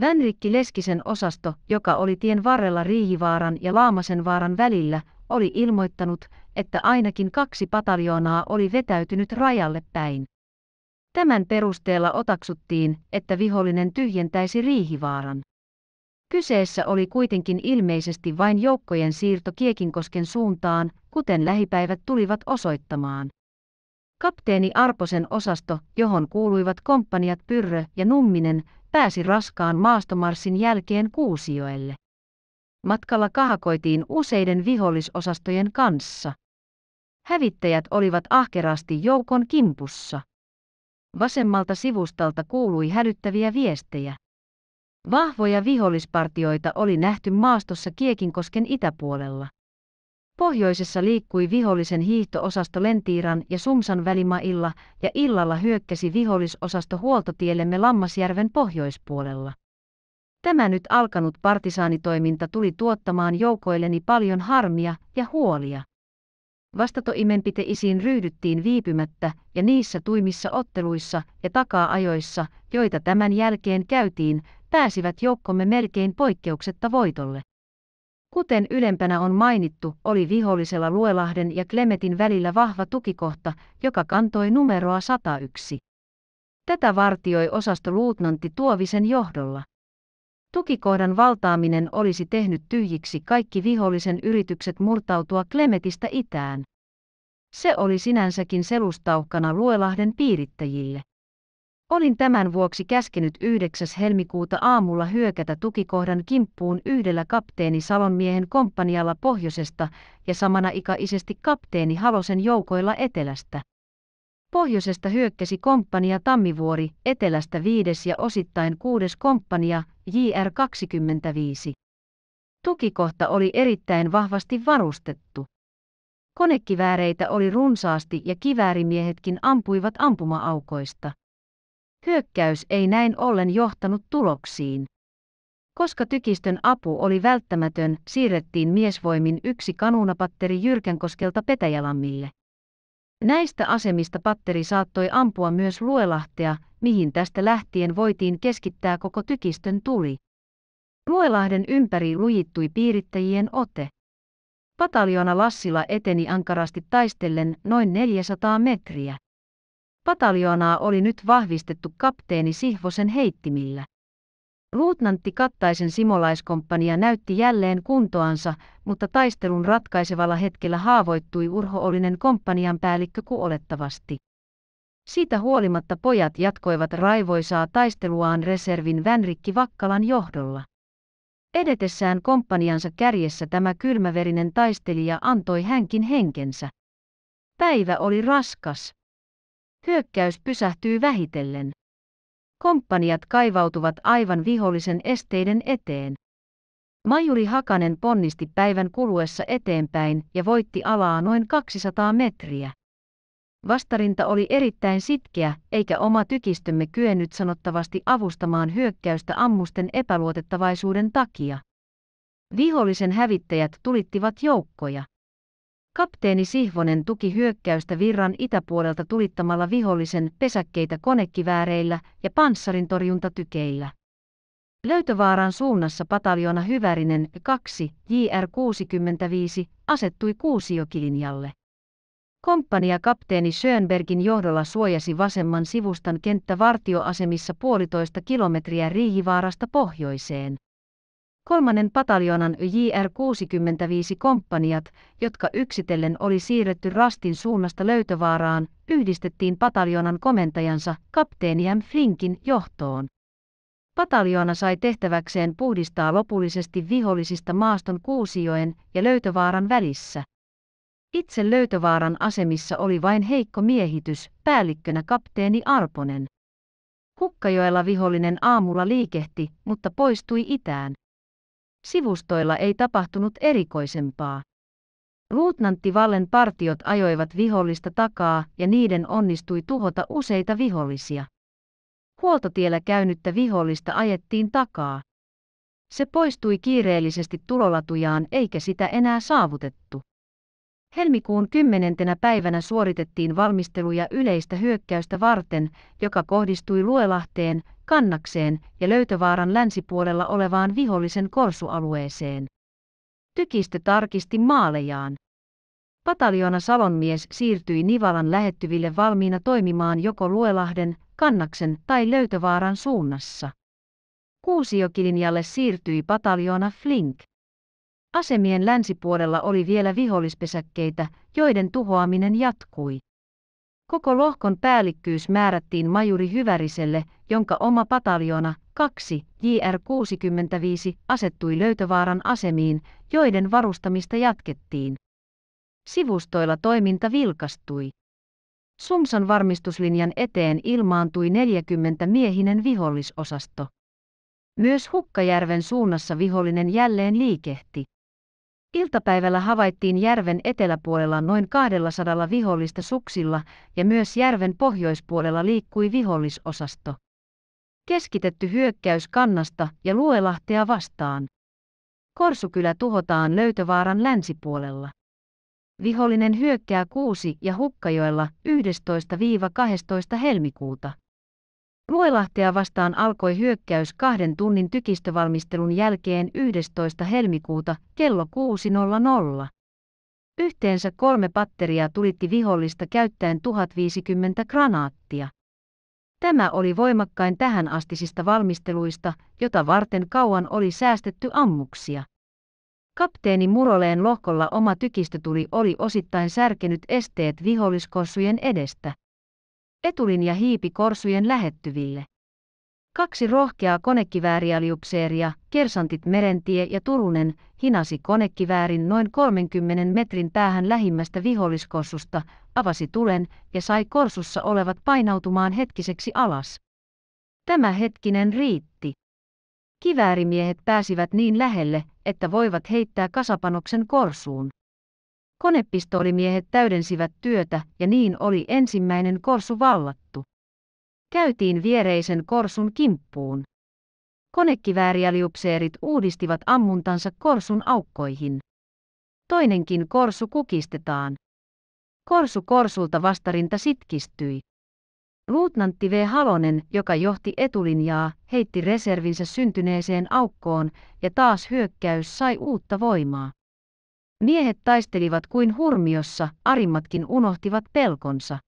Vänrikki Leskisen osasto, joka oli tien varrella Riihivaaran ja Laamasenvaaran välillä, oli ilmoittanut, että ainakin kaksi pataljoonaa oli vetäytynyt rajalle päin. Tämän perusteella otaksuttiin, että vihollinen tyhjentäisi Riihivaaran. Kyseessä oli kuitenkin ilmeisesti vain joukkojen siirto Kiekinkosken suuntaan, kuten lähipäivät tulivat osoittamaan. Kapteeni Arposen osasto, johon kuuluivat komppaniat Pyrrö ja Numminen, pääsi raskaan maastomarssin jälkeen Kuusioelle. Matkalla kahakoitiin useiden vihollisosastojen kanssa. Hävittäjät olivat ahkerasti joukon kimpussa. Vasemmalta sivustalta kuului hälyttäviä viestejä. Vahvoja vihollispartioita oli nähty maastossa Kiekinkosken itäpuolella. Pohjoisessa liikkui vihollisen hiihtoosasto Lentiiran ja Sumsan välimailla ja illalla hyökkäsi vihollisosasto huoltotiellemme Lammasjärven pohjoispuolella. Tämä nyt alkanut partisaanitoiminta tuli tuottamaan joukoilleni paljon harmia ja huolia. Vastatoimenpiteisiin ryhdyttiin viipymättä ja niissä tuimissa otteluissa ja takaa ajoissa joita tämän jälkeen käytiin, pääsivät joukkomme melkein poikkeuksetta voitolle. Kuten ylempänä on mainittu, oli vihollisella Luelahden ja Klemetin välillä vahva tukikohta, joka kantoi numeroa 101. Tätä vartioi osasto luutnantti Tuovisen johdolla. Tukikohdan valtaaminen olisi tehnyt tyhjiksi kaikki vihollisen yritykset murtautua Klemetistä itään. Se oli sinänsäkin selustaukkana Luelahden piirittäjille. Olin tämän vuoksi käskenyt 9. helmikuuta aamulla hyökätä tukikohdan kimppuun yhdellä kapteeni Salonmiehen komppanialla pohjoisesta ja samana ikaisesti kapteeni Halosen joukoilla etelästä. Pohjoisesta hyökkäsi komppania Tammivuori, etelästä viides ja osittain kuudes komppania, JR 25. Tukikohta oli erittäin vahvasti varustettu. Konekivääreitä oli runsaasti ja kiväärimiehetkin ampuivat ampuma-aukoista. Hyökkäys ei näin ollen johtanut tuloksiin. Koska tykistön apu oli välttämätön, siirrettiin miesvoimin yksi kanunapatteri Jyrkänkoskelta Petäjälammille. Näistä asemista patteri saattoi ampua myös Luelahtea, mihin tästä lähtien voitiin keskittää koko tykistön tuli. Luelahden ympäri lujittui piirittäjien ote. Pataljona Lassila eteni ankarasti taistellen noin 400 metriä. Pataljoonaa oli nyt vahvistettu kapteeni Sihvosen heittimillä. Luutnantti Kattaisen simolaiskomppania näytti jälleen kuntoansa, mutta taistelun ratkaisevalla hetkellä haavoittui urhoollinen komppanian päällikkö kuolettavasti. Siitä huolimatta pojat jatkoivat raivoisaa taisteluaan reservin Vänrikki Vakkalan johdolla. Edetessään komppaniansa kärjessä tämä kylmäverinen taistelija antoi hänkin henkensä. Päivä oli raskas, Hyökkäys pysähtyy vähitellen. Komppaniat kaivautuvat aivan vihollisen esteiden eteen. Majuri Hakanen ponnisti päivän kuluessa eteenpäin ja voitti alaa noin 200 metriä. Vastarinta oli erittäin sitkeä, eikä oma tykistömme kyennyt sanottavasti avustamaan hyökkäystä ammusten epäluotettavaisuuden takia. Vihollisen hävittäjät tulittivat joukkoja. Kapteeni Sihvonen tuki hyökkäystä virran itäpuolelta tulittamalla vihollisen pesäkkeitä konekivääreillä ja panssarintorjuntatykeillä. Löytövaaran suunnassa pataljona Hyvärinen 2 JR65 asettui kuusiokilinjalle. Komppania kapteeni Schönbergin johdolla suojasi vasemman sivustan kenttä vartioasemissa puolitoista kilometriä Riihivaarasta pohjoiseen kolmannen pataljonan JR-65 komppaniat, jotka yksitellen oli siirretty Rastin suunnasta löytövaaraan, yhdistettiin pataljonan komentajansa kapteeni M. Flinkin johtoon. Pataljona sai tehtäväkseen puhdistaa lopullisesti vihollisista maaston Kuusijoen ja löytövaaran välissä. Itse löytövaaran asemissa oli vain heikko miehitys, päällikkönä kapteeni Arponen. Hukkajoella vihollinen aamulla liikehti, mutta poistui itään. Sivustoilla ei tapahtunut erikoisempaa. Luutnantti Vallen partiot ajoivat vihollista takaa ja niiden onnistui tuhota useita vihollisia. Huoltotiellä käynyttä vihollista ajettiin takaa. Se poistui kiireellisesti tulolatujaan eikä sitä enää saavutettu. Helmikuun kymmenentenä päivänä suoritettiin valmisteluja yleistä hyökkäystä varten, joka kohdistui Luelahteen, kannakseen ja löytövaaran länsipuolella olevaan vihollisen korsualueeseen. Tykistö tarkisti maalejaan. Pataljona Salonmies siirtyi Nivalan lähettyville valmiina toimimaan joko Luelahden, Kannaksen tai Löytövaaran suunnassa. Kuusiokilinjalle siirtyi pataljona Flink. Asemien länsipuolella oli vielä vihollispesäkkeitä, joiden tuhoaminen jatkui. Koko lohkon päällikkyys määrättiin majuri Hyväriselle, jonka oma pataljona 2 JR65 asettui Löytövaaran asemiin, joiden varustamista jatkettiin. Sivustoilla toiminta vilkastui. Sumsan varmistuslinjan eteen ilmaantui 40 miehinen vihollisosasto. Myös Hukkajärven suunnassa vihollinen jälleen liikehti. Iltapäivällä havaittiin järven eteläpuolella noin 200 vihollista suksilla ja myös järven pohjoispuolella liikkui vihollisosasto. Keskitetty hyökkäys kannasta ja luelahtea vastaan. Korsukylä tuhotaan löytövaaran länsipuolella. Vihollinen hyökkää Kuusi- ja Hukkajoella 11-12 helmikuuta. Vuelahtea vastaan alkoi hyökkäys kahden tunnin tykistövalmistelun jälkeen 11. helmikuuta kello 6.00. Yhteensä kolme patteria tulitti vihollista käyttäen 1050 granaattia. Tämä oli voimakkain tähän astisista valmisteluista, jota varten kauan oli säästetty ammuksia. Kapteeni Muroleen lohkolla oma tykistötuli oli osittain särkenyt esteet viholliskossujen edestä. Etulinja hiipi korsujen lähettyville. Kaksi rohkeaa konekivääriäliupseeria, Kersantit Merentie ja Turunen, hinasi konekiväärin noin 30 metrin päähän lähimmästä viholliskorsusta, avasi tulen ja sai korsussa olevat painautumaan hetkiseksi alas. Tämä hetkinen riitti. Kiväärimiehet pääsivät niin lähelle, että voivat heittää kasapanoksen korsuun. Konepistoolimiehet täydensivät työtä ja niin oli ensimmäinen korsu vallattu. Käytiin viereisen korsun kimppuun. Konekivääriäliupseerit uudistivat ammuntansa korsun aukkoihin. Toinenkin korsu kukistetaan. Korsu korsulta vastarinta sitkistyi. Luutnantti V. Halonen, joka johti etulinjaa, heitti reservinsä syntyneeseen aukkoon ja taas hyökkäys sai uutta voimaa. Miehet taistelivat kuin hurmiossa, arimmatkin unohtivat pelkonsa.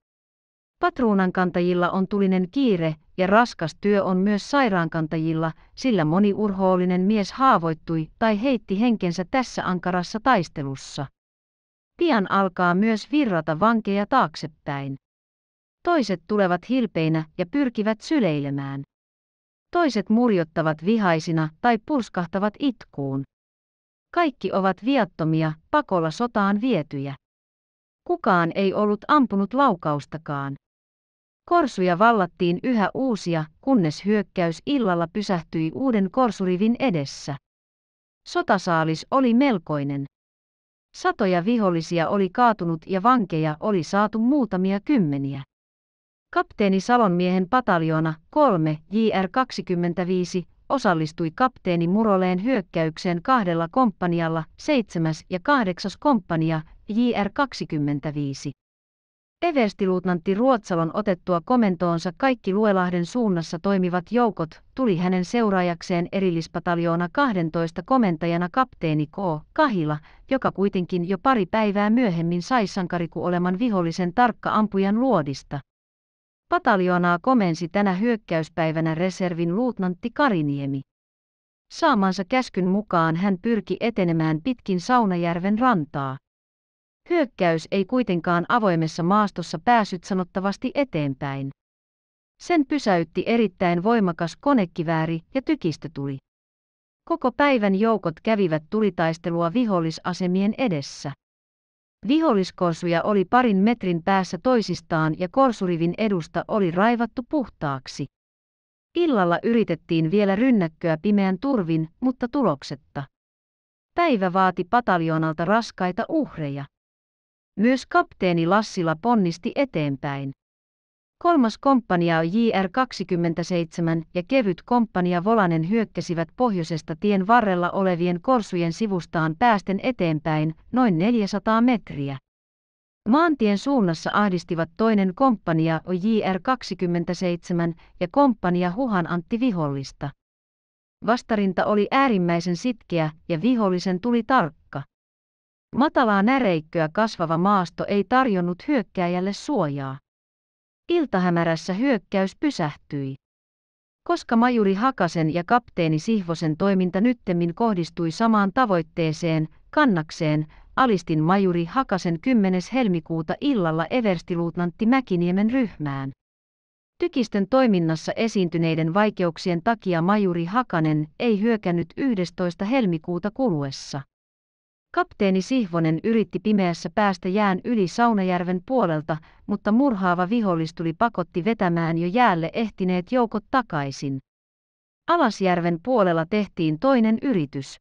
Patruunankantajilla on tulinen kiire ja raskas työ on myös sairaankantajilla, sillä moni urhoollinen mies haavoittui tai heitti henkensä tässä ankarassa taistelussa. Pian alkaa myös virrata vankeja taaksepäin. Toiset tulevat hilpeinä ja pyrkivät syleilemään. Toiset murjottavat vihaisina tai purskahtavat itkuun. Kaikki ovat viattomia, pakolla sotaan vietyjä. Kukaan ei ollut ampunut laukaustakaan. Korsuja vallattiin yhä uusia, kunnes hyökkäys illalla pysähtyi uuden korsurivin edessä. Sotasaalis oli melkoinen. Satoja vihollisia oli kaatunut ja vankeja oli saatu muutamia kymmeniä. Kapteeni Salonmiehen pataljona 3 JR 25 osallistui kapteeni Muroleen hyökkäykseen kahdella komppanialla, 7. ja 8. komppania, JR 25. Everstiluutnantti Ruotsalon otettua komentoonsa kaikki Luelahden suunnassa toimivat joukot tuli hänen seuraajakseen erillispataljoona 12 komentajana kapteeni K. Kahila, joka kuitenkin jo pari päivää myöhemmin sai sankariku oleman vihollisen tarkka ampujan luodista. Pataljoonaa komensi tänä hyökkäyspäivänä reservin luutnantti Kariniemi. Saamansa käskyn mukaan hän pyrki etenemään pitkin Saunajärven rantaa. Hyökkäys ei kuitenkaan avoimessa maastossa päässyt sanottavasti eteenpäin. Sen pysäytti erittäin voimakas konekivääri ja tykistö tuli. Koko päivän joukot kävivät tulitaistelua vihollisasemien edessä. Viholliskorsuja oli parin metrin päässä toisistaan ja korsurivin edusta oli raivattu puhtaaksi. Illalla yritettiin vielä rynnäkköä pimeän turvin, mutta tuloksetta. Päivä vaati pataljoonalta raskaita uhreja. Myös kapteeni Lassila ponnisti eteenpäin. Kolmas komppania JR-27 ja kevyt komppania Volanen hyökkäsivät pohjoisesta tien varrella olevien korsujen sivustaan päästen eteenpäin noin 400 metriä. Maantien suunnassa ahdistivat toinen komppania JR-27 ja komppania Huhan Antti Vihollista. Vastarinta oli äärimmäisen sitkeä ja vihollisen tuli tarkka. Matalaa näreikköä kasvava maasto ei tarjonnut hyökkääjälle suojaa. Iltahämärässä hyökkäys pysähtyi. Koska majuri Hakasen ja kapteeni Sihvosen toiminta nyttemmin kohdistui samaan tavoitteeseen, kannakseen, alistin majuri Hakasen 10. helmikuuta illalla everstiluutnantti Mäkiniemen ryhmään. Tykistön toiminnassa esiintyneiden vaikeuksien takia majuri Hakanen ei hyökännyt 11. helmikuuta kuluessa. Kapteeni Sihvonen yritti pimeässä päästä jään yli Saunajärven puolelta, mutta murhaava vihollistuli pakotti vetämään jo jäälle ehtineet joukot takaisin. Alasjärven puolella tehtiin toinen yritys.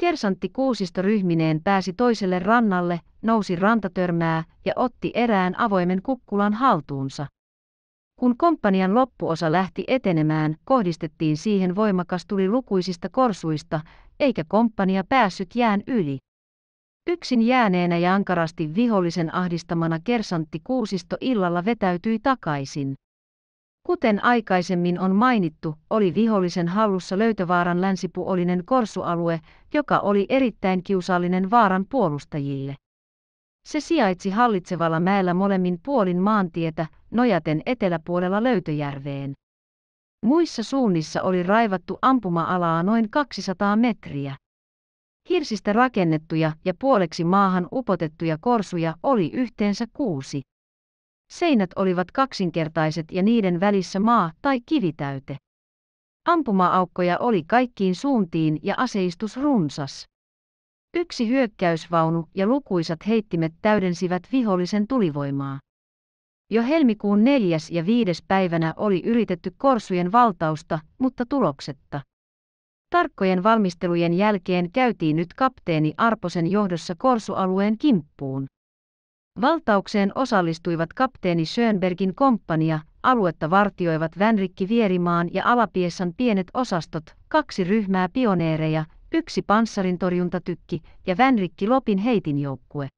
Kersantti kuusisto ryhmineen pääsi toiselle rannalle, nousi rantatörmää ja otti erään avoimen kukkulan haltuunsa. Kun komppanian loppuosa lähti etenemään, kohdistettiin siihen voimakas tuli lukuisista korsuista, eikä komppania päässyt jään yli. Yksin jääneenä ja ankarasti vihollisen ahdistamana kersantti Kuusisto illalla vetäytyi takaisin. Kuten aikaisemmin on mainittu, oli vihollisen hallussa löytövaaran länsipuolinen korsualue, joka oli erittäin kiusallinen vaaran puolustajille. Se sijaitsi hallitsevalla mäellä molemmin puolin maantietä, nojaten eteläpuolella Löytöjärveen. Muissa suunnissa oli raivattu ampuma-alaa noin 200 metriä. Hirsistä rakennettuja ja puoleksi maahan upotettuja korsuja oli yhteensä kuusi. Seinät olivat kaksinkertaiset ja niiden välissä maa- tai kivitäyte. Ampuma-aukkoja oli kaikkiin suuntiin ja aseistus runsas. Yksi hyökkäysvaunu ja lukuisat heittimet täydensivät vihollisen tulivoimaa. Jo helmikuun neljäs ja viides päivänä oli yritetty korsujen valtausta, mutta tuloksetta. Tarkkojen valmistelujen jälkeen käytiin nyt kapteeni Arposen johdossa korsualueen kimppuun. Valtaukseen osallistuivat kapteeni Schönbergin komppania, aluetta vartioivat Vänrikki Vierimaan ja Alapiessan pienet osastot, kaksi ryhmää pioneereja yksi panssarintorjuntatykki ja Vänrikki Lopin heitinjoukkue.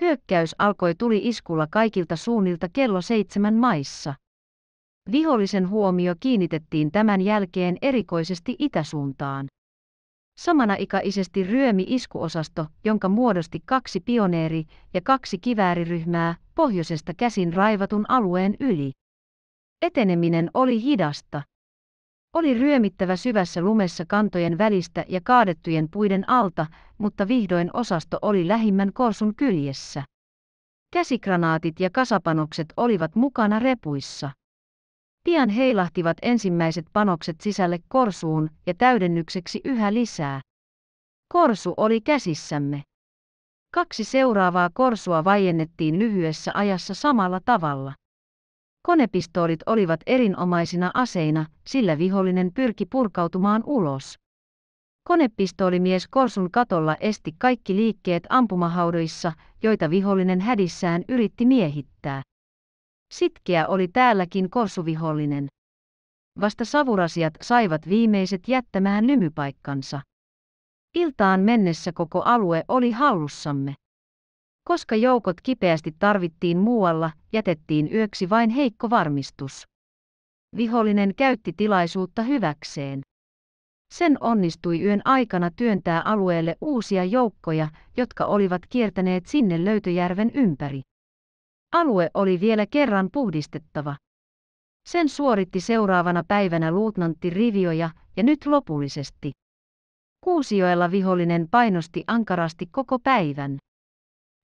Hyökkäys alkoi tuli iskulla kaikilta suunnilta kello seitsemän maissa. Vihollisen huomio kiinnitettiin tämän jälkeen erikoisesti itäsuuntaan. Samana ikäisesti ryömi iskuosasto, jonka muodosti kaksi pioneeri- ja kaksi kivääriryhmää pohjoisesta käsin raivatun alueen yli. Eteneminen oli hidasta. Oli ryömittävä syvässä lumessa kantojen välistä ja kaadettujen puiden alta, mutta vihdoin osasto oli lähimmän korsun kyljessä. Käsikranaatit ja kasapanokset olivat mukana repuissa. Pian heilahtivat ensimmäiset panokset sisälle korsuun ja täydennykseksi yhä lisää. Korsu oli käsissämme. Kaksi seuraavaa korsua vaiennettiin lyhyessä ajassa samalla tavalla. Konepistoolit olivat erinomaisina aseina, sillä vihollinen pyrki purkautumaan ulos. Konepistoolimies Korsun katolla esti kaikki liikkeet ampumahaudoissa, joita vihollinen hädissään yritti miehittää. Sitkeä oli täälläkin korsuvihollinen. Vasta savurasiat saivat viimeiset jättämään lymypaikkansa. Iltaan mennessä koko alue oli hallussamme. Koska joukot kipeästi tarvittiin muualla, jätettiin yöksi vain heikko varmistus. Vihollinen käytti tilaisuutta hyväkseen. Sen onnistui yön aikana työntää alueelle uusia joukkoja, jotka olivat kiertäneet sinne löytöjärven ympäri. Alue oli vielä kerran puhdistettava. Sen suoritti seuraavana päivänä luutnantti Rivioja ja nyt lopullisesti. Kuusioella vihollinen painosti ankarasti koko päivän.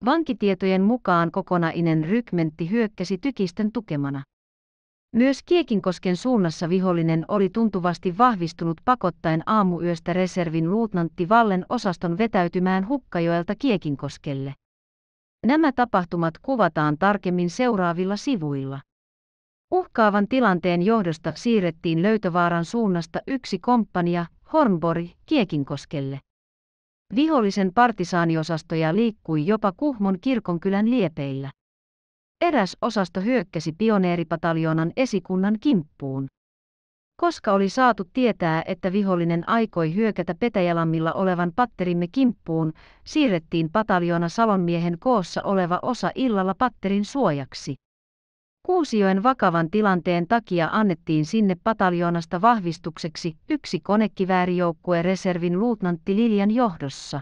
Vankitietojen mukaan kokonainen rykmentti hyökkäsi tykisten tukemana. Myös Kiekinkosken suunnassa vihollinen oli tuntuvasti vahvistunut pakottaen aamuyöstä reservin luutnantti Vallen osaston vetäytymään Hukkajoelta Kiekinkoskelle. Nämä tapahtumat kuvataan tarkemmin seuraavilla sivuilla. Uhkaavan tilanteen johdosta siirrettiin Löytövaaran suunnasta yksi komppania Hornbori Kiekinkoskelle. Vihollisen partisaaniosastoja liikkui jopa Kuhmon kirkonkylän liepeillä. Eräs osasto hyökkäsi pioneeripataljonan esikunnan kimppuun. Koska oli saatu tietää, että vihollinen aikoi hyökätä Petäjälammilla olevan patterimme kimppuun, siirrettiin pataljona Salonmiehen koossa oleva osa illalla patterin suojaksi. Kuusioen vakavan tilanteen takia annettiin sinne pataljoonasta vahvistukseksi yksi konekiväärijoukkue reservin luutnantti Liljan johdossa.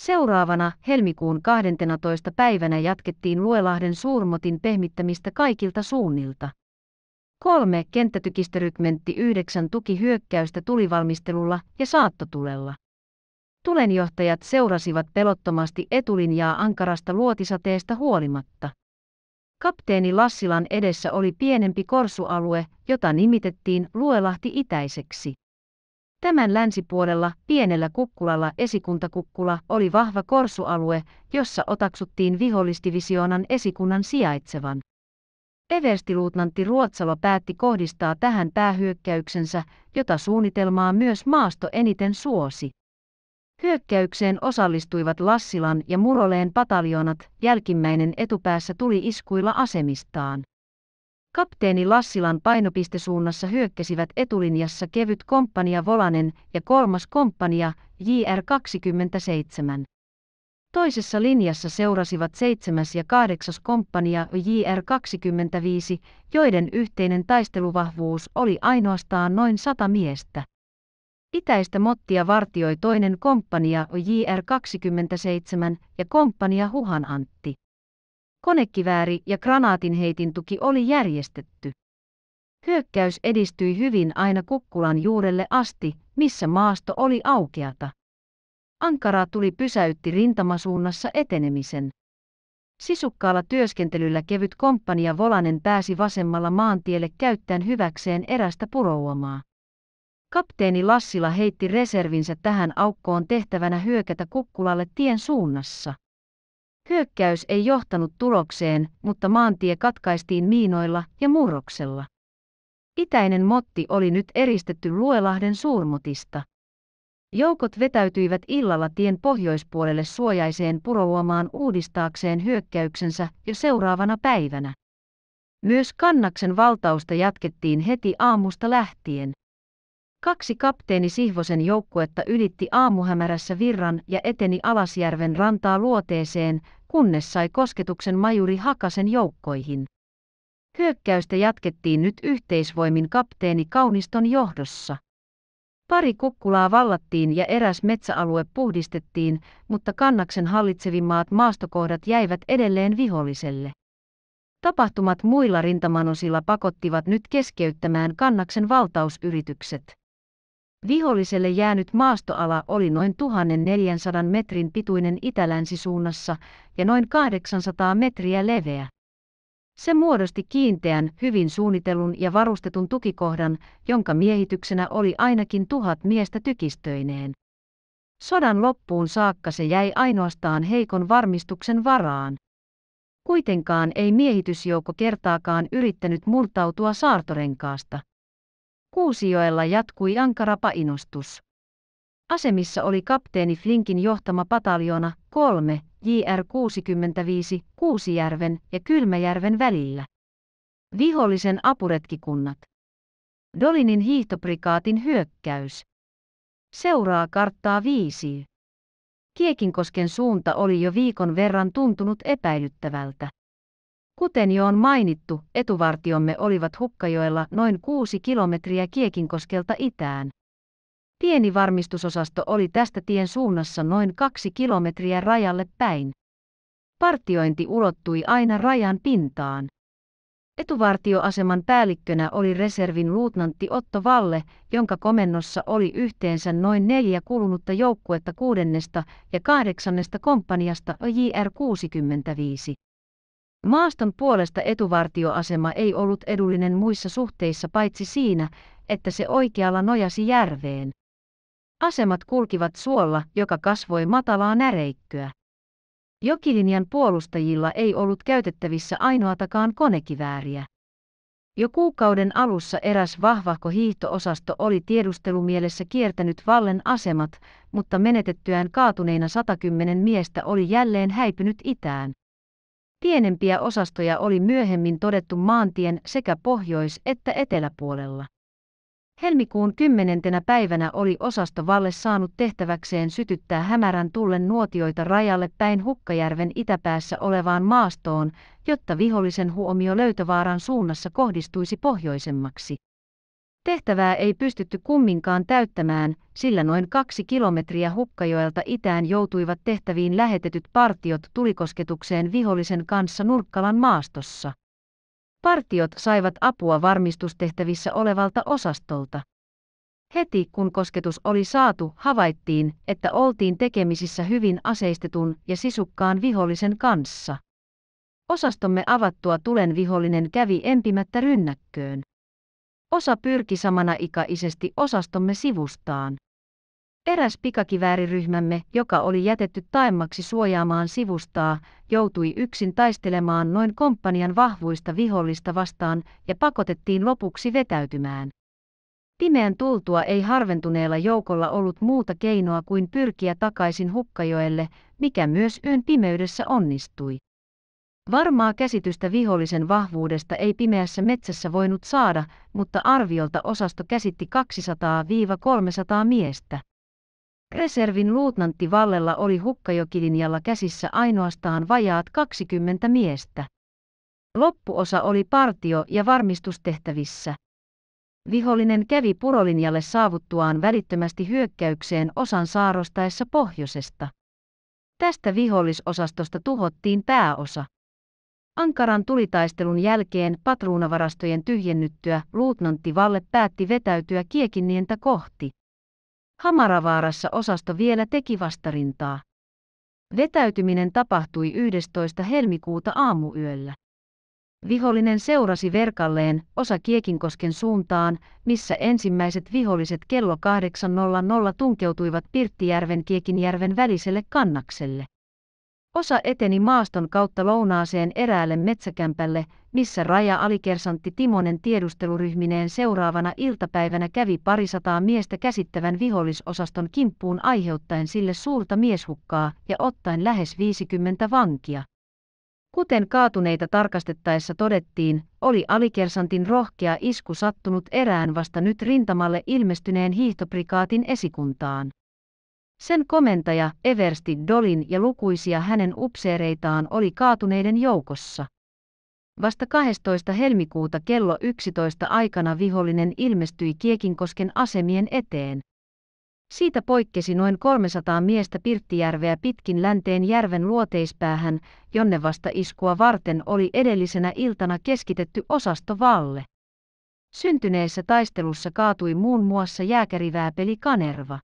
Seuraavana helmikuun 12. päivänä jatkettiin Luelahden suurmotin pehmittämistä kaikilta suunnilta. Kolme kenttätykistörykmentti yhdeksän tuki hyökkäystä tulivalmistelulla ja saattotulella. Tulenjohtajat seurasivat pelottomasti etulinjaa ankarasta luotisateesta huolimatta. Kapteeni Lassilan edessä oli pienempi korsualue, jota nimitettiin Luelahti itäiseksi. Tämän länsipuolella pienellä kukkulalla esikuntakukkula oli vahva korsualue, jossa otaksuttiin vihollistivisioonan esikunnan sijaitsevan. Everstiluutnantti Ruotsalo päätti kohdistaa tähän päähyökkäyksensä, jota suunnitelmaa myös maasto eniten suosi. Hyökkäykseen osallistuivat Lassilan ja Muroleen pataljonat. jälkimmäinen etupäässä tuli iskuilla asemistaan. Kapteeni Lassilan painopistesuunnassa hyökkäsivät etulinjassa kevyt komppania Volanen ja kolmas komppania JR27. Toisessa linjassa seurasivat seitsemäs ja kahdeksas komppania JR25, joiden yhteinen taisteluvahvuus oli ainoastaan noin 100 miestä. Itäistä mottia vartioi toinen komppania JR-27 ja komppania Huhan Antti. Konekivääri ja granaatinheitin tuki oli järjestetty. Hyökkäys edistyi hyvin aina kukkulan juurelle asti, missä maasto oli aukeata. Ankara tuli pysäytti rintamasuunnassa etenemisen. Sisukkaalla työskentelyllä kevyt komppania Volanen pääsi vasemmalla maantielle käyttäen hyväkseen erästä purouomaa. Kapteeni Lassila heitti reservinsä tähän aukkoon tehtävänä hyökätä kukkulalle tien suunnassa. Hyökkäys ei johtanut tulokseen, mutta maantie katkaistiin miinoilla ja murroksella. Itäinen motti oli nyt eristetty Luelahden suurmotista. Joukot vetäytyivät illalla tien pohjoispuolelle suojaiseen puroluomaan uudistaakseen hyökkäyksensä jo seuraavana päivänä. Myös kannaksen valtausta jatkettiin heti aamusta lähtien. Kaksi kapteeni Sihvosen joukkuetta ylitti aamuhämärässä virran ja eteni Alasjärven rantaa luoteeseen, kunnes sai kosketuksen majuri Hakasen joukkoihin. Hyökkäystä jatkettiin nyt yhteisvoimin kapteeni Kauniston johdossa. Pari kukkulaa vallattiin ja eräs metsäalue puhdistettiin, mutta kannaksen hallitsevimmaat maastokohdat jäivät edelleen viholliselle. Tapahtumat muilla rintamanosilla pakottivat nyt keskeyttämään kannaksen valtausyritykset. Viholliselle jäänyt maastoala oli noin 1400 metrin pituinen itälänsisuunnassa ja noin 800 metriä leveä. Se muodosti kiinteän, hyvin suunnitellun ja varustetun tukikohdan, jonka miehityksenä oli ainakin tuhat miestä tykistöineen. Sodan loppuun saakka se jäi ainoastaan heikon varmistuksen varaan. Kuitenkaan ei miehitysjoukko kertaakaan yrittänyt murtautua saartorenkaasta. Kuusijoella jatkui ankara painostus. Asemissa oli kapteeni Flinkin johtama pataljona 3 JR 65 Kuusijärven ja Kylmäjärven välillä. Vihollisen apuretkikunnat. Dolinin hiihtoprikaatin hyökkäys. Seuraa karttaa viisi. Kiekinkosken suunta oli jo viikon verran tuntunut epäilyttävältä. Kuten jo on mainittu, etuvartiomme olivat Hukkajoella noin kuusi kilometriä Kiekinkoskelta itään. Pieni varmistusosasto oli tästä tien suunnassa noin kaksi kilometriä rajalle päin. Partiointi ulottui aina rajan pintaan. Etuvartioaseman päällikkönä oli reservin luutnantti Otto Valle, jonka komennossa oli yhteensä noin neljä kulunutta joukkuetta kuudennesta ja kahdeksannesta komppaniasta JR 65. Maaston puolesta etuvartioasema ei ollut edullinen muissa suhteissa paitsi siinä, että se oikealla nojasi järveen. Asemat kulkivat suolla, joka kasvoi matalaa näreikköä. Jokilinjan puolustajilla ei ollut käytettävissä ainoatakaan konekivääriä. Jo kuukauden alussa eräs vahvahko hiihtoosasto oli tiedustelumielessä kiertänyt Vallen asemat, mutta menetettyään kaatuneina 110 miestä oli jälleen häipynyt itään. Pienempiä osastoja oli myöhemmin todettu maantien sekä pohjois- että eteläpuolella. Helmikuun kymmenentenä päivänä oli osasto Valle saanut tehtäväkseen sytyttää hämärän tullen nuotioita rajalle päin Hukkajärven itäpäässä olevaan maastoon, jotta vihollisen huomio löytövaaran suunnassa kohdistuisi pohjoisemmaksi. Tehtävää ei pystytty kumminkaan täyttämään, sillä noin kaksi kilometriä Hukkajoelta itään joutuivat tehtäviin lähetetyt partiot tulikosketukseen vihollisen kanssa Nurkkalan maastossa. Partiot saivat apua varmistustehtävissä olevalta osastolta. Heti kun kosketus oli saatu, havaittiin, että oltiin tekemisissä hyvin aseistetun ja sisukkaan vihollisen kanssa. Osastomme avattua tulen vihollinen kävi empimättä rynnäkköön. Osa pyrki samana ikäisesti osastomme sivustaan. Eräs pikakivääriryhmämme, joka oli jätetty taimmaksi suojaamaan sivustaa, joutui yksin taistelemaan noin komppanian vahvuista vihollista vastaan ja pakotettiin lopuksi vetäytymään. Pimeän tultua ei harventuneella joukolla ollut muuta keinoa kuin pyrkiä takaisin Hukkajoelle, mikä myös yön pimeydessä onnistui. Varmaa käsitystä vihollisen vahvuudesta ei pimeässä metsässä voinut saada, mutta arviolta osasto käsitti 200-300 miestä. Reservin luutnantti Vallella oli hukkajokilinjalla käsissä ainoastaan vajaat 20 miestä. Loppuosa oli partio- ja varmistustehtävissä. Vihollinen kävi purolinjalle saavuttuaan välittömästi hyökkäykseen osan saarostaessa pohjoisesta. Tästä vihollisosastosta tuhottiin pääosa. Ankaran tulitaistelun jälkeen patruunavarastojen tyhjennyttyä luutnantti Valle päätti vetäytyä Kiekinnientä kohti. Hamaravaarassa osasto vielä teki vastarintaa. Vetäytyminen tapahtui 11. helmikuuta aamuyöllä. Vihollinen seurasi verkalleen osa Kiekinkosken suuntaan, missä ensimmäiset viholliset kello 8.00 tunkeutuivat Pirttijärven Kiekinjärven väliselle kannakselle. Osa eteni maaston kautta lounaaseen eräälle metsäkämpälle, missä raja-alikersantti Timonen tiedusteluryhmineen seuraavana iltapäivänä kävi parisataa miestä käsittävän vihollisosaston kimppuun aiheuttaen sille suurta mieshukkaa ja ottaen lähes 50 vankia. Kuten kaatuneita tarkastettaessa todettiin, oli alikersantin rohkea isku sattunut erään vasta nyt rintamalle ilmestyneen hiihtoprikaatin esikuntaan. Sen komentaja Eversti Dolin ja lukuisia hänen upseereitaan oli kaatuneiden joukossa. Vasta 12. helmikuuta kello 11 aikana vihollinen ilmestyi Kiekinkosken asemien eteen. Siitä poikkesi noin 300 miestä Pirttijärveä pitkin länteen järven luoteispäähän, jonne vasta iskua varten oli edellisenä iltana keskitetty osasto Valle. Syntyneessä taistelussa kaatui muun muassa jääkärivääpeli Kanerva.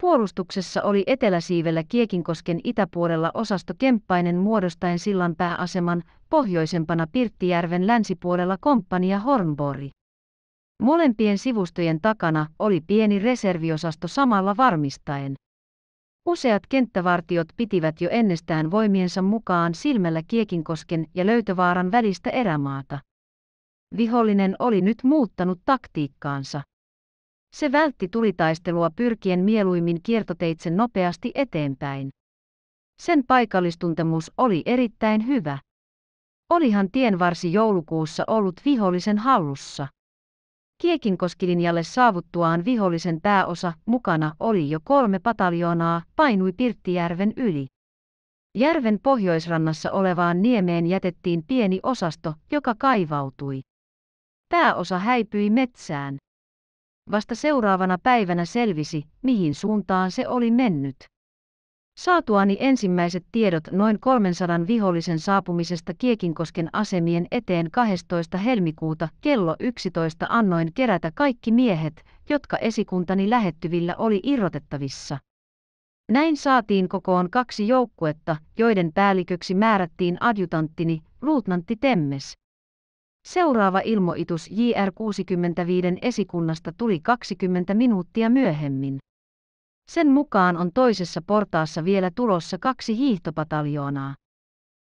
Puolustuksessa oli eteläsiivellä Kiekinkosken itäpuolella osasto Kemppainen muodostaen sillan pääaseman, pohjoisempana Pirttijärven länsipuolella komppania Hornbori. Molempien sivustojen takana oli pieni reserviosasto samalla varmistaen. Useat kenttävartiot pitivät jo ennestään voimiensa mukaan silmällä Kiekinkosken ja Löytövaaran välistä erämaata. Vihollinen oli nyt muuttanut taktiikkaansa. Se vältti tulitaistelua pyrkien mieluimmin kiertoteitse nopeasti eteenpäin. Sen paikallistuntemus oli erittäin hyvä. Olihan tienvarsi joulukuussa ollut vihollisen hallussa. Kiekinkoskilinjalle saavuttuaan vihollisen pääosa mukana oli jo kolme pataljoonaa, painui Pirttijärven yli. Järven pohjoisrannassa olevaan niemeen jätettiin pieni osasto, joka kaivautui. Pääosa häipyi metsään. Vasta seuraavana päivänä selvisi, mihin suuntaan se oli mennyt. Saatuani ensimmäiset tiedot noin 300 vihollisen saapumisesta Kiekinkosken asemien eteen 12. helmikuuta kello 11 annoin kerätä kaikki miehet, jotka esikuntani lähettyvillä oli irrotettavissa. Näin saatiin kokoon kaksi joukkuetta, joiden päälliköksi määrättiin adjutanttini, luutnantti Temmes. Seuraava ilmoitus JR65 esikunnasta tuli 20 minuuttia myöhemmin. Sen mukaan on toisessa portaassa vielä tulossa kaksi hiihtopataljoonaa.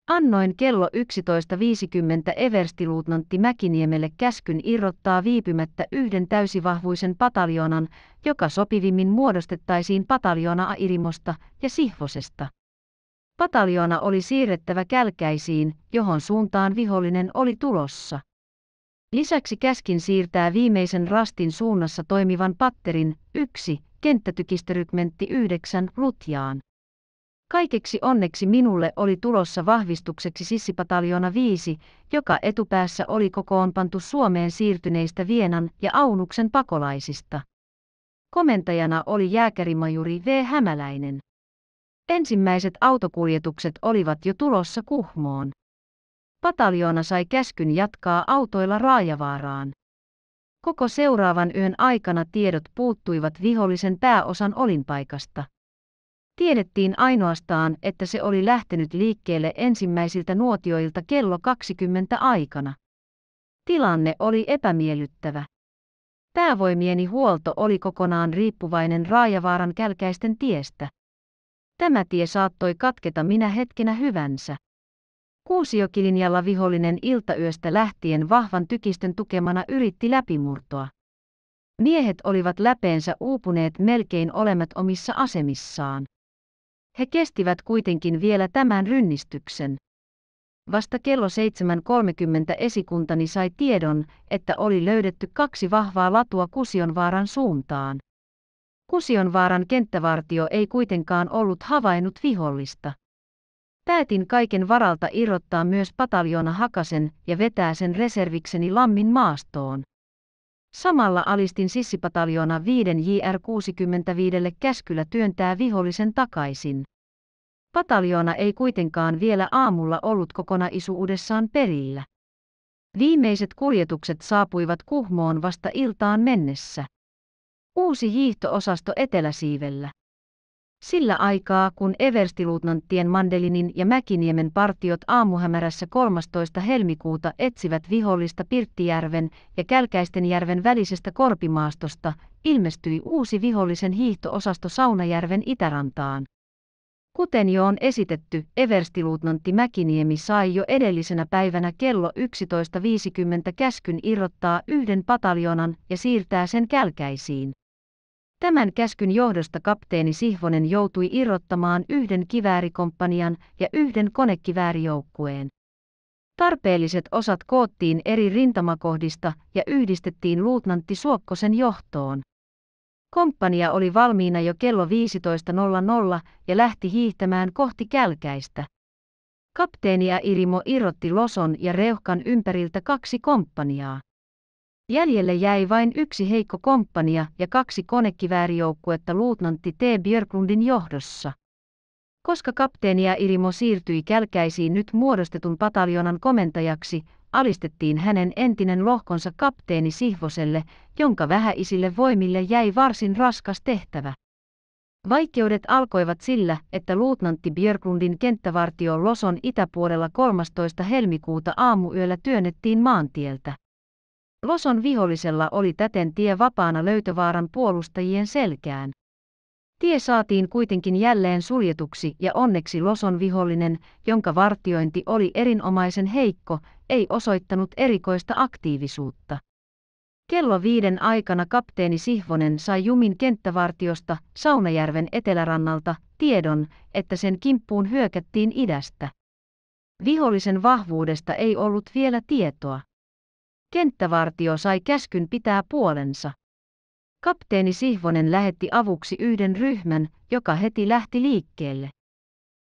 Annoin kello 11.50 Everstiluutnantti Mäkiniemelle käskyn irrottaa viipymättä yhden täysivahvuisen pataljoonan, joka sopivimmin muodostettaisiin pataljoona Airimosta ja Sihvosesta. Pataljona oli siirrettävä kälkäisiin, johon suuntaan vihollinen oli tulossa. Lisäksi käskin siirtää viimeisen rastin suunnassa toimivan patterin 1, kenttätykistörykmentti 9 lutjaan. Kaikeksi onneksi minulle oli tulossa vahvistukseksi sissipataljona 5, joka etupäässä oli kokoonpantu Suomeen siirtyneistä Vienan ja Aunuksen pakolaisista. Komentajana oli jääkärimajuri V. Hämäläinen. Ensimmäiset autokuljetukset olivat jo tulossa Kuhmoon. Pataljoona sai käskyn jatkaa autoilla Raajavaaraan. Koko seuraavan yön aikana tiedot puuttuivat vihollisen pääosan olinpaikasta. Tiedettiin ainoastaan, että se oli lähtenyt liikkeelle ensimmäisiltä nuotioilta kello 20 aikana. Tilanne oli epämiellyttävä. Päävoimieni huolto oli kokonaan riippuvainen Raajavaaran kälkäisten tiestä. Tämä tie saattoi katketa minä hetkenä hyvänsä. Kuusiokilinjalla vihollinen iltayöstä lähtien vahvan tykistön tukemana yritti läpimurtoa. Miehet olivat läpeensä uupuneet melkein olemat omissa asemissaan. He kestivät kuitenkin vielä tämän rynnistyksen. Vasta kello 7.30 esikuntani sai tiedon, että oli löydetty kaksi vahvaa latua Kusionvaaran suuntaan. Kusionvaaran kenttävartio ei kuitenkaan ollut havainnut vihollista. Päätin kaiken varalta irrottaa myös pataljona Hakasen ja vetää sen reservikseni Lammin maastoon. Samalla alistin sissipataljona 5 JR-65 käskyllä työntää vihollisen takaisin. Pataljona ei kuitenkaan vielä aamulla ollut kokonaisuudessaan perillä. Viimeiset kuljetukset saapuivat Kuhmoon vasta iltaan mennessä. Uusi hiihtoosasto eteläsiivellä. Sillä aikaa, kun everstiluutnanttien Mandelinin ja Mäkiniemen partiot aamuhämärässä 13. helmikuuta etsivät vihollista Pirttijärven ja Kälkäistenjärven välisestä korpimaastosta, ilmestyi uusi vihollisen hiihtoosasto Saunajärven itärantaan. Kuten jo on esitetty, everstiluutnantti Mäkiniemi sai jo edellisenä päivänä kello 11.50 käskyn irrottaa yhden pataljonan ja siirtää sen kälkäisiin. Tämän käskyn johdosta kapteeni Sihvonen joutui irrottamaan yhden kiväärikomppanian ja yhden konekiväärijoukkueen. Tarpeelliset osat koottiin eri rintamakohdista ja yhdistettiin luutnantti Suokkosen johtoon. Komppania oli valmiina jo kello 15.00 ja lähti hiihtämään kohti kälkäistä. Kapteeni ja Irimo irrotti Loson ja Reuhkan ympäriltä kaksi komppaniaa. Jäljelle jäi vain yksi heikko komppania ja kaksi konekiväärijoukkuetta luutnantti T. Björklundin johdossa. Koska kapteenia Irimo siirtyi kälkäisiin nyt muodostetun pataljonan komentajaksi, alistettiin hänen entinen lohkonsa kapteeni Sihvoselle, jonka vähäisille voimille jäi varsin raskas tehtävä. Vaikeudet alkoivat sillä, että luutnantti Björklundin kenttävartio Loson itäpuolella 13. helmikuuta aamuyöllä työnnettiin maantieltä. Loson vihollisella oli täten tie vapaana löytövaaran puolustajien selkään. Tie saatiin kuitenkin jälleen suljetuksi ja onneksi Loson vihollinen, jonka vartiointi oli erinomaisen heikko, ei osoittanut erikoista aktiivisuutta. Kello viiden aikana kapteeni Sihvonen sai Jumin kenttävartiosta Saunajärven etelärannalta tiedon, että sen kimppuun hyökättiin idästä. Vihollisen vahvuudesta ei ollut vielä tietoa. Kenttävartio sai käskyn pitää puolensa. Kapteeni Sihvonen lähetti avuksi yhden ryhmän, joka heti lähti liikkeelle.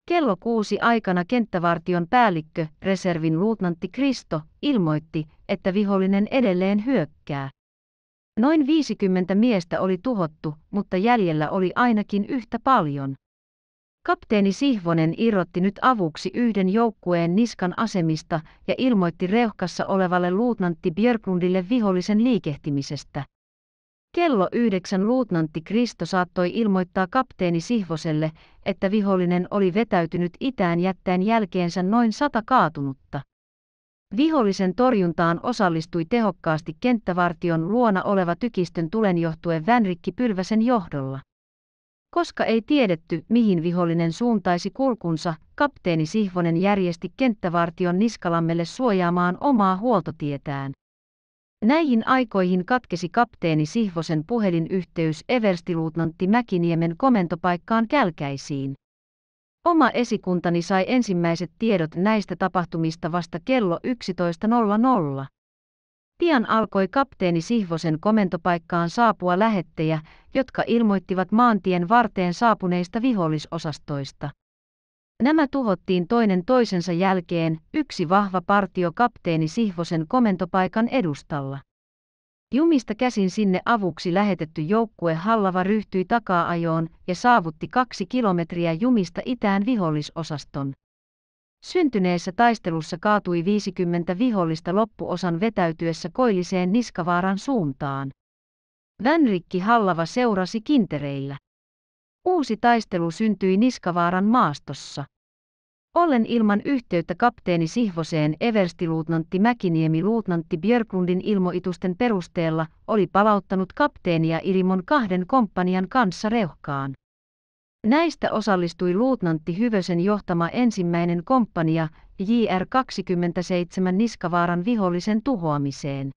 Kello kuusi aikana kenttävartion päällikkö, reservin luutnantti Kristo, ilmoitti, että vihollinen edelleen hyökkää. Noin 50 miestä oli tuhottu, mutta jäljellä oli ainakin yhtä paljon. Kapteeni Sihvonen irrotti nyt avuksi yhden joukkueen niskan asemista ja ilmoitti reuhkassa olevalle luutnantti Björklundille vihollisen liikehtimisestä. Kello yhdeksän luutnantti Kristo saattoi ilmoittaa kapteeni Sihvoselle, että vihollinen oli vetäytynyt itään jättäen jälkeensä noin sata kaatunutta. Vihollisen torjuntaan osallistui tehokkaasti kenttävartion luona oleva tykistön tulenjohtue Vänrikki Pylväsen johdolla. Koska ei tiedetty, mihin vihollinen suuntaisi kulkunsa, kapteeni Sihvonen järjesti kenttävartion Niskalammelle suojaamaan omaa huoltotietään. Näihin aikoihin katkesi kapteeni Sihvosen puhelinyhteys Everstiluutnantti Mäkiniemen komentopaikkaan Kälkäisiin. Oma esikuntani sai ensimmäiset tiedot näistä tapahtumista vasta kello 11.00. Pian alkoi kapteeni Sihvosen komentopaikkaan saapua lähettejä, jotka ilmoittivat maantien varteen saapuneista vihollisosastoista. Nämä tuhottiin toinen toisensa jälkeen, yksi vahva partio kapteeni Sihvosen komentopaikan edustalla. Jumista käsin sinne avuksi lähetetty joukkue Hallava ryhtyi takaa ajoon ja saavutti kaksi kilometriä jumista itään vihollisosaston. Syntyneessä taistelussa kaatui 50 vihollista loppuosan vetäytyessä koilliseen niskavaaran suuntaan. Vänrikki Hallava seurasi kintereillä. Uusi taistelu syntyi Niskavaaran maastossa. Ollen ilman yhteyttä kapteeni Sihvoseen everstiluutnantti Mäkiniemi luutnantti Björklundin ilmoitusten perusteella oli palauttanut kapteenia Irimon kahden komppanian kanssa reuhkaan. Näistä osallistui luutnantti Hyvösen johtama ensimmäinen komppania JR-27 Niskavaaran vihollisen tuhoamiseen.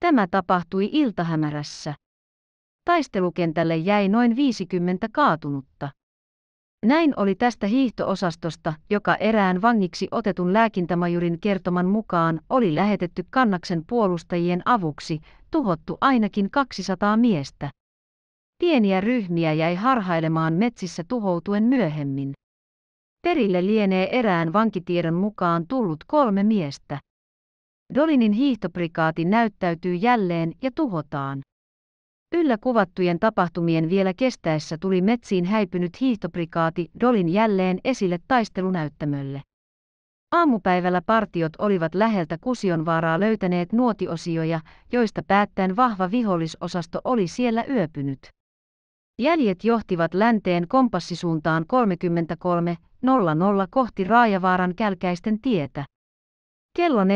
Tämä tapahtui iltahämärässä. Taistelukentälle jäi noin 50 kaatunutta. Näin oli tästä hiihtoosastosta, joka erään vangiksi otetun lääkintämajurin kertoman mukaan oli lähetetty kannaksen puolustajien avuksi, tuhottu ainakin 200 miestä. Pieniä ryhmiä jäi harhailemaan metsissä tuhoutuen myöhemmin. Perille lienee erään vankitiedon mukaan tullut kolme miestä. Dolinin hiihtoprikaati näyttäytyy jälleen ja tuhotaan. Yllä kuvattujen tapahtumien vielä kestäessä tuli metsiin häipynyt hiihtoprikaati Dolin jälleen esille taistelunäyttämölle. Aamupäivällä partiot olivat läheltä Kusionvaaraa löytäneet nuotiosioja, joista päättäen vahva vihollisosasto oli siellä yöpynyt. Jäljet johtivat länteen kompassisuuntaan 33.00 kohti Raajavaaran kälkäisten tietä. Kello 14.00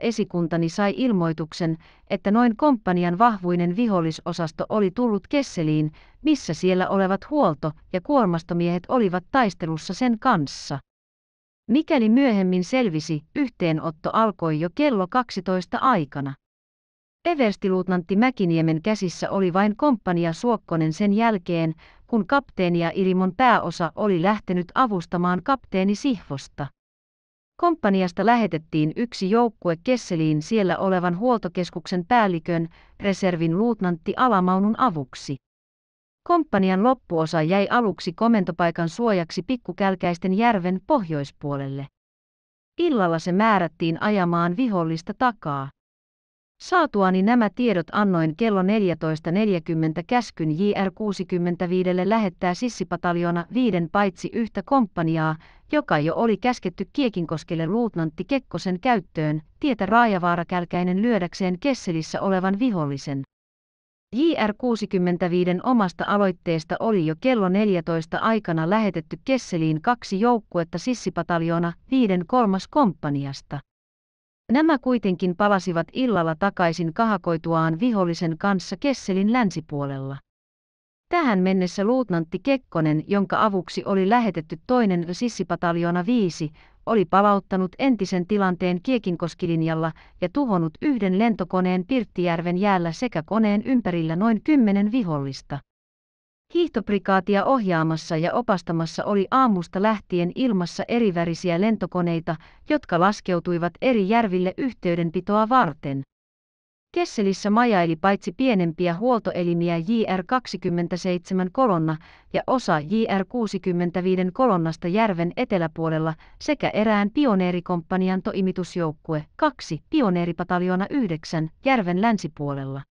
esikuntani sai ilmoituksen, että noin komppanian vahvuinen vihollisosasto oli tullut Kesseliin, missä siellä olevat huolto- ja kuormastomiehet olivat taistelussa sen kanssa. Mikäli myöhemmin selvisi, yhteenotto alkoi jo kello 12 aikana. Everstiluutnantti Mäkiniemen käsissä oli vain komppania Suokkonen sen jälkeen, kun kapteenia Ilimon pääosa oli lähtenyt avustamaan kapteeni Sihvosta. Komppaniasta lähetettiin yksi joukkue Kesseliin siellä olevan huoltokeskuksen päällikön, reservin luutnantti Alamaunun avuksi. Komppanian loppuosa jäi aluksi komentopaikan suojaksi pikkukälkäisten järven pohjoispuolelle. Illalla se määrättiin ajamaan vihollista takaa. Saatuani nämä tiedot annoin kello 14.40 käskyn JR65 lähettää sissipataljona viiden paitsi yhtä komppaniaa, joka jo oli käsketty Kiekinkoskelle luutnantti Kekkosen käyttöön, tietä Raajavaara-kälkäinen lyödäkseen Kesselissä olevan vihollisen. JR65 omasta aloitteesta oli jo kello 14 aikana lähetetty Kesseliin kaksi joukkuetta sissipataljona viiden kolmas komppaniasta. Nämä kuitenkin palasivat illalla takaisin kahakoituaan vihollisen kanssa Kesselin länsipuolella. Tähän mennessä luutnantti Kekkonen, jonka avuksi oli lähetetty toinen sissipataljona 5, oli palauttanut entisen tilanteen Kiekinkoskilinjalla ja tuhonnut yhden lentokoneen Pirttijärven jäällä sekä koneen ympärillä noin kymmenen vihollista. Hiihtoprikaatia ohjaamassa ja opastamassa oli aamusta lähtien ilmassa erivärisiä lentokoneita, jotka laskeutuivat eri järville yhteydenpitoa varten. Kesselissä majaili paitsi pienempiä huoltoelimiä JR27 kolonna ja osa JR65 kolonnasta järven eteläpuolella sekä erään pioneerikomppanian toimitusjoukkue 2 pioneeripataljona 9 järven länsipuolella.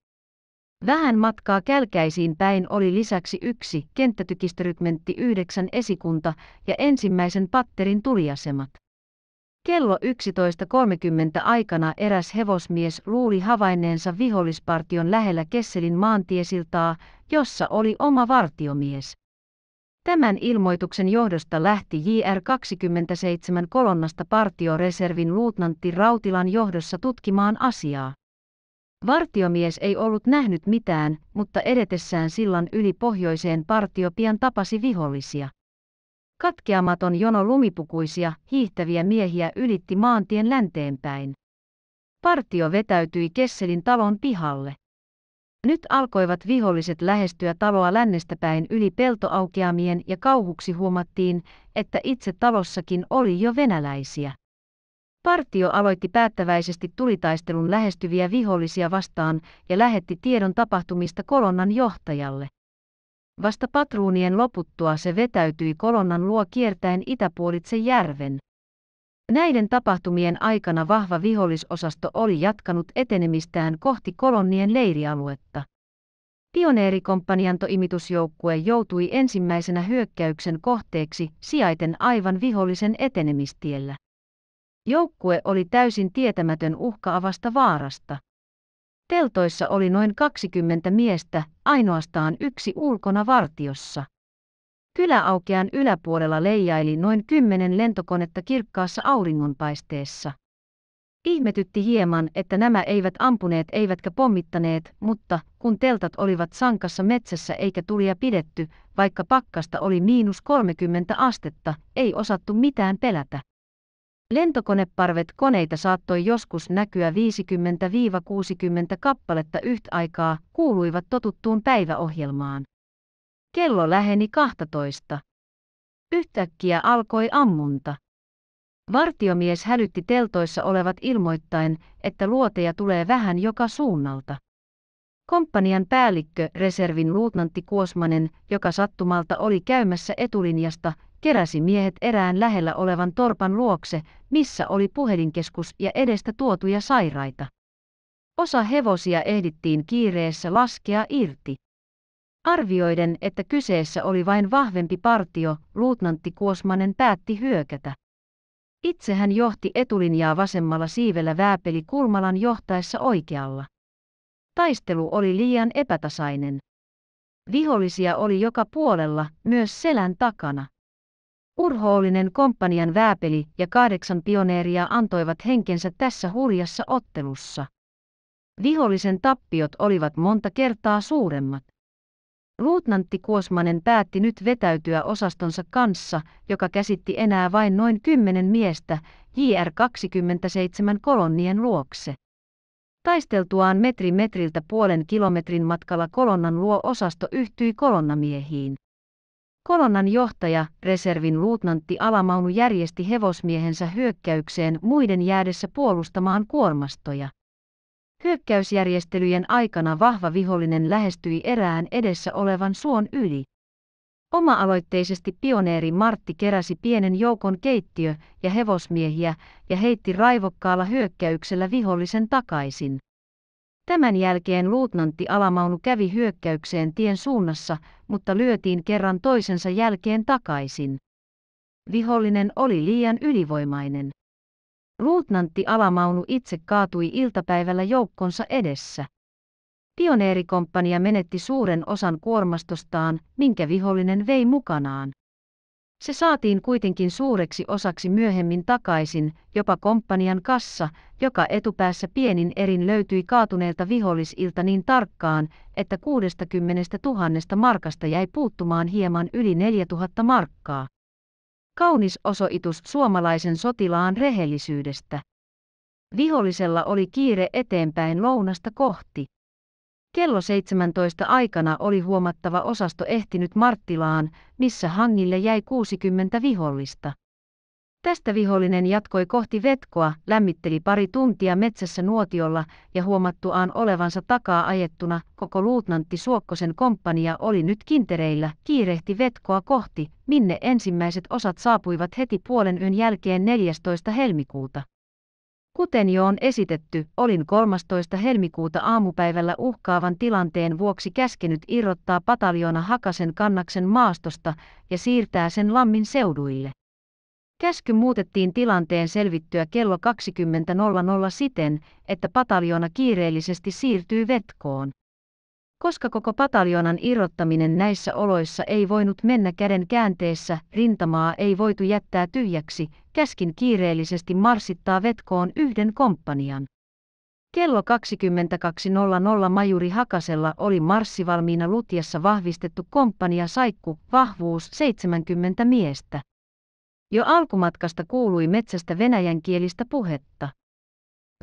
Vähän matkaa kälkäisiin päin oli lisäksi yksi kenttätykistörykmentti yhdeksän esikunta ja ensimmäisen patterin tuliasemat. Kello 11.30 aikana eräs hevosmies luuli havainneensa vihollispartion lähellä Kesselin maantiesiltaa, jossa oli oma vartiomies. Tämän ilmoituksen johdosta lähti JR-27 kolonnasta partioreservin luutnantti Rautilan johdossa tutkimaan asiaa. Vartiomies ei ollut nähnyt mitään, mutta edetessään sillan yli pohjoiseen partio pian tapasi vihollisia. Katkeamaton jono lumipukuisia, hiihtäviä miehiä ylitti maantien länteenpäin. Partio vetäytyi Kesselin talon pihalle. Nyt alkoivat viholliset lähestyä taloa lännestä päin yli peltoaukeamien ja kauhuksi huomattiin, että itse talossakin oli jo venäläisiä. Partio aloitti päättäväisesti tulitaistelun lähestyviä vihollisia vastaan ja lähetti tiedon tapahtumista kolonnan johtajalle. Vasta patruunien loputtua se vetäytyi kolonnan luo kiertäen itäpuolitse järven. Näiden tapahtumien aikana vahva vihollisosasto oli jatkanut etenemistään kohti kolonnien leirialuetta. Pioneerikomppaniantoimitusjoukkue joutui ensimmäisenä hyökkäyksen kohteeksi sijaiten aivan vihollisen etenemistiellä. Joukkue oli täysin tietämätön uhkaavasta vaarasta. Teltoissa oli noin 20 miestä, ainoastaan yksi ulkona vartiossa. Kyläaukean yläpuolella leijaili noin kymmenen lentokonetta kirkkaassa auringonpaisteessa. Ihmetytti hieman, että nämä eivät ampuneet eivätkä pommittaneet, mutta kun teltat olivat sankassa metsässä eikä tulia pidetty, vaikka pakkasta oli miinus 30 astetta, ei osattu mitään pelätä. Lentokoneparvet-koneita saattoi joskus näkyä 50-60 kappaletta yhtä aikaa, kuuluivat totuttuun päiväohjelmaan. Kello läheni 12. Yhtäkkiä alkoi ammunta. Vartiomies hälytti teltoissa olevat ilmoittain, että luoteja tulee vähän joka suunnalta. Komppanian päällikkö reservin luutnantti Kuosmanen, joka sattumalta oli käymässä etulinjasta, keräsi miehet erään lähellä olevan torpan luokse, missä oli puhelinkeskus ja edestä tuotuja sairaita. Osa hevosia ehdittiin kiireessä laskea irti. Arvioiden, että kyseessä oli vain vahvempi partio, luutnantti Kuosmanen päätti hyökätä. Itse hän johti etulinjaa vasemmalla siivellä vääpeli Kulmalan johtaessa oikealla. Taistelu oli liian epätasainen. Vihollisia oli joka puolella, myös selän takana. Urhoollinen komppanian vääpeli ja kahdeksan pioneeria antoivat henkensä tässä hurjassa ottelussa. Vihollisen tappiot olivat monta kertaa suuremmat. Luutnantti Kuosmanen päätti nyt vetäytyä osastonsa kanssa, joka käsitti enää vain noin kymmenen miestä, JR 27 kolonnien luokse. Taisteltuaan metri metriltä puolen kilometrin matkalla kolonnan luo osasto yhtyi kolonnamiehiin. Kolonnan johtaja, reservin luutnantti Alamaunu järjesti hevosmiehensä hyökkäykseen muiden jäädessä puolustamaan kuormastoja. Hyökkäysjärjestelyjen aikana vahva vihollinen lähestyi erään edessä olevan suon yli. Oma-aloitteisesti pioneeri Martti keräsi pienen joukon keittiö- ja hevosmiehiä ja heitti raivokkaalla hyökkäyksellä vihollisen takaisin. Tämän jälkeen luutnantti Alamaunu kävi hyökkäykseen tien suunnassa, mutta lyötiin kerran toisensa jälkeen takaisin. Vihollinen oli liian ylivoimainen. Luutnantti Alamaunu itse kaatui iltapäivällä joukkonsa edessä. Pioneerikomppania menetti suuren osan kuormastostaan, minkä vihollinen vei mukanaan. Se saatiin kuitenkin suureksi osaksi myöhemmin takaisin, jopa komppanian kassa, joka etupäässä pienin erin löytyi kaatuneelta vihollisilta niin tarkkaan, että 60 000 markasta jäi puuttumaan hieman yli 4000 markkaa. Kaunis osoitus suomalaisen sotilaan rehellisyydestä. Vihollisella oli kiire eteenpäin lounasta kohti. Kello 17 aikana oli huomattava osasto ehtinyt Marttilaan, missä hangille jäi 60 vihollista. Tästä vihollinen jatkoi kohti vetkoa, lämmitteli pari tuntia metsässä nuotiolla ja huomattuaan olevansa takaa ajettuna, koko luutnantti Suokkosen komppania oli nyt kintereillä, kiirehti vetkoa kohti, minne ensimmäiset osat saapuivat heti puolen yön jälkeen 14. helmikuuta. Kuten jo on esitetty, olin 13. helmikuuta aamupäivällä uhkaavan tilanteen vuoksi käskenyt irrottaa pataljona Hakasen kannaksen maastosta ja siirtää sen Lammin seuduille. Käsky muutettiin tilanteen selvittyä kello 20.00 siten, että pataljona kiireellisesti siirtyy vetkoon. Koska koko pataljonan irrottaminen näissä oloissa ei voinut mennä käden käänteessä, rintamaa ei voitu jättää tyhjäksi, käskin kiireellisesti marssittaa vetkoon yhden komppanian. Kello 22.00 majuri Hakasella oli marssivalmiina Lutjassa vahvistettu komppania Saikku, vahvuus 70 miestä. Jo alkumatkasta kuului metsästä venäjänkielistä puhetta.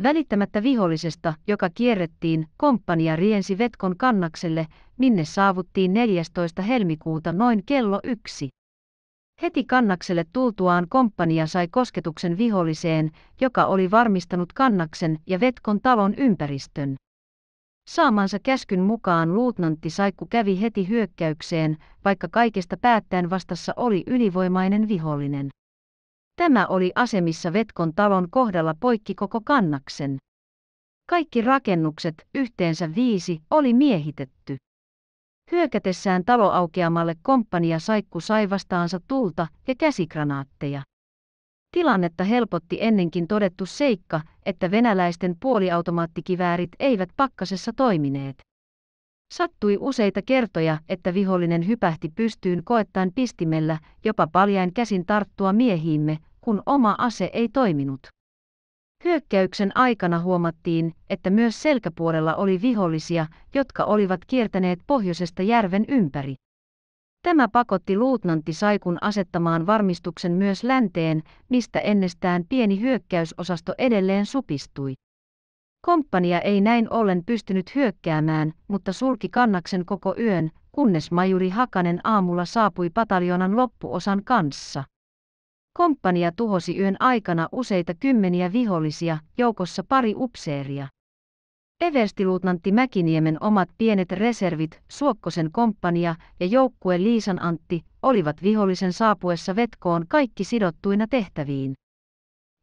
Välittämättä vihollisesta, joka kierrettiin, komppania riensi Vetkon kannakselle, minne saavuttiin 14. helmikuuta noin kello yksi. Heti kannakselle tultuaan komppania sai kosketuksen viholliseen, joka oli varmistanut kannaksen ja Vetkon talon ympäristön. Saamansa käskyn mukaan luutnantti Saikku kävi heti hyökkäykseen, vaikka kaikesta päättäen vastassa oli ylivoimainen vihollinen. Tämä oli asemissa Vetkon talon kohdalla poikki koko kannaksen. Kaikki rakennukset, yhteensä viisi, oli miehitetty. Hyökätessään talo aukeamalle komppania saikku saivastaansa tulta ja käsikranaatteja. Tilannetta helpotti ennenkin todettu seikka, että venäläisten puoliautomaattikiväärit eivät pakkasessa toimineet. Sattui useita kertoja, että vihollinen hypähti pystyyn koettaen pistimellä, jopa paljain käsin tarttua miehiimme, kun oma ase ei toiminut. Hyökkäyksen aikana huomattiin, että myös selkäpuolella oli vihollisia, jotka olivat kiertäneet pohjoisesta järven ympäri. Tämä pakotti luutnantti Saikun asettamaan varmistuksen myös länteen, mistä ennestään pieni hyökkäysosasto edelleen supistui. Komppania ei näin ollen pystynyt hyökkäämään, mutta sulki kannaksen koko yön, kunnes majuri Hakanen aamulla saapui pataljonan loppuosan kanssa. Komppania tuhosi yön aikana useita kymmeniä vihollisia, joukossa pari upseeria. Everstiluutnantti Mäkiniemen omat pienet reservit, Suokkosen komppania ja joukkue Liisan Antti olivat vihollisen saapuessa vetkoon kaikki sidottuina tehtäviin.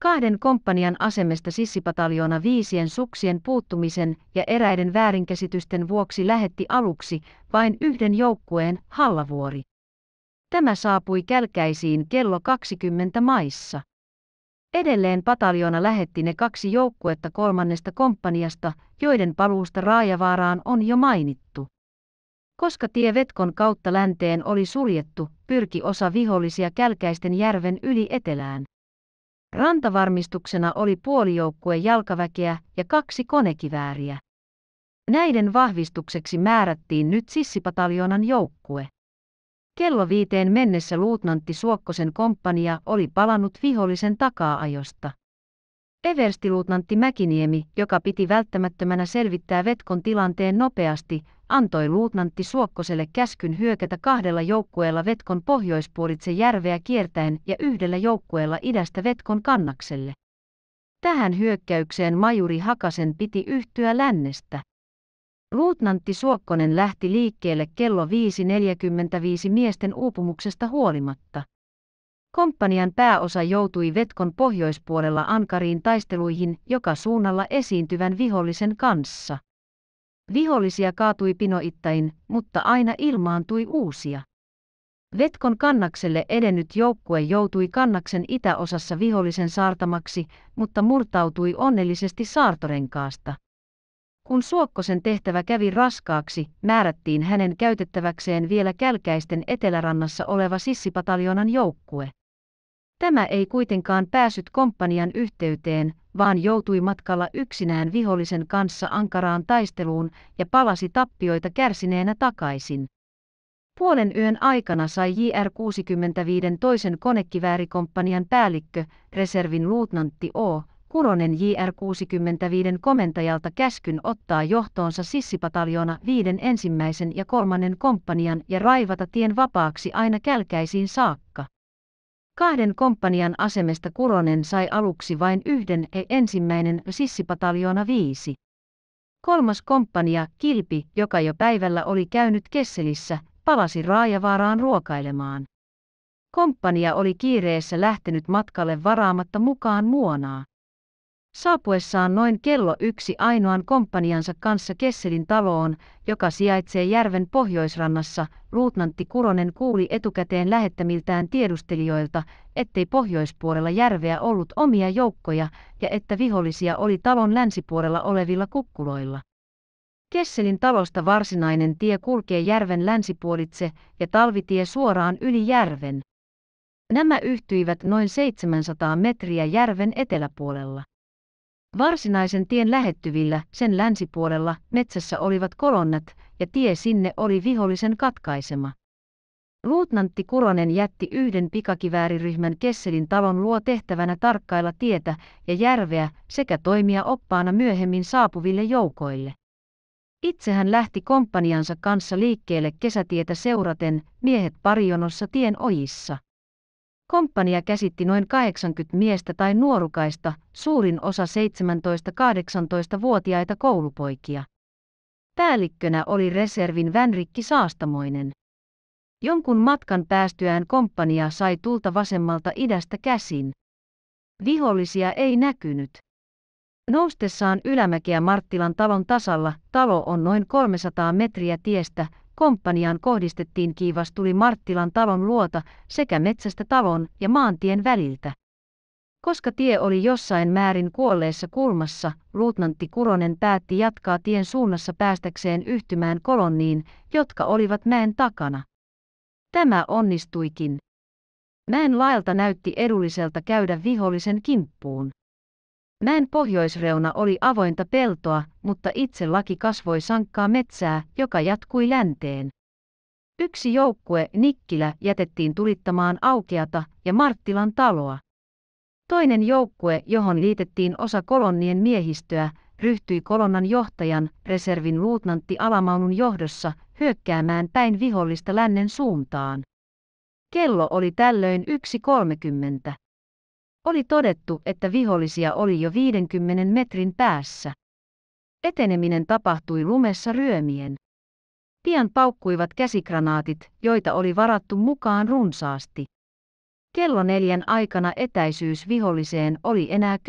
Kahden komppanian asemesta sissipataljona viisien suksien puuttumisen ja eräiden väärinkäsitysten vuoksi lähetti aluksi vain yhden joukkueen, Hallavuori. Tämä saapui kälkäisiin kello 20 maissa. Edelleen pataljona lähetti ne kaksi joukkuetta kolmannesta komppaniasta, joiden paluusta Raajavaaraan on jo mainittu. Koska tie Vetkon kautta länteen oli suljettu, pyrki osa vihollisia kälkäisten järven yli etelään. Rantavarmistuksena oli puolijoukkue jalkaväkeä ja kaksi konekivääriä. Näiden vahvistukseksi määrättiin nyt sissipataljonan joukkue. Kello viiteen mennessä luutnantti Suokkosen komppania oli palannut vihollisen takaajosta. Everstiluutnantti Mäkiniemi, joka piti välttämättömänä selvittää Vetkon tilanteen nopeasti, antoi luutnantti Suokkoselle käskyn hyökätä kahdella joukkueella Vetkon pohjoispuolitse järveä kiertäen ja yhdellä joukkueella idästä Vetkon kannakselle. Tähän hyökkäykseen majuri Hakasen piti yhtyä lännestä. Luutnantti Suokkonen lähti liikkeelle kello 5.45 miesten uupumuksesta huolimatta. Komppanian pääosa joutui Vetkon pohjoispuolella ankariin taisteluihin joka suunnalla esiintyvän vihollisen kanssa. Vihollisia kaatui pinoittain, mutta aina ilmaantui uusia. Vetkon kannakselle edennyt joukkue joutui kannaksen itäosassa vihollisen saartamaksi, mutta murtautui onnellisesti saartorenkaasta. Kun Suokkosen tehtävä kävi raskaaksi, määrättiin hänen käytettäväkseen vielä Kälkäisten etelärannassa oleva sissipataljonan joukkue. Tämä ei kuitenkaan päässyt komppanian yhteyteen, vaan joutui matkalla yksinään vihollisen kanssa ankaraan taisteluun ja palasi tappioita kärsineenä takaisin. Puolen yön aikana sai JR-65 toisen konekiväärikomppanian päällikkö, reservin luutnantti O. Kuronen JR65 komentajalta käskyn ottaa johtoonsa sissipataljona viiden ensimmäisen ja kolmannen komppanian ja raivata tien vapaaksi aina kälkäisiin saakka. Kahden komppanian asemesta Kuronen sai aluksi vain yhden e ensimmäinen sissipataljona viisi. Kolmas komppania, Kilpi, joka jo päivällä oli käynyt Kesselissä, palasi Raajavaaraan ruokailemaan. Komppania oli kiireessä lähtenyt matkalle varaamatta mukaan muonaa. Saapuessaan noin kello yksi ainoan komppaniansa kanssa Kesselin taloon, joka sijaitsee järven pohjoisrannassa, luutnantti Kuronen kuuli etukäteen lähettämiltään tiedustelijoilta, ettei pohjoispuolella järveä ollut omia joukkoja ja että vihollisia oli talon länsipuolella olevilla kukkuloilla. Kesselin talosta varsinainen tie kulkee järven länsipuolitse ja talvitie suoraan yli järven. Nämä yhtyivät noin 700 metriä järven eteläpuolella. Varsinaisen tien lähettyvillä sen länsipuolella metsässä olivat kolonnat ja tie sinne oli vihollisen katkaisema. Luutnantti Kuronen jätti yhden pikakivääriryhmän Kesselin talon luo tehtävänä tarkkailla tietä ja järveä sekä toimia oppaana myöhemmin saapuville joukoille. Itse hän lähti komppaniansa kanssa liikkeelle kesätietä seuraten, miehet parionossa tien ojissa. Komppania käsitti noin 80 miestä tai nuorukaista, suurin osa 17-18-vuotiaita koulupoikia. Päällikkönä oli reservin Vänrikki Saastamoinen. Jonkun matkan päästyään komppania sai tulta vasemmalta idästä käsin. Vihollisia ei näkynyt. Noustessaan ylämäkeä Marttilan talon tasalla, talo on noin 300 metriä tiestä, komppaniaan kohdistettiin kiivas tuli Marttilan talon luota sekä metsästä talon ja maantien väliltä. Koska tie oli jossain määrin kuolleessa kulmassa, luutnantti Kuronen päätti jatkaa tien suunnassa päästäkseen yhtymään kolonniin, jotka olivat mäen takana. Tämä onnistuikin. Mäen laelta näytti edulliselta käydä vihollisen kimppuun. Mäen pohjoisreuna oli avointa peltoa, mutta itse laki kasvoi sankkaa metsää, joka jatkui länteen. Yksi joukkue Nikkilä jätettiin tulittamaan aukeata ja Marttilan taloa. Toinen joukkue, johon liitettiin osa kolonnien miehistöä, ryhtyi kolonnan johtajan, reservin luutnantti Alamaunun johdossa, hyökkäämään päin vihollista lännen suuntaan. Kello oli tällöin 1.30. Oli todettu, että vihollisia oli jo 50 metrin päässä. Eteneminen tapahtui lumessa ryömien. Pian paukkuivat käsikranaatit, joita oli varattu mukaan runsaasti. Kello neljän aikana etäisyys viholliseen oli enää 10-20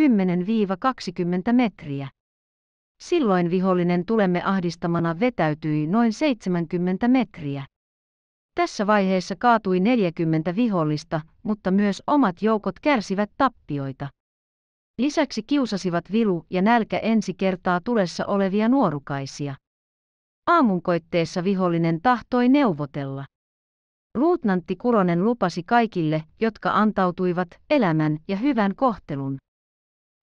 metriä. Silloin vihollinen tulemme ahdistamana vetäytyi noin 70 metriä. Tässä vaiheessa kaatui 40 vihollista, mutta myös omat joukot kärsivät tappioita. Lisäksi kiusasivat vilu ja nälkä ensi kertaa tulessa olevia nuorukaisia. Aamunkoitteessa vihollinen tahtoi neuvotella. Luutnantti Kuronen lupasi kaikille, jotka antautuivat, elämän ja hyvän kohtelun.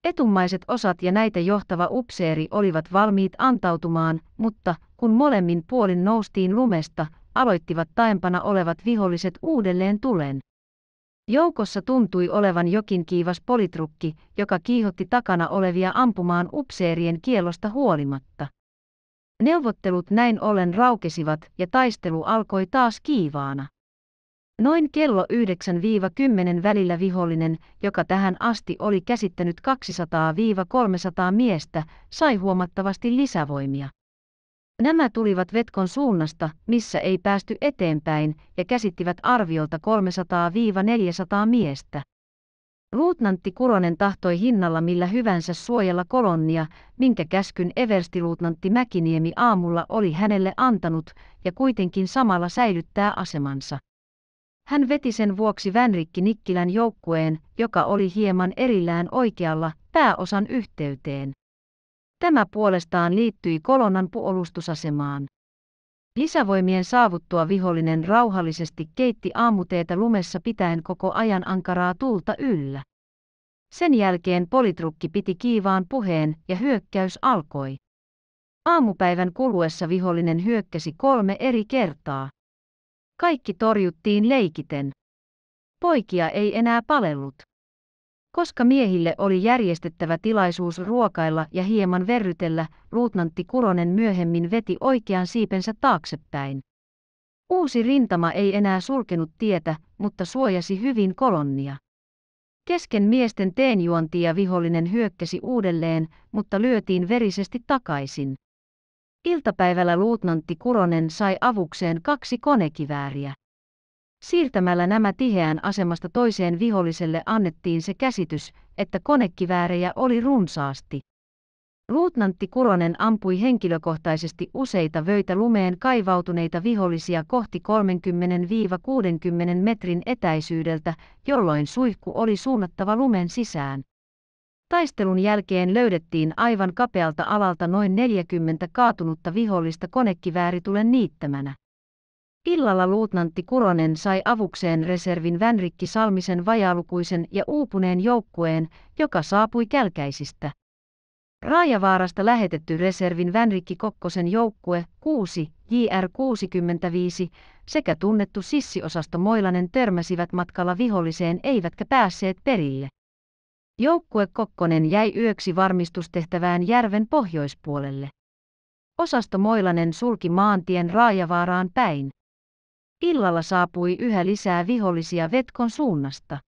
Etummaiset osat ja näitä johtava upseeri olivat valmiit antautumaan, mutta kun molemmin puolin noustiin lumesta, aloittivat taempana olevat viholliset uudelleen tulen. Joukossa tuntui olevan jokin kiivas politrukki, joka kiihotti takana olevia ampumaan upseerien kielosta huolimatta. Neuvottelut näin ollen raukesivat ja taistelu alkoi taas kiivaana. Noin kello 9-10 välillä vihollinen, joka tähän asti oli käsittänyt 200-300 miestä, sai huomattavasti lisävoimia. Nämä tulivat vetkon suunnasta, missä ei päästy eteenpäin, ja käsittivät arviolta 300-400 miestä. Luutnantti Kuronen tahtoi hinnalla millä hyvänsä suojella kolonnia, minkä käskyn everstiluutnantti Mäkiniemi aamulla oli hänelle antanut, ja kuitenkin samalla säilyttää asemansa. Hän veti sen vuoksi Vänrikki Nikkilän joukkueen, joka oli hieman erillään oikealla, pääosan yhteyteen. Tämä puolestaan liittyi Kolonnan puolustusasemaan. Lisävoimien saavuttua vihollinen rauhallisesti keitti aamuteetä lumessa pitäen koko ajan ankaraa tulta yllä. Sen jälkeen politrukki piti kiivaan puheen ja hyökkäys alkoi. Aamupäivän kuluessa vihollinen hyökkäsi kolme eri kertaa. Kaikki torjuttiin leikiten. Poikia ei enää palellut. Koska miehille oli järjestettävä tilaisuus ruokailla ja hieman verrytellä, luutnantti Kuronen myöhemmin veti oikean siipensä taaksepäin. Uusi rintama ei enää sulkenut tietä, mutta suojasi hyvin kolonnia. Kesken miesten teenjuontia vihollinen hyökkäsi uudelleen, mutta lyötiin verisesti takaisin. Iltapäivällä luutnantti Kuronen sai avukseen kaksi konekivääriä. Siirtämällä nämä tiheään asemasta toiseen viholliselle annettiin se käsitys, että konekiväärejä oli runsaasti. Luutnantti Kuronen ampui henkilökohtaisesti useita vöitä lumeen kaivautuneita vihollisia kohti 30-60 metrin etäisyydeltä, jolloin suihku oli suunnattava lumen sisään. Taistelun jälkeen löydettiin aivan kapealta alalta noin 40 kaatunutta vihollista konekivääritulen niittämänä. Illalla luutnantti Kuronen sai avukseen reservin Vänrikki Salmisen vajalukuisen ja uupuneen joukkueen, joka saapui kälkäisistä. Raajavaarasta lähetetty reservin Vänrikki Kokkosen joukkue 6 JR65 sekä tunnettu sissiosasto Moilanen törmäsivät matkalla viholliseen eivätkä päässeet perille. Joukkue Kokkonen jäi yöksi varmistustehtävään järven pohjoispuolelle. Osasto Moilanen sulki maantien Raajavaaraan päin. Illalla saapui yhä lisää vihollisia Vetkon suunnasta.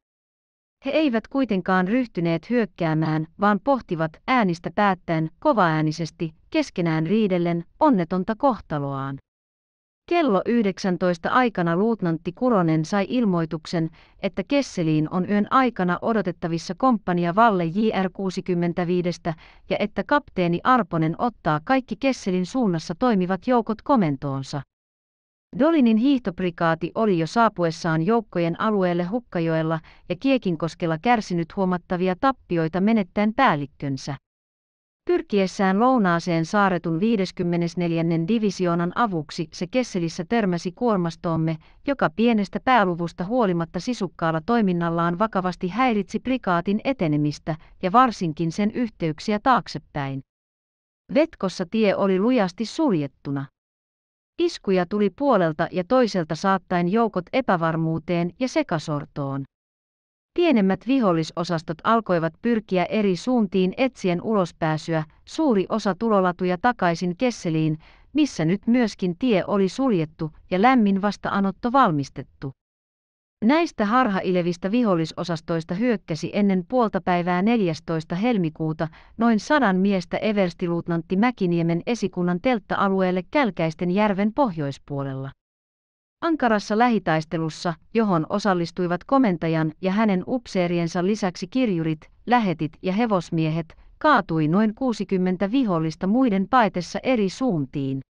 He eivät kuitenkaan ryhtyneet hyökkäämään, vaan pohtivat äänistä päättäen kovaäänisesti, keskenään riidellen, onnetonta kohtaloaan. Kello 19 aikana luutnantti Kuronen sai ilmoituksen, että Kesseliin on yön aikana odotettavissa komppania Valle JR65 ja että kapteeni Arponen ottaa kaikki Kesselin suunnassa toimivat joukot komentoonsa. Dolinin hiihtoprikaati oli jo saapuessaan joukkojen alueelle Hukkajoella ja Kiekinkoskella kärsinyt huomattavia tappioita menettäen päällikkönsä. Pyrkiessään lounaaseen saaretun 54. divisioonan avuksi se Kesselissä törmäsi kuormastoomme, joka pienestä pääluvusta huolimatta sisukkaalla toiminnallaan vakavasti häiritsi prikaatin etenemistä ja varsinkin sen yhteyksiä taaksepäin. Vetkossa tie oli lujasti suljettuna. Iskuja tuli puolelta ja toiselta saattaen joukot epävarmuuteen ja sekasortoon. Pienemmät vihollisosastot alkoivat pyrkiä eri suuntiin etsien ulospääsyä, suuri osa tulolatuja takaisin Kesseliin, missä nyt myöskin tie oli suljettu ja lämmin vastaanotto valmistettu. Näistä harhailevistä vihollisosastoista hyökkäsi ennen puolta päivää 14. helmikuuta noin sadan miestä everstiluutnantti Mäkiniemen esikunnan teltta-alueelle Kälkäisten järven pohjoispuolella. Ankarassa lähitaistelussa, johon osallistuivat komentajan ja hänen upseeriensa lisäksi kirjurit, lähetit ja hevosmiehet, kaatui noin 60 vihollista muiden paetessa eri suuntiin.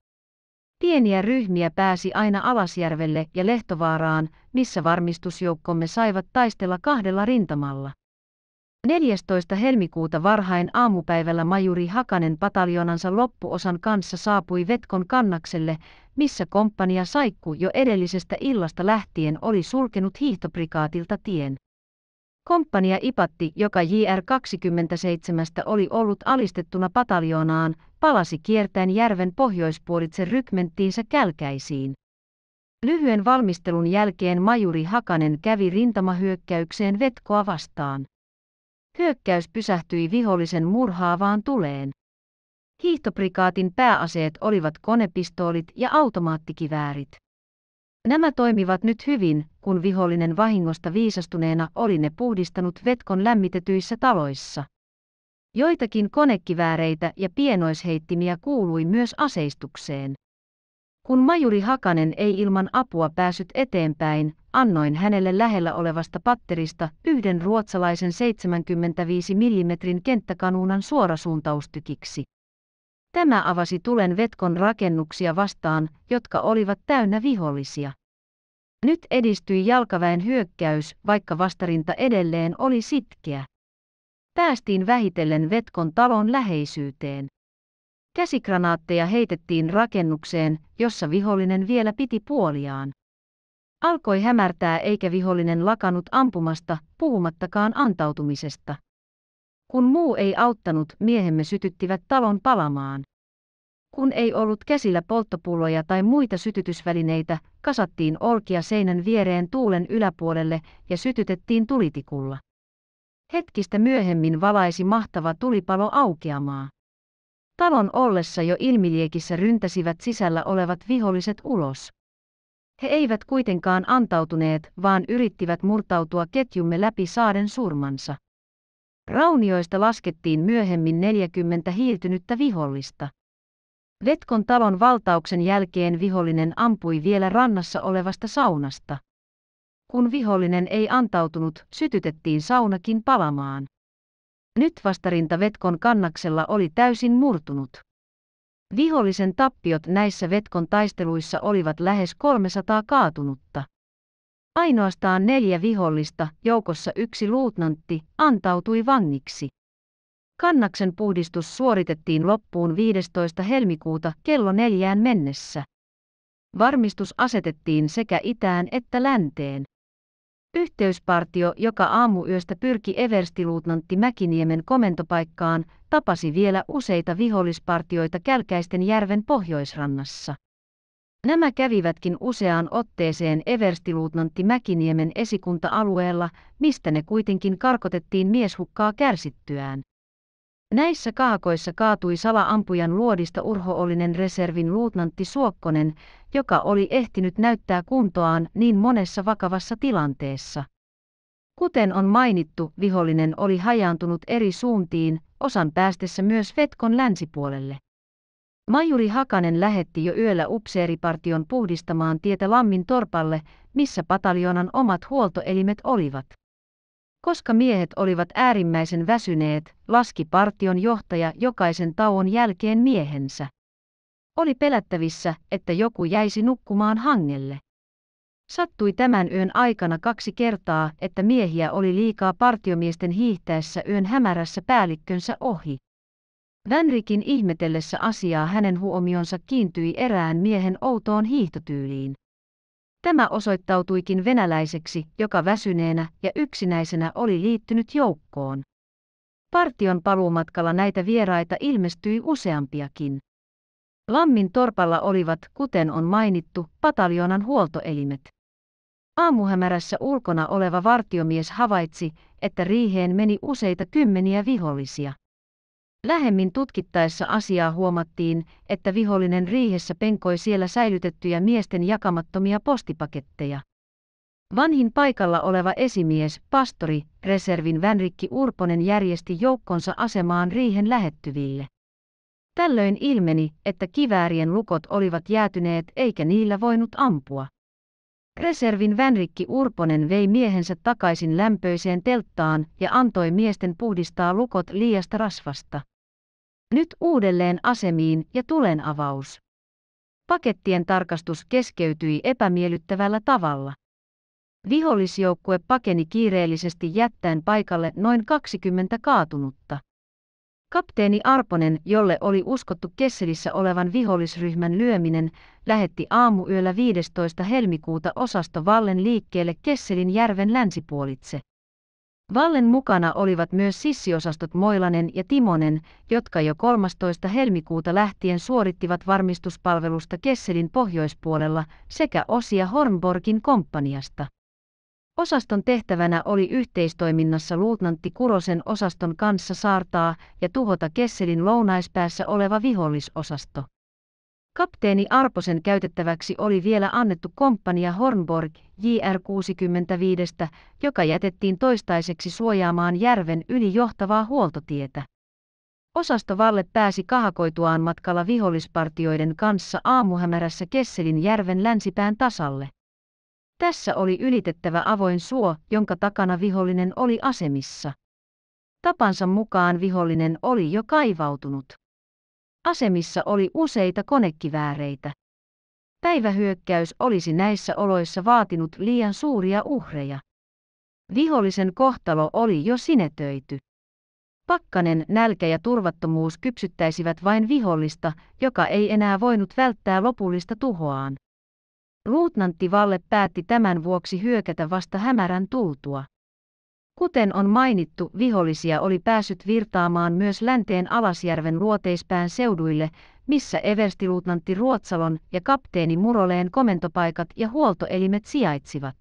Pieniä ryhmiä pääsi aina Alasjärvelle ja Lehtovaaraan, missä varmistusjoukkomme saivat taistella kahdella rintamalla. 14. helmikuuta varhain aamupäivällä majuri Hakanen pataljonansa loppuosan kanssa saapui Vetkon kannakselle, missä komppania Saikku jo edellisestä illasta lähtien oli sulkenut hiihtoprikaatilta tien. Komppania Ipatti, joka JR-27 oli ollut alistettuna pataljoonaan, palasi kiertäen järven pohjoispuolitse rykmenttiinsä kälkäisiin. Lyhyen valmistelun jälkeen majuri Hakanen kävi rintamahyökkäykseen vetkoa vastaan. Hyökkäys pysähtyi vihollisen murhaavaan tuleen. Hiihtoprikaatin pääaseet olivat konepistoolit ja automaattikiväärit. Nämä toimivat nyt hyvin, kun vihollinen vahingosta viisastuneena oli ne puhdistanut vetkon lämmitetyissä taloissa. Joitakin konekivääreitä ja pienoisheittimiä kuului myös aseistukseen. Kun majuri Hakanen ei ilman apua päässyt eteenpäin, annoin hänelle lähellä olevasta patterista yhden ruotsalaisen 75 mm kenttäkanuunan suorasuuntaustykiksi. Tämä avasi tulen vetkon rakennuksia vastaan, jotka olivat täynnä vihollisia. Nyt edistyi jalkaväen hyökkäys, vaikka vastarinta edelleen oli sitkeä. Päästiin vähitellen vetkon talon läheisyyteen. Käsikranaatteja heitettiin rakennukseen, jossa vihollinen vielä piti puoliaan. Alkoi hämärtää eikä vihollinen lakanut ampumasta, puhumattakaan antautumisesta. Kun muu ei auttanut, miehemme sytyttivät talon palamaan. Kun ei ollut käsillä polttopulloja tai muita sytytysvälineitä, kasattiin olkia seinän viereen tuulen yläpuolelle ja sytytettiin tulitikulla. Hetkistä myöhemmin valaisi mahtava tulipalo aukeamaa. Talon ollessa jo ilmiliekissä ryntäsivät sisällä olevat viholliset ulos. He eivät kuitenkaan antautuneet, vaan yrittivät murtautua ketjumme läpi saaden surmansa. Raunioista laskettiin myöhemmin 40 hiiltynyttä vihollista. Vetkon talon valtauksen jälkeen vihollinen ampui vielä rannassa olevasta saunasta. Kun vihollinen ei antautunut, sytytettiin saunakin palamaan. Nyt vastarinta Vetkon kannaksella oli täysin murtunut. Vihollisen tappiot näissä Vetkon taisteluissa olivat lähes 300 kaatunutta. Ainoastaan neljä vihollista, joukossa yksi luutnantti, antautui vangiksi. Kannaksen puhdistus suoritettiin loppuun 15. helmikuuta kello neljään mennessä. Varmistus asetettiin sekä itään että länteen. Yhteyspartio, joka aamuyöstä pyrki Everstiluutnantti Mäkiniemen komentopaikkaan, tapasi vielä useita vihollispartioita Kälkäisten järven pohjoisrannassa. Nämä kävivätkin useaan otteeseen everstiluutnantti Mäkiniemen esikunta-alueella, mistä ne kuitenkin karkotettiin mieshukkaa kärsittyään. Näissä kaakoissa kaatui salaampujan luodista urhoollinen reservin luutnantti Suokkonen, joka oli ehtinyt näyttää kuntoaan niin monessa vakavassa tilanteessa. Kuten on mainittu, vihollinen oli hajaantunut eri suuntiin, osan päästessä myös Vetkon länsipuolelle. Majuri Hakanen lähetti jo yöllä upseeripartion puhdistamaan tietä Lammin torpalle, missä pataljonan omat huoltoelimet olivat. Koska miehet olivat äärimmäisen väsyneet, laski partion johtaja jokaisen tauon jälkeen miehensä. Oli pelättävissä, että joku jäisi nukkumaan hangelle. Sattui tämän yön aikana kaksi kertaa, että miehiä oli liikaa partiomiesten hiihtäessä yön hämärässä päällikkönsä ohi. Vänrikin ihmetellessä asiaa hänen huomionsa kiintyi erään miehen outoon hiihtotyyliin. Tämä osoittautuikin venäläiseksi, joka väsyneenä ja yksinäisenä oli liittynyt joukkoon. Partion paluumatkalla näitä vieraita ilmestyi useampiakin. Lammin torpalla olivat, kuten on mainittu, pataljonan huoltoelimet. Aamuhämärässä ulkona oleva vartiomies havaitsi, että riiheen meni useita kymmeniä vihollisia. Lähemmin tutkittaessa asiaa huomattiin, että vihollinen riihessä penkoi siellä säilytettyjä miesten jakamattomia postipaketteja. Vanhin paikalla oleva esimies, pastori, reservin Vänrikki Urponen järjesti joukkonsa asemaan riihen lähettyville. Tällöin ilmeni, että kiväärien lukot olivat jäätyneet eikä niillä voinut ampua. Reservin Vänrikki Urponen vei miehensä takaisin lämpöiseen telttaan ja antoi miesten puhdistaa lukot liiasta rasvasta. Nyt uudelleen asemiin ja tulen avaus. Pakettien tarkastus keskeytyi epämiellyttävällä tavalla. Vihollisjoukkue pakeni kiireellisesti jättäen paikalle noin 20 kaatunutta. Kapteeni Arponen, jolle oli uskottu Kesselissä olevan vihollisryhmän lyöminen, lähetti aamuyöllä 15. helmikuuta osasto Vallen liikkeelle Kesselin järven länsipuolitse. Vallen mukana olivat myös sissiosastot Moilanen ja Timonen, jotka jo 13. helmikuuta lähtien suorittivat varmistuspalvelusta Kesselin pohjoispuolella sekä osia Hornborgin komppaniasta. Osaston tehtävänä oli yhteistoiminnassa luutnantti Kurosen osaston kanssa saartaa ja tuhota Kesselin lounaispäässä oleva vihollisosasto. Kapteeni Arposen käytettäväksi oli vielä annettu komppania Hornborg JR65, joka jätettiin toistaiseksi suojaamaan järven yli johtavaa huoltotietä. Valle pääsi kahakoituaan matkalla vihollispartioiden kanssa aamuhämärässä Kesselin järven länsipään tasalle. Tässä oli ylitettävä avoin suo, jonka takana vihollinen oli asemissa. Tapansa mukaan vihollinen oli jo kaivautunut. Asemissa oli useita konekivääreitä. Päivähyökkäys olisi näissä oloissa vaatinut liian suuria uhreja. Vihollisen kohtalo oli jo sinetöity. Pakkanen, nälkä ja turvattomuus kypsyttäisivät vain vihollista, joka ei enää voinut välttää lopullista tuhoaan. Luutnantti Valle päätti tämän vuoksi hyökätä vasta hämärän tultua. Kuten on mainittu, vihollisia oli päässyt virtaamaan myös länteen Alasjärven luoteispään seuduille, missä everstiluutnantti Ruotsalon ja kapteeni Muroleen komentopaikat ja huoltoelimet sijaitsivat.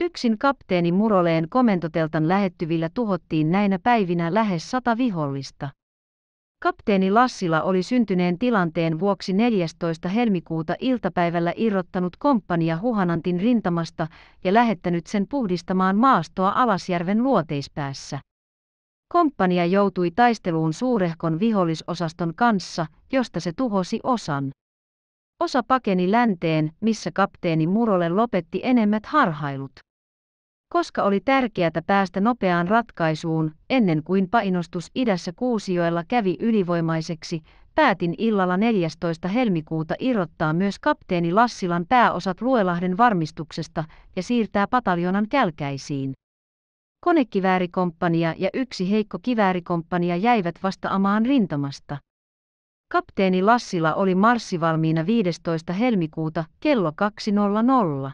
Yksin kapteeni Muroleen komentoteltan lähettyvillä tuhottiin näinä päivinä lähes sata vihollista. Kapteeni Lassila oli syntyneen tilanteen vuoksi 14. helmikuuta iltapäivällä irrottanut komppania Huhanantin rintamasta ja lähettänyt sen puhdistamaan maastoa Alasjärven luoteispäässä. Komppania joutui taisteluun suurehkon vihollisosaston kanssa, josta se tuhosi osan. Osa pakeni länteen, missä kapteeni Murolle lopetti enemmät harhailut koska oli tärkeää päästä nopeaan ratkaisuun, ennen kuin painostus idässä Kuusijoella kävi ylivoimaiseksi, päätin illalla 14. helmikuuta irrottaa myös kapteeni Lassilan pääosat Luelahden varmistuksesta ja siirtää pataljonan kälkäisiin. Konekiväärikomppania ja yksi heikko kiväärikomppania jäivät vastaamaan rintamasta. Kapteeni Lassila oli marssivalmiina 15. helmikuuta kello 2.00.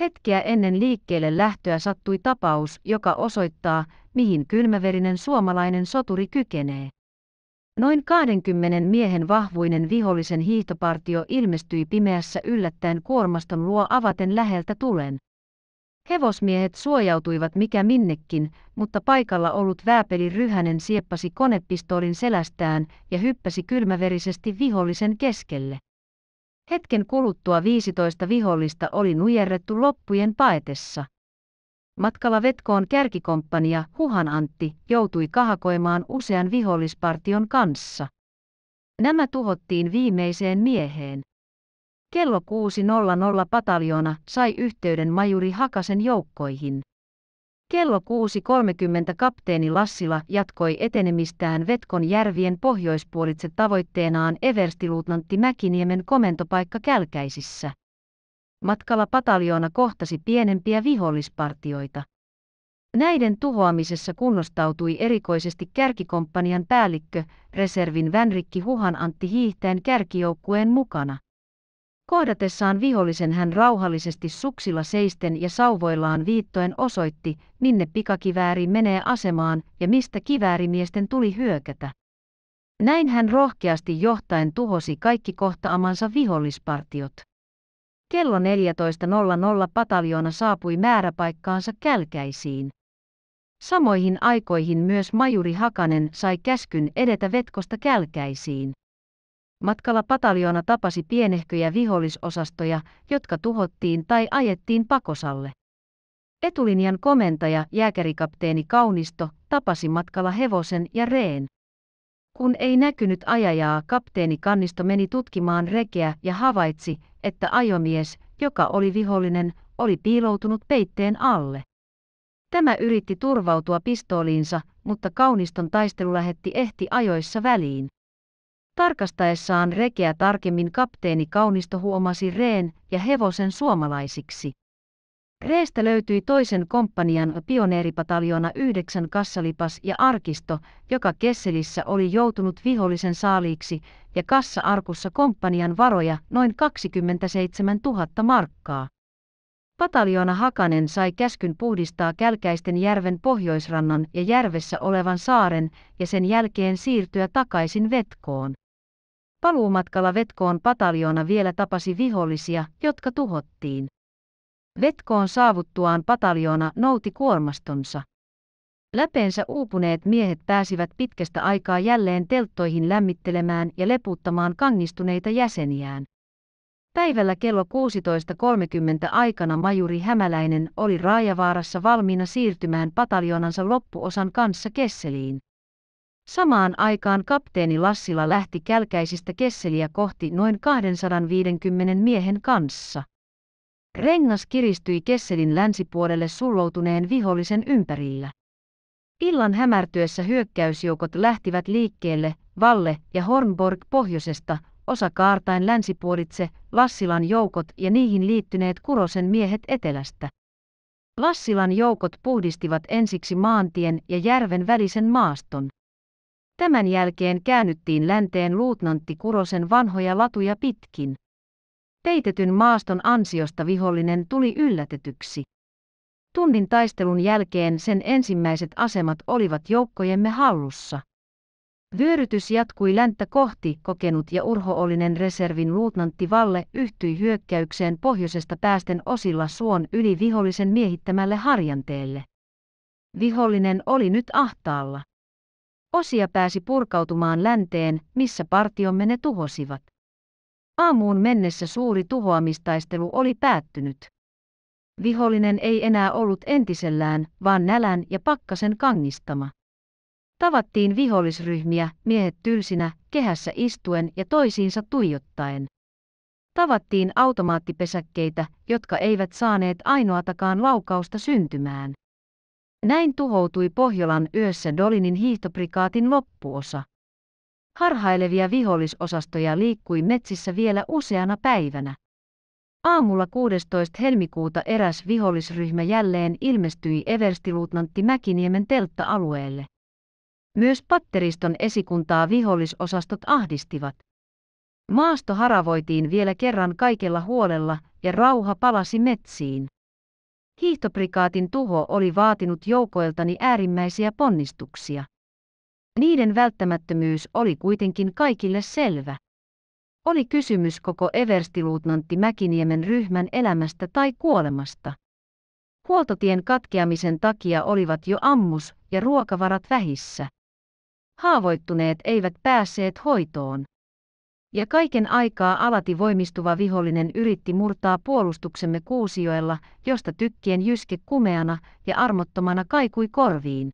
Hetkeä ennen liikkeelle lähtöä sattui tapaus, joka osoittaa, mihin kylmäverinen suomalainen soturi kykenee. Noin 20 miehen vahvuinen vihollisen hiihtopartio ilmestyi pimeässä yllättäen kuormaston luo avaten läheltä tulen. Hevosmiehet suojautuivat mikä minnekin, mutta paikalla ollut vääpeli Ryhänen sieppasi konepistoolin selästään ja hyppäsi kylmäverisesti vihollisen keskelle. Hetken kuluttua 15 vihollista oli nujerrettu loppujen paetessa. Matkalla vetkoon kärkikomppania Huhan Antti joutui kahakoimaan usean vihollispartion kanssa. Nämä tuhottiin viimeiseen mieheen. Kello 6.00 pataljona sai yhteyden majuri Hakasen joukkoihin. Kello 6.30 kapteeni Lassila jatkoi etenemistään Vetkon järvien pohjoispuolitse tavoitteenaan Everstiluutnantti Mäkiniemen komentopaikka Kälkäisissä. Matkalla pataljoona kohtasi pienempiä vihollispartioita. Näiden tuhoamisessa kunnostautui erikoisesti kärkikomppanian päällikkö, reservin Vänrikki Huhan Antti hiihtäen kärkijoukkueen mukana. Kohdatessaan vihollisen hän rauhallisesti suksilla seisten ja sauvoillaan viittoen osoitti, minne pikakivääri menee asemaan ja mistä kiväärimiesten tuli hyökätä. Näin hän rohkeasti johtaen tuhosi kaikki kohtaamansa vihollispartiot. Kello 14.00 pataljoona saapui määräpaikkaansa kälkäisiin. Samoihin aikoihin myös majuri Hakanen sai käskyn edetä vetkosta kälkäisiin. Matkalla pataljona tapasi pienehköjä vihollisosastoja, jotka tuhottiin tai ajettiin pakosalle. Etulinjan komentaja jääkärikapteeni Kaunisto tapasi matkalla hevosen ja reen. Kun ei näkynyt ajajaa, kapteeni Kannisto meni tutkimaan rekeä ja havaitsi, että ajomies, joka oli vihollinen, oli piiloutunut peitteen alle. Tämä yritti turvautua pistooliinsa, mutta Kauniston taistelulähetti ehti ajoissa väliin. Tarkastaessaan rekeä tarkemmin kapteeni Kaunisto huomasi reen ja hevosen suomalaisiksi. Reestä löytyi toisen komppanian pioneeripataljona yhdeksän kassalipas ja arkisto, joka Kesselissä oli joutunut vihollisen saaliiksi, ja kassa-arkussa komppanian varoja noin 27 000 markkaa. Pataljona Hakanen sai käskyn puhdistaa Kälkäisten järven pohjoisrannan ja järvessä olevan saaren ja sen jälkeen siirtyä takaisin Vetkoon. Paluumatkalla Vetkoon pataljoona vielä tapasi vihollisia, jotka tuhottiin. Vetkoon saavuttuaan pataljoona nouti kuormastonsa. Läpeensä uupuneet miehet pääsivät pitkästä aikaa jälleen telttoihin lämmittelemään ja leputtamaan kangistuneita jäseniään. Päivällä kello 16.30 aikana majuri Hämäläinen oli Raajavaarassa valmiina siirtymään pataljonansa loppuosan kanssa Kesseliin. Samaan aikaan kapteeni Lassila lähti kälkäisistä Kesseliä kohti noin 250 miehen kanssa. Rengas kiristyi Kesselin länsipuolelle sulloutuneen vihollisen ympärillä. Illan hämärtyessä hyökkäysjoukot lähtivät liikkeelle, Valle ja Hornborg pohjoisesta, osa kaartain länsipuolitse, Lassilan joukot ja niihin liittyneet Kurosen miehet etelästä. Lassilan joukot puhdistivat ensiksi maantien ja järven välisen maaston. Tämän jälkeen käännyttiin länteen luutnantti Kurosen vanhoja latuja pitkin. Peitetyn maaston ansiosta vihollinen tuli yllätetyksi. Tunnin taistelun jälkeen sen ensimmäiset asemat olivat joukkojemme hallussa. Vyörytys jatkui länttä kohti, kokenut ja urhoollinen reservin luutnantti Valle yhtyi hyökkäykseen pohjoisesta päästen osilla suon yli vihollisen miehittämälle harjanteelle. Vihollinen oli nyt ahtaalla. Osia pääsi purkautumaan länteen, missä partiomme ne tuhosivat. Aamuun mennessä suuri tuhoamistaistelu oli päättynyt. Vihollinen ei enää ollut entisellään, vaan nälän ja pakkasen kangistama. Tavattiin vihollisryhmiä, miehet tylsinä, kehässä istuen ja toisiinsa tuijottaen. Tavattiin automaattipesäkkeitä, jotka eivät saaneet ainoatakaan laukausta syntymään. Näin tuhoutui Pohjolan yössä Dolinin hiihtoprikaatin loppuosa. Harhailevia vihollisosastoja liikkui metsissä vielä useana päivänä. Aamulla 16. helmikuuta eräs vihollisryhmä jälleen ilmestyi Everstiluutnantti Mäkiniemen teltta-alueelle. Myös patteriston esikuntaa vihollisosastot ahdistivat. Maasto haravoitiin vielä kerran kaikella huolella ja rauha palasi metsiin. Hiihtoprikaatin tuho oli vaatinut joukoiltani äärimmäisiä ponnistuksia. Niiden välttämättömyys oli kuitenkin kaikille selvä. Oli kysymys koko Everstiluutnantti Mäkiniemen ryhmän elämästä tai kuolemasta. Huoltotien katkeamisen takia olivat jo ammus- ja ruokavarat vähissä. Haavoittuneet eivät päässeet hoitoon. Ja kaiken aikaa alati voimistuva vihollinen yritti murtaa puolustuksemme Kuusioella, josta tykkien jyske kumeana ja armottomana kaikui korviin.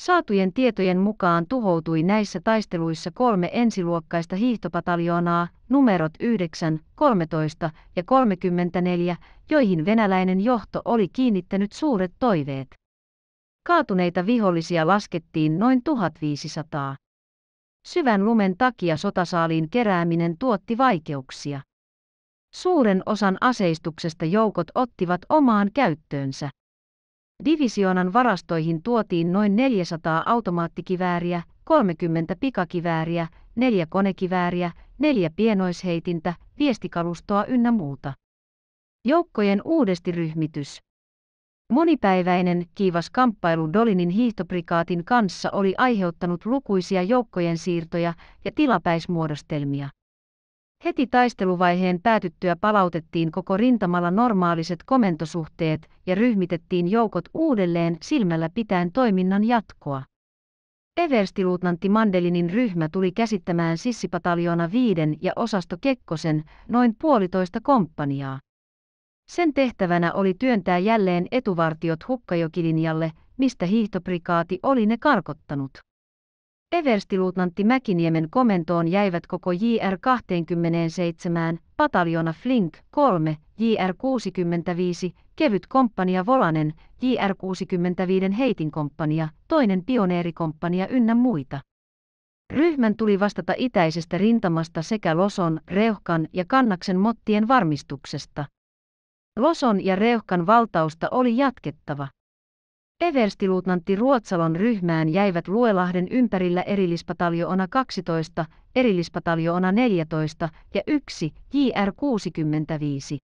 Saatujen tietojen mukaan tuhoutui näissä taisteluissa kolme ensiluokkaista hiihtopataljoonaa, numerot 9, 13 ja 34, joihin venäläinen johto oli kiinnittänyt suuret toiveet. Kaatuneita vihollisia laskettiin noin 1500. Syvän lumen takia sotasaaliin kerääminen tuotti vaikeuksia. Suuren osan aseistuksesta joukot ottivat omaan käyttöönsä. Divisioonan varastoihin tuotiin noin 400 automaattikivääriä, 30 pikakivääriä, 4 konekivääriä, 4 pienoisheitintä, viestikalustoa ynnä muuta. Joukkojen uudestiryhmitys, Monipäiväinen, kiivas kamppailu Dolinin hiihtoprikaatin kanssa oli aiheuttanut lukuisia joukkojen siirtoja ja tilapäismuodostelmia. Heti taisteluvaiheen päätyttyä palautettiin koko rintamalla normaaliset komentosuhteet ja ryhmitettiin joukot uudelleen silmällä pitäen toiminnan jatkoa. Everstiluutnantti Mandelinin ryhmä tuli käsittämään sissipataljona viiden ja osasto Kekkosen noin puolitoista komppaniaa. Sen tehtävänä oli työntää jälleen etuvartiot Hukkajokilinjalle, mistä hiihtoprikaati oli ne karkottanut. Everstiluutnantti Mäkiniemen komentoon jäivät koko JR 27, pataljona Flink 3, JR 65, kevyt komppania Volanen, JR 65 heitinkomppania, toinen pioneerikomppania ynnä muita. Ryhmän tuli vastata itäisestä rintamasta sekä Loson, Reuhkan ja Kannaksen mottien varmistuksesta. Loson ja Reuhkan valtausta oli jatkettava. Everstiluutnantti Ruotsalon ryhmään jäivät Luelahden ympärillä erillispataljoona 12, erillispataljoona 14 ja 1 JR 65.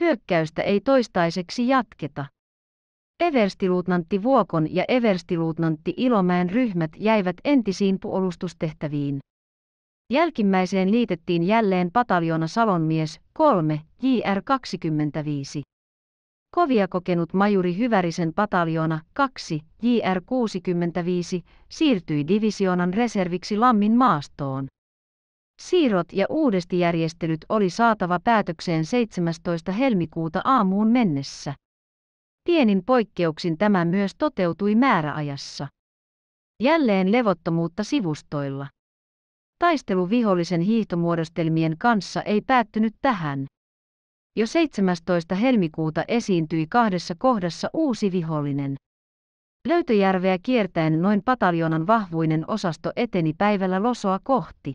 Hyökkäystä ei toistaiseksi jatketa. Everstiluutnantti Vuokon ja Everstiluutnantti Ilomäen ryhmät jäivät entisiin puolustustehtäviin. Jälkimmäiseen liitettiin jälleen pataljona Savonmies 3 JR25. Kovia kokenut majuri Hyvärisen pataljona 2 JR65 siirtyi divisioonan reserviksi Lammin maastoon. Siirrot ja uudestijärjestelyt oli saatava päätökseen 17. helmikuuta aamuun mennessä. Pienin poikkeuksin tämä myös toteutui määräajassa. Jälleen levottomuutta sivustoilla. Taistelu vihollisen hiihtomuodostelmien kanssa ei päättynyt tähän. Jo 17. helmikuuta esiintyi kahdessa kohdassa uusi vihollinen. Löytöjärveä kiertäen noin pataljonan vahvuinen osasto eteni päivällä Losoa kohti.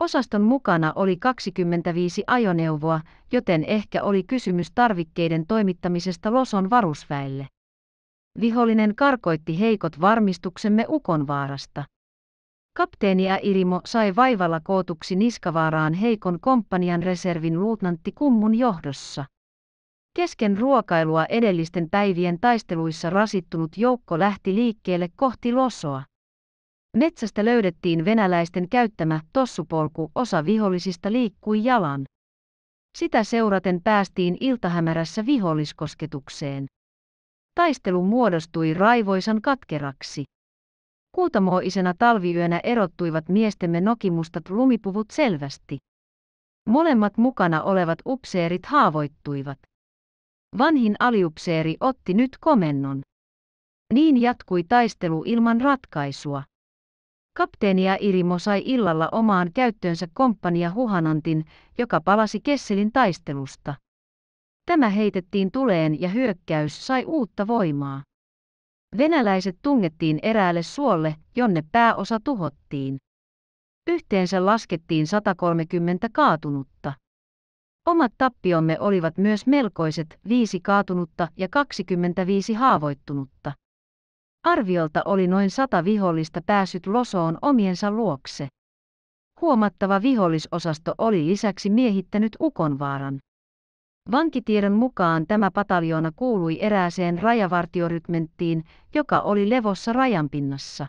Osaston mukana oli 25 ajoneuvoa, joten ehkä oli kysymys tarvikkeiden toimittamisesta Loson varusväille. Vihollinen karkoitti heikot varmistuksemme Ukonvaarasta. Kapteeni Irimo sai vaivalla kootuksi niskavaaraan heikon komppanian reservin luutnantti Kummun johdossa. Kesken ruokailua edellisten päivien taisteluissa rasittunut joukko lähti liikkeelle kohti Losoa. Metsästä löydettiin venäläisten käyttämä tossupolku, osa vihollisista liikkui jalan. Sitä seuraten päästiin iltahämärässä viholliskosketukseen. Taistelu muodostui raivoisan katkeraksi. Kuutamoisena talviyönä erottuivat miestemme nokimustat lumipuvut selvästi. Molemmat mukana olevat upseerit haavoittuivat. Vanhin aliupseeri otti nyt komennon. Niin jatkui taistelu ilman ratkaisua. Kapteenia Irimo sai illalla omaan käyttöönsä komppania Huhanantin, joka palasi Kesselin taistelusta. Tämä heitettiin tuleen ja hyökkäys sai uutta voimaa. Venäläiset tungettiin eräälle suolle, jonne pääosa tuhottiin. Yhteensä laskettiin 130 kaatunutta. Omat tappiomme olivat myös melkoiset, viisi kaatunutta ja 25 haavoittunutta. Arviolta oli noin sata vihollista päässyt losoon omiensa luokse. Huomattava vihollisosasto oli lisäksi miehittänyt Ukonvaaran. Vankitiedon mukaan tämä pataljoona kuului erääseen rajavartiorykmenttiin, joka oli levossa rajanpinnassa.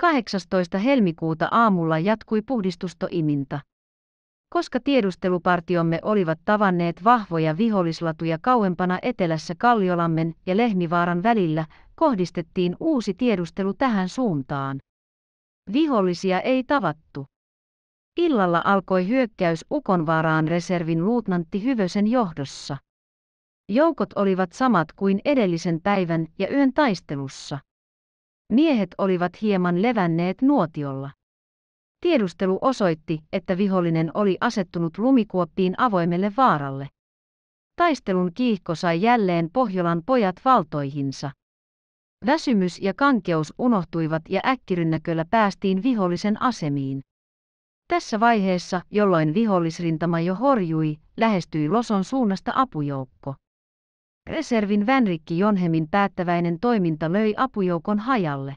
18. helmikuuta aamulla jatkui puhdistustoiminta. Koska tiedustelupartiomme olivat tavanneet vahvoja vihollislatuja kauempana etelässä Kalliolammen ja Lehmivaaran välillä, kohdistettiin uusi tiedustelu tähän suuntaan. Vihollisia ei tavattu. Illalla alkoi hyökkäys Ukonvaaraan reservin luutnantti Hyvösen johdossa. Joukot olivat samat kuin edellisen päivän ja yön taistelussa. Miehet olivat hieman levänneet nuotiolla. Tiedustelu osoitti, että vihollinen oli asettunut lumikuoppiin avoimelle vaaralle. Taistelun kiihko sai jälleen Pohjolan pojat valtoihinsa. Väsymys ja kankeus unohtuivat ja äkkirynnäköllä päästiin vihollisen asemiin. Tässä vaiheessa, jolloin vihollisrintama jo horjui, lähestyi Loson suunnasta apujoukko. Reservin Vänrikki Jonhemin päättäväinen toiminta löi apujoukon hajalle.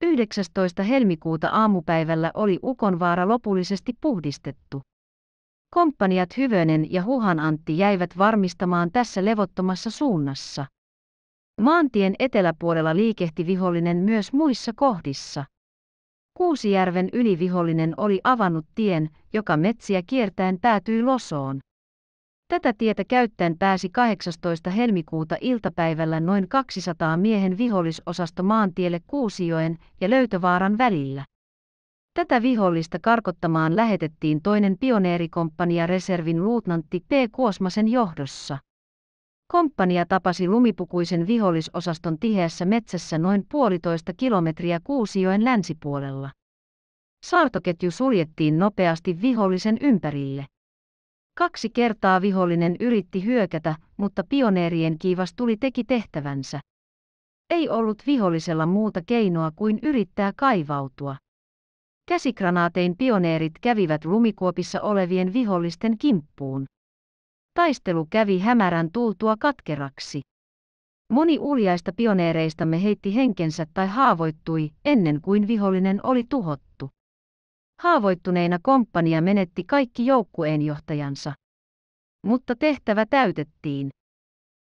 19. helmikuuta aamupäivällä oli Ukonvaara lopullisesti puhdistettu. Komppaniat Hyvönen ja Huhan Antti jäivät varmistamaan tässä levottomassa suunnassa. Maantien eteläpuolella liikehti vihollinen myös muissa kohdissa. Kuusijärven ylivihollinen oli avannut tien, joka metsiä kiertäen päätyi Losoon. Tätä tietä käyttäen pääsi 18. helmikuuta iltapäivällä noin 200 miehen vihollisosasto maantielle Kuusijoen ja Löytövaaran välillä. Tätä vihollista karkottamaan lähetettiin toinen pioneerikomppania reservin luutnantti P. Kuosmasen johdossa komppania tapasi lumipukuisen vihollisosaston tiheässä metsässä noin puolitoista kilometriä Kuusijoen länsipuolella. Saartoketju suljettiin nopeasti vihollisen ympärille. Kaksi kertaa vihollinen yritti hyökätä, mutta pioneerien kiivas tuli teki tehtävänsä. Ei ollut vihollisella muuta keinoa kuin yrittää kaivautua. Käsikranaatein pioneerit kävivät lumikuopissa olevien vihollisten kimppuun. Taistelu kävi hämärän tultua katkeraksi. Moni uljaista pioneereistamme heitti henkensä tai haavoittui ennen kuin vihollinen oli tuhottu. Haavoittuneina komppania menetti kaikki joukkueenjohtajansa. Mutta tehtävä täytettiin.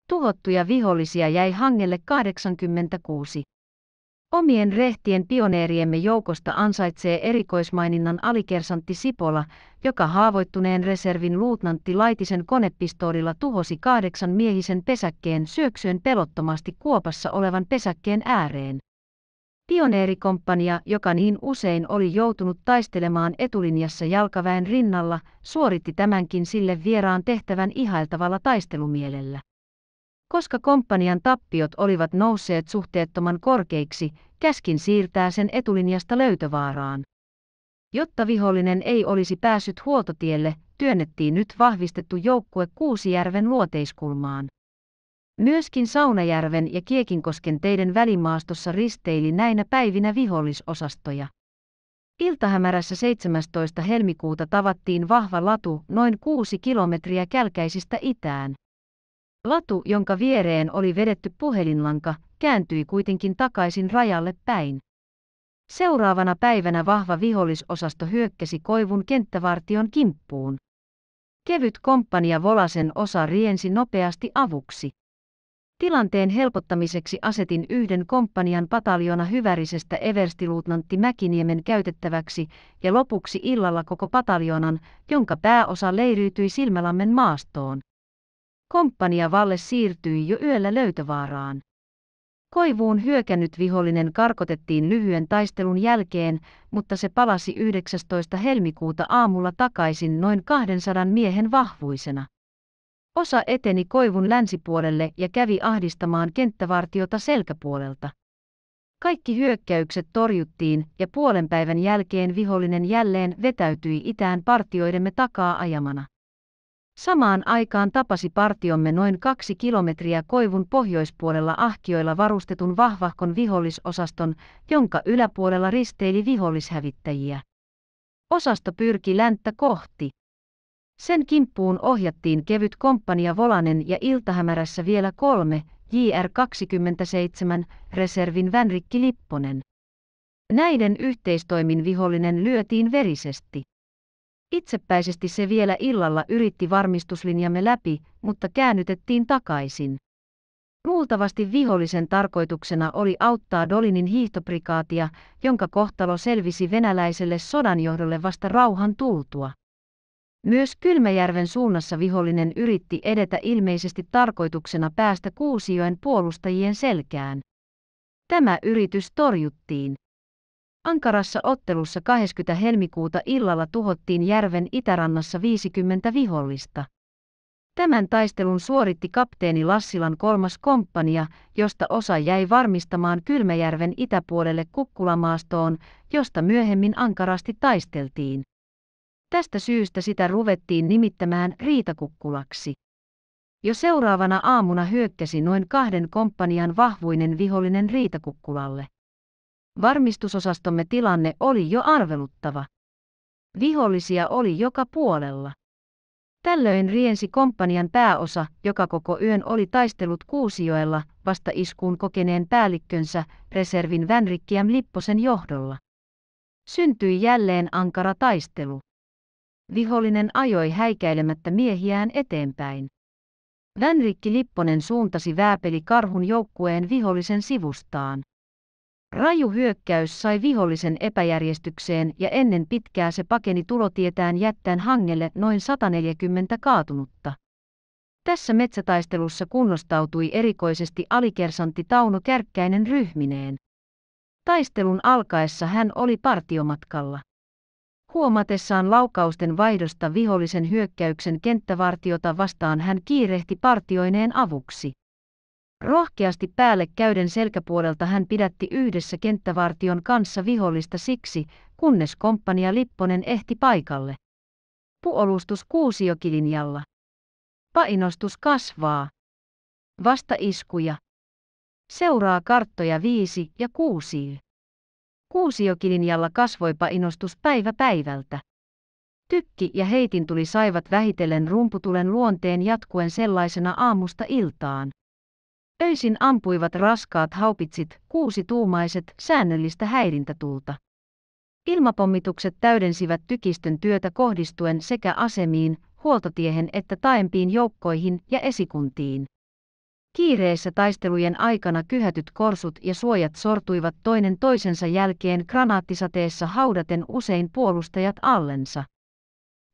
Tuhottuja vihollisia jäi hangelle 86. Omien rehtien pioneeriemme joukosta ansaitsee erikoismaininnan alikersantti Sipola, joka haavoittuneen reservin luutnantti Laitisen konepistoolilla tuhosi kahdeksan miehisen pesäkkeen syöksyen pelottomasti kuopassa olevan pesäkkeen ääreen. Pioneerikomppania, joka niin usein oli joutunut taistelemaan etulinjassa jalkaväen rinnalla, suoritti tämänkin sille vieraan tehtävän ihailtavalla taistelumielellä. Koska komppanian tappiot olivat nousseet suhteettoman korkeiksi, käskin siirtää sen etulinjasta löytövaaraan. Jotta vihollinen ei olisi päässyt huoltotielle, työnnettiin nyt vahvistettu joukkue Kuusijärven luoteiskulmaan. Myöskin Saunajärven ja Kiekinkosken teiden välimaastossa risteili näinä päivinä vihollisosastoja. Iltahämärässä 17. helmikuuta tavattiin vahva latu noin kuusi kilometriä kälkäisistä itään. Latu, jonka viereen oli vedetty puhelinlanka, kääntyi kuitenkin takaisin rajalle päin. Seuraavana päivänä vahva vihollisosasto hyökkäsi Koivun kenttävartion kimppuun. Kevyt komppania Volasen osa riensi nopeasti avuksi. Tilanteen helpottamiseksi asetin yhden komppanian pataljona hyvärisestä everstiluutnantti Mäkiniemen käytettäväksi ja lopuksi illalla koko pataljonan, jonka pääosa leiriytyi Silmälammen maastoon. Komppania Valle siirtyi jo yöllä löytövaaraan. Koivuun hyökännyt vihollinen karkotettiin lyhyen taistelun jälkeen, mutta se palasi 19. helmikuuta aamulla takaisin noin 200 miehen vahvuisena. Osa eteni koivun länsipuolelle ja kävi ahdistamaan kenttävartiota selkäpuolelta. Kaikki hyökkäykset torjuttiin ja puolen päivän jälkeen vihollinen jälleen vetäytyi itään partioidemme takaa ajamana. Samaan aikaan tapasi partiomme noin kaksi kilometriä koivun pohjoispuolella ahkioilla varustetun vahvahkon vihollisosaston, jonka yläpuolella risteili vihollishävittäjiä. Osasto pyrki länttä kohti. Sen kimppuun ohjattiin kevyt komppania Volanen ja iltahämärässä vielä kolme, JR-27, reservin Vänrikki Lipponen. Näiden yhteistoimin vihollinen lyötiin verisesti. Itsepäisesti se vielä illalla yritti varmistuslinjamme läpi, mutta käännytettiin takaisin. Luultavasti vihollisen tarkoituksena oli auttaa Dolinin hiihtoprikaatia, jonka kohtalo selvisi venäläiselle sodanjohdolle vasta rauhan tultua. Myös Kylmäjärven suunnassa vihollinen yritti edetä ilmeisesti tarkoituksena päästä Kuusijoen puolustajien selkään. Tämä yritys torjuttiin. Ankarassa ottelussa 20. helmikuuta illalla tuhottiin järven itärannassa 50 vihollista. Tämän taistelun suoritti kapteeni Lassilan kolmas komppania, josta osa jäi varmistamaan Kylmäjärven itäpuolelle Kukkulamaastoon, josta myöhemmin ankarasti taisteltiin. Tästä syystä sitä ruvettiin nimittämään riitakukkulaksi. Jo seuraavana aamuna hyökkäsi noin kahden komppanian vahvuinen vihollinen riitakukkulalle. Varmistusosastomme tilanne oli jo arveluttava. Vihollisia oli joka puolella. Tällöin riensi komppanian pääosa, joka koko yön oli taistellut Kuusioella, vasta iskuun kokeneen päällikkönsä, reservin Vänrikkiäm Lipposen johdolla. Syntyi jälleen ankara taistelu. Vihollinen ajoi häikäilemättä miehiään eteenpäin. Vänrikki Lipponen suuntasi vääpeli karhun joukkueen vihollisen sivustaan. Raju hyökkäys sai vihollisen epäjärjestykseen ja ennen pitkää se pakeni tulotietään jättäen hangelle noin 140 kaatunutta. Tässä metsätaistelussa kunnostautui erikoisesti alikersantti Tauno Kärkkäinen ryhmineen. Taistelun alkaessa hän oli partiomatkalla. Huomatessaan laukausten vaihdosta vihollisen hyökkäyksen kenttävartiota vastaan hän kiirehti partioineen avuksi. Rohkeasti päälle käyden selkäpuolelta hän pidätti yhdessä kenttävartion kanssa vihollista siksi, kunnes komppania Lipponen ehti paikalle. Puolustus kuusiokilinjalla. Painostus kasvaa. Vasta iskuja. Seuraa karttoja viisi ja kuusi. Kuusiokilinjalla kasvoi painostus päivä päivältä. Tykki ja heitin tuli saivat vähitellen rumputulen luonteen jatkuen sellaisena aamusta iltaan. Öisin ampuivat raskaat haupitsit, kuusituumaiset, säännöllistä häirintätulta. Ilmapommitukset täydensivät tykistön työtä kohdistuen sekä asemiin, huoltotiehen että taempiin joukkoihin ja esikuntiin. Kiireessä taistelujen aikana kyhätyt korsut ja suojat sortuivat toinen toisensa jälkeen granaattisateessa haudaten usein puolustajat allensa.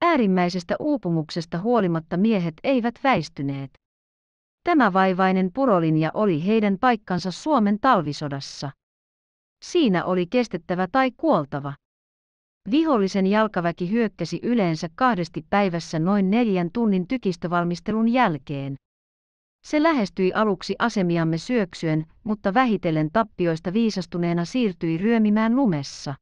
Äärimmäisestä uupumuksesta huolimatta miehet eivät väistyneet. Tämä vaivainen purolinja oli heidän paikkansa Suomen talvisodassa. Siinä oli kestettävä tai kuoltava. Vihollisen jalkaväki hyökkäsi yleensä kahdesti päivässä noin neljän tunnin tykistövalmistelun jälkeen. Se lähestyi aluksi asemiamme syöksyen, mutta vähitellen tappioista viisastuneena siirtyi ryömimään lumessa.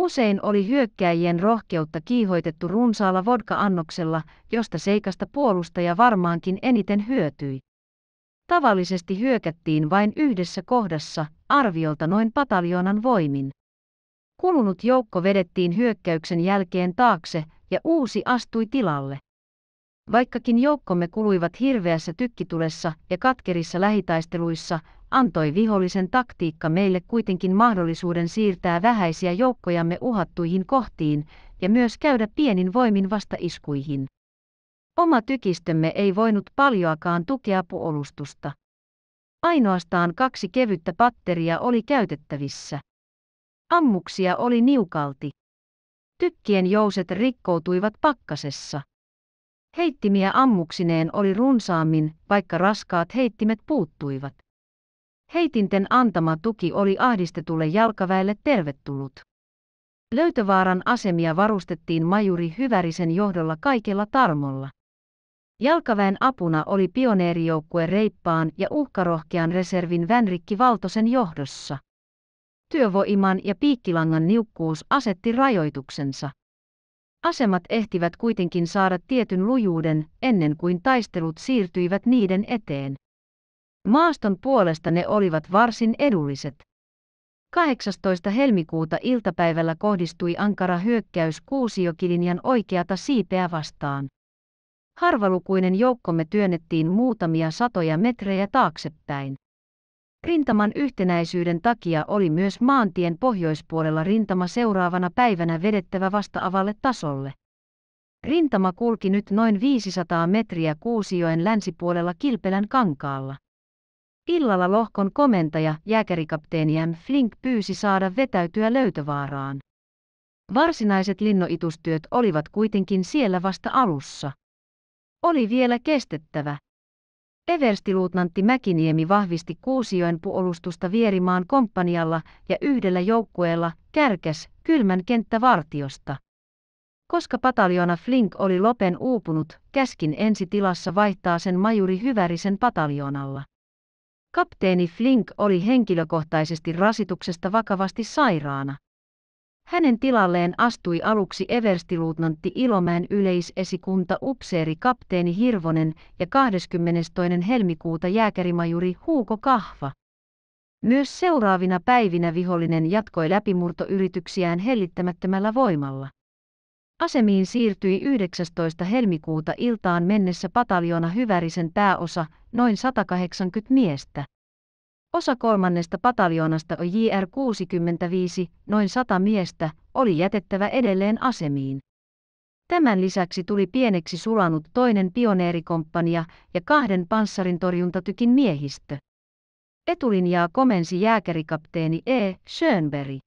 Usein oli hyökkäjien rohkeutta kiihoitettu runsaalla vodka-annoksella, josta seikasta puolustaja varmaankin eniten hyötyi. Tavallisesti hyökättiin vain yhdessä kohdassa, arviolta noin pataljoonan voimin. Kulunut joukko vedettiin hyökkäyksen jälkeen taakse ja uusi astui tilalle. Vaikkakin joukkomme kuluivat hirveässä tykkitulessa ja katkerissa lähitaisteluissa, antoi vihollisen taktiikka meille kuitenkin mahdollisuuden siirtää vähäisiä joukkojamme uhattuihin kohtiin ja myös käydä pienin voimin vastaiskuihin. Oma tykistömme ei voinut paljoakaan tukea puolustusta. Ainoastaan kaksi kevyttä patteria oli käytettävissä. Ammuksia oli niukalti. Tykkien jouset rikkoutuivat pakkasessa. Heittimiä ammuksineen oli runsaammin, vaikka raskaat heittimet puuttuivat. Heitinten antama tuki oli ahdistetulle jalkaväelle tervetullut. Löytövaaran asemia varustettiin majuri Hyvärisen johdolla kaikella tarmolla. Jalkaväen apuna oli pioneerijoukkue reippaan ja uhkarohkean reservin Vänrikki Valtosen johdossa. Työvoiman ja piikkilangan niukkuus asetti rajoituksensa. Asemat ehtivät kuitenkin saada tietyn lujuuden ennen kuin taistelut siirtyivät niiden eteen. Maaston puolesta ne olivat varsin edulliset. 18. helmikuuta iltapäivällä kohdistui ankara hyökkäys Kuusiokilinjan oikeata siipeä vastaan. Harvalukuinen joukkomme työnnettiin muutamia satoja metrejä taaksepäin. Rintaman yhtenäisyyden takia oli myös maantien pohjoispuolella rintama seuraavana päivänä vedettävä vasta avalle tasolle. Rintama kulki nyt noin 500 metriä Kuusioen länsipuolella Kilpelän kankaalla. Illalla lohkon komentaja jääkärikapteeni M. Flink pyysi saada vetäytyä löytövaaraan. Varsinaiset linnoitustyöt olivat kuitenkin siellä vasta alussa. Oli vielä kestettävä. Everstiluutnantti Mäkiniemi vahvisti Kuusioen puolustusta Vierimaan komppanialla ja yhdellä joukkueella kärkäs kylmän kenttävartiosta. Koska pataljona Flink oli Lopen uupunut, käskin ensi tilassa vaihtaa sen majuri Hyvärisen pataljonalla. Kapteeni Flink oli henkilökohtaisesti rasituksesta vakavasti sairaana. Hänen tilalleen astui aluksi everstiluutnantti Ilomäen yleisesikunta upseeri kapteeni Hirvonen ja 22. helmikuuta jääkärimajuri Huuko Kahva. Myös seuraavina päivinä vihollinen jatkoi läpimurtoyrityksiään hellittämättömällä voimalla. Asemiin siirtyi 19. helmikuuta iltaan mennessä pataljona Hyvärisen pääosa, noin 180 miestä. Osa kolmannesta pataljonasta JR 65, noin 100 miestä, oli jätettävä edelleen asemiin. Tämän lisäksi tuli pieneksi sulanut toinen pioneerikomppania ja kahden panssarintorjuntatykin miehistö. Etulinjaa komensi jääkärikapteeni E. Schönberg.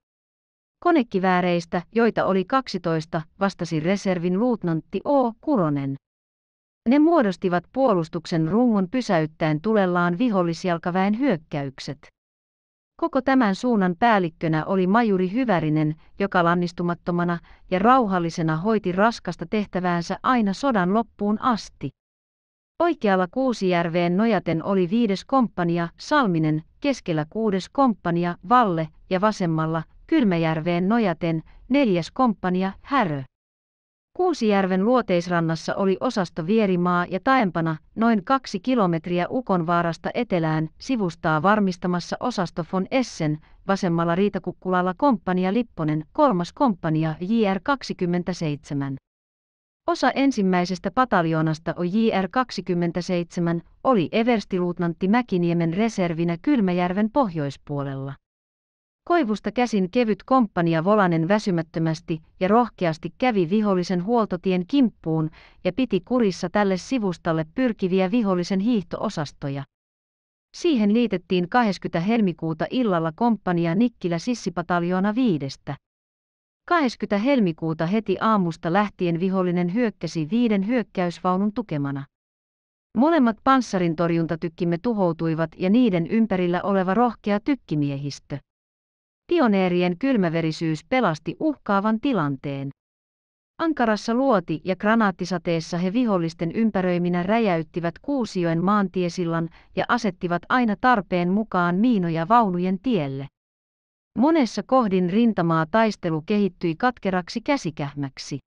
Konekivääreistä, joita oli 12, vastasi reservin luutnantti O. Kuronen. Ne muodostivat puolustuksen rungon pysäyttäen tulellaan vihollisjalkaväen hyökkäykset. Koko tämän suunnan päällikkönä oli majuri Hyvärinen, joka lannistumattomana ja rauhallisena hoiti raskasta tehtäväänsä aina sodan loppuun asti. Oikealla Kuusijärveen nojaten oli viides komppania Salminen, keskellä kuudes komppania Valle ja vasemmalla Kylmäjärveen nojaten, neljäs komppania, Härö. Kuusijärven luoteisrannassa oli osasto Vierimaa ja taempana, noin kaksi kilometriä Ukonvaarasta etelään, sivustaa varmistamassa osasto von Essen, vasemmalla Riitakukkulalla komppania Lipponen, kolmas komppania JR 27. Osa ensimmäisestä pataljoonasta OJR 27 oli everstiluutnantti Mäkiniemen reservinä Kylmäjärven pohjoispuolella. Koivusta käsin kevyt komppania Volanen väsymättömästi ja rohkeasti kävi vihollisen huoltotien kimppuun ja piti kurissa tälle sivustalle pyrkiviä vihollisen hiihtoosastoja. Siihen liitettiin 20. helmikuuta illalla komppania Nikkilä sissipataljoona viidestä. 20. helmikuuta heti aamusta lähtien vihollinen hyökkäsi viiden hyökkäysvaunun tukemana. Molemmat panssarintorjuntatykkimme tuhoutuivat ja niiden ympärillä oleva rohkea tykkimiehistö. Pioneerien kylmäverisyys pelasti uhkaavan tilanteen. Ankarassa luoti- ja granaattisateessa he vihollisten ympäröiminä räjäyttivät Kuusioen maantiesillan ja asettivat aina tarpeen mukaan miinoja vaunujen tielle. Monessa kohdin rintamaa taistelu kehittyi katkeraksi käsikähmäksi.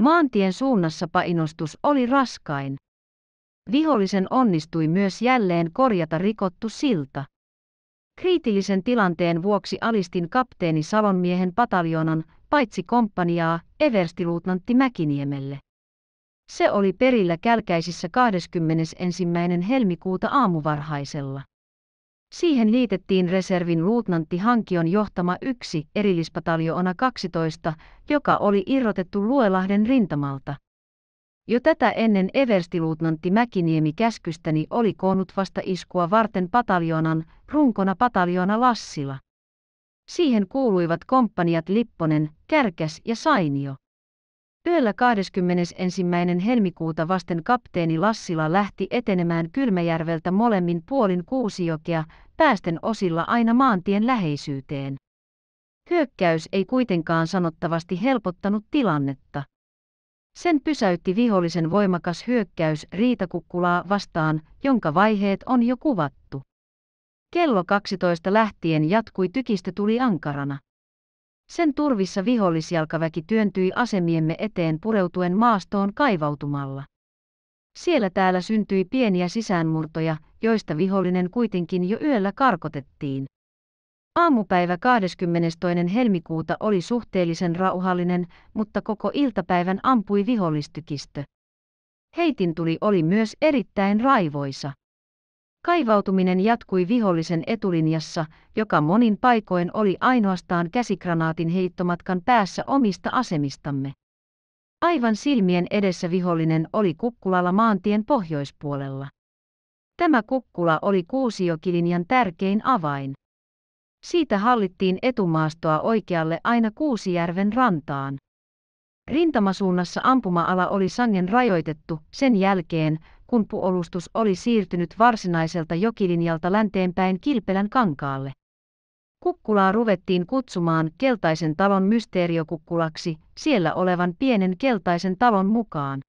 Maantien suunnassa painostus oli raskain. Vihollisen onnistui myös jälleen korjata rikottu silta. Kriitillisen tilanteen vuoksi alistin kapteeni Salonmiehen pataljoonan, paitsi komppaniaa, everstiluutnantti Mäkiniemelle. Se oli perillä kälkäisissä 21. helmikuuta aamuvarhaisella. Siihen liitettiin reservin luutnantti Hankion johtama yksi erillispataljoona 12, joka oli irrotettu Luelahden rintamalta. Jo tätä ennen everstiluutnantti Mäkiniemi käskystäni oli koonnut vasta iskua varten pataljonan, runkona pataljona Lassila. Siihen kuuluivat komppaniat Lipponen, Kärkäs ja Sainio. Yöllä 21. helmikuuta vasten kapteeni Lassila lähti etenemään Kylmäjärveltä molemmin puolin Kuusijokea, päästen osilla aina maantien läheisyyteen. Hyökkäys ei kuitenkaan sanottavasti helpottanut tilannetta. Sen pysäytti vihollisen voimakas hyökkäys riitakukkulaa vastaan, jonka vaiheet on jo kuvattu. Kello 12 lähtien jatkui tykistä tuli ankarana. Sen turvissa vihollisjalkaväki työntyi asemiemme eteen pureutuen maastoon kaivautumalla. Siellä täällä syntyi pieniä sisäänmurtoja, joista vihollinen kuitenkin jo yöllä karkotettiin. Aamupäivä 22. helmikuuta oli suhteellisen rauhallinen, mutta koko iltapäivän ampui vihollistykistö. Heitin tuli oli myös erittäin raivoisa. Kaivautuminen jatkui vihollisen etulinjassa, joka monin paikoin oli ainoastaan käsikranaatin heittomatkan päässä omista asemistamme. Aivan silmien edessä vihollinen oli kukkulalla maantien pohjoispuolella. Tämä kukkula oli Kuusiokilinjan tärkein avain. Siitä hallittiin etumaastoa oikealle aina Kuusijärven rantaan. Rintamasuunnassa ampuma-ala oli sangen rajoitettu sen jälkeen, kun puolustus oli siirtynyt varsinaiselta jokilinjalta länteenpäin Kilpelän kankaalle. Kukkulaa ruvettiin kutsumaan keltaisen talon mysteeriokukkulaksi, siellä olevan pienen keltaisen talon mukaan.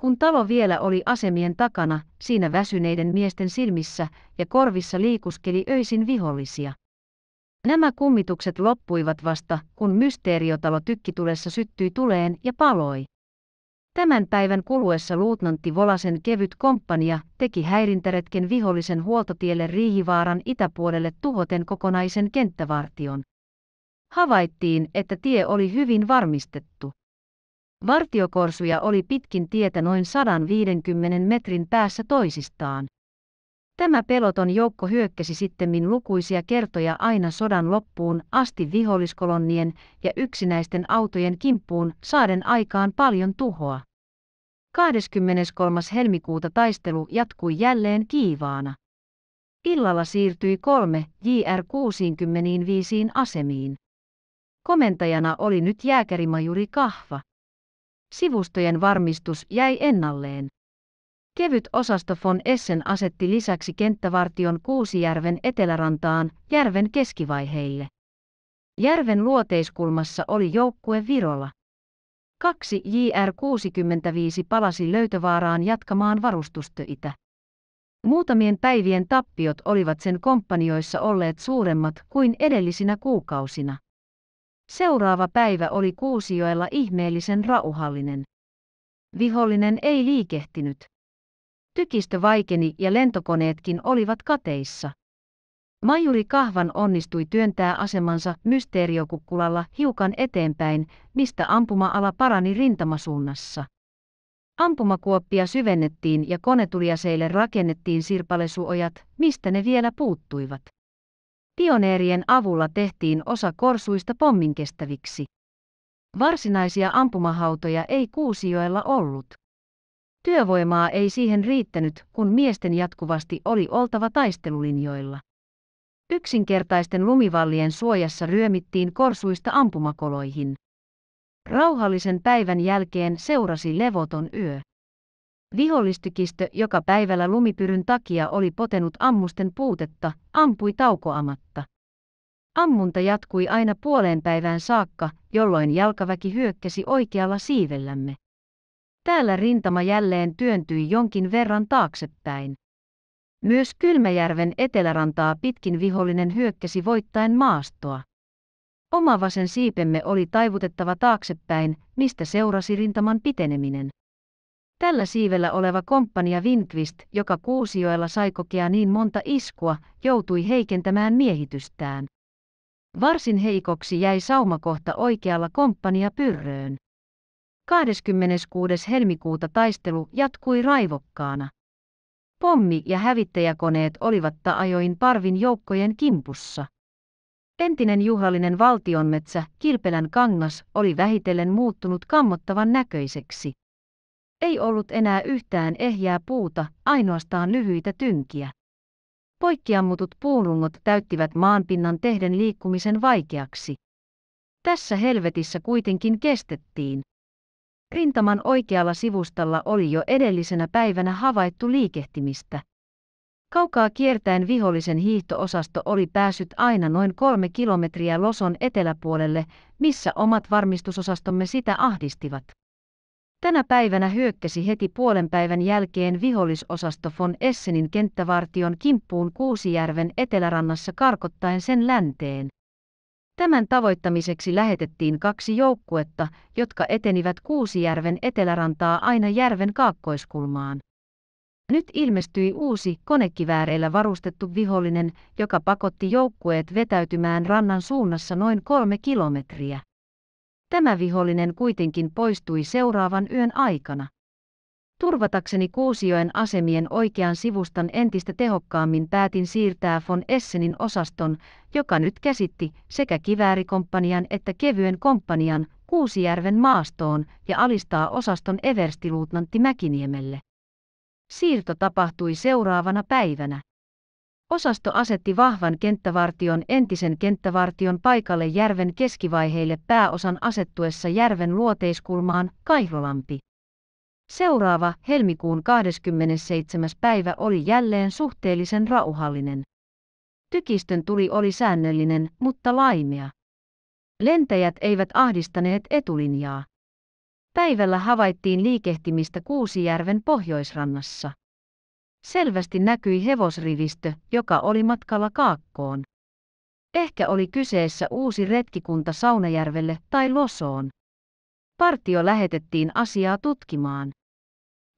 Kun talo vielä oli asemien takana, siinä väsyneiden miesten silmissä ja korvissa liikuskeli öisin vihollisia. Nämä kummitukset loppuivat vasta, kun mysteeriotalo tykkitulessa syttyi tuleen ja paloi. Tämän päivän kuluessa luutnantti Volasen kevyt komppania teki häirintäretken vihollisen huoltotielle Riihivaaran itäpuolelle tuhoten kokonaisen kenttävartion. Havaittiin, että tie oli hyvin varmistettu. Vartiokorsuja oli pitkin tietä noin 150 metrin päässä toisistaan. Tämä peloton joukko hyökkäsi sittemmin lukuisia kertoja aina sodan loppuun asti viholliskolonnien ja yksinäisten autojen kimppuun saaden aikaan paljon tuhoa. 23. helmikuuta taistelu jatkui jälleen kiivaana. Illalla siirtyi kolme JR-65 asemiin. Komentajana oli nyt jääkärimajuri Kahva. Sivustojen varmistus jäi ennalleen. Kevyt osasto von Essen asetti lisäksi kenttävartion Kuusijärven etelärantaan, järven keskivaiheille. Järven luoteiskulmassa oli joukkue Virola. Kaksi JR-65 palasi löytövaaraan jatkamaan varustustöitä. Muutamien päivien tappiot olivat sen komppanioissa olleet suuremmat kuin edellisinä kuukausina. Seuraava päivä oli Kuusijoella ihmeellisen rauhallinen. Vihollinen ei liikehtinyt. Tykistö vaikeni ja lentokoneetkin olivat kateissa. Majuri Kahvan onnistui työntää asemansa mysteeriokukkulalla hiukan eteenpäin, mistä ampuma-ala parani rintamasuunnassa. Ampumakuoppia syvennettiin ja konetuliaseille rakennettiin sirpalesuojat, mistä ne vielä puuttuivat. Pioneerien avulla tehtiin osa korsuista pomminkestäviksi. Varsinaisia ampumahautoja ei Kuusijoella ollut. Työvoimaa ei siihen riittänyt, kun miesten jatkuvasti oli oltava taistelulinjoilla. Yksinkertaisten lumivallien suojassa ryömittiin korsuista ampumakoloihin. Rauhallisen päivän jälkeen seurasi levoton yö. Vihollistykistö, joka päivällä lumipyryn takia oli potenut ammusten puutetta, ampui taukoamatta. Ammunta jatkui aina puoleen päivään saakka, jolloin jalkaväki hyökkäsi oikealla siivellämme. Täällä rintama jälleen työntyi jonkin verran taaksepäin. Myös Kylmäjärven etelärantaa pitkin vihollinen hyökkäsi voittain maastoa. Oma vasen siipemme oli taivutettava taaksepäin, mistä seurasi rintaman piteneminen. Tällä siivellä oleva komppania Winkvist, joka Kuusioella sai kokea niin monta iskua, joutui heikentämään miehitystään. Varsin heikoksi jäi saumakohta oikealla komppania Pyrröön. 26. helmikuuta taistelu jatkui raivokkaana. Pommi- ja hävittäjäkoneet olivat taajoin parvin joukkojen kimpussa. Entinen juhlallinen valtionmetsä, Kilpelän kangas, oli vähitellen muuttunut kammottavan näköiseksi. Ei ollut enää yhtään ehjää puuta, ainoastaan lyhyitä tynkiä. Poikkiammutut puulungot täyttivät maanpinnan tehden liikkumisen vaikeaksi. Tässä helvetissä kuitenkin kestettiin. Rintaman oikealla sivustalla oli jo edellisenä päivänä havaittu liikehtimistä. Kaukaa kiertäen vihollisen hiihtoosasto oli päässyt aina noin kolme kilometriä Loson eteläpuolelle, missä omat varmistusosastomme sitä ahdistivat. Tänä päivänä hyökkäsi heti puolen päivän jälkeen vihollisosasto von Essenin kenttävartion kimppuun Kuusijärven etelärannassa karkottaen sen länteen. Tämän tavoittamiseksi lähetettiin kaksi joukkuetta, jotka etenivät Kuusijärven etelärantaa aina järven kaakkoiskulmaan. Nyt ilmestyi uusi konekivääreillä varustettu vihollinen, joka pakotti joukkueet vetäytymään rannan suunnassa noin kolme kilometriä. Tämä vihollinen kuitenkin poistui seuraavan yön aikana. Turvatakseni Kuusioen asemien oikean sivustan entistä tehokkaammin päätin siirtää von Essenin osaston, joka nyt käsitti sekä kiväärikompanian että kevyen komppanian Kuusijärven maastoon ja alistaa osaston everstiluutnantti Mäkiniemelle. Siirto tapahtui seuraavana päivänä. Osasto asetti vahvan kenttävartion entisen kenttävartion paikalle järven keskivaiheille pääosan asettuessa järven luoteiskulmaan Kairolampi. Seuraava helmikuun 27. päivä oli jälleen suhteellisen rauhallinen. Tykistön tuli oli säännöllinen, mutta laimea. Lentäjät eivät ahdistaneet etulinjaa. Päivällä havaittiin liikehtimistä Kuusijärven pohjoisrannassa. Selvästi näkyi hevosrivistö, joka oli matkalla Kaakkoon. Ehkä oli kyseessä uusi retkikunta Saunajärvelle tai Losoon. Partio lähetettiin asiaa tutkimaan.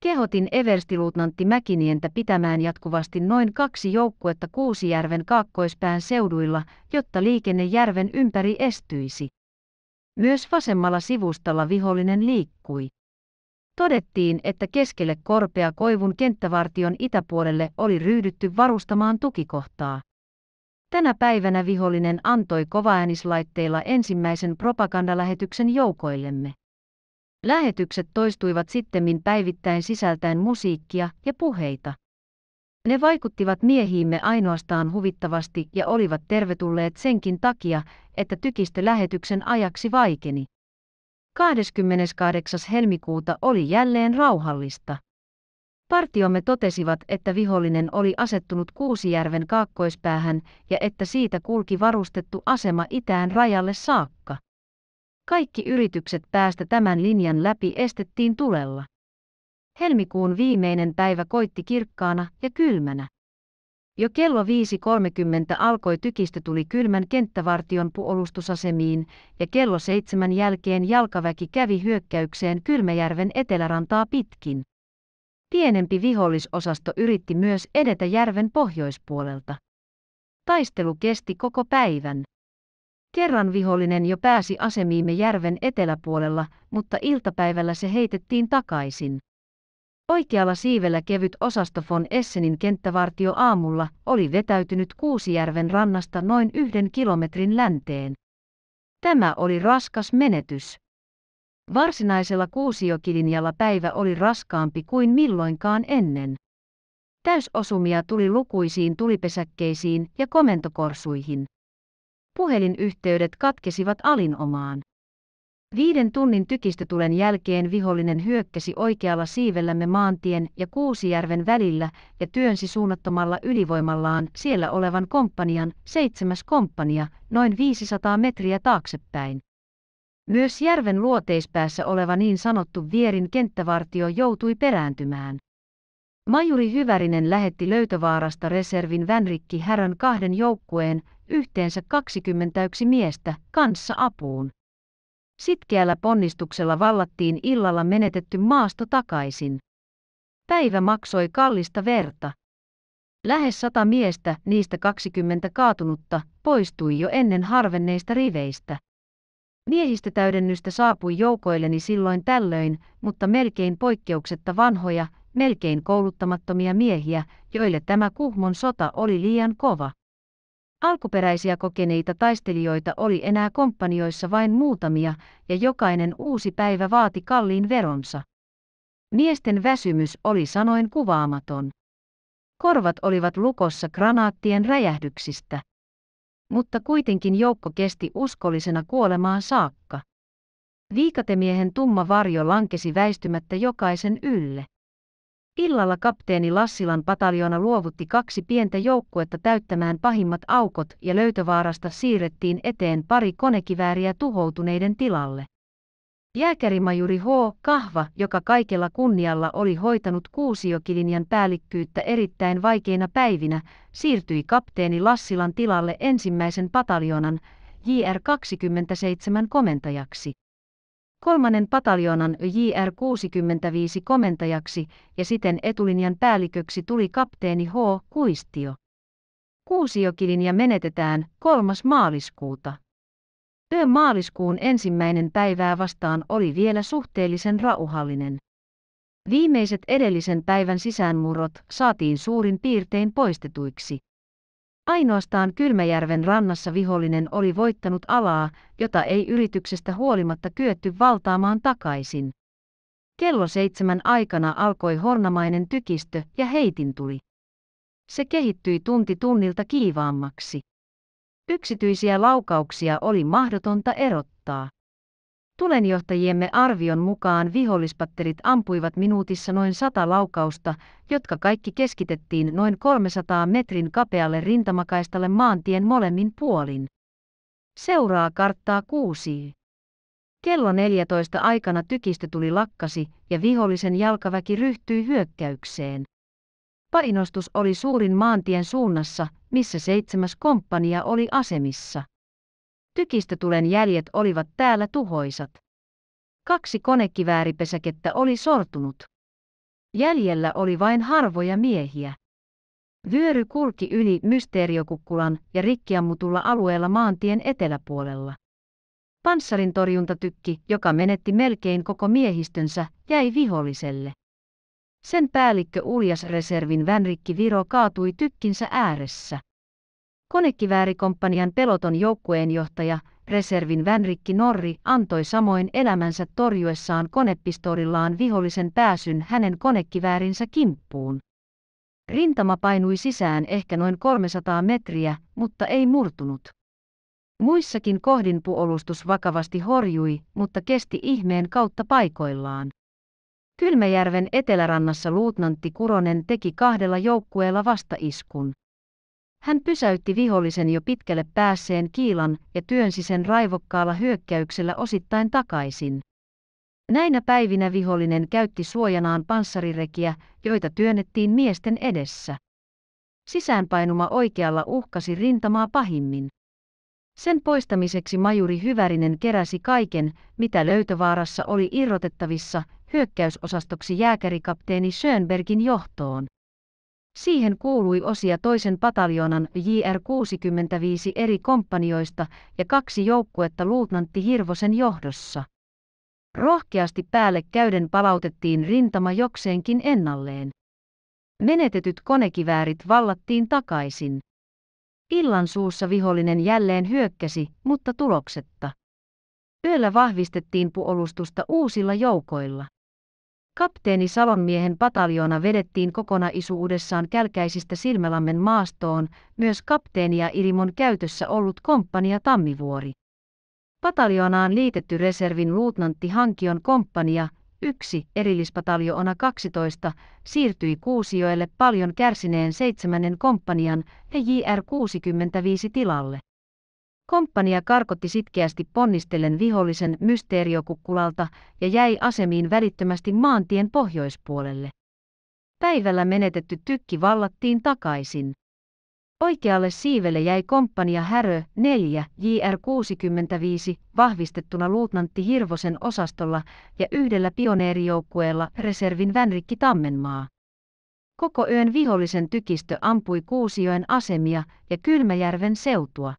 Kehotin everstiluutnantti Mäkinientä pitämään jatkuvasti noin kaksi joukkuetta Kuusijärven kaakkoispään seuduilla, jotta liikenne järven ympäri estyisi. Myös vasemmalla sivustalla vihollinen liikkui. Todettiin, että keskelle korpea koivun kenttävartion itäpuolelle oli ryhdytty varustamaan tukikohtaa. Tänä päivänä vihollinen antoi kovaäänislaitteilla ensimmäisen propagandalähetyksen joukoillemme. Lähetykset toistuivat sittemmin päivittäin sisältäen musiikkia ja puheita. Ne vaikuttivat miehiimme ainoastaan huvittavasti ja olivat tervetulleet senkin takia, että tykistö lähetyksen ajaksi vaikeni. 28. helmikuuta oli jälleen rauhallista. Partiomme totesivat, että vihollinen oli asettunut Kuusijärven kaakkoispäähän ja että siitä kulki varustettu asema itään rajalle saakka. Kaikki yritykset päästä tämän linjan läpi estettiin tulella. Helmikuun viimeinen päivä koitti kirkkaana ja kylmänä. Jo kello 5.30 alkoi tuli kylmän kenttävartion puolustusasemiin ja kello seitsemän jälkeen jalkaväki kävi hyökkäykseen Kylmäjärven etelärantaa pitkin. Pienempi vihollisosasto yritti myös edetä järven pohjoispuolelta. Taistelu kesti koko päivän. Kerran vihollinen jo pääsi asemiimme järven eteläpuolella, mutta iltapäivällä se heitettiin takaisin. Oikealla siivellä kevyt osasto von Essenin kenttävartio aamulla oli vetäytynyt Kuusijärven rannasta noin yhden kilometrin länteen. Tämä oli raskas menetys. Varsinaisella kuusiokilinjalla päivä oli raskaampi kuin milloinkaan ennen. Täysosumia tuli lukuisiin tulipesäkkeisiin ja komentokorsuihin. Puhelinyhteydet katkesivat alinomaan. Viiden tunnin tykistötulen jälkeen vihollinen hyökkäsi oikealla siivellämme maantien ja Kuusijärven välillä ja työnsi suunnattomalla ylivoimallaan siellä olevan komppanian, seitsemäs komppania, noin 500 metriä taaksepäin. Myös järven luoteispäässä oleva niin sanottu Vierin kenttävartio joutui perääntymään. Majuri Hyvärinen lähetti Löytövaarasta reservin Vänrikki Härön kahden joukkueen, yhteensä 21 miestä, kanssa apuun. Sitkeällä ponnistuksella vallattiin illalla menetetty maasto takaisin. Päivä maksoi kallista verta. Lähes sata miestä, niistä 20 kaatunutta, poistui jo ennen harvenneista riveistä. täydennystä saapui joukoilleni silloin tällöin, mutta melkein poikkeuksetta vanhoja, melkein kouluttamattomia miehiä, joille tämä Kuhmon sota oli liian kova. Alkuperäisiä kokeneita taistelijoita oli enää komppanioissa vain muutamia, ja jokainen uusi päivä vaati kalliin veronsa. Miesten väsymys oli sanoin kuvaamaton. Korvat olivat lukossa granaattien räjähdyksistä. Mutta kuitenkin joukko kesti uskollisena kuolemaan saakka. Viikatemiehen tumma varjo lankesi väistymättä jokaisen ylle. Illalla kapteeni Lassilan pataljoona luovutti kaksi pientä joukkuetta täyttämään pahimmat aukot ja löytövaarasta siirrettiin eteen pari konekivääriä tuhoutuneiden tilalle. Jääkärimajuri H. Kahva, joka kaikella kunnialla oli hoitanut Kuusiokilinjan päällikkyyttä erittäin vaikeina päivinä, siirtyi kapteeni Lassilan tilalle ensimmäisen pataljoonan JR27 komentajaksi kolmannen pataljoonan JR-65 komentajaksi ja siten etulinjan päälliköksi tuli kapteeni H. Kuistio. Kuusiokilinja menetetään 3. maaliskuuta. Työ maaliskuun ensimmäinen päivää vastaan oli vielä suhteellisen rauhallinen. Viimeiset edellisen päivän sisäänmurrot saatiin suurin piirtein poistetuiksi. Ainoastaan Kylmäjärven rannassa vihollinen oli voittanut alaa, jota ei yrityksestä huolimatta kyetty valtaamaan takaisin. Kello seitsemän aikana alkoi hornamainen tykistö ja heitin tuli. Se kehittyi tunti tunnilta kiivaammaksi. Yksityisiä laukauksia oli mahdotonta erottaa. Tulenjohtajiemme arvion mukaan vihollispatterit ampuivat minuutissa noin sata laukausta, jotka kaikki keskitettiin noin 300 metrin kapealle rintamakaistalle maantien molemmin puolin. Seuraa karttaa kuusi. Kello 14 aikana tuli lakkasi ja vihollisen jalkaväki ryhtyi hyökkäykseen. Painostus oli suurin maantien suunnassa, missä seitsemäs komppania oli asemissa. Tykistötulen jäljet olivat täällä tuhoisat. Kaksi konekivääripesäkettä oli sortunut. Jäljellä oli vain harvoja miehiä. Vyöry kulki yli mysteeriokukkulan ja rikkiammutulla alueella maantien eteläpuolella. Panssarin torjuntatykki, joka menetti melkein koko miehistönsä, jäi viholliselle. Sen päällikkö Uljas Reservin Vänrikki Viro kaatui tykkinsä ääressä. Konekiväärikomppanian peloton joukkueenjohtaja, reservin Vänrikki Norri antoi samoin elämänsä torjuessaan konepistorillaan vihollisen pääsyn hänen konekiväärinsä kimppuun. Rintama painui sisään ehkä noin 300 metriä, mutta ei murtunut. Muissakin kohdin puolustus vakavasti horjui, mutta kesti ihmeen kautta paikoillaan. Kylmäjärven etelärannassa luutnantti Kuronen teki kahdella joukkueella vastaiskun. Hän pysäytti vihollisen jo pitkälle päässeen kiilan ja työnsi sen raivokkaalla hyökkäyksellä osittain takaisin. Näinä päivinä vihollinen käytti suojanaan panssarirekiä, joita työnnettiin miesten edessä. Sisäänpainuma oikealla uhkasi rintamaa pahimmin. Sen poistamiseksi majuri Hyvärinen keräsi kaiken, mitä löytövaarassa oli irrotettavissa, hyökkäysosastoksi jääkärikapteeni Schönbergin johtoon. Siihen kuului osia toisen pataljonan JR-65 eri komppanioista ja kaksi joukkuetta luutnantti Hirvosen johdossa. Rohkeasti päälle käyden palautettiin rintama jokseenkin ennalleen. Menetetyt konekiväärit vallattiin takaisin. Illan suussa vihollinen jälleen hyökkäsi, mutta tuloksetta. Yöllä vahvistettiin puolustusta uusilla joukoilla. Kapteeni Savonmiehen pataljoona vedettiin kokonaisuudessaan Kälkäisistä Silmälammen maastoon, myös kapteenia Irimon käytössä ollut komppania Tammivuori. Pataljoonaan liitetty reservin luutnantti Hankion komppania, yksi erillispataljoona 12, siirtyi Kuusioelle paljon kärsineen seitsemännen komppanian ja JR 65 tilalle. Komppania karkotti sitkeästi ponnistellen vihollisen mysteeriokukkulalta ja jäi asemiin välittömästi maantien pohjoispuolelle. Päivällä menetetty tykki vallattiin takaisin. Oikealle siivelle jäi komppania Härö 4 JR 65 vahvistettuna luutnantti Hirvosen osastolla ja yhdellä pioneerijoukkueella reservin Vänrikki Tammenmaa. Koko yön vihollisen tykistö ampui Kuusijoen asemia ja Kylmäjärven seutua.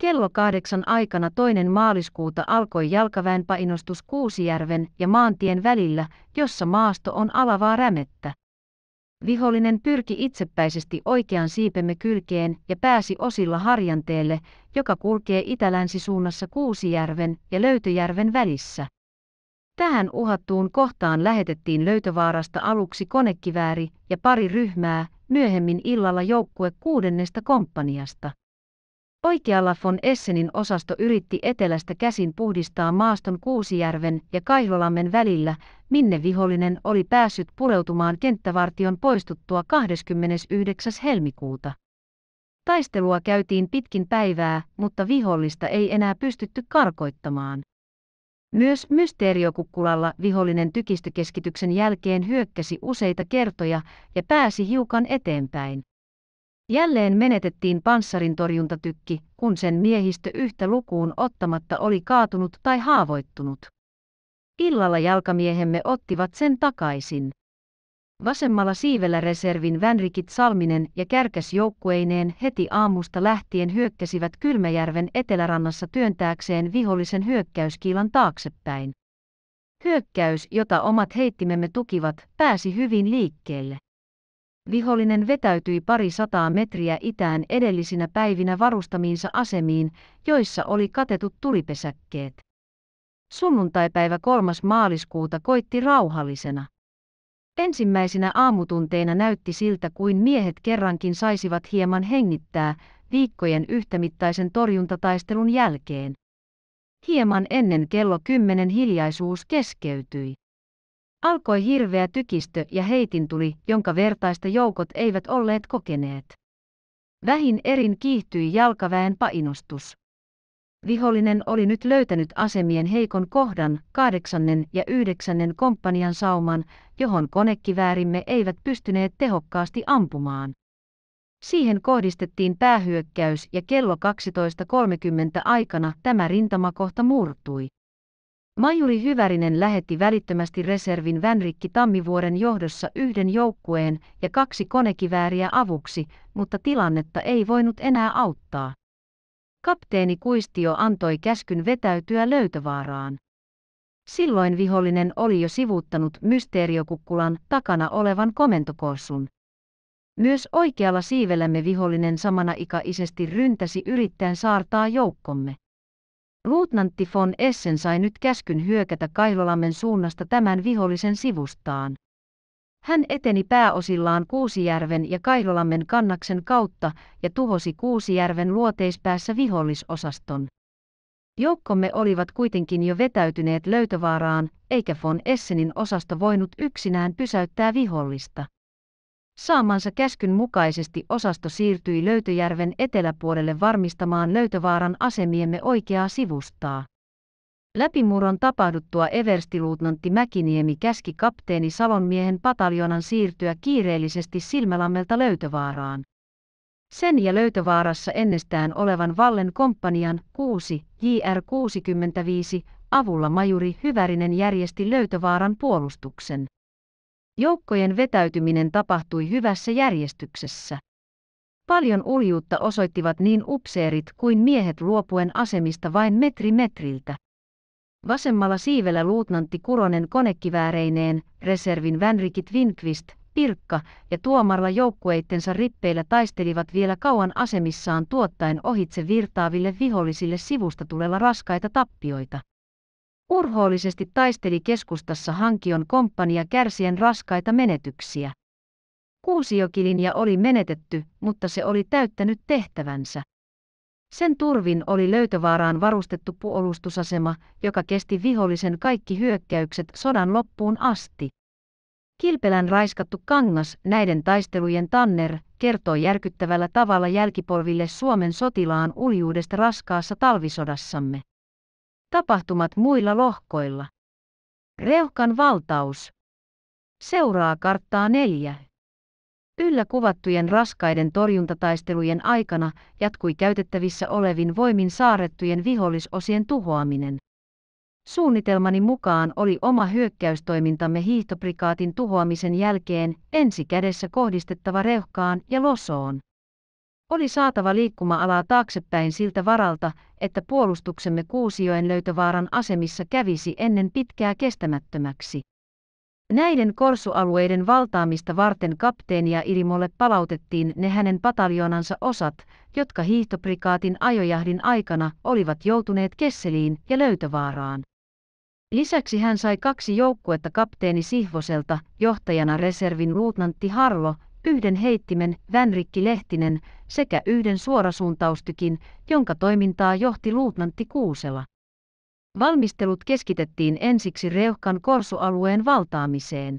Kello kahdeksan aikana toinen maaliskuuta alkoi jalkaväenpainostus Kuusijärven ja maantien välillä, jossa maasto on alavaa rämettä. Vihollinen pyrki itsepäisesti oikean siipemme kylkeen ja pääsi osilla harjanteelle, joka kulkee itälänsisuunnassa Kuusijärven ja Löytöjärven välissä. Tähän uhattuun kohtaan lähetettiin löytövaarasta aluksi konekivääri ja pari ryhmää, myöhemmin illalla joukkue kuudennesta komppaniasta. Oikealla von Essenin osasto yritti etelästä käsin puhdistaa maaston Kuusijärven ja Kaihlolammen välillä, minne vihollinen oli päässyt pureutumaan kenttävartion poistuttua 29. helmikuuta. Taistelua käytiin pitkin päivää, mutta vihollista ei enää pystytty karkoittamaan. Myös mysteeriokukkulalla vihollinen tykistökeskityksen jälkeen hyökkäsi useita kertoja ja pääsi hiukan eteenpäin. Jälleen menetettiin torjuntatykki, kun sen miehistö yhtä lukuun ottamatta oli kaatunut tai haavoittunut. Illalla jalkamiehemme ottivat sen takaisin. Vasemmalla siivellä reservin Vänrikit Salminen ja Kärkäs joukkueineen heti aamusta lähtien hyökkäsivät Kylmäjärven etelärannassa työntääkseen vihollisen hyökkäyskiilan taaksepäin. Hyökkäys, jota omat heittimemme tukivat, pääsi hyvin liikkeelle. Vihollinen vetäytyi pari sataa metriä itään edellisinä päivinä varustamiinsa asemiin, joissa oli katetut tulipesäkkeet. Sunnuntaipäivä 3. maaliskuuta koitti rauhallisena. Ensimmäisinä aamutunteina näytti siltä kuin miehet kerrankin saisivat hieman hengittää viikkojen yhtämittaisen torjuntataistelun jälkeen. Hieman ennen kello kymmenen hiljaisuus keskeytyi. Alkoi hirveä tykistö ja heitin tuli, jonka vertaista joukot eivät olleet kokeneet. Vähin erin kiihtyi jalkaväen painostus. Vihollinen oli nyt löytänyt asemien heikon kohdan, kahdeksannen ja yhdeksännen komppanian sauman, johon konekiväärimme eivät pystyneet tehokkaasti ampumaan. Siihen kohdistettiin päähyökkäys ja kello 12.30 aikana tämä rintamakohta murtui. Majuli Hyvärinen lähetti välittömästi reservin Vänrikki Tammivuoren johdossa yhden joukkueen ja kaksi konekivääriä avuksi, mutta tilannetta ei voinut enää auttaa. Kapteeni Kuistio antoi käskyn vetäytyä löytövaaraan. Silloin vihollinen oli jo sivuuttanut mysteeriokukkulan takana olevan komentokossun. Myös oikealla siivellämme vihollinen samana ikaisesti ryntäsi yrittäen saartaa joukkomme. Luutnantti von Essen sai nyt käskyn hyökätä Kailolammen suunnasta tämän vihollisen sivustaan. Hän eteni pääosillaan Kuusijärven ja Kailolammen kannaksen kautta ja tuhosi Kuusijärven luoteispäässä vihollisosaston. Joukkomme olivat kuitenkin jo vetäytyneet löytövaaraan, eikä von Essenin osasto voinut yksinään pysäyttää vihollista. Saamansa käskyn mukaisesti osasto siirtyi Löytöjärven eteläpuolelle varmistamaan Löytövaaran asemiemme oikeaa sivustaa. Läpimurron tapahduttua everstiluutnantti Mäkiniemi käski kapteeni Salonmiehen pataljonan siirtyä kiireellisesti Silmälammelta Löytövaaraan. Sen ja Löytövaarassa ennestään olevan Vallen komppanian 6 JR 65 avulla majuri Hyvärinen järjesti Löytövaaran puolustuksen. Joukkojen vetäytyminen tapahtui hyvässä järjestyksessä. Paljon uljuutta osoittivat niin upseerit kuin miehet luopuen asemista vain metri metriltä. Vasemmalla siivellä luutnantti Kuronen konekivääreineen, reservin Vänrikit Vinkvist, Pirkka ja Tuomarla joukkueittensa rippeillä taistelivat vielä kauan asemissaan tuottaen ohitse virtaaville vihollisille sivusta tulella raskaita tappioita. Urhoollisesti taisteli keskustassa Hankion komppania kärsien raskaita menetyksiä. Kuusiokilinja oli menetetty, mutta se oli täyttänyt tehtävänsä. Sen turvin oli löytövaaraan varustettu puolustusasema, joka kesti vihollisen kaikki hyökkäykset sodan loppuun asti. Kilpelän raiskattu kangas näiden taistelujen Tanner kertoi järkyttävällä tavalla jälkipolville Suomen sotilaan uljuudesta raskaassa talvisodassamme. Tapahtumat muilla lohkoilla. Reuhkan valtaus. Seuraa karttaa neljä. Yllä kuvattujen raskaiden torjuntataistelujen aikana jatkui käytettävissä olevin voimin saarettujen vihollisosien tuhoaminen. Suunnitelmani mukaan oli oma hyökkäystoimintamme hiihtoprikaatin tuhoamisen jälkeen ensi kädessä kohdistettava reuhkaan ja losoon. Oli saatava liikkuma-alaa taaksepäin siltä varalta, että puolustuksemme Kuusioen löytövaaran asemissa kävisi ennen pitkää kestämättömäksi. Näiden korsualueiden valtaamista varten kapteenia Irimolle palautettiin ne hänen pataljonansa osat, jotka hiihtoprikaatin ajojahdin aikana olivat joutuneet Kesseliin ja Löytövaaraan. Lisäksi hän sai kaksi joukkuetta kapteeni Sihvoselta, johtajana reservin luutnantti Harlo yhden heittimen Vänrikki Lehtinen sekä yhden suorasuuntaustykin, jonka toimintaa johti luutnantti Kuusela. Valmistelut keskitettiin ensiksi Reuhkan korsualueen valtaamiseen.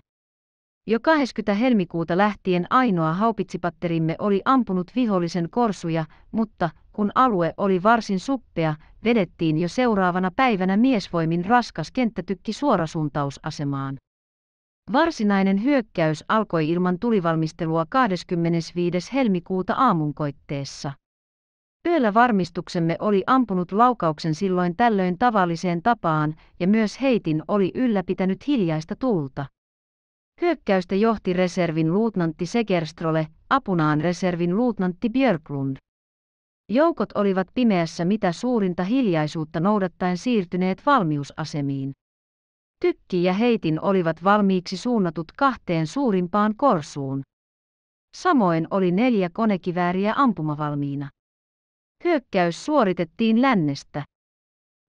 Jo 20. helmikuuta lähtien ainoa haupitsipatterimme oli ampunut vihollisen korsuja, mutta kun alue oli varsin suppea, vedettiin jo seuraavana päivänä miesvoimin raskas kenttätykki suorasuuntausasemaan. Varsinainen hyökkäys alkoi ilman tulivalmistelua 25. helmikuuta aamunkoitteessa. Yöllä varmistuksemme oli ampunut laukauksen silloin tällöin tavalliseen tapaan ja myös heitin oli ylläpitänyt hiljaista tuulta. Hyökkäystä johti reservin luutnantti Segerstrole, apunaan reservin luutnantti Björklund. Joukot olivat pimeässä mitä suurinta hiljaisuutta noudattaen siirtyneet valmiusasemiin. Tykki ja heitin olivat valmiiksi suunnatut kahteen suurimpaan korsuun. Samoin oli neljä konekivääriä ampumavalmiina. Hyökkäys suoritettiin lännestä.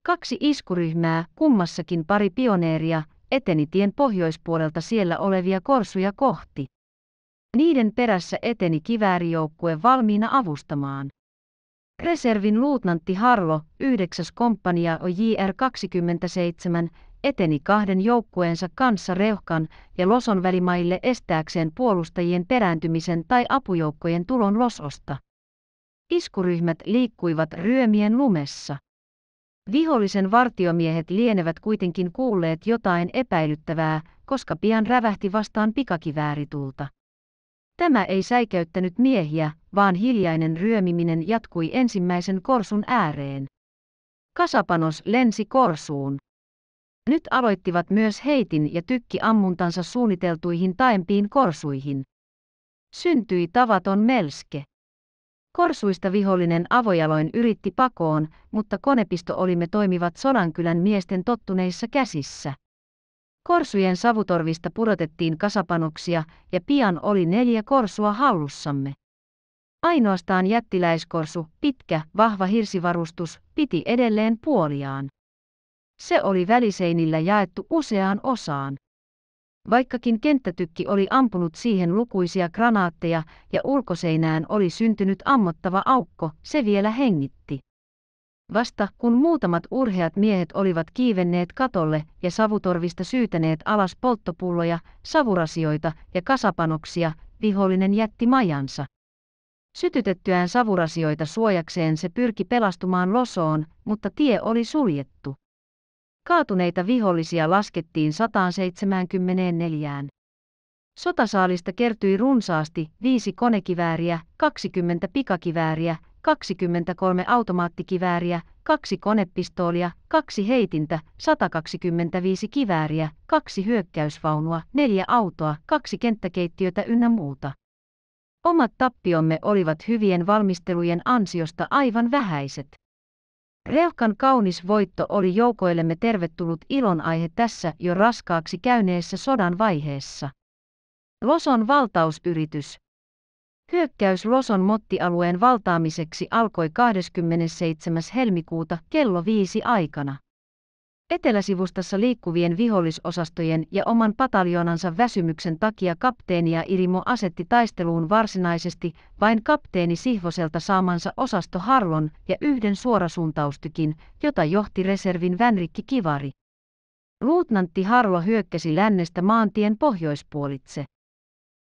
Kaksi iskuryhmää, kummassakin pari pioneeria, eteni tien pohjoispuolelta siellä olevia korsuja kohti. Niiden perässä eteni kiväärijoukkue valmiina avustamaan. Reservin luutnantti Harlo, 9. komppania OJR 27, eteni kahden joukkueensa kanssa Reuhkan ja Loson välimaille estääkseen puolustajien perääntymisen tai apujoukkojen tulon Lososta. Iskuryhmät liikkuivat ryömien lumessa. Vihollisen vartiomiehet lienevät kuitenkin kuulleet jotain epäilyttävää, koska pian rävähti vastaan pikakivääritulta. Tämä ei säikäyttänyt miehiä, vaan hiljainen ryömiminen jatkui ensimmäisen korsun ääreen. Kasapanos lensi korsuun, nyt aloittivat myös heitin ja ammuntansa suunniteltuihin taempiin korsuihin. Syntyi tavaton melske. Korsuista vihollinen avojaloin yritti pakoon, mutta konepisto olimme toimivat Sodankylän miesten tottuneissa käsissä. Korsujen savutorvista pudotettiin kasapanoksia ja pian oli neljä korsua hallussamme. Ainoastaan jättiläiskorsu, pitkä, vahva hirsivarustus, piti edelleen puoliaan. Se oli väliseinillä jaettu useaan osaan. Vaikkakin kenttätykki oli ampunut siihen lukuisia granaatteja ja ulkoseinään oli syntynyt ammottava aukko, se vielä hengitti. Vasta kun muutamat urheat miehet olivat kiivenneet katolle ja savutorvista syytäneet alas polttopulloja, savurasioita ja kasapanoksia, vihollinen jätti majansa. Sytytettyään savurasioita suojakseen se pyrki pelastumaan losoon, mutta tie oli suljettu. Kaatuneita vihollisia laskettiin 174. Sotasaalista kertyi runsaasti viisi konekivääriä, 20 pikakivääriä, 23 automaattikivääriä, kaksi konepistoolia, kaksi heitintä, 125 kivääriä, kaksi hyökkäysvaunua, neljä autoa, kaksi kenttäkeittiötä ynnä muuta. Omat tappiomme olivat hyvien valmistelujen ansiosta aivan vähäiset. Reuhkan kaunis voitto oli joukoillemme tervetullut ilonaihe tässä jo raskaaksi käyneessä sodan vaiheessa. Loson valtausyritys. Hyökkäys Loson mottialueen valtaamiseksi alkoi 27. helmikuuta kello 5 aikana. Eteläsivustassa liikkuvien vihollisosastojen ja oman pataljoonansa väsymyksen takia ja Irimo asetti taisteluun varsinaisesti vain kapteeni Sihvoselta saamansa osasto Harlon ja yhden suorasuuntaustykin, jota johti reservin Vänrikki Kivari. Luutnantti Harlo hyökkäsi lännestä maantien pohjoispuolitse.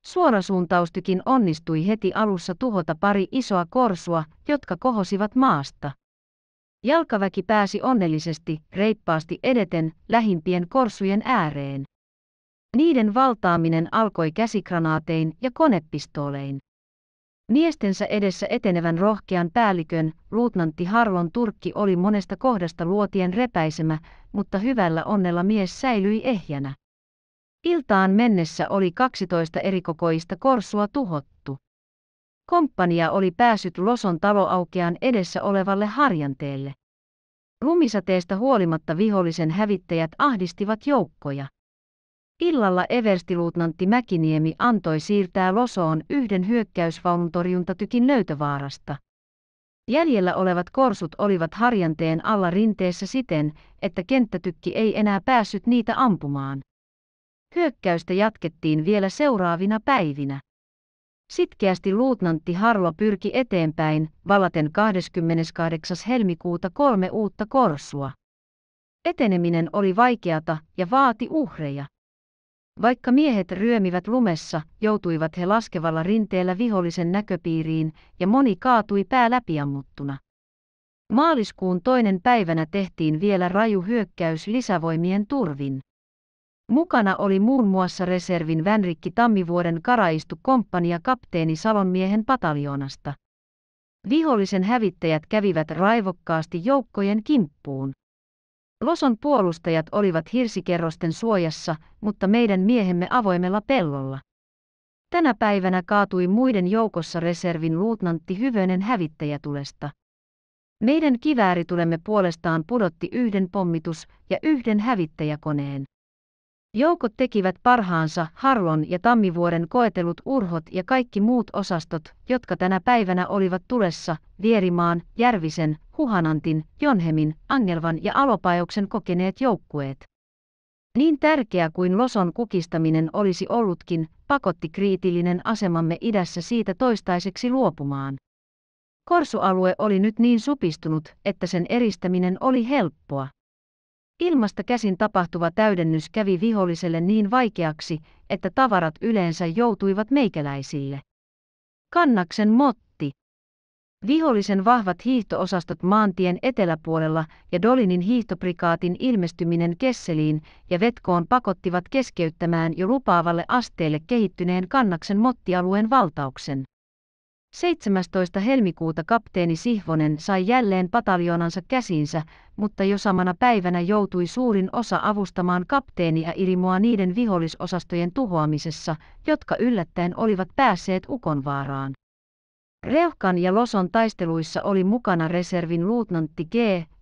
Suorasuuntaustykin onnistui heti alussa tuhota pari isoa korsua, jotka kohosivat maasta. Jalkaväki pääsi onnellisesti, reippaasti edeten, lähimpien korsujen ääreen. Niiden valtaaminen alkoi käsikranaatein ja konepistoolein. Miestensä edessä etenevän rohkean päällikön, luutnantti Harlon turkki oli monesta kohdasta luotien repäisemä, mutta hyvällä onnella mies säilyi ehjänä. Iltaan mennessä oli 12 erikokoista korsua tuhottu komppania oli päässyt Loson taloaukean edessä olevalle harjanteelle. Lumisateesta huolimatta vihollisen hävittäjät ahdistivat joukkoja. Illalla everstiluutnantti Mäkiniemi antoi siirtää Losoon yhden hyökkäysvaunutorjuntatykin löytövaarasta. Jäljellä olevat korsut olivat harjanteen alla rinteessä siten, että kenttätykki ei enää päässyt niitä ampumaan. Hyökkäystä jatkettiin vielä seuraavina päivinä. Sitkeästi luutnantti Harla pyrki eteenpäin, valaten 28. helmikuuta kolme uutta korsua. Eteneminen oli vaikeata ja vaati uhreja. Vaikka miehet ryömivät lumessa, joutuivat he laskevalla rinteellä vihollisen näköpiiriin ja moni kaatui pää läpiammuttuna. Maaliskuun toinen päivänä tehtiin vielä raju hyökkäys lisävoimien turvin. Mukana oli muun muassa reservin Vänrikki Tammivuoren karaistu komppania kapteeni Salonmiehen pataljoonasta. Vihollisen hävittäjät kävivät raivokkaasti joukkojen kimppuun. Loson puolustajat olivat hirsikerrosten suojassa, mutta meidän miehemme avoimella pellolla. Tänä päivänä kaatui muiden joukossa reservin luutnantti Hyvönen hävittäjätulesta. Meidän kivääritulemme puolestaan pudotti yhden pommitus- ja yhden hävittäjäkoneen. Joukot tekivät parhaansa Harlon ja Tammivuoren koetelut urhot ja kaikki muut osastot, jotka tänä päivänä olivat tulessa, Vierimaan, Järvisen, Huhanantin, Jonhemin, Angelvan ja Alopajoksen kokeneet joukkueet. Niin tärkeä kuin Loson kukistaminen olisi ollutkin, pakotti kriitillinen asemamme idässä siitä toistaiseksi luopumaan. Korsualue oli nyt niin supistunut, että sen eristäminen oli helppoa. Ilmasta käsin tapahtuva täydennys kävi viholliselle niin vaikeaksi, että tavarat yleensä joutuivat meikäläisille. Kannaksen motti. Vihollisen vahvat hiihtoosastot maantien eteläpuolella ja Dolinin hiihtoprikaatin ilmestyminen Kesseliin ja Vetkoon pakottivat keskeyttämään jo lupaavalle asteelle kehittyneen kannaksen mottialueen valtauksen. 17. helmikuuta kapteeni Sihvonen sai jälleen pataljoonansa käsiinsä, mutta jo samana päivänä joutui suurin osa avustamaan kapteenia Irimoa niiden vihollisosastojen tuhoamisessa, jotka yllättäen olivat päässeet Ukonvaaraan. Reuhkan ja Loson taisteluissa oli mukana reservin luutnantti G.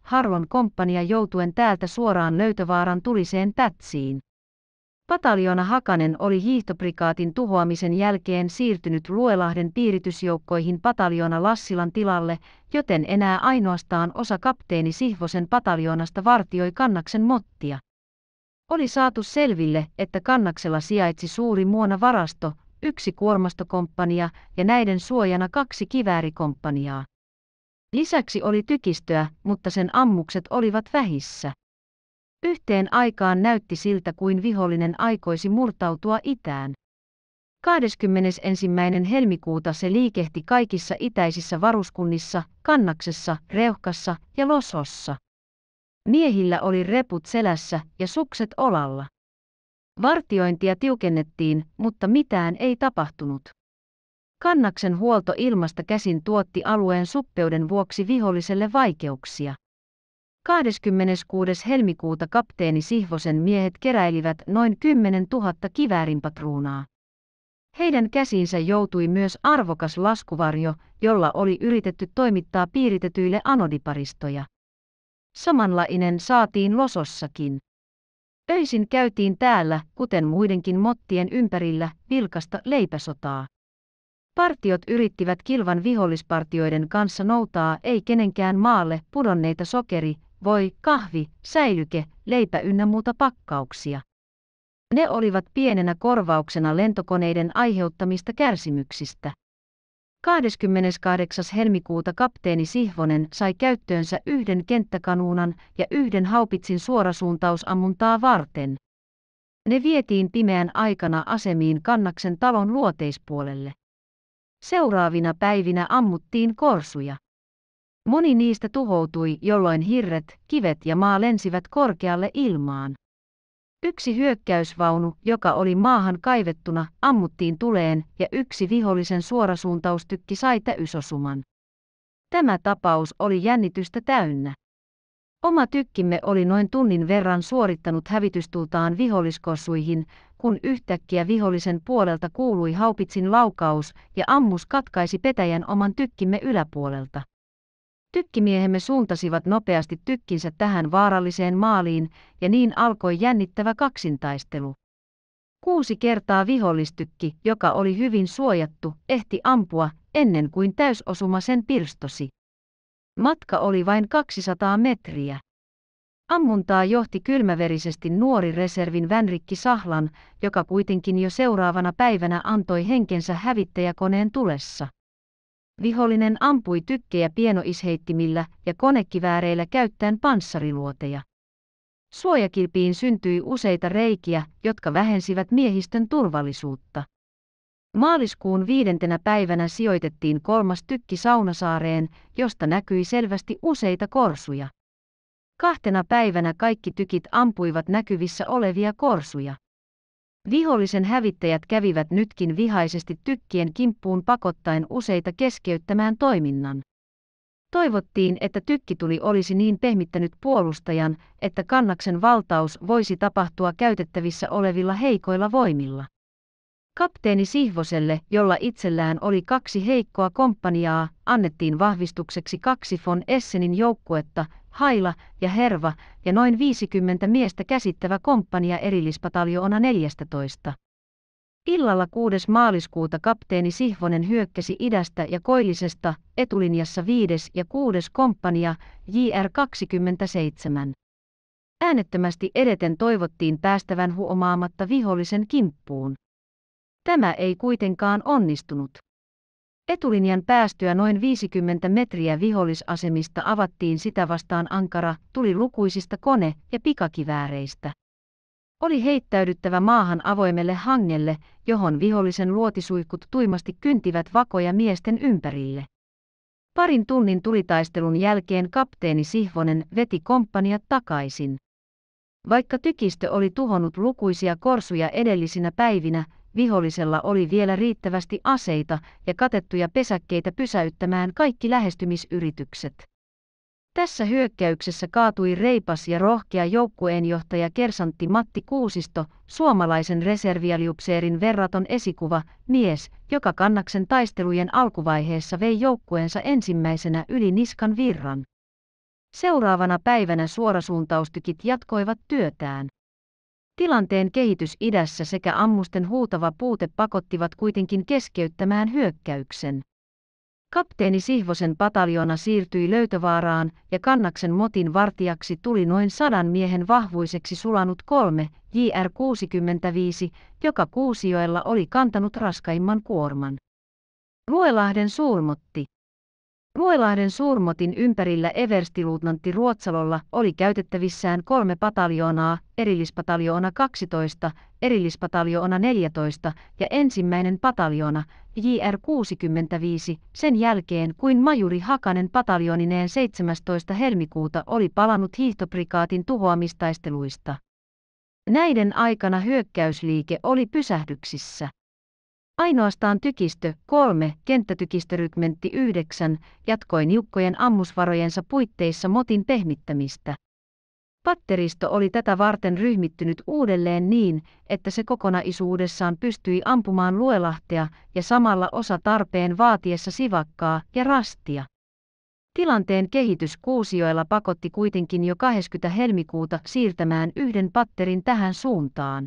Harlon komppania joutuen täältä suoraan löytövaaran tuliseen pätsiin. Pataljona Hakanen oli hiihtoprikaatin tuhoamisen jälkeen siirtynyt Luelahden piiritysjoukkoihin pataljona Lassilan tilalle, joten enää ainoastaan osa kapteeni Sihvosen pataljonasta vartioi Kannaksen mottia. Oli saatu selville, että Kannaksella sijaitsi suuri varasto, yksi kuormastokomppania ja näiden suojana kaksi kiväärikomppaniaa. Lisäksi oli tykistöä, mutta sen ammukset olivat vähissä. Yhteen aikaan näytti siltä kuin vihollinen aikoisi murtautua itään. 21. helmikuuta se liikehti kaikissa itäisissä varuskunnissa, kannaksessa, reuhkassa ja losossa. Miehillä oli reput selässä ja sukset olalla. Vartiointia tiukennettiin, mutta mitään ei tapahtunut. Kannaksen huolto ilmasta käsin tuotti alueen suppeuden vuoksi viholliselle vaikeuksia. 26. helmikuuta kapteeni Sihvosen miehet keräilivät noin 10 000 kiväärinpatruunaa. Heidän käsiinsä joutui myös arvokas laskuvarjo, jolla oli yritetty toimittaa piiritetyille anodiparistoja. Samanlainen saatiin Losossakin. Öisin käytiin täällä, kuten muidenkin mottien ympärillä, vilkasta leipäsotaa. Partiot yrittivät kilvan vihollispartioiden kanssa noutaa ei kenenkään maalle pudonneita sokeri- voi, kahvi, säilyke, leipä ynnä muuta pakkauksia. Ne olivat pienenä korvauksena lentokoneiden aiheuttamista kärsimyksistä. 28. helmikuuta kapteeni Sihvonen sai käyttöönsä yhden kenttäkanuunan ja yhden haupitsin suorasuuntausammuntaa varten. Ne vietiin pimeän aikana asemiin kannaksen talon luoteispuolelle. Seuraavina päivinä ammuttiin korsuja. Moni niistä tuhoutui, jolloin hirret, kivet ja maa lensivät korkealle ilmaan. Yksi hyökkäysvaunu, joka oli maahan kaivettuna, ammuttiin tuleen ja yksi vihollisen suorasuuntaustykki sai täysosuman. Tämä tapaus oli jännitystä täynnä. Oma tykkimme oli noin tunnin verran suorittanut hävitystultaan viholliskossuihin, kun yhtäkkiä vihollisen puolelta kuului haupitsin laukaus ja ammus katkaisi petäjän oman tykkimme yläpuolelta. Tykkimiehemme suuntasivat nopeasti tykkinsä tähän vaaralliseen maaliin, ja niin alkoi jännittävä kaksintaistelu. Kuusi kertaa vihollistykki, joka oli hyvin suojattu, ehti ampua, ennen kuin täysosuma sen pirstosi. Matka oli vain 200 metriä. Ammuntaa johti kylmäverisesti nuori reservin Vänrikki Sahlan, joka kuitenkin jo seuraavana päivänä antoi henkensä hävittäjäkoneen tulessa. Vihollinen ampui tykkejä pienoisheittimillä ja konekivääreillä käyttäen panssariluoteja. Suojakilpiin syntyi useita reikiä, jotka vähensivät miehistön turvallisuutta. Maaliskuun viidentenä päivänä sijoitettiin kolmas tykki Saunasaareen, josta näkyi selvästi useita korsuja. Kahtena päivänä kaikki tykit ampuivat näkyvissä olevia korsuja. Vihollisen hävittäjät kävivät nytkin vihaisesti tykkien kimppuun pakottaen useita keskeyttämään toiminnan. Toivottiin, että tykkituli olisi niin pehmittänyt puolustajan, että kannaksen valtaus voisi tapahtua käytettävissä olevilla heikoilla voimilla. Kapteeni Sihvoselle, jolla itsellään oli kaksi heikkoa komppaniaa, annettiin vahvistukseksi kaksi von Essenin joukkuetta, Haila ja Herva ja noin 50 miestä käsittävä komppania erillispataljoona 14. Illalla 6. maaliskuuta kapteeni Sihvonen hyökkäsi idästä ja koillisesta etulinjassa 5. ja 6. komppania JR 27. Äänettömästi edeten toivottiin päästävän huomaamatta vihollisen kimppuun. Tämä ei kuitenkaan onnistunut. Etulinjan päästyä noin 50 metriä vihollisasemista avattiin sitä vastaan ankara, tuli lukuisista kone- ja pikakivääreistä. Oli heittäydyttävä maahan avoimelle hangelle, johon vihollisen luotisuikut tuimasti kyntivät vakoja miesten ympärille. Parin tunnin tulitaistelun jälkeen kapteeni Sihvonen veti komppania takaisin. Vaikka tykistö oli tuhonnut lukuisia korsuja edellisinä päivinä, vihollisella oli vielä riittävästi aseita ja katettuja pesäkkeitä pysäyttämään kaikki lähestymisyritykset. Tässä hyökkäyksessä kaatui reipas ja rohkea joukkueenjohtaja kersantti Matti Kuusisto, suomalaisen reservialiupseerin verraton esikuva, mies, joka kannaksen taistelujen alkuvaiheessa vei joukkueensa ensimmäisenä yli niskan virran. Seuraavana päivänä suorasuuntaustykit jatkoivat työtään. Tilanteen kehitys idässä sekä ammusten huutava puute pakottivat kuitenkin keskeyttämään hyökkäyksen. Kapteeni Sihvosen pataljona siirtyi löytövaaraan ja kannaksen motin vartijaksi tuli noin sadan miehen vahvuiseksi sulanut kolme JR-65, joka Kuusioella oli kantanut raskaimman kuorman. Luelahden suurmotti. Vuelahden suurmotin ympärillä everstiluutnantti Ruotsalolla oli käytettävissään kolme pataljoonaa, erillispataljoona 12, erillispataljoona 14 ja ensimmäinen pataljoona, JR 65, sen jälkeen kuin majuri Hakanen pataljonineen 17. helmikuuta oli palannut hiihtoprikaatin tuhoamistaisteluista. Näiden aikana hyökkäysliike oli pysähdyksissä. Ainoastaan tykistö 3, kenttätykistörykmentti 9, jatkoi niukkojen ammusvarojensa puitteissa motin pehmittämistä. Patteristo oli tätä varten ryhmittynyt uudelleen niin, että se kokonaisuudessaan pystyi ampumaan luelahtea ja samalla osa tarpeen vaatiessa sivakkaa ja rastia. Tilanteen kehitys kuusioilla pakotti kuitenkin jo 20. helmikuuta siirtämään yhden patterin tähän suuntaan.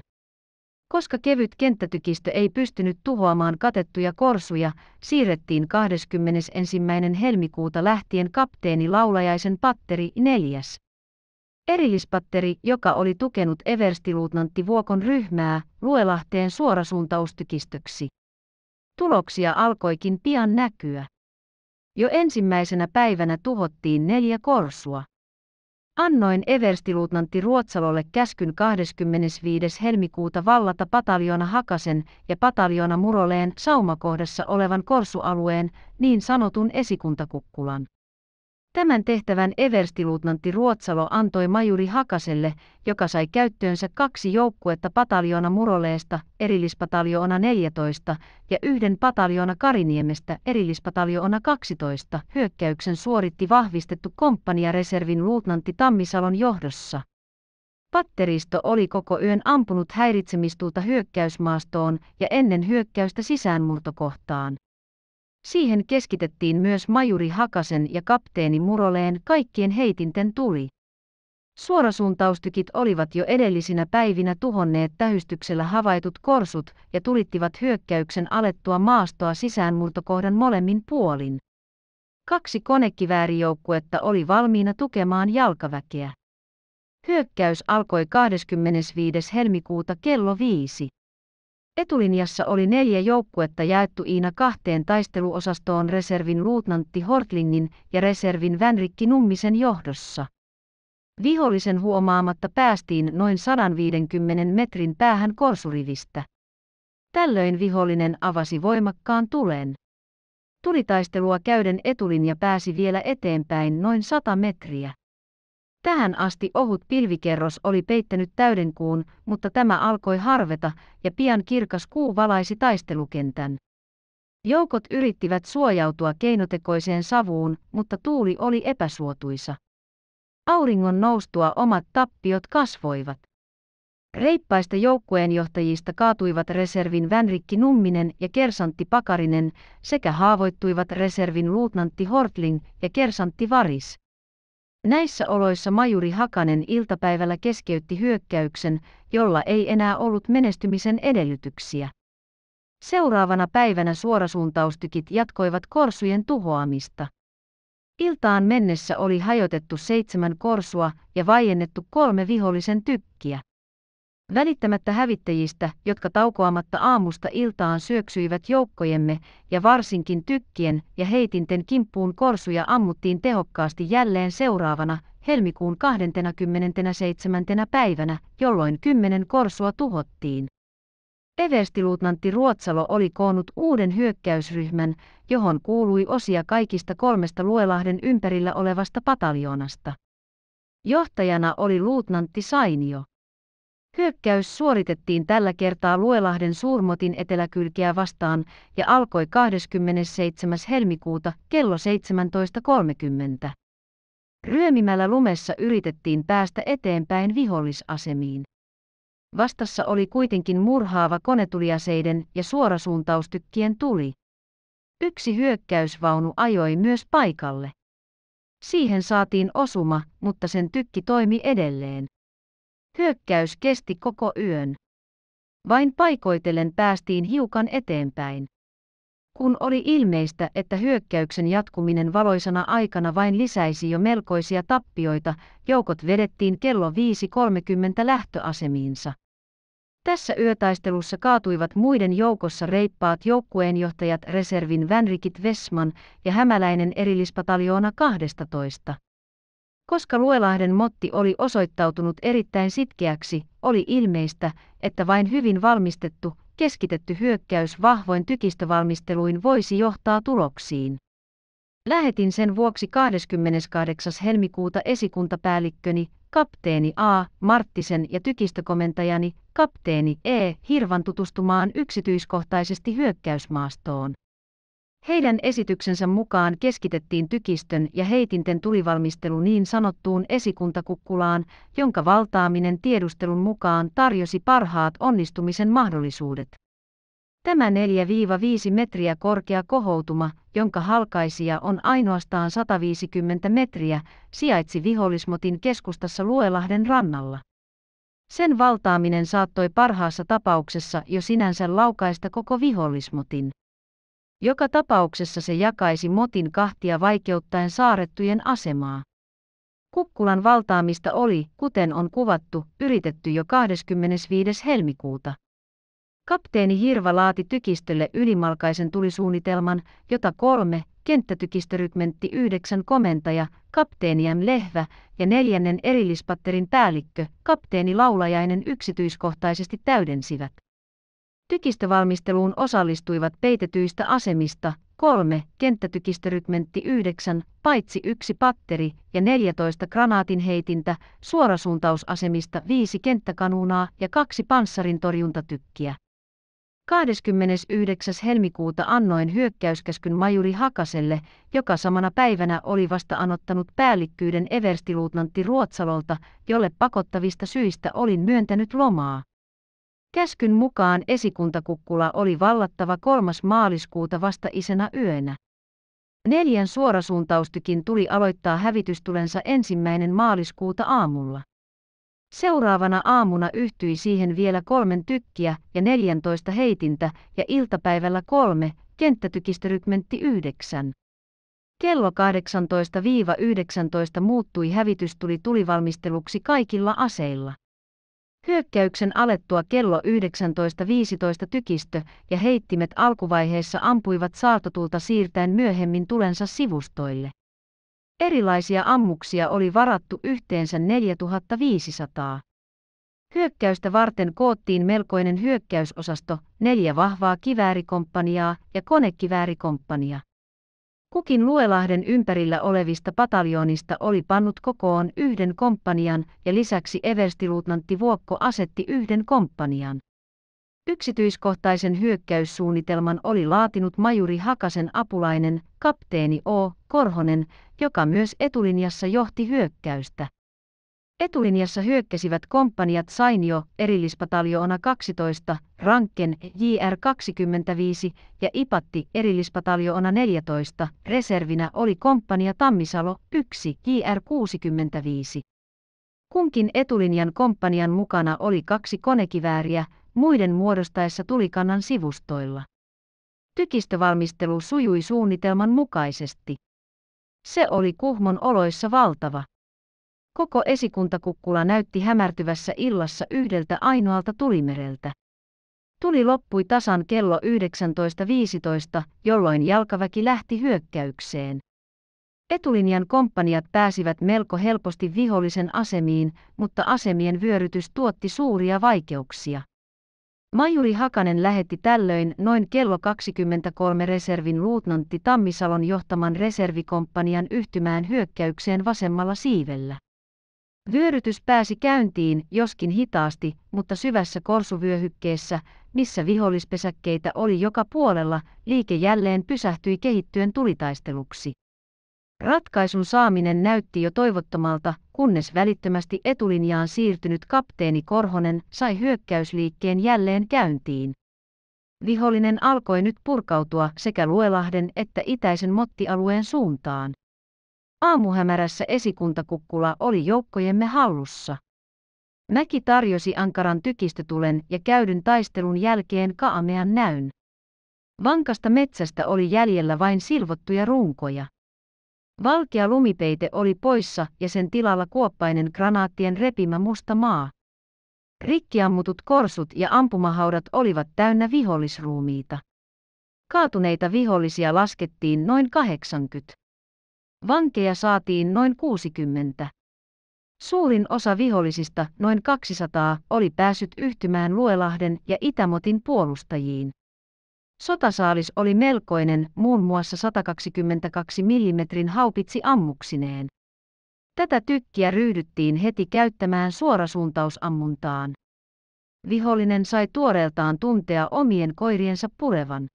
Koska kevyt kenttätykistö ei pystynyt tuhoamaan katettuja korsuja, siirrettiin 21. helmikuuta lähtien kapteeni laulajaisen patteri 4. Erillispatteri, joka oli tukenut everstiluutnantti Vuokon ryhmää, Luelahteen suorasuuntaustykistöksi. Tuloksia alkoikin pian näkyä. Jo ensimmäisenä päivänä tuhottiin neljä korsua. Annoin everstiluutnantti Ruotsalolle käskyn 25. helmikuuta vallata pataljona Hakasen ja pataljona Muroleen saumakohdassa olevan korsualueen, niin sanotun esikuntakukkulan. Tämän tehtävän everstiluutnantti Ruotsalo antoi majuri Hakaselle, joka sai käyttöönsä kaksi joukkuetta pataljoona Muroleesta, erillispataljoona 14, ja yhden pataljoona Kariniemestä, erillispataljoona 12. Hyökkäyksen suoritti vahvistettu komppaniareservin luutnantti Tammisalon johdossa. Patteristo oli koko yön ampunut häiritsemistulta hyökkäysmaastoon ja ennen hyökkäystä sisäänmurtokohtaan. Siihen keskitettiin myös majuri Hakasen ja kapteeni Muroleen kaikkien heitinten tuli. Suorasuuntaustykit olivat jo edellisinä päivinä tuhonneet tähystyksellä havaitut korsut ja tulittivat hyökkäyksen alettua maastoa sisäänmurtokohdan molemmin puolin. Kaksi konekiväärijoukkuetta oli valmiina tukemaan jalkaväkeä. Hyökkäys alkoi 25. helmikuuta kello 5. Etulinjassa oli neljä joukkuetta jaettu Iina kahteen taisteluosastoon reservin luutnantti Hortlingin ja reservin Vänrikki Nummisen johdossa. Vihollisen huomaamatta päästiin noin 150 metrin päähän korsurivistä. Tällöin vihollinen avasi voimakkaan tulen. Tulitaistelua käyden etulinja pääsi vielä eteenpäin noin 100 metriä. Tähän asti ohut pilvikerros oli peittänyt täyden kuun, mutta tämä alkoi harveta, ja pian kirkas kuu valaisi taistelukentän. Joukot yrittivät suojautua keinotekoiseen savuun, mutta tuuli oli epäsuotuisa. Auringon noustua omat tappiot kasvoivat. Reippaista joukkueenjohtajista kaatuivat reservin Vänrikki Numminen ja kersantti Pakarinen sekä haavoittuivat reservin luutnantti Hortling ja kersantti Varis. Näissä oloissa Majuri Hakanen iltapäivällä keskeytti hyökkäyksen, jolla ei enää ollut menestymisen edellytyksiä. Seuraavana päivänä suorasuuntaustykit jatkoivat korsujen tuhoamista. Iltaan mennessä oli hajotettu seitsemän korsua ja vaiennettu kolme vihollisen tykkiä välittämättä hävittäjistä, jotka taukoamatta aamusta iltaan syöksyivät joukkojemme ja varsinkin tykkien ja heitinten kimppuun korsuja ammuttiin tehokkaasti jälleen seuraavana, helmikuun 27. päivänä, jolloin kymmenen korsua tuhottiin. Everstiluutnantti Ruotsalo oli koonnut uuden hyökkäysryhmän, johon kuului osia kaikista kolmesta Luelahden ympärillä olevasta pataljoonasta. Johtajana oli luutnantti Sainio. Hyökkäys suoritettiin tällä kertaa Luelahden suurmotin eteläkylkeä vastaan ja alkoi 27. helmikuuta kello 17.30. Ryömimällä lumessa yritettiin päästä eteenpäin vihollisasemiin. Vastassa oli kuitenkin murhaava konetuliaseiden ja suorasuuntaustykkien tuli. Yksi hyökkäysvaunu ajoi myös paikalle. Siihen saatiin osuma, mutta sen tykki toimi edelleen. Hyökkäys kesti koko yön. Vain paikoitellen päästiin hiukan eteenpäin. Kun oli ilmeistä, että hyökkäyksen jatkuminen valoisana aikana vain lisäisi jo melkoisia tappioita, joukot vedettiin kello 5.30 lähtöasemiinsa. Tässä yötaistelussa kaatuivat muiden joukossa reippaat joukkueenjohtajat reservin Vänrikit Vessman ja hämäläinen erillispataljoona 12. Koska Ruelahden motti oli osoittautunut erittäin sitkeäksi, oli ilmeistä, että vain hyvin valmistettu, keskitetty hyökkäys vahvoin tykistövalmisteluin voisi johtaa tuloksiin. Lähetin sen vuoksi 28. helmikuuta esikuntapäällikköni, kapteeni A. Marttisen ja tykistökomentajani, kapteeni E. Hirvan tutustumaan yksityiskohtaisesti hyökkäysmaastoon. Heidän esityksensä mukaan keskitettiin tykistön ja heitinten tulivalmistelu niin sanottuun esikuntakukkulaan, jonka valtaaminen tiedustelun mukaan tarjosi parhaat onnistumisen mahdollisuudet. Tämä 4-5 metriä korkea kohoutuma, jonka halkaisija on ainoastaan 150 metriä, sijaitsi vihollismotin keskustassa Luelahden rannalla. Sen valtaaminen saattoi parhaassa tapauksessa jo sinänsä laukaista koko vihollismotin. Joka tapauksessa se jakaisi motin kahtia vaikeuttaen saarettujen asemaa. Kukkulan valtaamista oli, kuten on kuvattu, yritetty jo 25. helmikuuta. Kapteeni Hirva laati tykistölle ylimalkaisen tulisuunnitelman, jota kolme, kenttätykistörykmentti yhdeksän komentaja, kapteeni M. Lehvä ja neljännen erillispatterin päällikkö, kapteeni Laulajainen yksityiskohtaisesti täydensivät. Tykistövalmisteluun osallistuivat peitetyistä asemista kolme kenttätykistörykmentti 9, paitsi yksi patteri ja 14 granaatinheitintä, suorasuuntausasemista viisi kenttäkanuunaa ja kaksi torjuntatykkiä. 29. helmikuuta annoin hyökkäyskäskyn majuri Hakaselle, joka samana päivänä oli vasta anottanut päällikkyyden everstiluutnantti Ruotsalolta, jolle pakottavista syistä olin myöntänyt lomaa. Käskyn mukaan esikuntakukkula oli vallattava kolmas maaliskuuta vasta isena yönä. Neljän suorasuuntaustykin tuli aloittaa hävitystulensa ensimmäinen maaliskuuta aamulla. Seuraavana aamuna yhtyi siihen vielä kolmen tykkiä ja neljäntoista heitintä ja iltapäivällä kolme, kenttätykistörykmentti yhdeksän. Kello 18-19 muuttui hävitystuli tulivalmisteluksi kaikilla aseilla. Hyökkäyksen alettua kello 19.15 tykistö ja heittimet alkuvaiheessa ampuivat saatotulta siirtäen myöhemmin tulensa sivustoille. Erilaisia ammuksia oli varattu yhteensä 4500. Hyökkäystä varten koottiin melkoinen hyökkäysosasto, neljä vahvaa kiväärikomppaniaa ja konekiväärikomppania. Kukin Luelahden ympärillä olevista pataljoonista oli pannut kokoon yhden komppanian ja lisäksi everstiluutnantti Vuokko asetti yhden komppanian. Yksityiskohtaisen hyökkäyssuunnitelman oli laatinut majuri Hakasen apulainen, kapteeni O. Korhonen, joka myös etulinjassa johti hyökkäystä. Etulinjassa hyökkäsivät komppaniat Sainio, erillispataljoona 12, Ranken, JR 25 ja Ipatti, erillispataljoona 14, reservinä oli komppania Tammisalo 1, JR 65. Kunkin etulinjan komppanian mukana oli kaksi konekivääriä, muiden muodostaessa tulikannan sivustoilla. Tykistövalmistelu sujui suunnitelman mukaisesti. Se oli Kuhmon oloissa valtava. Koko esikuntakukkula näytti hämärtyvässä illassa yhdeltä ainoalta tulimereltä. Tuli loppui tasan kello 19.15, jolloin jalkaväki lähti hyökkäykseen. Etulinjan komppaniat pääsivät melko helposti vihollisen asemiin, mutta asemien vyörytys tuotti suuria vaikeuksia. Majuri Hakanen lähetti tällöin noin kello 23 reservin luutnantti Tammisalon johtaman reservikomppanian yhtymään hyökkäykseen vasemmalla siivellä. Vyörytys pääsi käyntiin, joskin hitaasti, mutta syvässä korsuvyöhykkeessä, missä vihollispesäkkeitä oli joka puolella, liike jälleen pysähtyi kehittyen tulitaisteluksi. Ratkaisun saaminen näytti jo toivottomalta, kunnes välittömästi etulinjaan siirtynyt kapteeni Korhonen sai hyökkäysliikkeen jälleen käyntiin. Vihollinen alkoi nyt purkautua sekä Luelahden että itäisen mottialueen suuntaan. Aamuhämärässä esikuntakukkula oli joukkojemme hallussa. Mäki tarjosi ankaran tykistötulen ja käydyn taistelun jälkeen kaamean näyn. Vankasta metsästä oli jäljellä vain silvottuja runkoja. Valkea lumipeite oli poissa ja sen tilalla kuoppainen granaattien repimä musta maa. Rikkiammutut korsut ja ampumahaudat olivat täynnä vihollisruumiita. Kaatuneita vihollisia laskettiin noin 80. Vankeja saatiin noin 60. Suurin osa vihollisista, noin 200, oli päässyt yhtymään Luelahden ja Itämotin puolustajiin. Sotasaalis oli melkoinen, muun muassa 122 mm haupitsi ammuksineen. Tätä tykkiä ryhdyttiin heti käyttämään suorasuuntausammuntaan. Vihollinen sai tuoreeltaan tuntea omien koiriensa purevan.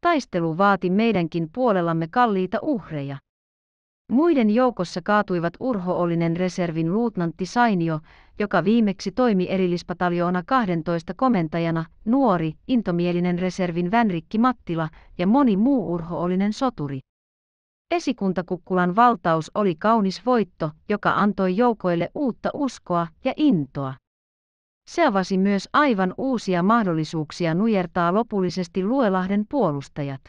Taistelu vaati meidänkin puolellamme kalliita uhreja. Muiden joukossa kaatuivat urhoollinen reservin luutnantti Sainio, joka viimeksi toimi erillispataljoona 12 komentajana, nuori, intomielinen reservin Vänrikki Mattila ja moni muu urhoollinen soturi. Esikuntakukkulan valtaus oli kaunis voitto, joka antoi joukoille uutta uskoa ja intoa. Se avasi myös aivan uusia mahdollisuuksia nujertaa lopullisesti Luelahden puolustajat.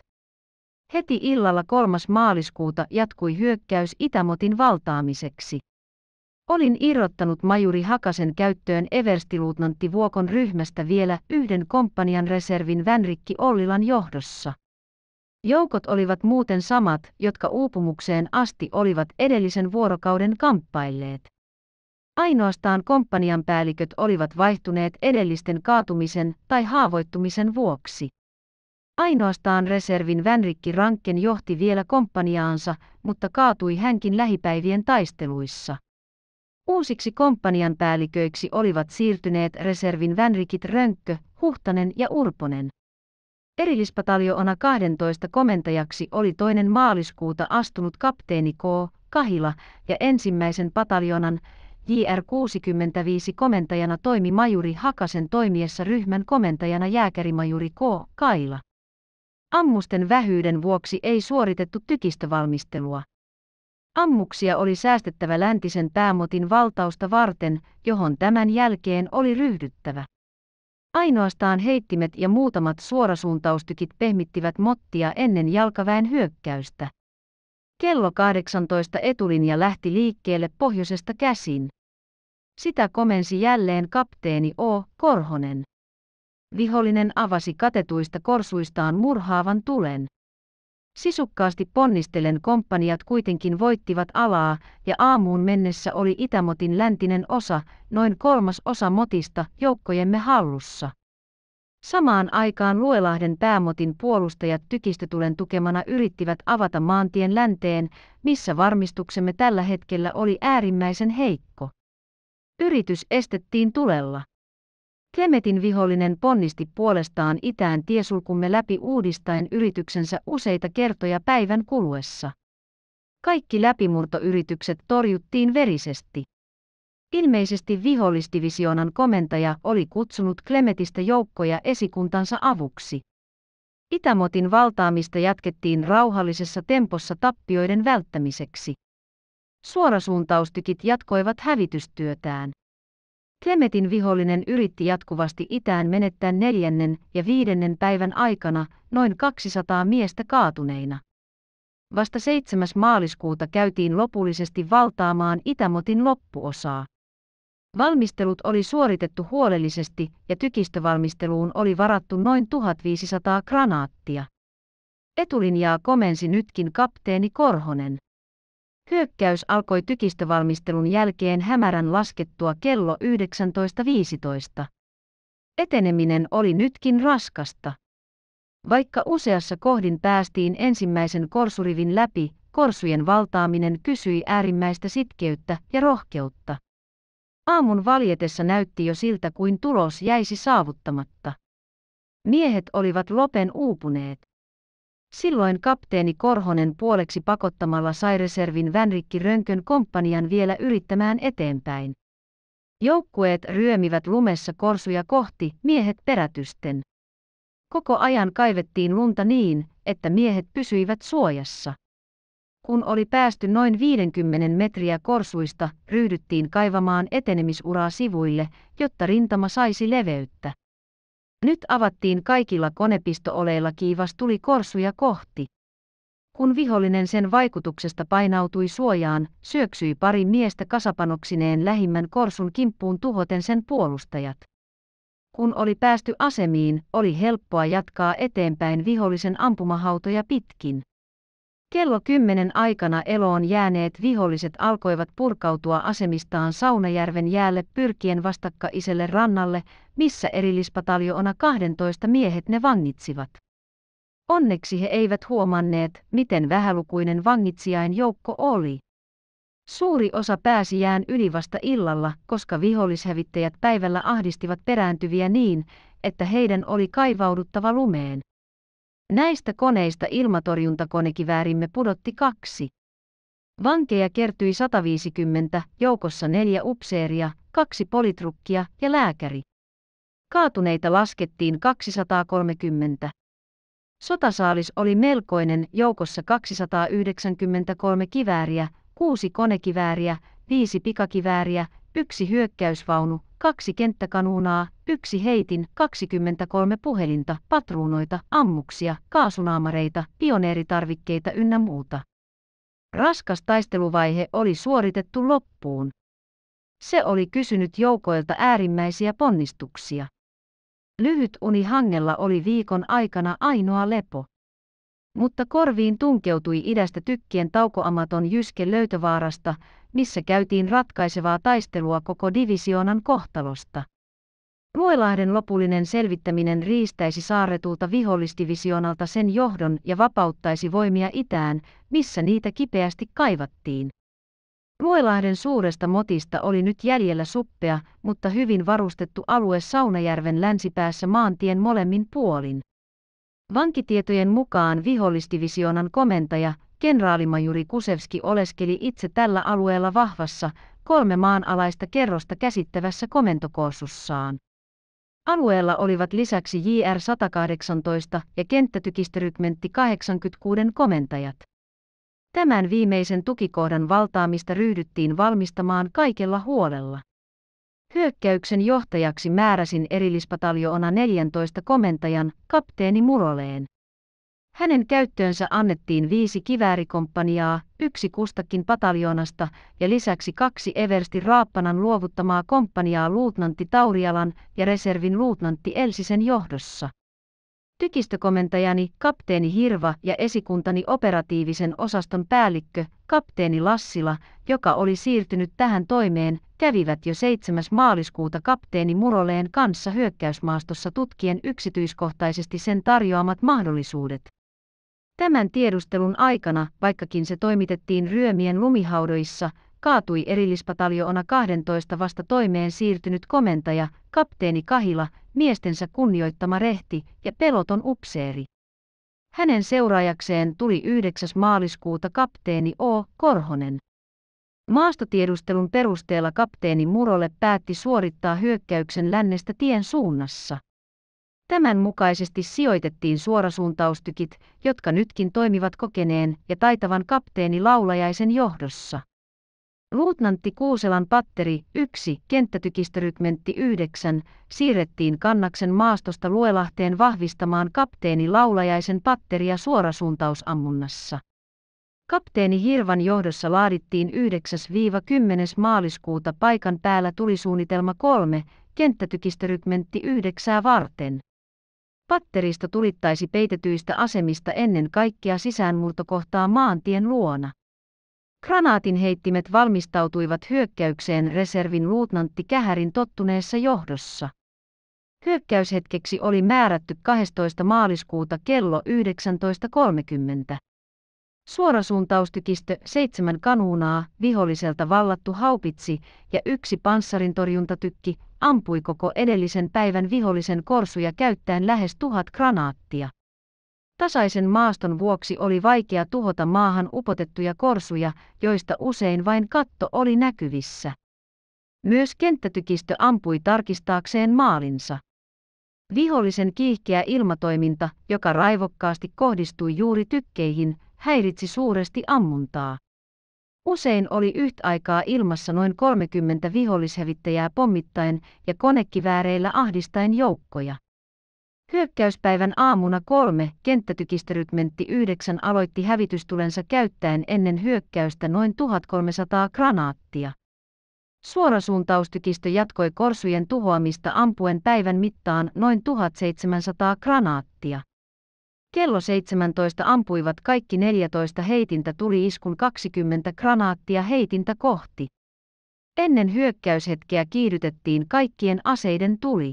Heti illalla 3. maaliskuuta jatkui hyökkäys Itämotin valtaamiseksi. Olin irrottanut majuri Hakasen käyttöön everstiluutnantti Vuokon ryhmästä vielä yhden komppanian reservin Vänrikki Ollilan johdossa. Joukot olivat muuten samat, jotka uupumukseen asti olivat edellisen vuorokauden kamppailleet. Ainoastaan komppanian päälliköt olivat vaihtuneet edellisten kaatumisen tai haavoittumisen vuoksi. Ainoastaan reservin Vänrikki Ranken johti vielä komppaniaansa, mutta kaatui hänkin lähipäivien taisteluissa. Uusiksi komppanian päälliköiksi olivat siirtyneet reservin Vänrikit Rönkkö, Huhtanen ja Urponen. Erillispataljoona 12 komentajaksi oli toinen maaliskuuta astunut kapteeni K. Kahila ja ensimmäisen pataljonan JR-65 komentajana toimi majuri Hakasen toimiessa ryhmän komentajana jääkärimajuri K. Kaila. Ammusten vähyyden vuoksi ei suoritettu tykistövalmistelua. Ammuksia oli säästettävä läntisen päämotin valtausta varten, johon tämän jälkeen oli ryhdyttävä. Ainoastaan heittimet ja muutamat suorasuuntaustykit pehmittivät mottia ennen jalkaväen hyökkäystä. Kello 18 etulinja lähti liikkeelle pohjoisesta käsin. Sitä komensi jälleen kapteeni O. Korhonen. Vihollinen avasi katetuista korsuistaan murhaavan tulen. Sisukkaasti ponnistelen komppaniat kuitenkin voittivat alaa, ja aamuun mennessä oli Itämotin läntinen osa, noin kolmas osa motista, joukkojemme hallussa. Samaan aikaan Luelahden päämotin puolustajat tykistötulen tukemana yrittivät avata maantien länteen, missä varmistuksemme tällä hetkellä oli äärimmäisen heikko. Yritys estettiin tulella. Klemetin vihollinen ponnisti puolestaan itään tiesulkumme läpi uudistaen yrityksensä useita kertoja päivän kuluessa. Kaikki läpimurtoyritykset torjuttiin verisesti. Ilmeisesti vihollisdivisionan komentaja oli kutsunut Klemetistä joukkoja esikuntansa avuksi. Itämotin valtaamista jatkettiin rauhallisessa tempossa tappioiden välttämiseksi. Suorasuuntaustykit jatkoivat hävitystyötään. Klemetin vihollinen yritti jatkuvasti itään menettää neljännen ja viidennen päivän aikana noin 200 miestä kaatuneina. Vasta 7. maaliskuuta käytiin lopullisesti valtaamaan Itämotin loppuosaa. Valmistelut oli suoritettu huolellisesti ja tykistövalmisteluun oli varattu noin 1500 granaattia. Etulinjaa komensi nytkin kapteeni Korhonen. Hyökkäys alkoi tykistövalmistelun jälkeen hämärän laskettua kello 19.15. Eteneminen oli nytkin raskasta. Vaikka useassa kohdin päästiin ensimmäisen korsurivin läpi, korsujen valtaaminen kysyi äärimmäistä sitkeyttä ja rohkeutta. Aamun valjetessa näytti jo siltä kuin tulos jäisi saavuttamatta. Miehet olivat lopen uupuneet. Silloin kapteeni Korhonen puoleksi pakottamalla sai reservin Vänrikki Rönkön komppanian vielä yrittämään eteenpäin. Joukkueet ryömivät lumessa korsuja kohti, miehet perätysten. Koko ajan kaivettiin lunta niin, että miehet pysyivät suojassa. Kun oli päästy noin 50 metriä korsuista, ryhdyttiin kaivamaan etenemisuraa sivuille, jotta rintama saisi leveyttä. Nyt avattiin kaikilla konepistooleilla kiivas tuli korsuja kohti. Kun vihollinen sen vaikutuksesta painautui suojaan, syöksyi pari miestä kasapanoksineen lähimmän korsun kimppuun tuhoten sen puolustajat. Kun oli päästy asemiin, oli helppoa jatkaa eteenpäin vihollisen ampumahautoja pitkin. Kello kymmenen aikana eloon jääneet viholliset alkoivat purkautua asemistaan Saunajärven jäälle pyrkien vastakkaiselle rannalle, missä erillispataljoona 12 miehet ne vangitsivat. Onneksi he eivät huomanneet, miten vähälukuinen vangitsijain joukko oli. Suuri osa pääsi jään yli vasta illalla, koska vihollishävittäjät päivällä ahdistivat perääntyviä niin, että heidän oli kaivauduttava lumeen. Näistä koneista ilmatorjuntakonekiväärimme pudotti kaksi. Vankeja kertyi 150, joukossa neljä upseeria, kaksi politrukkia ja lääkäri. Kaatuneita laskettiin 230. Sotasaalis oli melkoinen joukossa 293 kivääriä, kuusi konekivääriä, viisi pikakivääriä, yksi hyökkäysvaunu, kaksi kenttäkanuunaa, yksi heitin, 23 puhelinta, patruunoita, ammuksia, kaasunaamareita, pioneeritarvikkeita ynnä muuta. Raskas taisteluvaihe oli suoritettu loppuun. Se oli kysynyt joukoilta äärimmäisiä ponnistuksia. Lyhyt uni hangella oli viikon aikana ainoa lepo. Mutta korviin tunkeutui idästä tykkien taukoamaton jyske löytövaarasta, missä käytiin ratkaisevaa taistelua koko divisioonan kohtalosta. Ruelahden lopullinen selvittäminen riistäisi saaretulta vihollisdivisioonalta sen johdon ja vapauttaisi voimia itään, missä niitä kipeästi kaivattiin. Ruelahden suuresta motista oli nyt jäljellä suppea, mutta hyvin varustettu alue Saunajärven länsipäässä maantien molemmin puolin. Vankitietojen mukaan vihollisdivisioonan komentaja, kenraalimajuri Kusevski oleskeli itse tällä alueella vahvassa, kolme maanalaista kerrosta käsittävässä komentokoossussaan. Alueella olivat lisäksi JR 118 ja kenttätykistörykmentti 86 komentajat. Tämän viimeisen tukikohdan valtaamista ryhdyttiin valmistamaan kaikella huolella. Hyökkäyksen johtajaksi määräsin erillispataljoona 14 komentajan, kapteeni Muroleen. Hänen käyttöönsä annettiin viisi kiväärikompaniaa, yksi kustakin pataljoonasta ja lisäksi kaksi Eversti Raappanan luovuttamaa komppaniaa luutnantti Taurialan ja reservin luutnantti Elsisen johdossa. Tykistökomentajani, kapteeni Hirva ja esikuntani operatiivisen osaston päällikkö, kapteeni Lassila, joka oli siirtynyt tähän toimeen, kävivät jo 7. maaliskuuta kapteeni Muroleen kanssa hyökkäysmaastossa tutkien yksityiskohtaisesti sen tarjoamat mahdollisuudet. Tämän tiedustelun aikana, vaikkakin se toimitettiin ryömien lumihaudoissa, kaatui erillispataljoona 12 vasta toimeen siirtynyt komentaja, kapteeni Kahila, miestensä kunnioittama rehti ja peloton upseeri. Hänen seuraajakseen tuli 9. maaliskuuta kapteeni O. Korhonen. Maastotiedustelun perusteella kapteeni Murolle päätti suorittaa hyökkäyksen lännestä tien suunnassa. Tämän mukaisesti sijoitettiin suorasuuntaustykit, jotka nytkin toimivat kokeneen ja taitavan kapteeni laulajaisen johdossa. Luutnantti Kuuselan patteri 1 kenttätykistörykmentti 9 siirrettiin kannaksen maastosta Luelahteen vahvistamaan kapteeni laulajaisen patteria suorasuuntausammunnassa. Kapteeni Hirvan johdossa laadittiin 9-10. maaliskuuta paikan päällä tulisuunnitelma 3, kenttätykistörykmentti 9 varten. Patterista tulittaisi peitetyistä asemista ennen kaikkea sisäänmurtokohtaa maantien luona. Granaatin heittimet valmistautuivat hyökkäykseen reservin luutnantti Kähärin tottuneessa johdossa. Hyökkäyshetkeksi oli määrätty 12. maaliskuuta kello 19.30. Suorasuuntaustykistö, seitsemän kanuunaa, viholliselta vallattu haupitsi ja yksi panssarintorjuntatykki ampui koko edellisen päivän vihollisen korsuja käyttäen lähes tuhat granaattia. Tasaisen maaston vuoksi oli vaikea tuhota maahan upotettuja korsuja, joista usein vain katto oli näkyvissä. Myös kenttätykistö ampui tarkistaakseen maalinsa. Vihollisen kiihkeä ilmatoiminta, joka raivokkaasti kohdistui juuri tykkeihin, häiritsi suuresti ammuntaa. Usein oli yhtä aikaa ilmassa noin 30 vihollishävittäjää pommittaen ja konekivääreillä ahdistaen joukkoja. Hyökkäyspäivän aamuna kolme kenttätykistörytmentti 9 aloitti hävitystulensa käyttäen ennen hyökkäystä noin 1300 granaattia. Suorasuuntaustykistö jatkoi korsujen tuhoamista ampuen päivän mittaan noin 1700 granaattia. Kello 17 ampuivat kaikki 14 heitintä tuli iskun 20 granaattia heitintä kohti. Ennen hyökkäyshetkeä kiihdytettiin kaikkien aseiden tuli.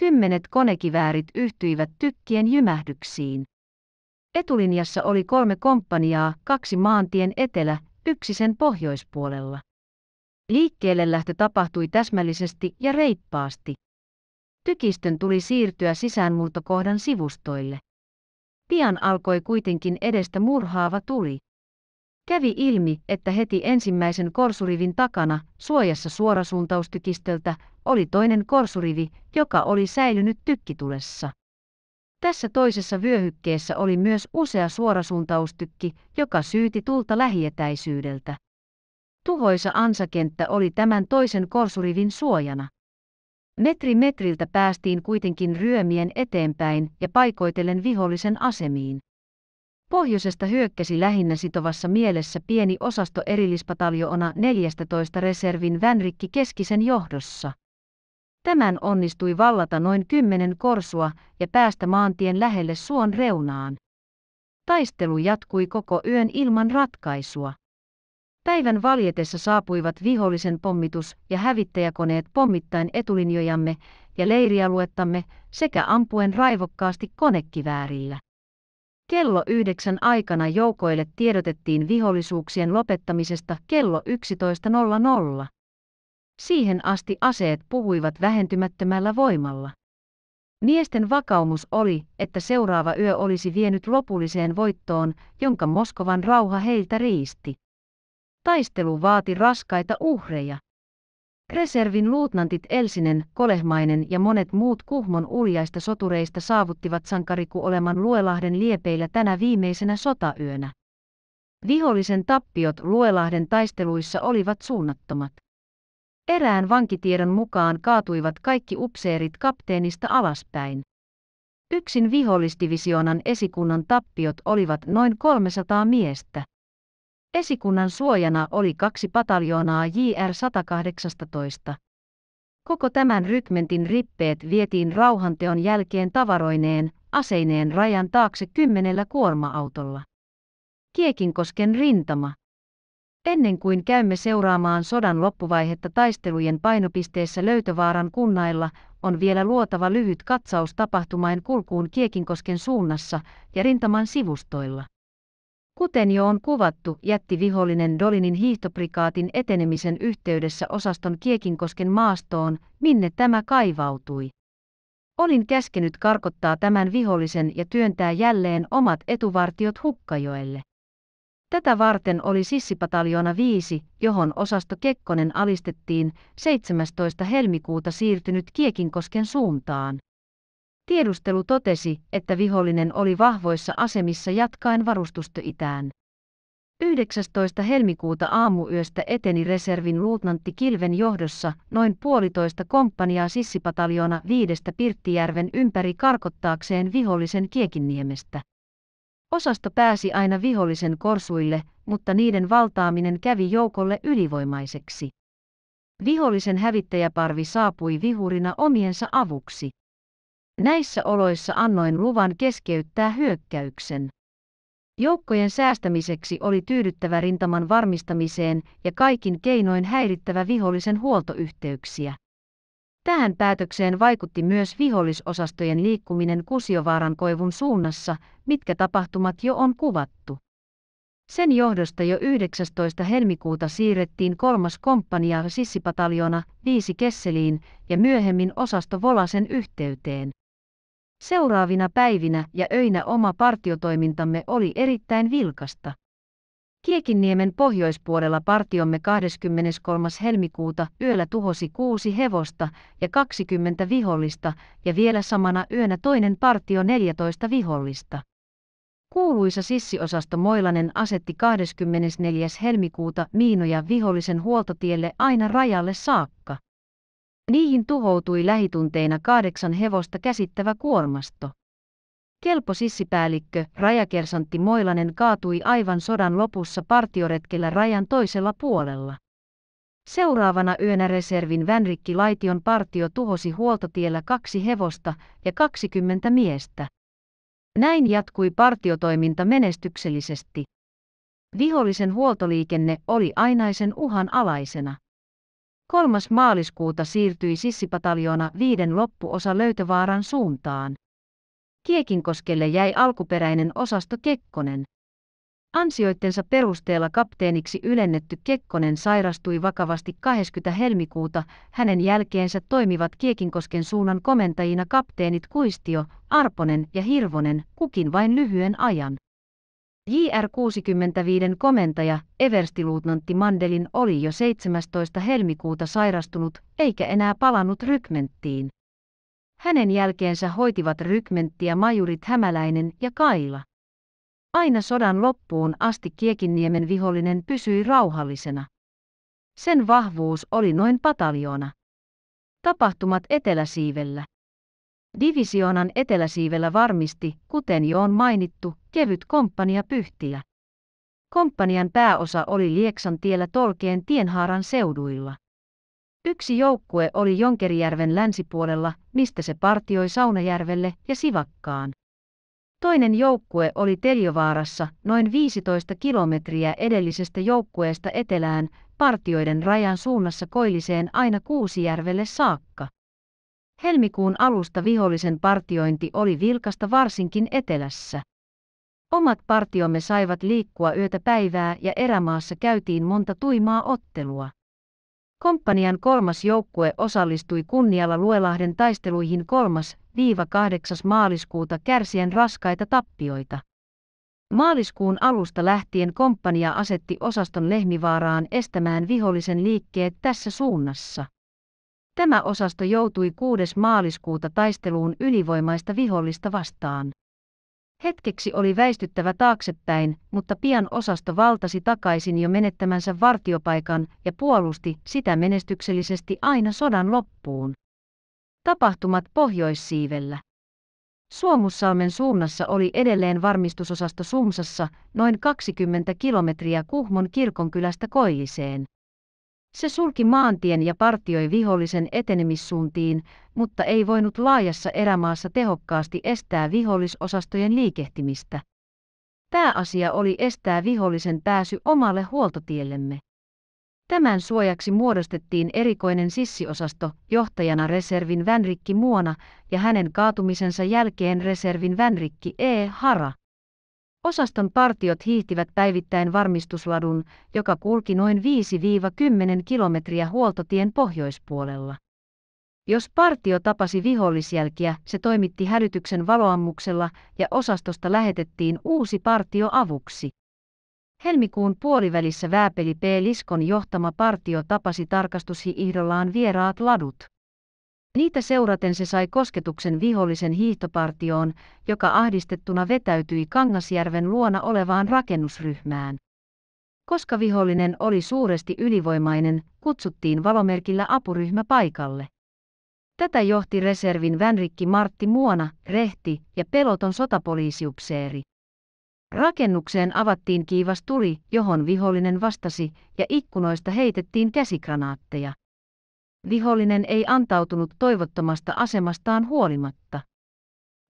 Kymmenet konekiväärit yhtyivät tykkien jymähdyksiin. Etulinjassa oli kolme komppaniaa, kaksi maantien etelä, yksi sen pohjoispuolella. Liikkeelle lähtö tapahtui täsmällisesti ja reippaasti. Tykistön tuli siirtyä sisäänmurtokohdan sivustoille. Pian alkoi kuitenkin edestä murhaava tuli. Kävi ilmi, että heti ensimmäisen korsurivin takana, suojassa suorasuuntaustykistöltä, oli toinen korsurivi, joka oli säilynyt tykkitulessa. Tässä toisessa vyöhykkeessä oli myös usea suorasuuntaustykki, joka syyti tulta lähietäisyydeltä. Tuhoisa ansakenttä oli tämän toisen korsurivin suojana. Metri metriltä päästiin kuitenkin ryömien eteenpäin ja paikoitellen vihollisen asemiin. Pohjoisesta hyökkäsi lähinnä sitovassa mielessä pieni osasto erillispataljoona 14 reservin Vänrikki Keskisen johdossa. Tämän onnistui vallata noin kymmenen korsua ja päästä maantien lähelle suon reunaan. Taistelu jatkui koko yön ilman ratkaisua. Päivän valjetessa saapuivat vihollisen pommitus- ja hävittäjäkoneet pommittain etulinjojamme ja leirialuettamme sekä ampuen raivokkaasti konekiväärillä. Kello yhdeksän aikana joukoille tiedotettiin vihollisuuksien lopettamisesta kello 11.00. Siihen asti aseet puhuivat vähentymättömällä voimalla. Miesten vakaumus oli, että seuraava yö olisi vienyt lopulliseen voittoon, jonka Moskovan rauha heiltä riisti. Taistelu vaati raskaita uhreja. Reservin luutnantit Elsinen, Kolehmainen ja monet muut Kuhmon uljaista sotureista saavuttivat sankariku oleman Luelahden liepeillä tänä viimeisenä sotayönä. Vihollisen tappiot Luelahden taisteluissa olivat suunnattomat. Erään vankitiedon mukaan kaatuivat kaikki upseerit kapteenista alaspäin. Yksin vihollisdivisionan esikunnan tappiot olivat noin 300 miestä. Esikunnan suojana oli kaksi pataljoonaa JR-118. Koko tämän rykmentin rippeet vietiin rauhanteon jälkeen tavaroineen, aseineen rajan taakse kymmenellä kuorma-autolla. Kiekinkosken rintama. Ennen kuin käymme seuraamaan sodan loppuvaihetta taistelujen painopisteessä Löytövaaran kunnailla, on vielä luotava lyhyt katsaus tapahtumain kulkuun Kiekinkosken suunnassa ja rintaman sivustoilla. Kuten jo on kuvattu, jätti vihollinen Dolinin hiihtoprikaatin etenemisen yhteydessä osaston Kiekinkosken maastoon, minne tämä kaivautui. Olin käskenyt karkottaa tämän vihollisen ja työntää jälleen omat etuvartiot Hukkajoelle. Tätä varten oli sissipataljona 5, johon osasto Kekkonen alistettiin 17. helmikuuta siirtynyt Kiekinkosken suuntaan. Tiedustelu totesi, että vihollinen oli vahvoissa asemissa jatkaen itään. 19. helmikuuta aamuyöstä eteni reservin luutnantti Kilven johdossa noin puolitoista komppaniaa sissipataljona viidestä Pirttijärven ympäri karkottaakseen vihollisen Kiekinniemestä. Osasto pääsi aina vihollisen korsuille, mutta niiden valtaaminen kävi joukolle ylivoimaiseksi. Vihollisen hävittäjäparvi saapui vihurina omiensa avuksi. Näissä oloissa annoin luvan keskeyttää hyökkäyksen. Joukkojen säästämiseksi oli tyydyttävä rintaman varmistamiseen ja kaikin keinoin häirittävä vihollisen huoltoyhteyksiä. Tähän päätökseen vaikutti myös vihollisosastojen liikkuminen Kusiovaaran koivun suunnassa, mitkä tapahtumat jo on kuvattu. Sen johdosta jo 19. helmikuuta siirrettiin kolmas komppania Sissipataljona 5 Kesseliin ja myöhemmin osasto Volasen yhteyteen. Seuraavina päivinä ja öinä oma partiotoimintamme oli erittäin vilkasta. Kiekinniemen pohjoispuolella partiomme 23. helmikuuta yöllä tuhosi kuusi hevosta ja 20 vihollista ja vielä samana yönä toinen partio 14 vihollista. Kuuluisa sissiosasto Moilanen asetti 24. helmikuuta miinoja vihollisen huoltotielle aina rajalle saakka. Niihin tuhoutui lähitunteina kahdeksan hevosta käsittävä kuormasto. Kelpo sissipäällikkö, rajakersantti Moilanen kaatui aivan sodan lopussa partioretkellä rajan toisella puolella. Seuraavana yönä reservin Vänrikki Laition partio tuhosi huoltotiellä kaksi hevosta ja 20 miestä. Näin jatkui partiotoiminta menestyksellisesti. Vihollisen huoltoliikenne oli ainaisen uhan alaisena. Kolmas maaliskuuta siirtyi sissipataljona viiden loppuosa löytövaaran suuntaan. Kiekinkoskelle jäi alkuperäinen osasto Kekkonen. Ansioittensa perusteella kapteeniksi ylennetty Kekkonen sairastui vakavasti 20. helmikuuta, hänen jälkeensä toimivat Kiekinkosken suunnan komentajina kapteenit Kuistio, Arponen ja Hirvonen, kukin vain lyhyen ajan. JR-65 komentaja Everstiluutnantti Mandelin oli jo 17. helmikuuta sairastunut eikä enää palannut rykmenttiin. Hänen jälkeensä hoitivat rykmenttiä majurit Hämäläinen ja Kaila. Aina sodan loppuun asti Kiekinniemen vihollinen pysyi rauhallisena. Sen vahvuus oli noin pataljoona. Tapahtumat Eteläsiivellä. Divisioonan eteläsiivellä varmisti, kuten jo on mainittu, kevyt komppania Pyhtiä. Komppanian pääosa oli Lieksan tiellä Tolkien tienhaaran seuduilla. Yksi joukkue oli Jonkerijärven länsipuolella, mistä se partioi Saunajärvelle ja Sivakkaan. Toinen joukkue oli Teljovaarassa, noin 15 kilometriä edellisestä joukkueesta etelään, partioiden rajan suunnassa koilliseen aina Kuusijärvelle saakka. Helmikuun alusta vihollisen partiointi oli vilkasta varsinkin etelässä. Omat partiomme saivat liikkua yötä päivää ja erämaassa käytiin monta tuimaa ottelua. Komppanian kolmas joukkue osallistui kunnialla Luelahden taisteluihin 3-8. maaliskuuta kärsien raskaita tappioita. Maaliskuun alusta lähtien komppania asetti osaston Lehmivaaraan estämään vihollisen liikkeet tässä suunnassa. Tämä osasto joutui 6. maaliskuuta taisteluun ylivoimaista vihollista vastaan. Hetkeksi oli väistyttävä taaksepäin, mutta pian osasto valtasi takaisin jo menettämänsä vartiopaikan ja puolusti sitä menestyksellisesti aina sodan loppuun. Tapahtumat pohjoissiivellä. Suomussalmen suunnassa oli edelleen varmistusosasto Sumsassa, noin 20 kilometriä Kuhmon kirkonkylästä Koilliseen. Se sulki maantien ja partioi vihollisen etenemissuuntiin, mutta ei voinut laajassa erämaassa tehokkaasti estää vihollisosastojen liikehtimistä. Pääasia oli estää vihollisen pääsy omalle huoltotiellemme. Tämän suojaksi muodostettiin erikoinen sissiosasto, johtajana reservin Vänrikki Muona ja hänen kaatumisensa jälkeen reservin Vänrikki E. Hara. Osaston partiot hiihtivät päivittäin varmistusladun, joka kulki noin 5-10 kilometriä huoltotien pohjoispuolella. Jos partio tapasi vihollisjälkiä, se toimitti hälytyksen valoammuksella ja osastosta lähetettiin uusi partio avuksi. Helmikuun puolivälissä vääpeli P. Liskon johtama partio tapasi tarkastushiihdollaan vieraat ladut. Niitä seuraten se sai kosketuksen vihollisen hiihtopartioon, joka ahdistettuna vetäytyi Kangasjärven luona olevaan rakennusryhmään. Koska vihollinen oli suuresti ylivoimainen, kutsuttiin valomerkillä apuryhmä paikalle. Tätä johti reservin vänrikki Martti Muona, rehti ja peloton sotapoliisiupseeri. Rakennukseen avattiin kiivas tuli, johon vihollinen vastasi, ja ikkunoista heitettiin käsikranaatteja. Vihollinen ei antautunut toivottomasta asemastaan huolimatta.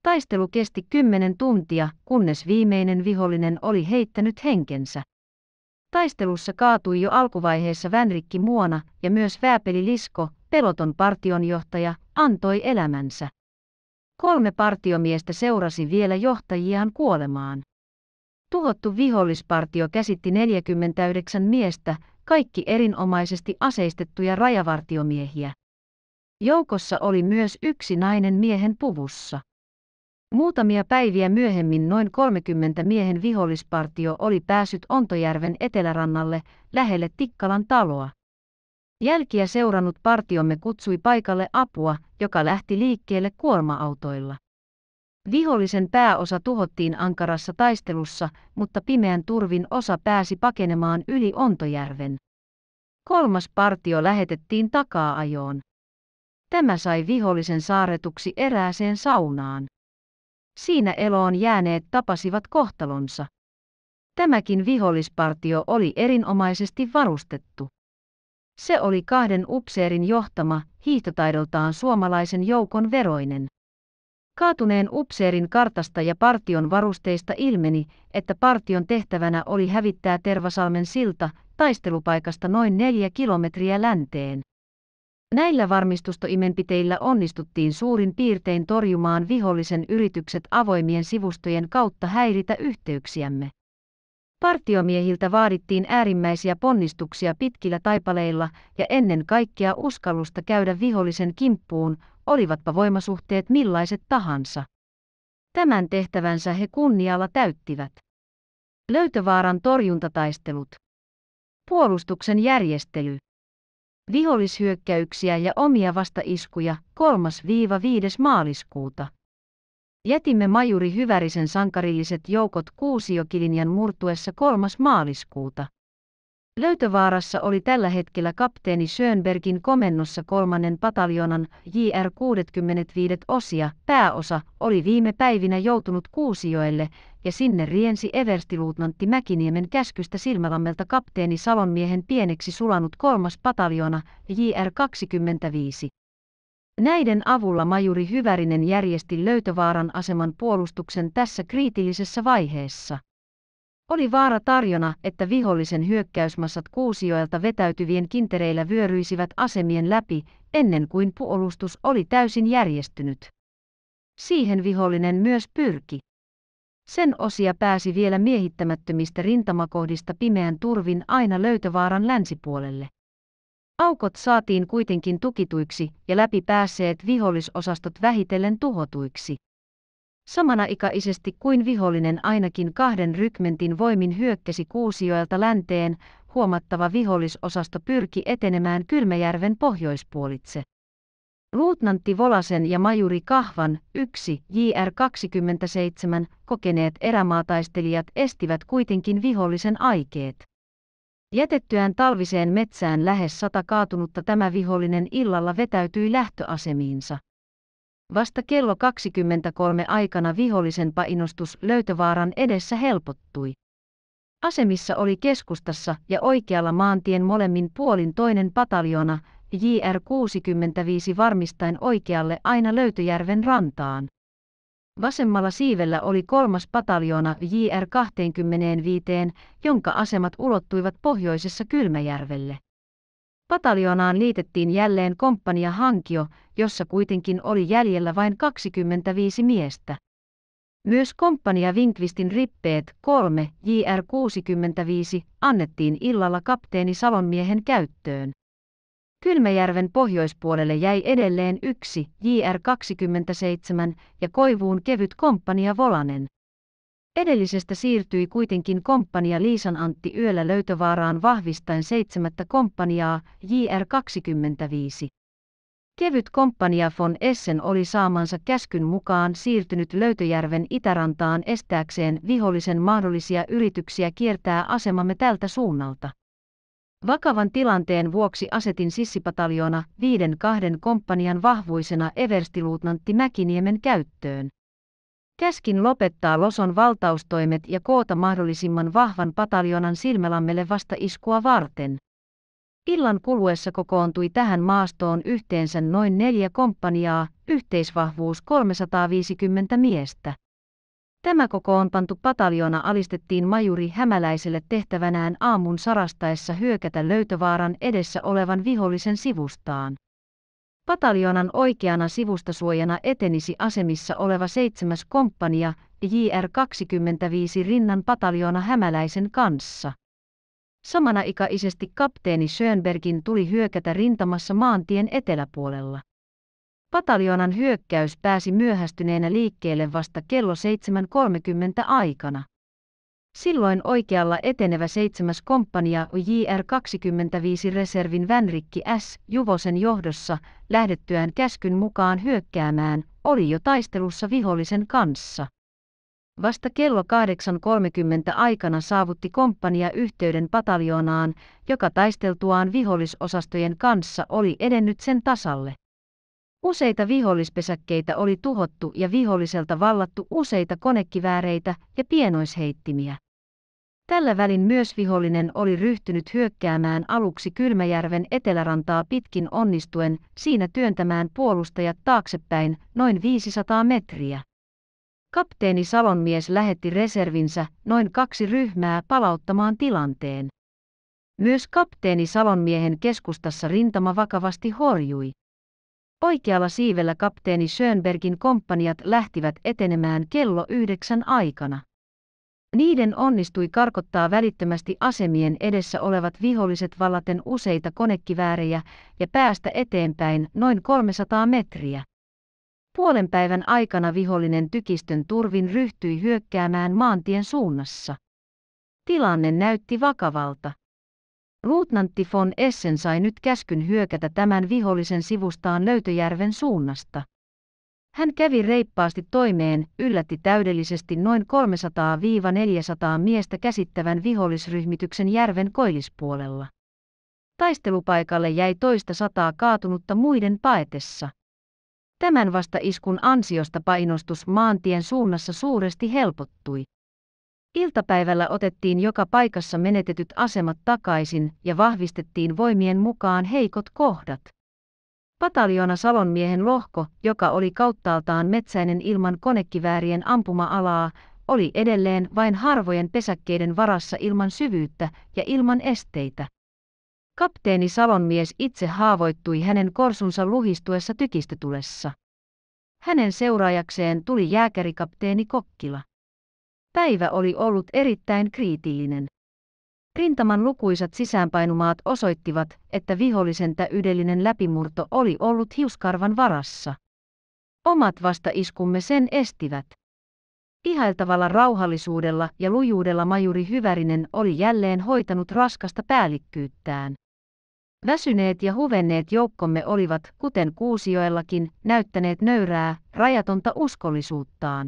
Taistelu kesti kymmenen tuntia, kunnes viimeinen vihollinen oli heittänyt henkensä. Taistelussa kaatui jo alkuvaiheessa Vänrikki Muona ja myös Vääpeli Lisko, peloton partionjohtaja, antoi elämänsä. Kolme partiomiestä seurasi vielä johtajiaan kuolemaan. Tuhottu vihollispartio käsitti 49 miestä, kaikki erinomaisesti aseistettuja rajavartiomiehiä. Joukossa oli myös yksi nainen miehen puvussa. Muutamia päiviä myöhemmin noin 30 miehen vihollispartio oli päässyt Ontojärven etelärannalle lähelle Tikkalan taloa. Jälkiä seurannut partiomme kutsui paikalle apua, joka lähti liikkeelle kuorma-autoilla. Vihollisen pääosa tuhottiin ankarassa taistelussa, mutta pimeän turvin osa pääsi pakenemaan yli Ontojärven. Kolmas partio lähetettiin takaa-ajoon. Tämä sai vihollisen saaretuksi erääseen saunaan. Siinä eloon jääneet tapasivat kohtalonsa. Tämäkin vihollispartio oli erinomaisesti varustettu. Se oli kahden upseerin johtama, hiihtotaidoltaan suomalaisen joukon veroinen. Kaatuneen upseerin kartasta ja partion varusteista ilmeni, että partion tehtävänä oli hävittää Tervasalmen silta taistelupaikasta noin neljä kilometriä länteen. Näillä varmistustoimenpiteillä onnistuttiin suurin piirtein torjumaan vihollisen yritykset avoimien sivustojen kautta häiritä yhteyksiämme. Partiomiehiltä vaadittiin äärimmäisiä ponnistuksia pitkillä taipaleilla ja ennen kaikkea uskallusta käydä vihollisen kimppuun, olivatpa voimasuhteet millaiset tahansa. Tämän tehtävänsä he kunnialla täyttivät. Löytövaaran torjuntataistelut. Puolustuksen järjestely. Vihollishyökkäyksiä ja omia vastaiskuja 3-5. maaliskuuta. Jätimme majuri Hyvärisen sankarilliset joukot Kuusiokilinjan murtuessa 3. maaliskuuta. Löytövaarassa oli tällä hetkellä kapteeni Schönbergin komennossa kolmannen pataljonan JR 65 osia, pääosa, oli viime päivinä joutunut Kuusijoelle, ja sinne riensi everstiluutnantti Mäkiniemen käskystä silmälammelta kapteeni Salonmiehen pieneksi sulanut kolmas pataljona, JR 25. Näiden avulla majuri Hyvärinen järjesti Löytövaaran aseman puolustuksen tässä kriitillisessä vaiheessa. Oli vaara tarjona, että vihollisen hyökkäysmassat kuusioilta vetäytyvien kintereillä vyöryisivät asemien läpi, ennen kuin puolustus oli täysin järjestynyt. Siihen vihollinen myös pyrki. Sen osia pääsi vielä miehittämättömistä rintamakohdista pimeän turvin aina löytövaaran länsipuolelle. Aukot saatiin kuitenkin tukituiksi ja läpi päässeet vihollisosastot vähitellen tuhotuiksi. Samanaikaisesti kuin vihollinen ainakin kahden rykmentin voimin hyökkäsi Kuusijoelta länteen, huomattava vihollisosasto pyrki etenemään Kylmäjärven pohjoispuolitse. Luutnantti Volasen ja majuri Kahvan 1 JR 27 kokeneet erämaataistelijat estivät kuitenkin vihollisen aikeet. Jätettyään talviseen metsään lähes sata kaatunutta tämä vihollinen illalla vetäytyi lähtöasemiinsa. Vasta kello 23 aikana vihollisen painostus löytövaaran edessä helpottui. Asemissa oli keskustassa ja oikealla maantien molemmin puolin toinen pataljona, JR 65 varmistaen oikealle aina Löytöjärven rantaan. Vasemmalla siivellä oli kolmas pataljona JR 25, jonka asemat ulottuivat pohjoisessa Kylmäjärvelle. Pataljonaan liitettiin jälleen komppania Hankio, jossa kuitenkin oli jäljellä vain 25 miestä. Myös komppania Vinkvistin rippeet 3 JR65 annettiin illalla kapteeni Salonmiehen käyttöön. Kylmäjärven pohjoispuolelle jäi edelleen yksi JR27 ja Koivuun kevyt komppania Volanen. Edellisestä siirtyi kuitenkin komppania Liisan Antti yöllä löytövaaraan vahvistaen seitsemättä komppaniaa JR25. Kevyt komppania von Essen oli saamansa käskyn mukaan siirtynyt Löytöjärven itärantaan estääkseen vihollisen mahdollisia yrityksiä kiertää asemamme tältä suunnalta. Vakavan tilanteen vuoksi asetin sissipataljona viiden kahden komppanian vahvuisena everstiluutnantti Mäkiniemen käyttöön. Käskin lopettaa Loson valtaustoimet ja koota mahdollisimman vahvan pataljonan silmälammelle vasta iskua varten. Illan kuluessa kokoontui tähän maastoon yhteensä noin neljä komppaniaa, yhteisvahvuus 350 miestä. Tämä kokoonpantu pataljona alistettiin majuri hämäläiselle tehtävänään aamun sarastaessa hyökätä löytövaaran edessä olevan vihollisen sivustaan. Pataljonan oikeana sivustasuojana etenisi asemissa oleva seitsemäs komppania, JR25 rinnan pataljona hämäläisen kanssa. Samanaikaisesti kapteeni Schönbergin tuli hyökätä rintamassa maantien eteläpuolella. Pataljonan hyökkäys pääsi myöhästyneenä liikkeelle vasta kello 7.30 aikana. Silloin oikealla etenevä 7. komppania JR-25 reservin Vänrikki S. Juvosen johdossa, lähdettyään käskyn mukaan hyökkäämään, oli jo taistelussa vihollisen kanssa. Vasta kello 8.30 aikana saavutti komppania yhteyden pataljoonaan, joka taisteltuaan vihollisosastojen kanssa oli edennyt sen tasalle. Useita vihollispesäkkeitä oli tuhottu ja viholliselta vallattu useita konekivääreitä ja pienoisheittimiä. Tällä välin myös vihollinen oli ryhtynyt hyökkäämään aluksi Kylmäjärven etelärantaa pitkin onnistuen siinä työntämään puolustajat taaksepäin noin 500 metriä. Kapteeni Salonmies lähetti reservinsä noin kaksi ryhmää palauttamaan tilanteen. Myös kapteeni Salonmiehen keskustassa rintama vakavasti horjui. Oikealla siivellä kapteeni Schönbergin komppaniat lähtivät etenemään kello yhdeksän aikana. Niiden onnistui karkottaa välittömästi asemien edessä olevat viholliset vallaten useita konekiväärejä ja päästä eteenpäin noin 300 metriä. Puolen päivän aikana vihollinen tykistön turvin ryhtyi hyökkäämään maantien suunnassa. Tilanne näytti vakavalta. Luutnantti von Essen sai nyt käskyn hyökätä tämän vihollisen sivustaan Löytöjärven suunnasta. Hän kävi reippaasti toimeen, yllätti täydellisesti noin 300-400 miestä käsittävän vihollisryhmityksen järven koillispuolella. Taistelupaikalle jäi toista sataa kaatunutta muiden paetessa. Tämän vasta iskun ansiosta painostus maantien suunnassa suuresti helpottui. Iltapäivällä otettiin joka paikassa menetetyt asemat takaisin ja vahvistettiin voimien mukaan heikot kohdat. Pataljona Salonmiehen lohko, joka oli kauttaaltaan metsäinen ilman konekiväärien ampuma-alaa, oli edelleen vain harvojen pesäkkeiden varassa ilman syvyyttä ja ilman esteitä. Kapteeni Salonmies itse haavoittui hänen korsunsa luhistuessa tykistetulessa. Hänen seuraajakseen tuli jääkärikapteeni Kokkila. Päivä oli ollut erittäin kriitiinen. Rintaman lukuisat sisäänpainumaat osoittivat, että vihollisen täydellinen läpimurto oli ollut hiuskarvan varassa. Omat vastaiskumme sen estivät. Ihailtavalla rauhallisuudella ja lujuudella majuri Hyvärinen oli jälleen hoitanut raskasta päällikkyyttään. Väsyneet ja huvenneet joukkomme olivat, kuten Kuusioellakin, näyttäneet nöyrää, rajatonta uskollisuuttaan.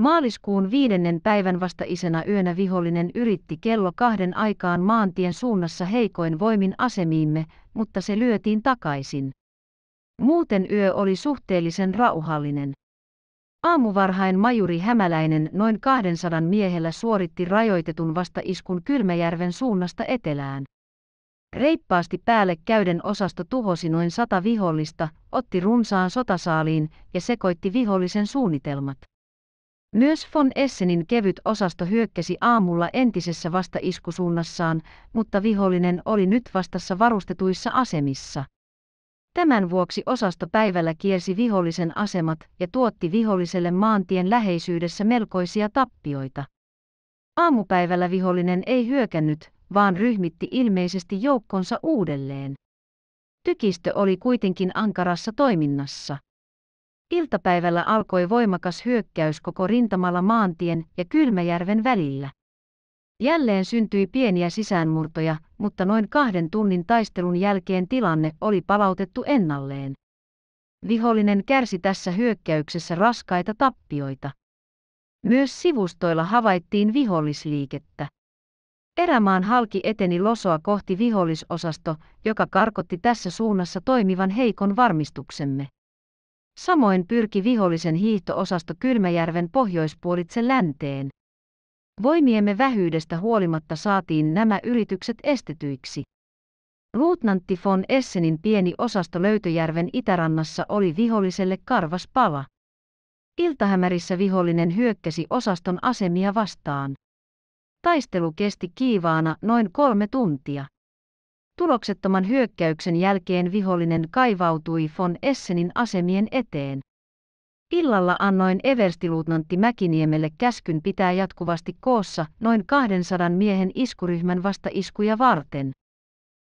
Maaliskuun viidennen päivän vastaisena yönä vihollinen yritti kello kahden aikaan maantien suunnassa heikoin voimin asemiimme, mutta se lyötiin takaisin. Muuten yö oli suhteellisen rauhallinen. Aamuvarhain majuri Hämäläinen noin 200 miehellä suoritti rajoitetun vastaiskun Kylmäjärven suunnasta etelään. Reippaasti päälle käyden osasto tuhosi noin sata vihollista, otti runsaan sotasaaliin ja sekoitti vihollisen suunnitelmat. Myös von Essenin kevyt osasto hyökkäsi aamulla entisessä vastaiskusuunnassaan, mutta vihollinen oli nyt vastassa varustetuissa asemissa. Tämän vuoksi osasto päivällä kiersi vihollisen asemat ja tuotti viholliselle maantien läheisyydessä melkoisia tappioita. Aamupäivällä vihollinen ei hyökännyt, vaan ryhmitti ilmeisesti joukkonsa uudelleen. Tykistö oli kuitenkin ankarassa toiminnassa. Iltapäivällä alkoi voimakas hyökkäys koko rintamalla maantien ja Kylmäjärven välillä. Jälleen syntyi pieniä sisäänmurtoja, mutta noin kahden tunnin taistelun jälkeen tilanne oli palautettu ennalleen. Vihollinen kärsi tässä hyökkäyksessä raskaita tappioita. Myös sivustoilla havaittiin vihollisliikettä. Erämaan halki eteni losoa kohti vihollisosasto, joka karkotti tässä suunnassa toimivan heikon varmistuksemme. Samoin pyrki vihollisen hiihtoosasto Kylmäjärven pohjoispuolitse länteen. Voimiemme vähyydestä huolimatta saatiin nämä yritykset estetyiksi. Luutnantti von Essenin pieni osasto Löytöjärven itärannassa oli viholliselle karvas pala. Iltahämärissä vihollinen hyökkäsi osaston asemia vastaan. Taistelu kesti kiivaana noin kolme tuntia. Tuloksettoman hyökkäyksen jälkeen vihollinen kaivautui von Essenin asemien eteen. Illalla annoin everstiluutnantti Mäkiniemelle käskyn pitää jatkuvasti koossa noin 200 miehen iskuryhmän vastaiskuja varten.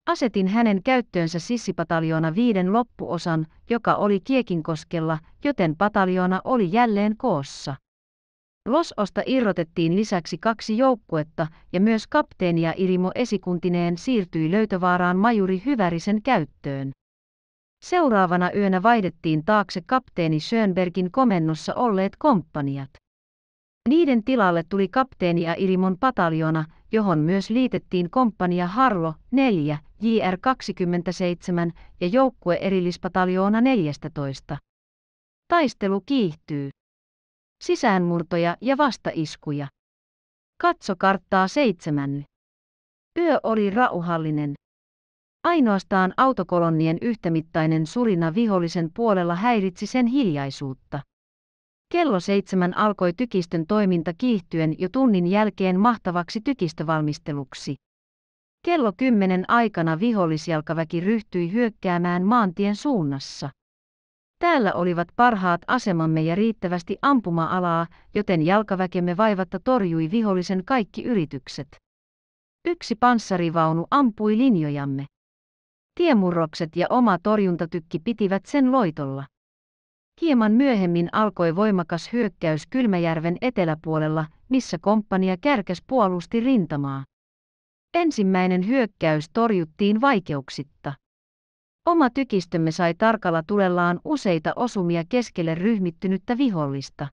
Asetin hänen käyttöönsä sissipataljoona viiden loppuosan, joka oli Kiekinkoskella, joten pataljoona oli jälleen koossa. Lososta irrotettiin lisäksi kaksi joukkuetta ja myös kapteeni ja Irimo esikuntineen siirtyi löytövaaraan majuri Hyvärisen käyttöön. Seuraavana yönä vaihdettiin taakse kapteeni Schönbergin komennossa olleet komppaniat. Niiden tilalle tuli kapteeni ja Irimon pataljona, johon myös liitettiin komppania Harlo 4, JR 27 ja joukkue erillispataljoona 14. Taistelu kiihtyy sisäänmurtoja ja vastaiskuja. Katso karttaa seitsemän. Yö oli rauhallinen. Ainoastaan autokolonnien yhtämittainen surina vihollisen puolella häiritsi sen hiljaisuutta. Kello seitsemän alkoi tykistön toiminta kiihtyen jo tunnin jälkeen mahtavaksi tykistövalmisteluksi. Kello kymmenen aikana vihollisjalkaväki ryhtyi hyökkäämään maantien suunnassa. Täällä olivat parhaat asemamme ja riittävästi ampuma-alaa, joten jalkaväkemme vaivatta torjui vihollisen kaikki yritykset. Yksi panssarivaunu ampui linjojamme. Tiemurrokset ja oma torjuntatykki pitivät sen loitolla. Hieman myöhemmin alkoi voimakas hyökkäys Kylmäjärven eteläpuolella, missä komppania kärkäs puolusti rintamaa. Ensimmäinen hyökkäys torjuttiin vaikeuksitta. Oma tykistömme sai tarkalla tulellaan useita osumia keskelle ryhmittynyttä vihollista.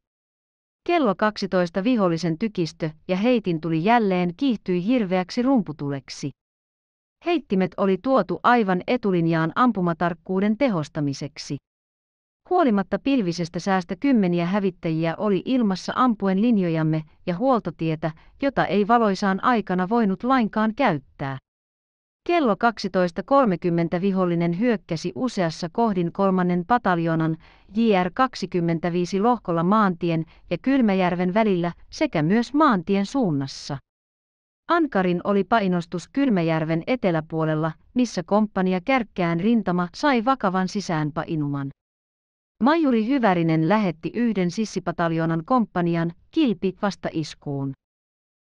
Kello 12 vihollisen tykistö ja heitin tuli jälleen kiihtyi hirveäksi rumputuleksi. Heittimet oli tuotu aivan etulinjaan ampumatarkkuuden tehostamiseksi. Huolimatta pilvisestä säästä kymmeniä hävittäjiä oli ilmassa ampuen linjojamme ja huoltotietä, jota ei valoisaan aikana voinut lainkaan käyttää. Kello 12.30 vihollinen hyökkäsi useassa kohdin kolmannen pataljonan JR-25 lohkolla maantien ja Kylmäjärven välillä sekä myös maantien suunnassa. Ankarin oli painostus Kylmäjärven eteläpuolella, missä komppania Kärkkään rintama sai vakavan sisäänpainuman. Majuri Hyvärinen lähetti yhden sissipataljonan komppanian kilpi vasta iskuun.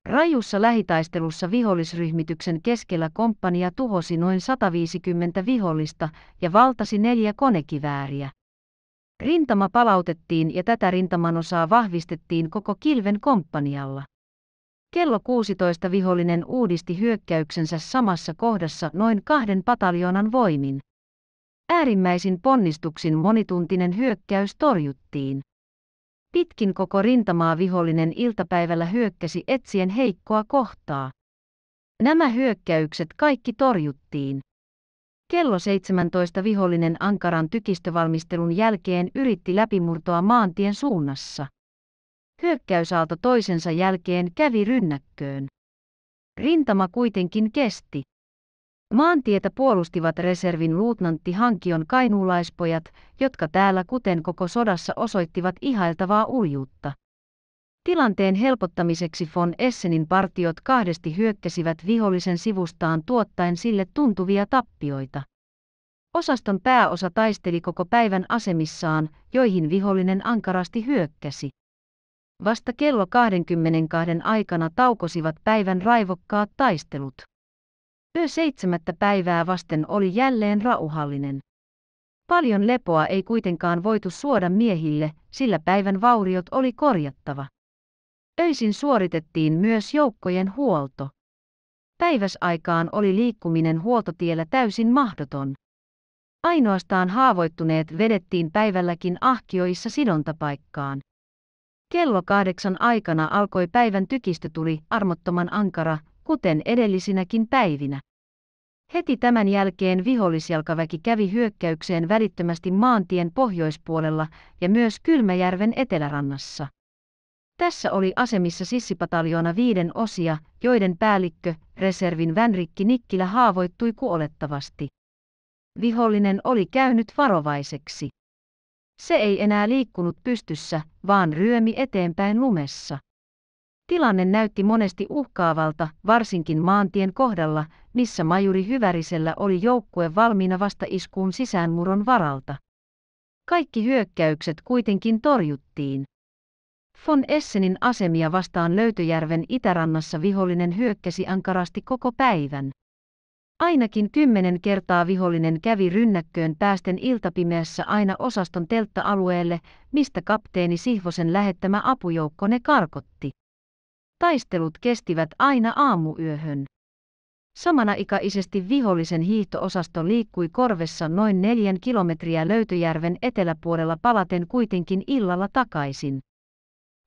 Rajussa lähitaistelussa vihollisryhmityksen keskellä komppania tuhosi noin 150 vihollista ja valtasi neljä konekivääriä. Rintama palautettiin ja tätä rintaman osaa vahvistettiin koko kilven komppanialla. Kello 16 vihollinen uudisti hyökkäyksensä samassa kohdassa noin kahden pataljoonan voimin. Äärimmäisin ponnistuksin monituntinen hyökkäys torjuttiin. Pitkin koko rintamaa vihollinen iltapäivällä hyökkäsi etsien heikkoa kohtaa. Nämä hyökkäykset kaikki torjuttiin. Kello 17 vihollinen ankaran tykistövalmistelun jälkeen yritti läpimurtoa maantien suunnassa. Hyökkäysaalto toisensa jälkeen kävi rynnäkköön. Rintama kuitenkin kesti. Maantietä puolustivat reservin luutnantti Hankion kainuulaispojat, jotka täällä kuten koko sodassa osoittivat ihailtavaa uljuutta. Tilanteen helpottamiseksi von Essenin partiot kahdesti hyökkäsivät vihollisen sivustaan tuottaen sille tuntuvia tappioita. Osaston pääosa taisteli koko päivän asemissaan, joihin vihollinen ankarasti hyökkäsi. Vasta kello 22 aikana taukosivat päivän raivokkaat taistelut. Yö seitsemättä päivää vasten oli jälleen rauhallinen. Paljon lepoa ei kuitenkaan voitu suoda miehille, sillä päivän vauriot oli korjattava. Öisin suoritettiin myös joukkojen huolto. Päiväsaikaan oli liikkuminen huoltotiellä täysin mahdoton. Ainoastaan haavoittuneet vedettiin päivälläkin ahkioissa sidontapaikkaan. Kello kahdeksan aikana alkoi päivän tykistötuli, armottoman ankara, kuten edellisinäkin päivinä. Heti tämän jälkeen vihollisjalkaväki kävi hyökkäykseen välittömästi maantien pohjoispuolella ja myös Kylmäjärven etelärannassa. Tässä oli asemissa sissipataljoona viiden osia, joiden päällikkö, reservin Vänrikki Nikkilä haavoittui kuolettavasti. Vihollinen oli käynyt varovaiseksi. Se ei enää liikkunut pystyssä, vaan ryömi eteenpäin lumessa. Tilanne näytti monesti uhkaavalta, varsinkin maantien kohdalla, missä majuri Hyvärisellä oli joukkue valmiina vasta iskuun sisäänmuron varalta. Kaikki hyökkäykset kuitenkin torjuttiin. Von Essenin asemia vastaan Löytöjärven itärannassa vihollinen hyökkäsi ankarasti koko päivän. Ainakin kymmenen kertaa vihollinen kävi rynnäkköön päästen iltapimeässä aina osaston teltta-alueelle, mistä kapteeni Sihvosen lähettämä apujoukko ne karkotti taistelut kestivät aina aamuyöhön. Samana-ikäisesti vihollisen hiihtoosasto liikkui korvessa noin neljän kilometriä Löytöjärven eteläpuolella palaten kuitenkin illalla takaisin.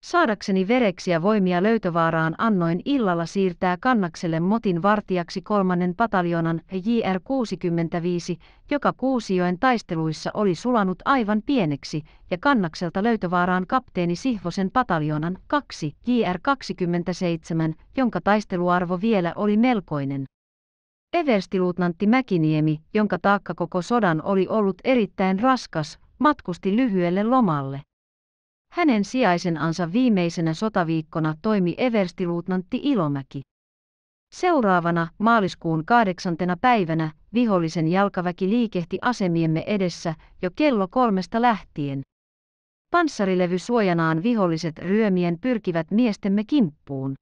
Saadakseni vereksiä voimia löytövaaraan annoin illalla siirtää kannakselle motin vartijaksi kolmannen pataljonan JR-65, joka Kuusijoen taisteluissa oli sulanut aivan pieneksi, ja kannakselta löytövaaraan kapteeni Sihvosen pataljonan 2 JR-27, jonka taisteluarvo vielä oli melkoinen. Everstiluutnantti Mäkiniemi, jonka taakka koko sodan oli ollut erittäin raskas, matkusti lyhyelle lomalle. Hänen sijaisenansa viimeisenä sotaviikkona toimi everstiluutnantti Ilomäki. Seuraavana maaliskuun kahdeksantena päivänä vihollisen jalkaväki liikehti asemiemme edessä jo kello kolmesta lähtien. Panssarilevy suojanaan viholliset ryömien pyrkivät miestemme kimppuun.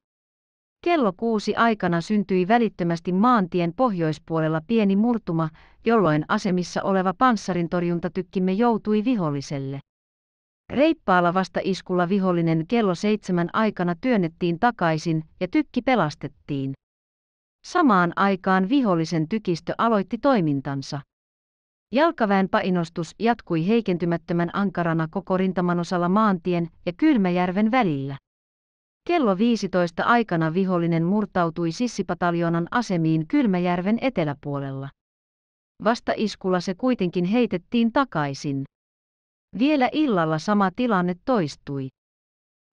Kello kuusi aikana syntyi välittömästi maantien pohjoispuolella pieni murtuma, jolloin asemissa oleva panssarintorjuntatykkimme joutui viholliselle. Reippaalla vastaiskulla vihollinen kello seitsemän aikana työnnettiin takaisin ja tykki pelastettiin. Samaan aikaan vihollisen tykistö aloitti toimintansa. Jalkaväen painostus jatkui heikentymättömän ankarana koko rintaman osalla maantien ja Kylmäjärven välillä. Kello 15 aikana vihollinen murtautui sissipataljonan asemiin Kylmäjärven eteläpuolella. Vasta iskulla se kuitenkin heitettiin takaisin. Vielä illalla sama tilanne toistui.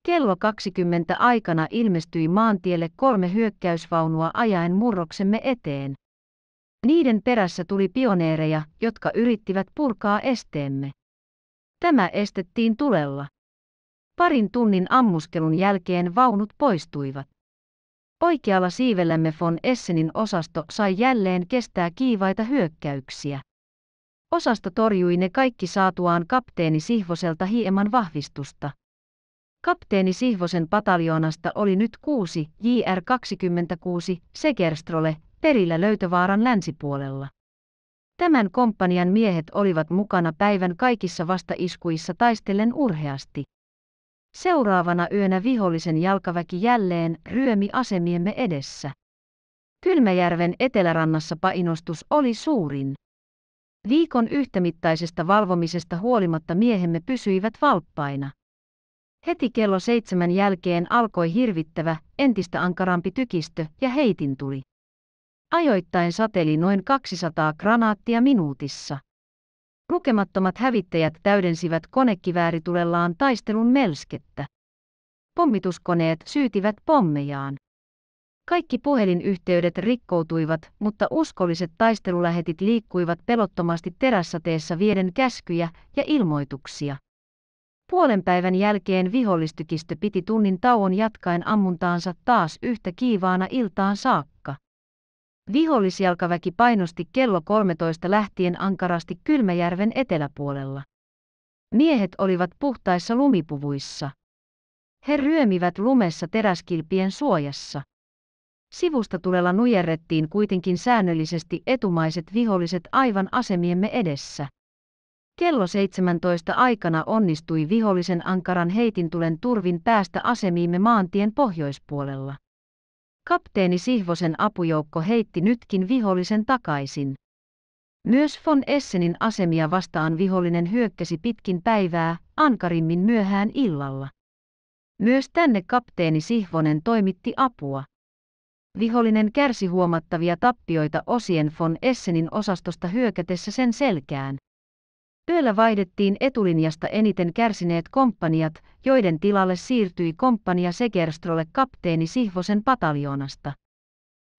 Kello 20 aikana ilmestyi maantielle kolme hyökkäysvaunua ajaen murroksemme eteen. Niiden perässä tuli pioneereja, jotka yrittivät purkaa esteemme. Tämä estettiin tulella. Parin tunnin ammuskelun jälkeen vaunut poistuivat. Oikealla siivellämme von Essenin osasto sai jälleen kestää kiivaita hyökkäyksiä. Osasto torjui ne kaikki saatuaan kapteeni Sihvoselta hieman vahvistusta. Kapteeni Sihvosen pataljoonasta oli nyt kuusi, JR26 Segerstrole perillä löytövaaran länsipuolella. Tämän komppanian miehet olivat mukana päivän kaikissa vastaiskuissa taistellen urheasti. Seuraavana yönä vihollisen jalkaväki jälleen ryömi asemiemme edessä. Kylmäjärven etelärannassa painostus oli suurin. Viikon yhtämittaisesta valvomisesta huolimatta miehemme pysyivät valppaina. Heti kello seitsemän jälkeen alkoi hirvittävä, entistä ankarampi tykistö ja heitin tuli. Ajoittain sateli noin 200 granaattia minuutissa. Lukemattomat hävittäjät täydensivät konekivääritullellaan taistelun melskettä. Pommituskoneet syytivät pommejaan. Kaikki puhelinyhteydet rikkoutuivat, mutta uskolliset taistelulähetit liikkuivat pelottomasti terässateessa vieden käskyjä ja ilmoituksia. Puolen päivän jälkeen vihollistykistö piti tunnin tauon jatkaen ammuntaansa taas yhtä kiivaana iltaan saakka. Vihollisjalkaväki painosti kello 13 lähtien ankarasti Kylmäjärven eteläpuolella. Miehet olivat puhtaissa lumipuvuissa. He ryömivät lumessa teräskilpien suojassa. Sivusta tulella nujerrettiin kuitenkin säännöllisesti etumaiset viholliset aivan asemiemme edessä. Kello 17 aikana onnistui vihollisen ankaran heitintulen turvin päästä asemiimme maantien pohjoispuolella. Kapteeni Sihvosen apujoukko heitti nytkin vihollisen takaisin. Myös von Essenin asemia vastaan vihollinen hyökkäsi pitkin päivää, ankarimmin myöhään illalla. Myös tänne kapteeni Sihvonen toimitti apua. Vihollinen kärsi huomattavia tappioita osien von Essenin osastosta hyökätessä sen selkään. Yöllä vaihdettiin etulinjasta eniten kärsineet komppaniat, joiden tilalle siirtyi komppania Segerstrolle kapteeni Sihvosen pataljoonasta.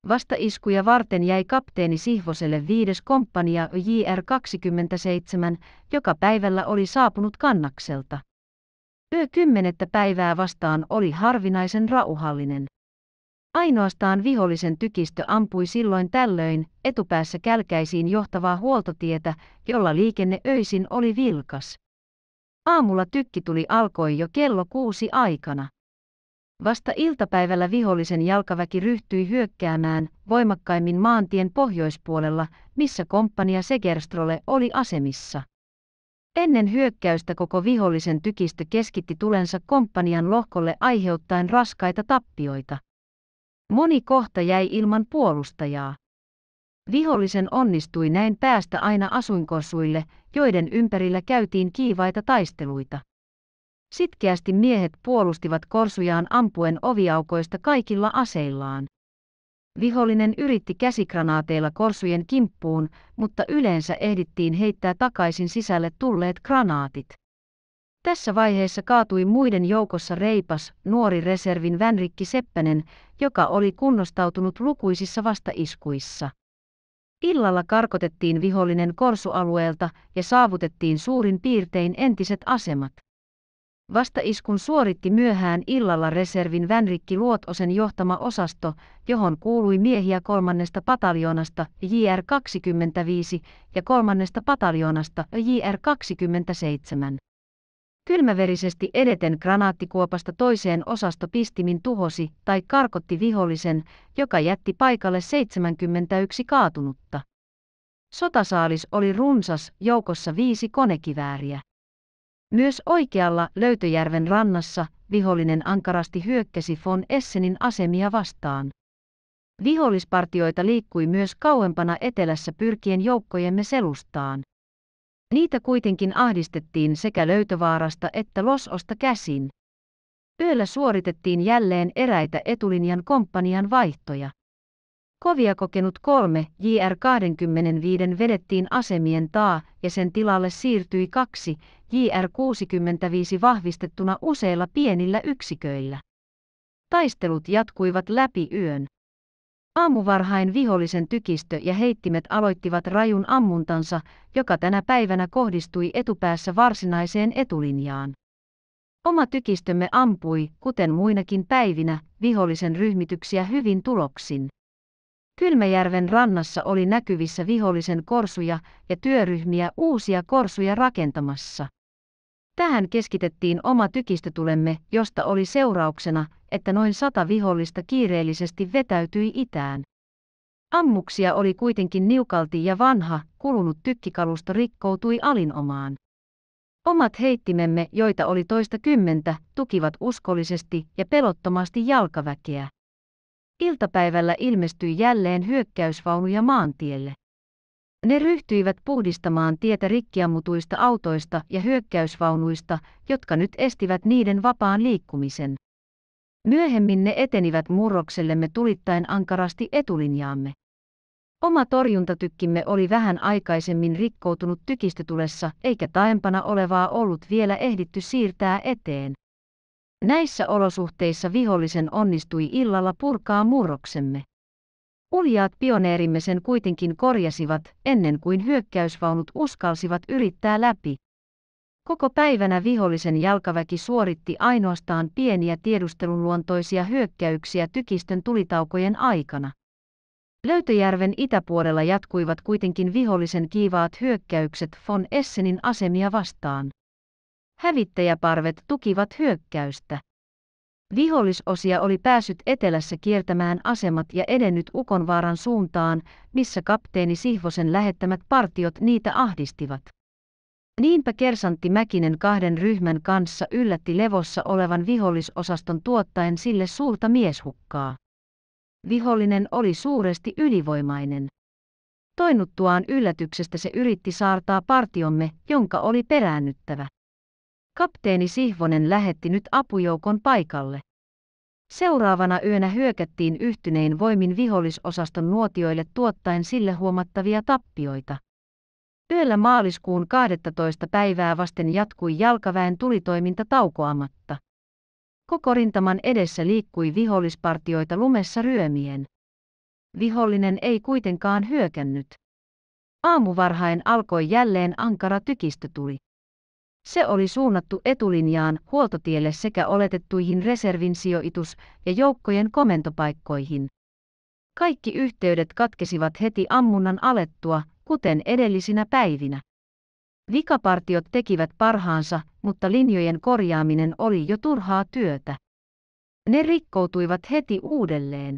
Vastaiskuja varten jäi kapteeni Sihvoselle viides komppania JR-27, joka päivällä oli saapunut kannakselta. Yö kymmenettä päivää vastaan oli harvinaisen rauhallinen. Ainoastaan vihollisen tykistö ampui silloin tällöin etupäässä kälkäisiin johtavaa huoltotietä, jolla liikenne öisin oli vilkas. Aamulla tykki tuli alkoi jo kello kuusi aikana. Vasta iltapäivällä vihollisen jalkaväki ryhtyi hyökkäämään voimakkaimmin maantien pohjoispuolella, missä komppania Segerstrolle oli asemissa. Ennen hyökkäystä koko vihollisen tykistö keskitti tulensa komppanian lohkolle aiheuttaen raskaita tappioita. Moni kohta jäi ilman puolustajaa. Vihollisen onnistui näin päästä aina asuinkosuille, joiden ympärillä käytiin kiivaita taisteluita. Sitkeästi miehet puolustivat korsujaan ampuen oviaukoista kaikilla aseillaan. Vihollinen yritti käsikranaateilla korsujen kimppuun, mutta yleensä ehdittiin heittää takaisin sisälle tulleet granaatit. Tässä vaiheessa kaatui muiden joukossa reipas, nuori reservin Vänrikki Seppänen, joka oli kunnostautunut lukuisissa vastaiskuissa. Illalla karkotettiin vihollinen korsualueelta ja saavutettiin suurin piirtein entiset asemat. Vastaiskun suoritti myöhään illalla reservin Vänrikki Luotosen johtama osasto, johon kuului miehiä kolmannesta pataljoonasta JR25 ja kolmannesta pataljoonasta JR27. Kylmäverisesti edeten granaattikuopasta toiseen osastopistimin tuhosi tai karkotti vihollisen, joka jätti paikalle 71 kaatunutta. Sotasaalis oli runsas, joukossa viisi konekivääriä. Myös oikealla Löytöjärven rannassa vihollinen ankarasti hyökkäsi von Essenin asemia vastaan. Vihollispartioita liikkui myös kauempana etelässä pyrkien joukkojemme selustaan. Niitä kuitenkin ahdistettiin sekä löytövaarasta että lososta käsin. Yöllä suoritettiin jälleen eräitä etulinjan komppanian vaihtoja. Kovia kokenut kolme JR-25 vedettiin asemien taa ja sen tilalle siirtyi kaksi JR-65 vahvistettuna useilla pienillä yksiköillä. Taistelut jatkuivat läpi yön. Aamuvarhain vihollisen tykistö ja heittimet aloittivat rajun ammuntansa, joka tänä päivänä kohdistui etupäässä varsinaiseen etulinjaan. Oma tykistömme ampui, kuten muinakin päivinä, vihollisen ryhmityksiä hyvin tuloksin. Kylmäjärven rannassa oli näkyvissä vihollisen korsuja ja työryhmiä uusia korsuja rakentamassa. Tähän keskitettiin oma tykistötulemme, josta oli seurauksena, että noin sata vihollista kiireellisesti vetäytyi itään. Ammuksia oli kuitenkin niukalti ja vanha, kulunut tykkikalusto rikkoutui alinomaan. Omat heittimemme, joita oli toista kymmentä, tukivat uskollisesti ja pelottomasti jalkaväkeä. Iltapäivällä ilmestyi jälleen hyökkäysvaunuja maantielle. Ne ryhtyivät puhdistamaan tietä rikkiammutuista autoista ja hyökkäysvaunuista, jotka nyt estivät niiden vapaan liikkumisen. Myöhemmin ne etenivät murroksellemme tulittain ankarasti etulinjaamme. Oma torjuntatykkimme oli vähän aikaisemmin rikkoutunut tykistötulessa, eikä taempana olevaa ollut vielä ehditty siirtää eteen. Näissä olosuhteissa vihollisen onnistui illalla purkaa murroksemme. Uljaat pioneerimme sen kuitenkin korjasivat, ennen kuin hyökkäysvaunut uskalsivat yrittää läpi. Koko päivänä vihollisen jalkaväki suoritti ainoastaan pieniä tiedustelun luontoisia hyökkäyksiä tykistön tulitaukojen aikana. Löytöjärven itäpuolella jatkuivat kuitenkin vihollisen kiivaat hyökkäykset von Essenin asemia vastaan. Hävittäjäparvet tukivat hyökkäystä. Vihollisosia oli päässyt etelässä kiertämään asemat ja edennyt Ukonvaaran suuntaan, missä kapteeni Sihvosen lähettämät partiot niitä ahdistivat. Niinpä kersantti Mäkinen kahden ryhmän kanssa yllätti levossa olevan vihollisosaston tuottaen sille suurta mieshukkaa. Vihollinen oli suuresti ylivoimainen. Toinnuttuaan yllätyksestä se yritti saartaa partiomme, jonka oli peräännyttävä. Kapteeni Sihvonen lähetti nyt apujoukon paikalle. Seuraavana yönä hyökättiin yhtynein voimin vihollisosaston nuotioille tuottaen sille huomattavia tappioita. Yöllä maaliskuun 12. päivää vasten jatkui jalkaväen tulitoiminta taukoamatta. Koko rintaman edessä liikkui vihollispartioita lumessa ryömien. Vihollinen ei kuitenkaan hyökännyt. Aamuvarhain alkoi jälleen ankara tykistötuli. Se oli suunnattu etulinjaan, huoltotielle sekä oletettuihin reservin sijoitus- ja joukkojen komentopaikkoihin. Kaikki yhteydet katkesivat heti ammunnan alettua, kuten edellisinä päivinä. Vikapartiot tekivät parhaansa, mutta linjojen korjaaminen oli jo turhaa työtä. Ne rikkoutuivat heti uudelleen.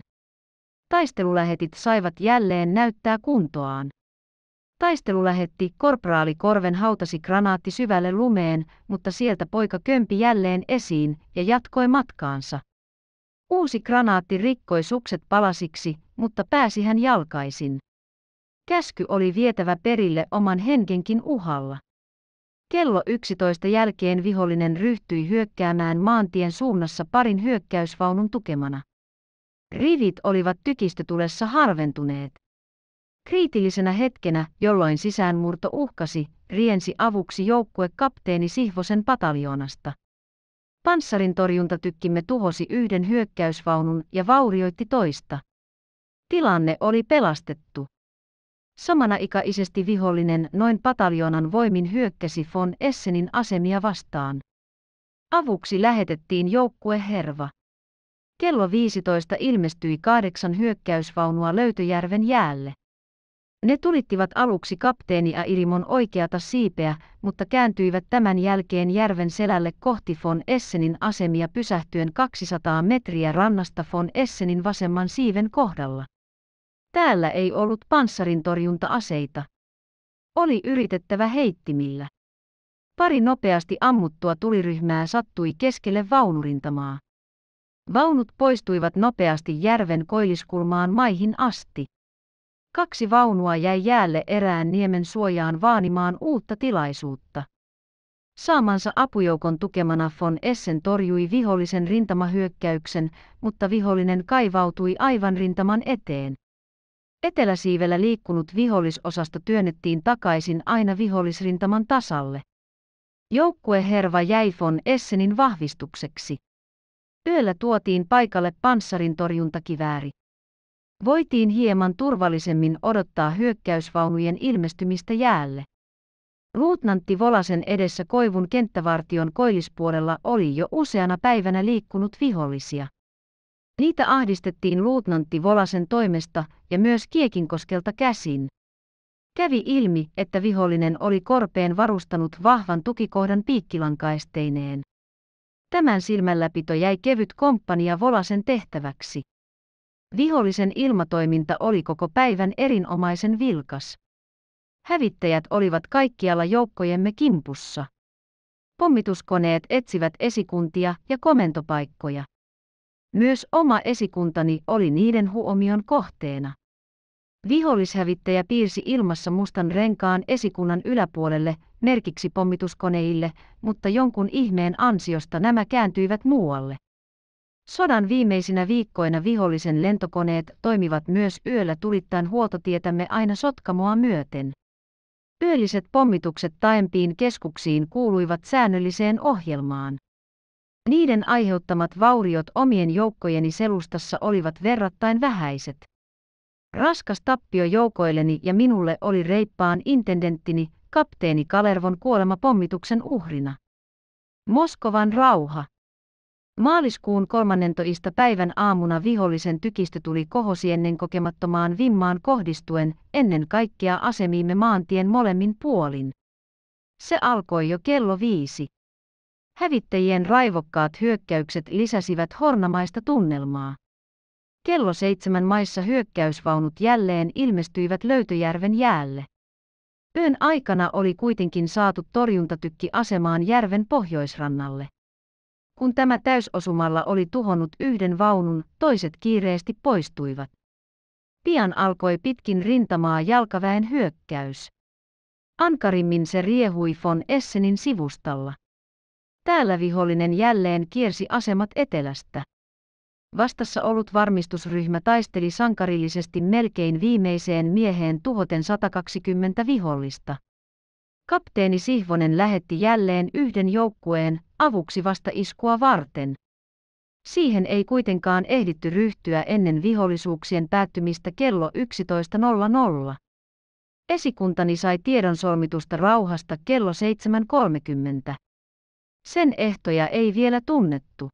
Taistelulähetit saivat jälleen näyttää kuntoaan. Taistelu lähetti korpraali Korven hautasi granaatti syvälle lumeen, mutta sieltä poika kömpi jälleen esiin ja jatkoi matkaansa. Uusi granaatti rikkoi sukset palasiksi, mutta pääsi hän jalkaisin. Käsky oli vietävä perille oman henkenkin uhalla. Kello 11 jälkeen vihollinen ryhtyi hyökkäämään maantien suunnassa parin hyökkäysvaunun tukemana. Rivit olivat tykistötulessa harventuneet. Kriitillisenä hetkenä, jolloin sisäänmurto uhkasi, riensi avuksi joukkue kapteeni Sihvosen pataljoonasta. Panssarin torjuntatykkimme tuhosi yhden hyökkäysvaunun ja vaurioitti toista. Tilanne oli pelastettu. Samana ikäisesti vihollinen noin pataljoonan voimin hyökkäsi von Essenin asemia vastaan. Avuksi lähetettiin joukkue herva. Kello 15 ilmestyi kahdeksan hyökkäysvaunua Löytöjärven jäälle. Ne tulittivat aluksi kapteenia Irimon oikeata siipeä, mutta kääntyivät tämän jälkeen järven selälle kohti von Essenin asemia pysähtyen 200 metriä rannasta von Essenin vasemman siiven kohdalla. Täällä ei ollut panssarintorjunta-aseita. Oli yritettävä heittimillä. Pari nopeasti ammuttua tuliryhmää sattui keskelle vaunurintamaa. Vaunut poistuivat nopeasti järven koilliskulmaan maihin asti. Kaksi vaunua jäi jäälle erään niemen suojaan vaanimaan uutta tilaisuutta. Saamansa apujoukon tukemana von Essen torjui vihollisen rintamahyökkäyksen, mutta vihollinen kaivautui aivan rintaman eteen. Eteläsiivellä liikkunut vihollisosasto työnnettiin takaisin aina vihollisrintaman tasalle. Joukkueherva jäi von Essenin vahvistukseksi. Yöllä tuotiin paikalle panssarintorjuntakivääri. Voitiin hieman turvallisemmin odottaa hyökkäysvaunujen ilmestymistä jäälle. Luutnantti Volasen edessä koivun kenttävartion koillispuolella oli jo useana päivänä liikkunut vihollisia. Niitä ahdistettiin luutnantti Volasen toimesta ja myös kiekinkoskelta käsin. Kävi ilmi, että vihollinen oli korpeen varustanut vahvan tukikohdan piikkilankaisteineen. Tämän silmälläpito jäi kevyt komppania Volasen tehtäväksi. Vihollisen ilmatoiminta oli koko päivän erinomaisen vilkas. Hävittäjät olivat kaikkialla joukkojemme kimpussa. Pommituskoneet etsivät esikuntia ja komentopaikkoja. Myös oma esikuntani oli niiden huomion kohteena. Vihollishävittäjä piirsi ilmassa mustan renkaan esikunnan yläpuolelle, merkiksi pommituskoneille, mutta jonkun ihmeen ansiosta nämä kääntyivät muualle. Sodan viimeisinä viikkoina vihollisen lentokoneet toimivat myös yöllä tulittain huoltotietämme aina Sotkamoa myöten. Yölliset pommitukset taempiin keskuksiin kuuluivat säännölliseen ohjelmaan. Niiden aiheuttamat vauriot omien joukkojeni selustassa olivat verrattain vähäiset. Raskas tappio joukoilleni ja minulle oli reippaan intendenttini, kapteeni Kalervon kuolema pommituksen uhrina. Moskovan rauha. Maaliskuun 13. päivän aamuna vihollisen tykistö tuli kohosi ennen kokemattomaan vimmaan kohdistuen, ennen kaikkea asemiimme maantien molemmin puolin. Se alkoi jo kello viisi. Hävittäjien raivokkaat hyökkäykset lisäsivät hornamaista tunnelmaa. Kello seitsemän maissa hyökkäysvaunut jälleen ilmestyivät Löytöjärven jäälle. Yön aikana oli kuitenkin saatu torjuntatykki asemaan järven pohjoisrannalle. Kun tämä täysosumalla oli tuhonnut yhden vaunun, toiset kiireesti poistuivat. Pian alkoi pitkin rintamaa jalkaväen hyökkäys. Ankarimmin se riehui von Essenin sivustalla. Täällä vihollinen jälleen kiersi asemat etelästä. Vastassa ollut varmistusryhmä taisteli sankarillisesti melkein viimeiseen mieheen tuhoten 120 vihollista. Kapteeni Sihvonen lähetti jälleen yhden joukkueen avuksi vasta iskua varten. Siihen ei kuitenkaan ehditty ryhtyä ennen vihollisuuksien päättymistä kello 11.00. Esikuntani sai tiedon solmitusta rauhasta kello 7.30. Sen ehtoja ei vielä tunnettu.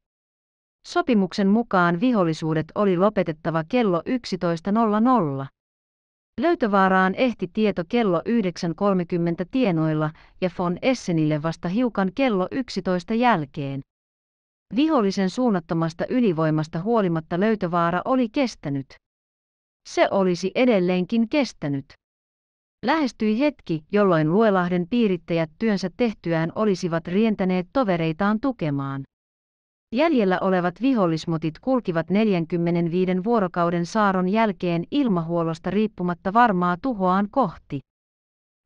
Sopimuksen mukaan vihollisuudet oli lopetettava kello 11.00. Löytövaaraan ehti tieto kello 9.30 tienoilla ja von Essenille vasta hiukan kello 11 jälkeen. Vihollisen suunnattomasta ylivoimasta huolimatta löytövaara oli kestänyt. Se olisi edelleenkin kestänyt. Lähestyi hetki, jolloin Luelahden piirittäjät työnsä tehtyään olisivat rientäneet tovereitaan tukemaan. Jäljellä olevat vihollismotit kulkivat 45 vuorokauden saaron jälkeen ilmahuollosta riippumatta varmaa tuhoaan kohti.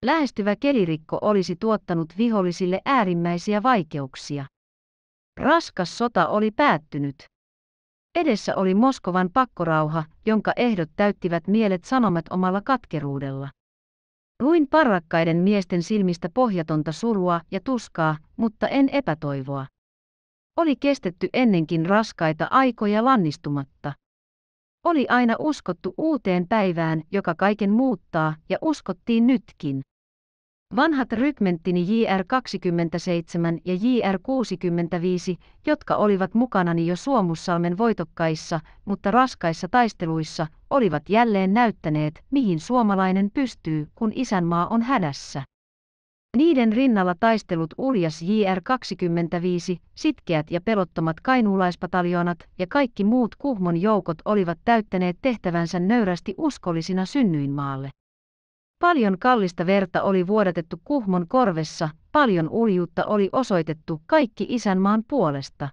Lähestyvä kelirikko olisi tuottanut vihollisille äärimmäisiä vaikeuksia. Raskas sota oli päättynyt. Edessä oli Moskovan pakkorauha, jonka ehdot täyttivät mielet sanomat omalla katkeruudella. Luin parrakkaiden miesten silmistä pohjatonta surua ja tuskaa, mutta en epätoivoa. Oli kestetty ennenkin raskaita aikoja lannistumatta. Oli aina uskottu uuteen päivään, joka kaiken muuttaa, ja uskottiin nytkin. Vanhat rykmenttini JR27 ja JR65, jotka olivat mukanani jo Suomussalmen voitokkaissa, mutta raskaissa taisteluissa, olivat jälleen näyttäneet, mihin suomalainen pystyy, kun isänmaa on hädässä. Niiden rinnalla taistelut Uljas JR-25, sitkeät ja pelottomat kainuulaispataljonat ja kaikki muut Kuhmon joukot olivat täyttäneet tehtävänsä nöyrästi uskollisina synnyinmaalle. Paljon kallista verta oli vuodatettu Kuhmon korvessa, paljon uljuutta oli osoitettu kaikki isänmaan puolesta.